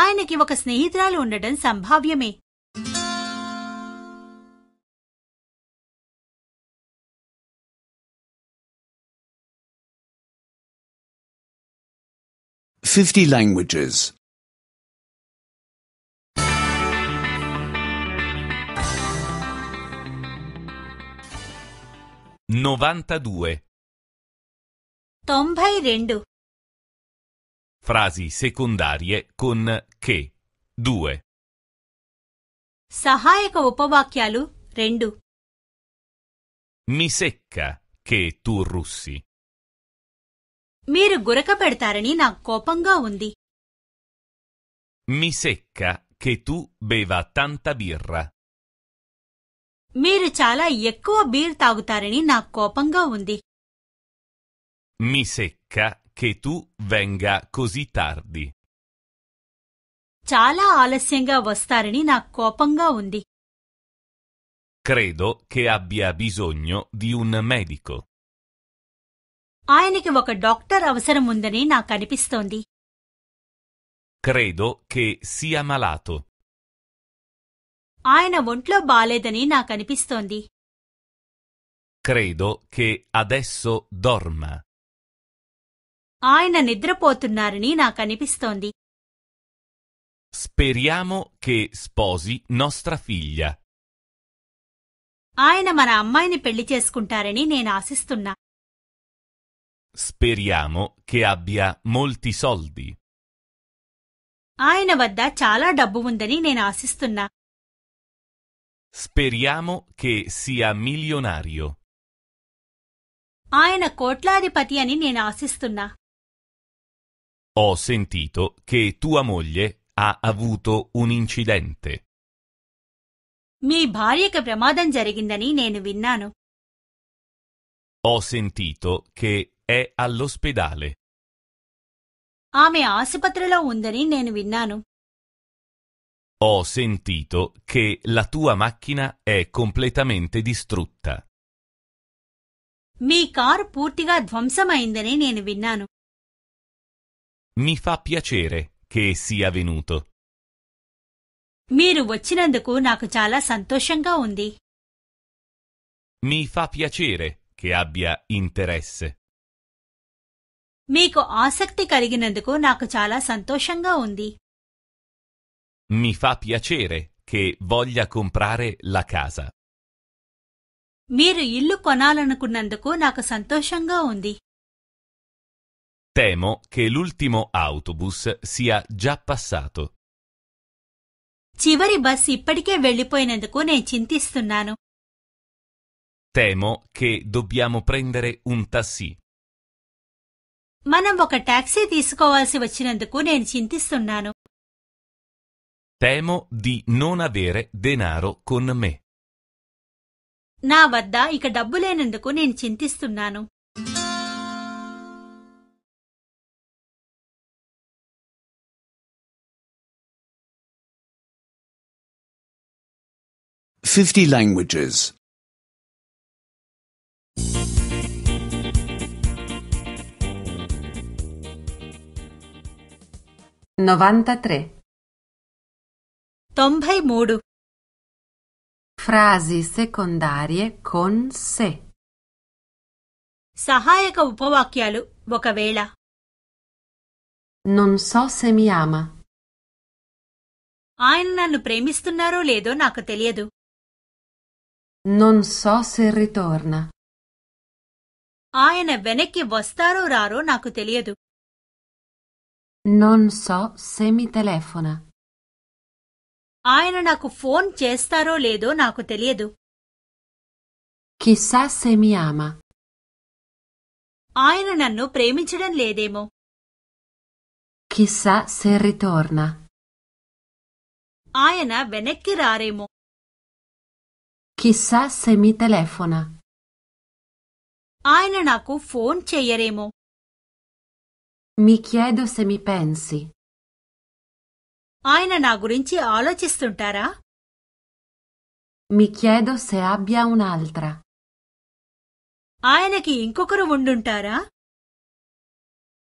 ఆయనకి ఒక స్నేహితురాలు ఉండటం సంభావ్యమే ఫిఫ్టీ లాంగ్వేజెస్ novantadue తొంభై రెండు Frasi secondarie con che. 2. సహాయక ఉపవాక్యాలు rendu. Mi secca che tu russi. మీరు గురక పెడతారని నాకు కోపంగా ఉంది Mi secca che tu beva tanta birra. మీరు చాలా ఎక్కువ బీర్ తాగుతారని నాకు కోపంగా ఉంది Mi secca che tu venga così tardi. చాలా ఆలస్యంగా వస్తారని నాకు కోపంగా ఉంది. Credo che abbia bisogno di un medico. ఆయనకి ఒక doctor అవసరం ఉందని నాకు అనిపిస్తోంది. Credo che sia malato. ఆయన ఒంట్లో బాలేదని నాకు అనిపిస్తోంది. Credo che adesso dorma. ఆయన నిద్రపోతున్నారని నాకనిపిస్తోంది స్పెరియామో కే స్పోజి nostra figlia. ఆయన మన అమ్మాయిని పెళ్లి చేసుకుంటారని నేను ఆశిస్తున్నా స్పెరియామో కే abbia molti సోల్ది ఆయన వద్ద చాలా డబ్బు ఉందని నేను ఆశిస్తున్నా స్పెరియామో కే సియా మిలియోనారియో ఆయన కోట్లాధిపతి అని నేను ఆశిస్తున్నా Ho sentito che tua moglie ha avuto un incidente. Mi మీ భార్యకు ప్రమాదం జరిగిందని నేను విన్నాను Ho sentito che è all'ospedale. Ame ఆసుపత్రిలో ఉందని నేను విన్నాను Ho sentito che la tua macchina è completamente distrutta. మీ కారు పూర్తిగా ధ్వంసమైందని నేను విన్నాను mi fa piacere che sia venuto. మీరు వచ్చినందుకు నాకు chala సంతోషంగా ఉంది Mi fa piacere che abbia interesse. మీకు ఆసక్తి కలిగినందుకు నాకు chala సంతోషంగా ఉంది Mi fa piacere che voglia comprare la casa. మీరు ఇల్లు కొనాలనుకున్నందుకు నాకు సంతోషంగా ఉంది Temo che l'ultimo autobus sia già passato. చివరి బస్ ఇప్పటికే వెళ్ళిపోయినందుకు నేను చింతిస్తున్నాను Temo che dobbiamo prendere un taxi. మనం ఒక టాక్సీ తీసుకోవాల్సి వచ్చినందుకు నేను చింతిస్తున్నాను Temo di non avere denaro con me. నా వద్ద ఇక డబ్బు లేనందుకు నేను చింతిస్తున్నాను 50 languages. 93 Frasi secondarie con se. Sahayaka ఉపవాక్యాలు vokavela. Non so se mi ama. ఆయన నన్ను ప్రేమిస్తున్నారో లేదో నాకు తెలియదు Non so se ritorna. ఆయన వెనక్కి వస్తారో రారో నాకు తెలియదు Non so se mi telefona. ఆయన నాకు ఫోన్ చేస్తారో లేదో నాకు తెలియదు Chissà se mi ama. ఆయన నన్ను ప్రేమించడం లేదేమో Chissà se ritorna. ఆయన వెనక్కి రారేమో Chissà se mi telefona. ఆయన నాకు ఫోన్ చేయరేమో Mi chiedo se mi pensi. ఆయన నా గురించి ఆలోచిస్తుంటారా Mi chiedo se abbia un'altra. ఆయనకి ఇంకొకరు ఉండుంటారా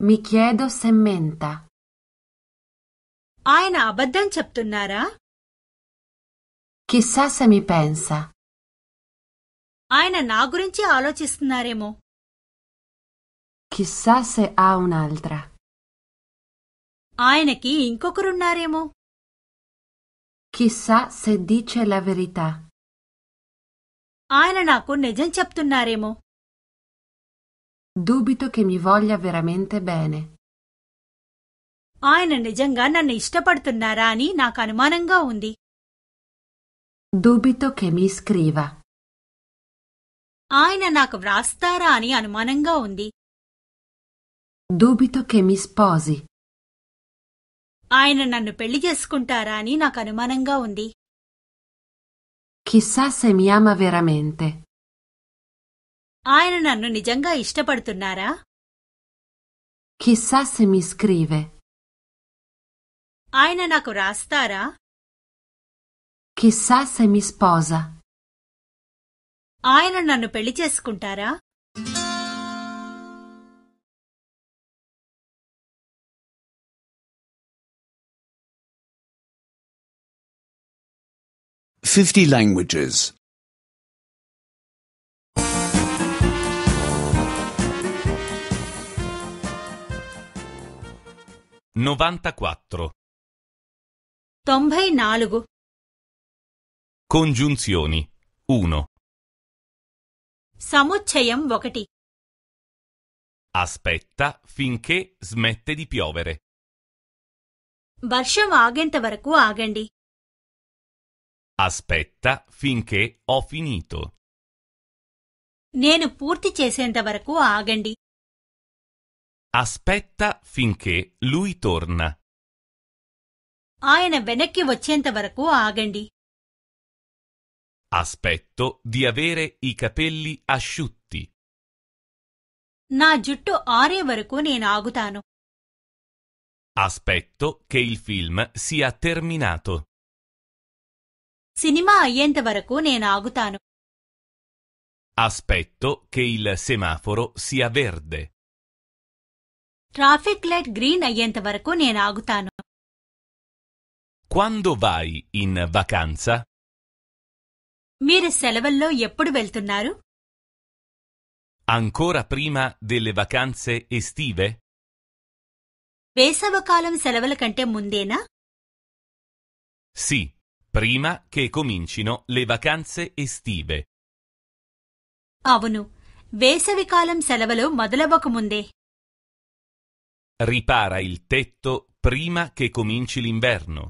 Mi chiedo se menta. ఆయన అబద్ధం చెప్తున్నారా Chissà se mi pensa. ఆయన నా గురించి ఆలోచిస్తున్నారేమో Chissà se ha un'altra. ఆయనకి ఇంకొకరున్నారేమో Chissà se dice la verità. ఆయన నాకు నిజం చెప్తున్నారేమో Dubito che mi voglia veramente bene. ఆయన నిజంగా నన్ను ఇష్టపడుతున్నారా అని నాకు అనుమానంగా Dubito che mi scriva. ఆయన నాకు వ్రాస్తారా అని అనుమానంగా ఉంది Dubito che mi sposi. ఆయన నన్ను పెళ్లి చేసుకుంటారా అని నాకు అనుమానంగా ఉంది Chissà se mi ama veramente. ఆయన నన్ను నిజంగా ఇష్టపడుతున్నారా Chissà se mi scrive. ఆయన నాకు రాస్తారా Chissà se mi sposa. ఆయన నన్ను పెళ్లి చేసుకుంటారా ఫిఫ్టీ లాంగ్వేజెస్ Novantaquattro. తొంభై నాలుగు కొంజున్సియోని 1. సముచ్చయం Vokati. Aspetta finché smette di piovere. Barsham Agentavarku వరకు Aspetta finché ho finito. నేను పూర్తి చేసేంత వరకు Aspetta finché lui torna. Aina వెనక్కి వచ్చేంత వరకు Aspetto di avere i capelli asciutti. Na giutto ఆరే వరకు నేను ఆగుతాను Aspetto che il film sia terminato. సినిమా అయ్యేంత వరకు నేను ఆగుతాను Aspetto che il semaforo sia verde. Traffic light green అయ్యేంత వరకు నేను ఆగుతాను. Quando vai in vacanza? మీరు సెలవుల్లో ఎప్పుడు వెళ్తున్నారు Ancora prima delle vacanze estive? వేసవకాలం సెలవుల కంటే ముందేనా Sì, prima che comincino le vacanze estive. అవును వేసవికాలం సెలవులు మొదలవ్వకముందే Ripara il tetto prima che cominci l'inverno.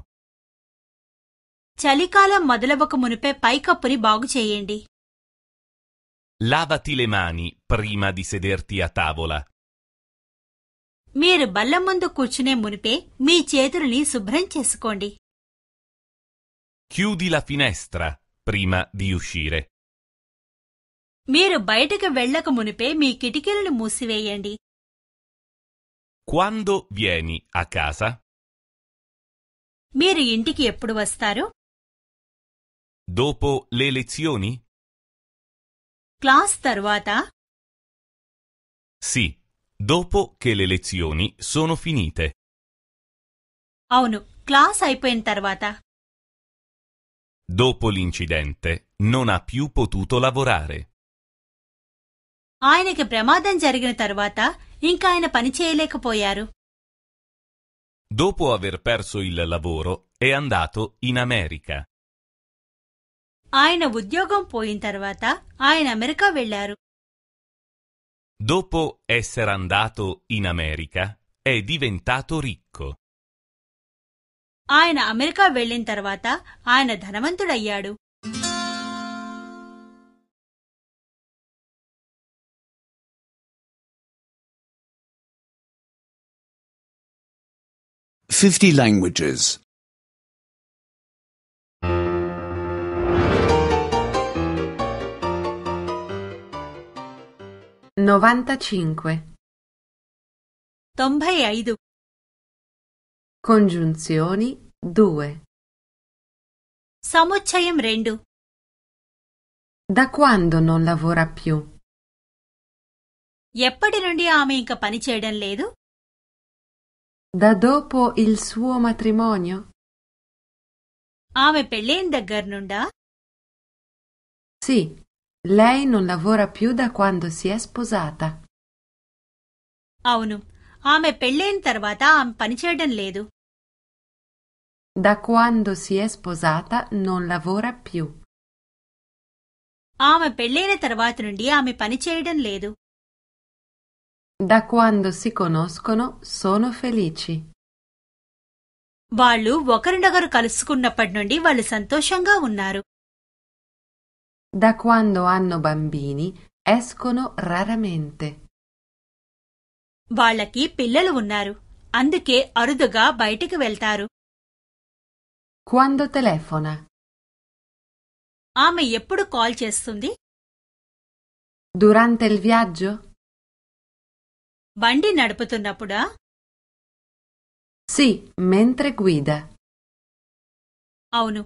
చలికాలం మొదలవక మునిపే పైకప్పుని బాగు చేయండి Lavati le mani prima di sederti a tavola. మీరు బల్ల ముందు కూర్చునే మునిపే మీ చేతుల్ని శుభ్రం చేసుకోండి Chiudi la finestra prima di uscire. మీరు బయటకు వెళ్ళక మునిపే మీ కిటికీలను మూసివేయండి Quando vieni a casa? మీరు ఇంటికి ఎప్పుడు వస్తారు Dopo le lezioni? Class tarvata? Sì, dopo che le lezioni sono finite. Aunu, class అయిపోయిన tarvata. Dopo l'incidente non ha più potuto lavorare. ఆయనకి ప్రమాదం జరిగిన తర్వాత ఇంకా ఆయన పని చేయలేకపోయారు. Dopo aver perso il lavoro è andato in America. ఆయన ఉద్యోగం పోయిన తర్వాత ఆయన అమెరికా వెళ్లారు Dopo essere andato in America, è diventato ricco. Aina America వెళ్లిన tarvata, aina ధనవంతుడయ్యాడు Fifty languages. Novantacinque. Tombai aidu. Congiunzioni 2. Samuchayam rendu. Da quando non lavora più? ఎప్పటి నుండి ఆమె ఇంకా పని చేయడం లేదు Da dopo il suo matrimonio? ఆమె pellin దగ్గర నుండా Sì, lei non lavora più da quando si è sposata. అవును ఆమె పెళ్ళైన తర్వాత ఆమె పనిచేయడం లేదు Da quando si è sposata non lavora più. ఆమె పెళ్ళైన తర్వాత నుండి ఆమె పనిచేయడం లేదు Da quando si conoscono sono felici. వాళ్ళు ఒకరినొకరు కలుసుకున్నప్పటి నుండి వాళ్ళు సంతోషంగా ఉన్నారు da quando hanno bambini escono raramente. వాళ్ళకి పిల్లలు ఉన్నారు అందుకే అరుదుగా బయటికి veltaru. Quando telefona Ame ఎప్పుడు call చేస్తుంది Durante il viaggio బండి నడుపుతున్నప్పుడా Sì, mentre guida అవును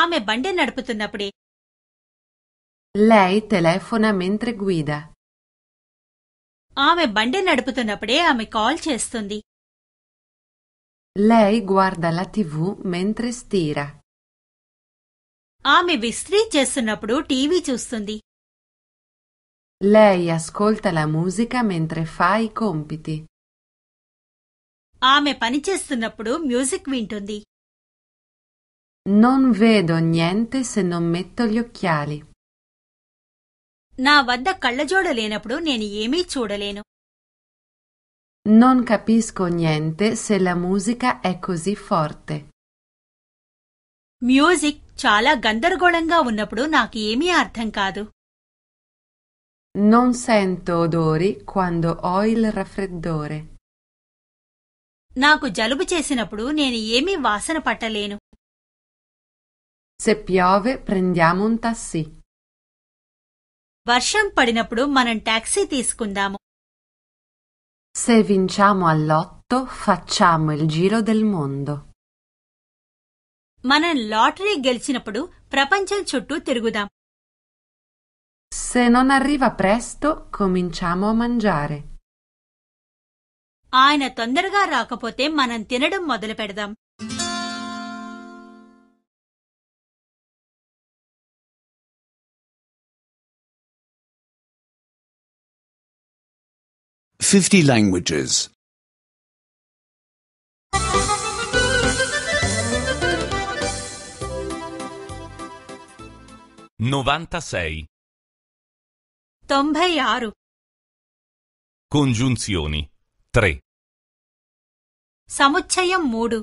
ఆమె బండి నడుపుతున్నప్పుడే lei telefona mentre guida. ఆమె బండి నడుపుతున్నప్పుడే ఆమె కాల్ చేస్తుంది Lei guarda la TV mentre stira. ఆమె విస్త్రీ చేస్తున్నప్పుడు టీవీ చూస్తుంది Lei ascolta la musica mentre fa i compiti. ఆమె పని చేస్తున్నప్పుడు మ్యూజిక్ వింటుంది Non vedo niente se non metto gli occhiali. నా వద్ద కళ్ళజోడ లేనప్పుడు నేను ఏమీ చూడలేను Non capisco niente se la musica è così forte. Music చాలా గందరగోళంగా ఉన్నప్పుడు నాకు ఏమీ అర్థం కాదు Non sento odori quando ho il raffreddore. నాకు జలుబు చేసినప్పుడు నేను ఏమీ వాసన పట్టలేను. Se piove prendiamo un taxi. వర్షం పడినప్పుడు మనం టాక్సీ తీసుకుందాము Se vinciamo all'otto facciamo il giro del mondo. మనం లాటరీ గెలిచినప్పుడు ప్రపంచం చుట్టూ తిరుగుదాం Se non arriva presto cominciamo a mangiare. Aina తొందరగా రాకపోతే మనం తినడం మొదలు పెడదాం 50 languages. 96. తొంభై Congiunzioni. 3. సముచ్చయం మూడు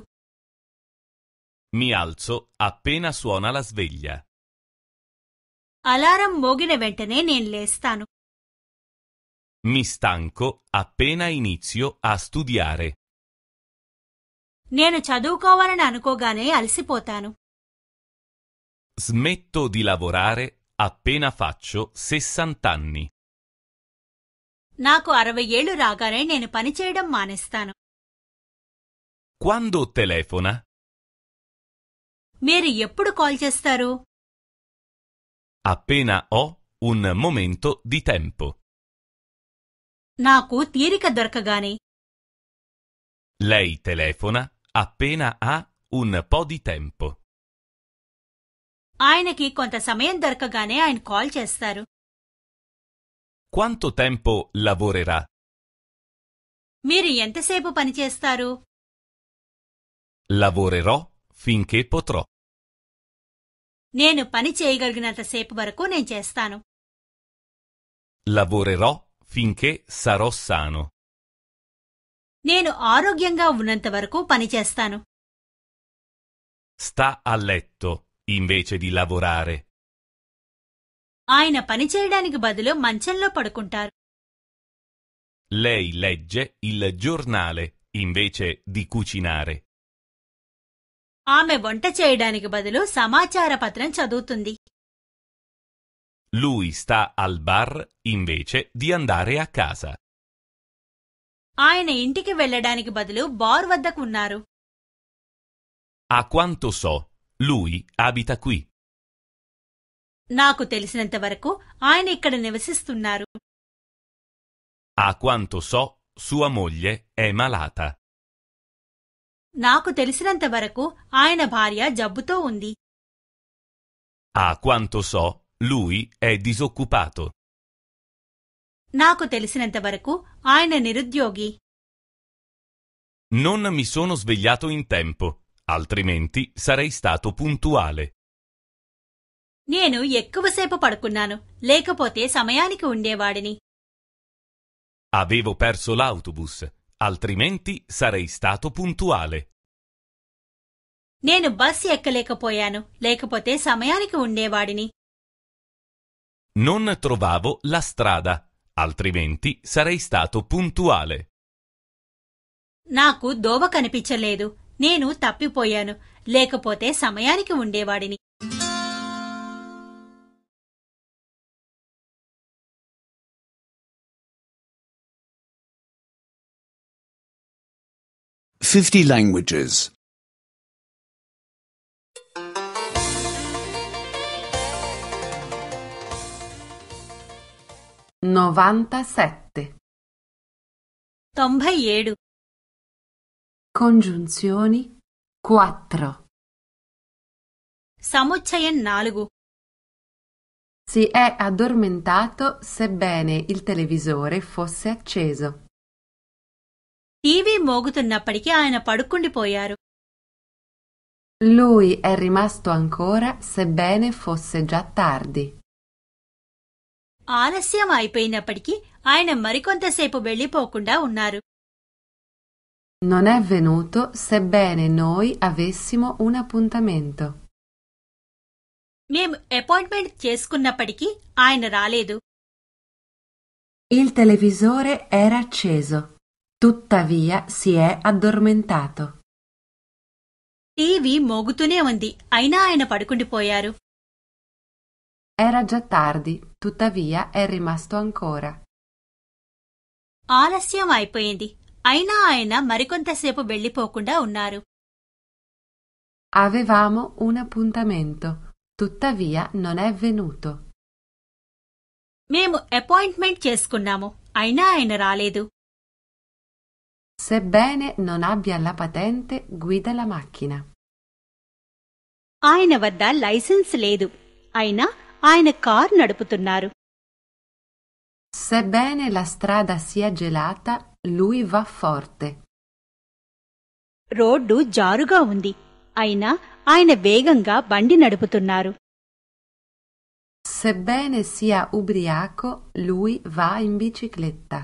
Mi alzo appena suona la sveglia. Alarm మోగిన వెంటనే నేను లేస్తాను mi stanco appena inizio a studiare. నేను చదువుకోవాలని అనుకోగానే అలసిపోతాను. Smetto di lavorare appena faccio 60 anni. నాకు అరవై ఏళ్లు రాగానే నేను పనిచేయడం మానేస్తాను. Quando telefona? మీరు ఎప్పుడు కాల్ చేస్తారు? Appena ho un momento di tempo. నాకు తీరిక దొరకగానే Lei telefona appena ha un po' di tempo. ఆయనకి కొంత సమయం దొరకగానే ఆయన కాల్ చేస్తారు Quanto tempo lavorerà? మీరు ఎంతసేపు పని చేస్తారు Lavorerò finché potrò. నేను పని చేయగలిగినంత సేపు వరకు నేను చేస్తాను Lavorerò finché sarò sano. నేను ఆరోగ్యంగా ఉన్నంత వరకు Sta a letto invece di lavorare. ఆయన పనిచేయడానికి బదులు మంచంలో పడుకుంటారు Lei legge il giornale invece di cucinare. ఆమె వంట చేయడానికి బదులు సమాచార పత్రం చదువుతుంది lui sta al bar invece di andare a casa. ఆయన ఇంటికి వెళ్ళడానికి బదులు బార్ వద్దకు ఉన్నారు A quanto so, lui abita qui. నాకు తెలిసినంత వరకు ఆయన ఇక్కడ నివసిస్తున్నారు A quanto so, sua moglie è malata. నాకు తెలిసినంత వరకు ఆయన భార్య జబ్బుతో ఉంది A quanto so, lui è disoccupato. నాకు తెలిసినంత వరకు ఆయన నిరుద్యోగి Non mi sono svegliato in tempo, altrimenti sarei stato puntuale. నేను ఎక్కువసేపు పడుకున్నాను లేకపోతే సమయానికి ఉండేవాడిని Avevo perso l'autobus, altrimenti sarei stato puntuale. నేను బస్ ఎక్కలేకపోయాను లేకపోతే సమయానికి ఉండేవాడిని non trovavo la strada, altrimenti sarei stato puntuale. నాకు దోవ కనిపించలేదు నేను తప్పిపోయాను లేకపోతే సమయానికి ఉండేవాడిని Fifty languages. 97 Tombai edu. Congiunzioni 4. Samuchayan nalugu. Si è addormentato sebbene il televisore fosse acceso. TV మోగుతున్నప్పటికీ ఆయన పడుకుండిపోయారు Lui è rimasto ancora sebbene fosse già tardi. ఆలస్యం అయిపోయినప్పటికీ ఆయన మరికొంతసేపు వెళ్లిపోకుండా ఉన్నారు Non è venuto sebbene noi avessimo un appuntamento. Il televisore era acceso. Tuttavia si è addormentato. TV మోగుతూనే ఉంది అయినా ఆయన పడుకుండిపోయారు era già tardi, tuttavia è rimasto ancora. ఆలస్యం అయిపోయింది అయినా ఆయన మరికొంతసేపు వెళ్ళిపోకుండా ఉన్నారు Avevamo un appuntamento, tuttavia non è venuto. మేము అపాయింట్మెంట్ చేసుకున్నాము అయినా ఆయన రాలేదు Sebbene non abbia la patente, guida la macchina. ఆయన వద్ద license ledu. Aina ఆయన కారు నడుపుతున్నారు Sebbene la strada sia gelata, lui va forte. Road జారుగా ఉంది అయినా ఆయన veganga bandi నడుపుతున్నారు Sebbene sia ubriaco, lui va in bicicletta.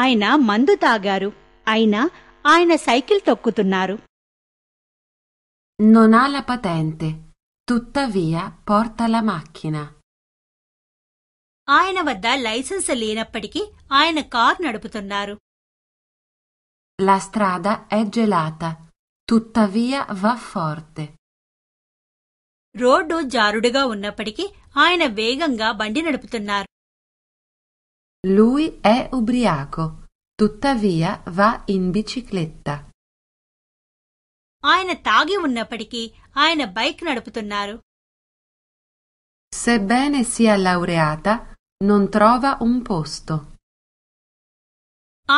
ఆయన మందు తాగారు అయినా ఆయన cycle తొక్కుతున్నారు Non ha la patente tuttavia porta la macchina. Aina ఆయన వద్ద లైసెన్స్ లేనప్పటికీ ఆయన కార్ నడుపుతున్నారు La strada è gelata, tuttavia va forte. Road జారుడుగా ఉన్నప్పటికీ ఆయన వేగంగా బండి నడుపుతున్నారు Lui è ubriaco, tuttavia va in bicicletta. ఆయన తాగి ఉన్నప్పటికీ ఆయన బైక్ నడుపుతున్నారు Sebbene sia laureata, non trova un posto.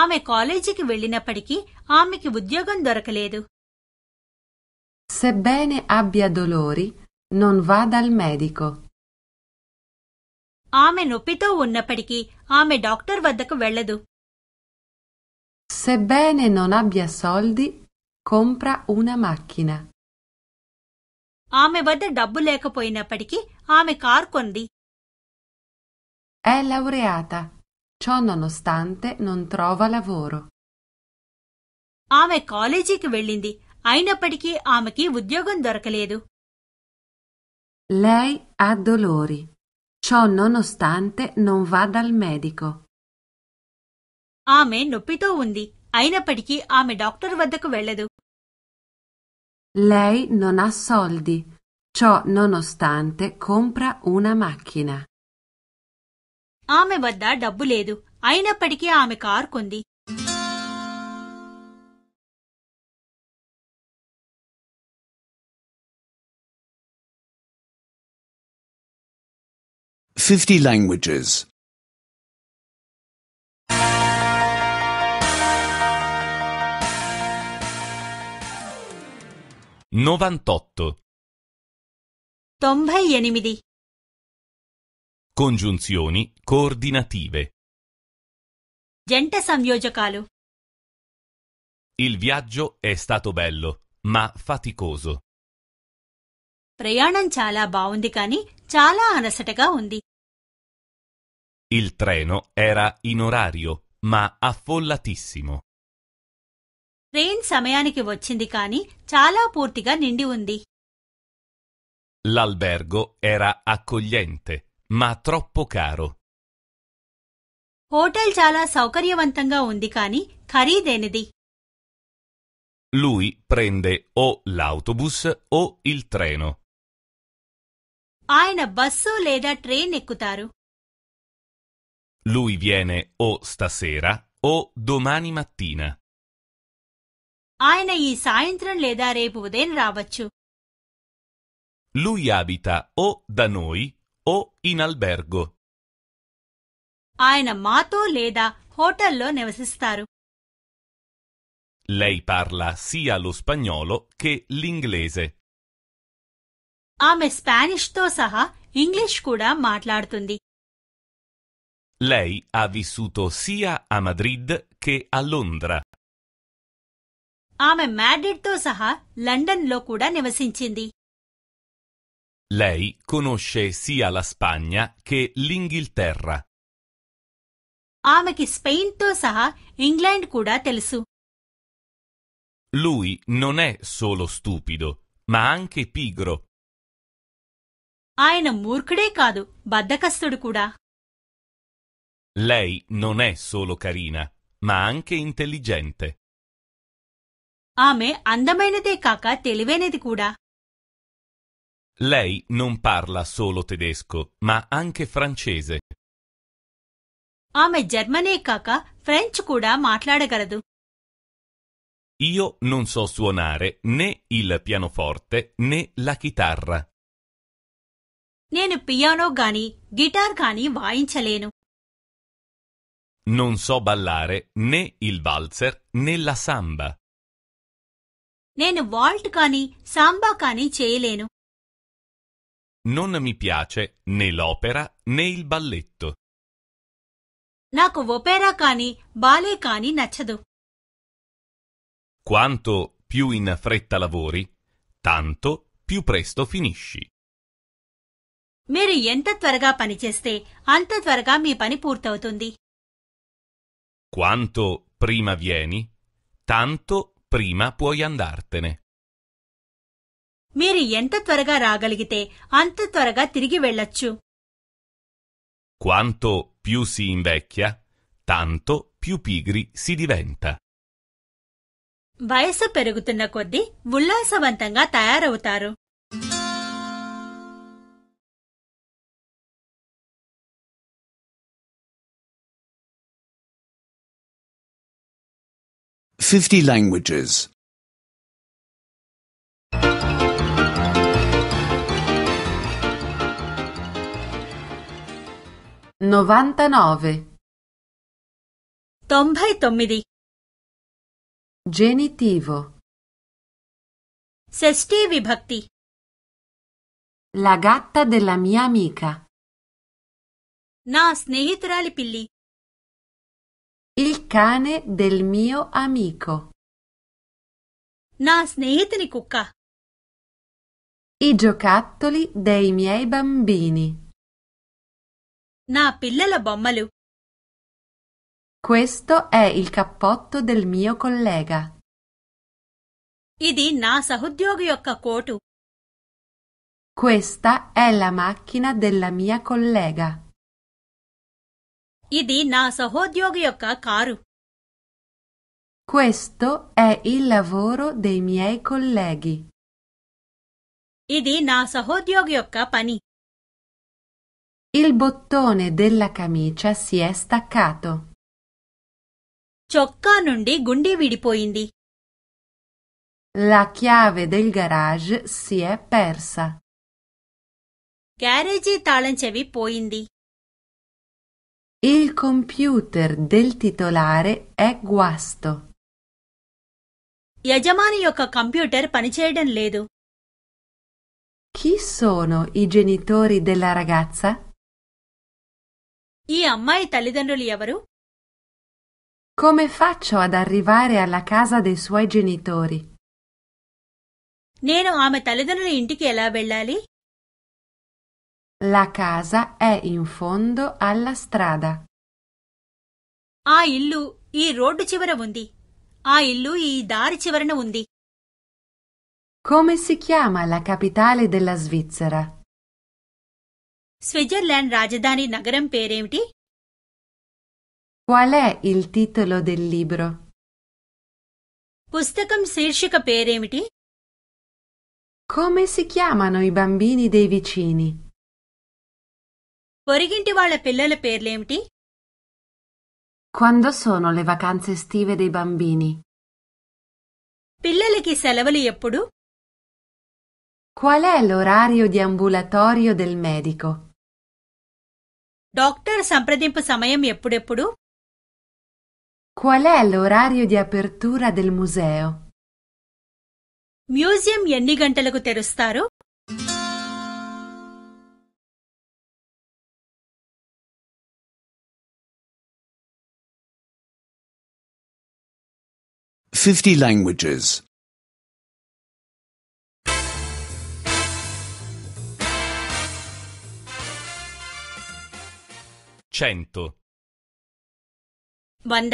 Ame college ఆమె padiki, వెళ్ళినప్పటికీ ఆమెకి ఉద్యోగం dorakaledu. Sebbene abbia dolori, non va dal medico. Ame ఆమె నొప్పితో ఉన్నప్పటికీ ఆమె డాక్టర్ వద్దకు వెళ్ళదు Sebbene non abbia soldi, Compra una macchina. Ame double వద్ద డబ్బు లేకపోయినప్పటికీ ఆమె కారు కొంది. È laureata. Ciò nonostante non trova lavoro. Ame ఆమె కాలేజీకి వెళ్ళింది. అయినప్పటికీ ఆమెకి ఉద్యోగం దొరకలేదు. Lei ha dolori. Ciò nonostante non va dal medico. Ame నొప్పితో ఉంది అయినప్పటికీ ఆమె డాక్టర్ వద్దకు వెళ్లదు లై నొనా సోల్ది చో నొనొస్తాంతె కోంప్రా ఊనా మాక్కిన ఆమె వద్ద డబ్బు లేదు అయినప్పటికీ ఆమె కారు కొంది Fifty languages. Novantotto. తొంభై ఎనిమిది Congiunzioni coordinative. జంట సంయోజకాలు Il viaggio è stato bello, ma faticoso. ప్రయాణం chala బావుంది కానీ chala అలసటగా ఉంది Il treno era in orario, ma affollatissimo. Train సమయానికి వచ్చింది కాని చాలా పూర్తిగా నిండి ఉంది L'albergo era accogliente, ma troppo caro. Hotel chala saukaryavantanga ఉంది కాని ఖరీదైనది Lui prende o l'autobus o il treno. Aina bus leda train ఎక్కుతారు Lui viene o stasera o domani mattina. ఆయన ఈ సాయంత్రం లేదా రేపు ఉదయం రావచ్చు Lui abita o da noi o in albergo. ఆయన మాతో లేదా హోటల్లో నివసిస్తారు Lei parla sia lo spagnolo che l'inglese. Ame Spanish to saha, English kuda matlartundi. Lei ha vissuto sia a Madrid che a Londra. ఆమె మ్యాడ్రిడ్తో సహా లండన్లో కూడా నివసించింది Lei conosce sia la Spagna che l'Inghilterra. ఆమెకి స్పెయిన్తో సహా ఇంగ్లాండ్ కూడా తెలుసు Lui non è solo stupido, ma anche pigro. ఆయన మూర్ఖుడే కాదు బద్దకస్తుడు కూడా Lei non è solo carina, ma anche intelligente. ఆమె అందమైనదే కాక తెలివైనది కూడా Lei non parla solo tedesco, ma anche francese. ఆమె జర్మనే కాక ఫ్రెంచ్ కూడా మాట్లాడగలదు Io non so suonare né il pianoforte né la chitarra. నేను పియానో gani, గిటార్ గాని వాయించలేను Non so ballare né il valzer né la samba. నేను waltz కానీ సాంబా కానీ చేయలేను Non mi piace né l'opera né il balletto. నాకు opera కానీ ballet కానీ నచ్చదు Quanto più in fretta lavori, tanto più presto finisci. మీరు ఎంత త్వరగా పనిచేస్తే అంత త్వరగా మీ పని పూర్తవుతుంది Quanto prima vieni, tanto prima puoi andartene. మీరు ఎంత త్వరగా రాగలిగితే అంత త్వరగా తిరిగి వెళ్ళొచ్చు Quanto più si invecchia, tanto più pigri si diventa. వయసు పెరుగుతున్న కొద్దీ ఉల్లాసవంతంగా తయారవుతారు 50 languages. 99 తొంభై Genitivo. షష్ఠీ విభక్తి La gatta della mia amica. నా స్నేహితురాలి పిల్లి il cane del mio amico. నా స్నేహితుని కుక్క I giocattoli dei miei bambini. నా పిల్లల బొమ్మలు Questo è il cappotto del mio collega. ఇది నా సహోద్యోగి యొక్క coat Questa è la macchina della mia collega. ఇది నా సహోద్యోగి యొక్క car Questo è il lavoro dei miei colleghi. ఇది నా సహోద్యోగి యొక్క pani. Il bottone della camicia si è staccato. చొక్కా nundi gundi విడిపోయింది La chiave del garage si è persa. Garage తాళం చెవి il computer del titolare è guasto. యజమాని యొక్క కంప్యూటర్ పనిచేయడం లేదు Chi sono i genitori della ragazza? ఈ అమ్మాయి తల్లిదండ్రులు ఎవరు Come faccio ad arrivare alla casa dei suoi genitori? నేను ఆమె తల్లిదండ్రుల ఇంటికి ఎలా వెళ్ళాలి la casa è in fondo alla strada. ఆ ఇల్లు ఈ రోడ్డు చివర ఉంది ఆ ఇల్లు ఈ దారి చివరన ఉంది Come si chiama la capitale della Svizzera? Switzerland రాజధాని నగరం పేరేమిటి Qual è il titolo del libro? పుస్తకం శీర్షిక పేరేమిటి Come si chiamano i bambini dei vicini? పొరిగింటి వాళ్ళ పిల్లల పేర్లేమిటి Quando sono le vacanze estive dei bambini? పిల్లలకి సెలవులు ఎప్పుడు Qual è l'orario di ambulatorio del medico? Doctor సంప్రదింపు సమయం ఎప్పుడెప్పుడు Qual è l'orario di apertura del museo? Museum ఎన్ని గంటలకు తెరుస్తారు 50 languages. 100 వంద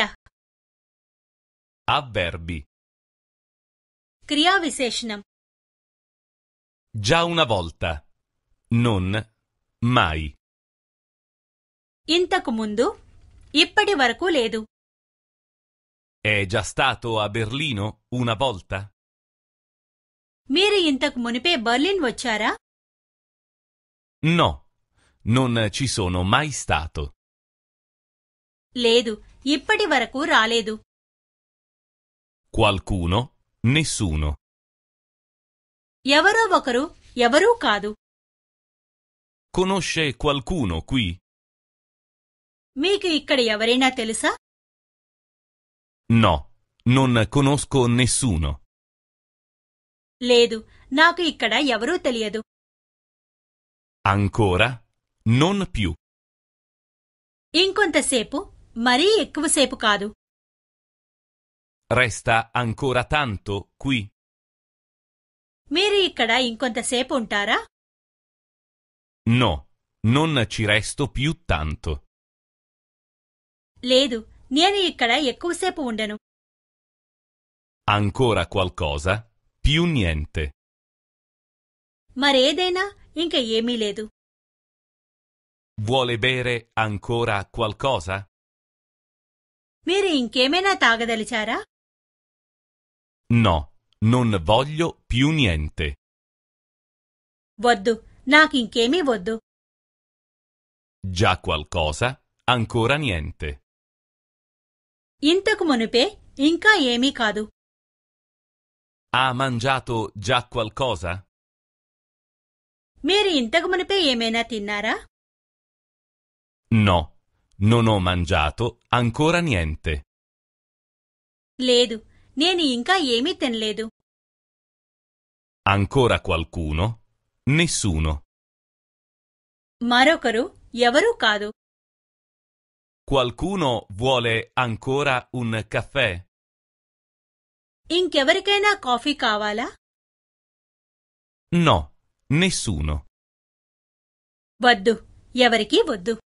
Avverbi. క్రియా Già una volta. Non. Mai. ఇంతకు ముందు ఇప్పటి వరకు è già stato a Berlino una volta? మీరు ఇంతకు మునిపే బర్లిన్ వచ్చారా No, non ci sono mai stato. లేదు ఇప్పటి వరకు రాలేదు Qualcuno, nessuno. ఎవరో ఒకరు ఎవరూ కాదు Conosce qualcuno qui? మీకు ఇక్కడ ఎవరైనా తెలుసా No, non conosco nessuno. Ledu, నాకు ఇక్కడ ఎవరూ తెలియదు Ancora? Non più. ఇంకొంతసేపు మరీ ఎక్కువసేపు కాదు Resta ancora tanto qui. మీరు ఇక్కడ ఇంకొంతసేపు ఉంటారా No, non ci resto più tanto. లేదు నేను ఇక్కడ ఎక్కువసేపు ఉండను Ancora qualcosa? Più niente. మరేదైనా ఇంకా ఏమీ లేదు Vuole bere ancora qualcosa? మీరు ఇంకేమైనా తాగదలిచారా No, non voglio più niente. వద్దు నాకింకేమీ వద్దు Già qualcosa? Ancora niente. ఇంతకు మునుపే ఇంకా ఏమీ కాదు Ha mangiato già qualcosa? మీరు ఇంతకు మునుపే ఏమైనా తిన్నారా No, non ho mangiato ancora niente. లేదు నేను ఇంకా ఏమీ తినలేదు Ancora qualcuno? Nessuno. మరొకరు ఎవరూ కాదు Qualcuno vuole ancora un caffè? ఇంకెవరికైనా కాఫీ కావాలా No, nessuno. వద్దు ఎవరికీ vaddu.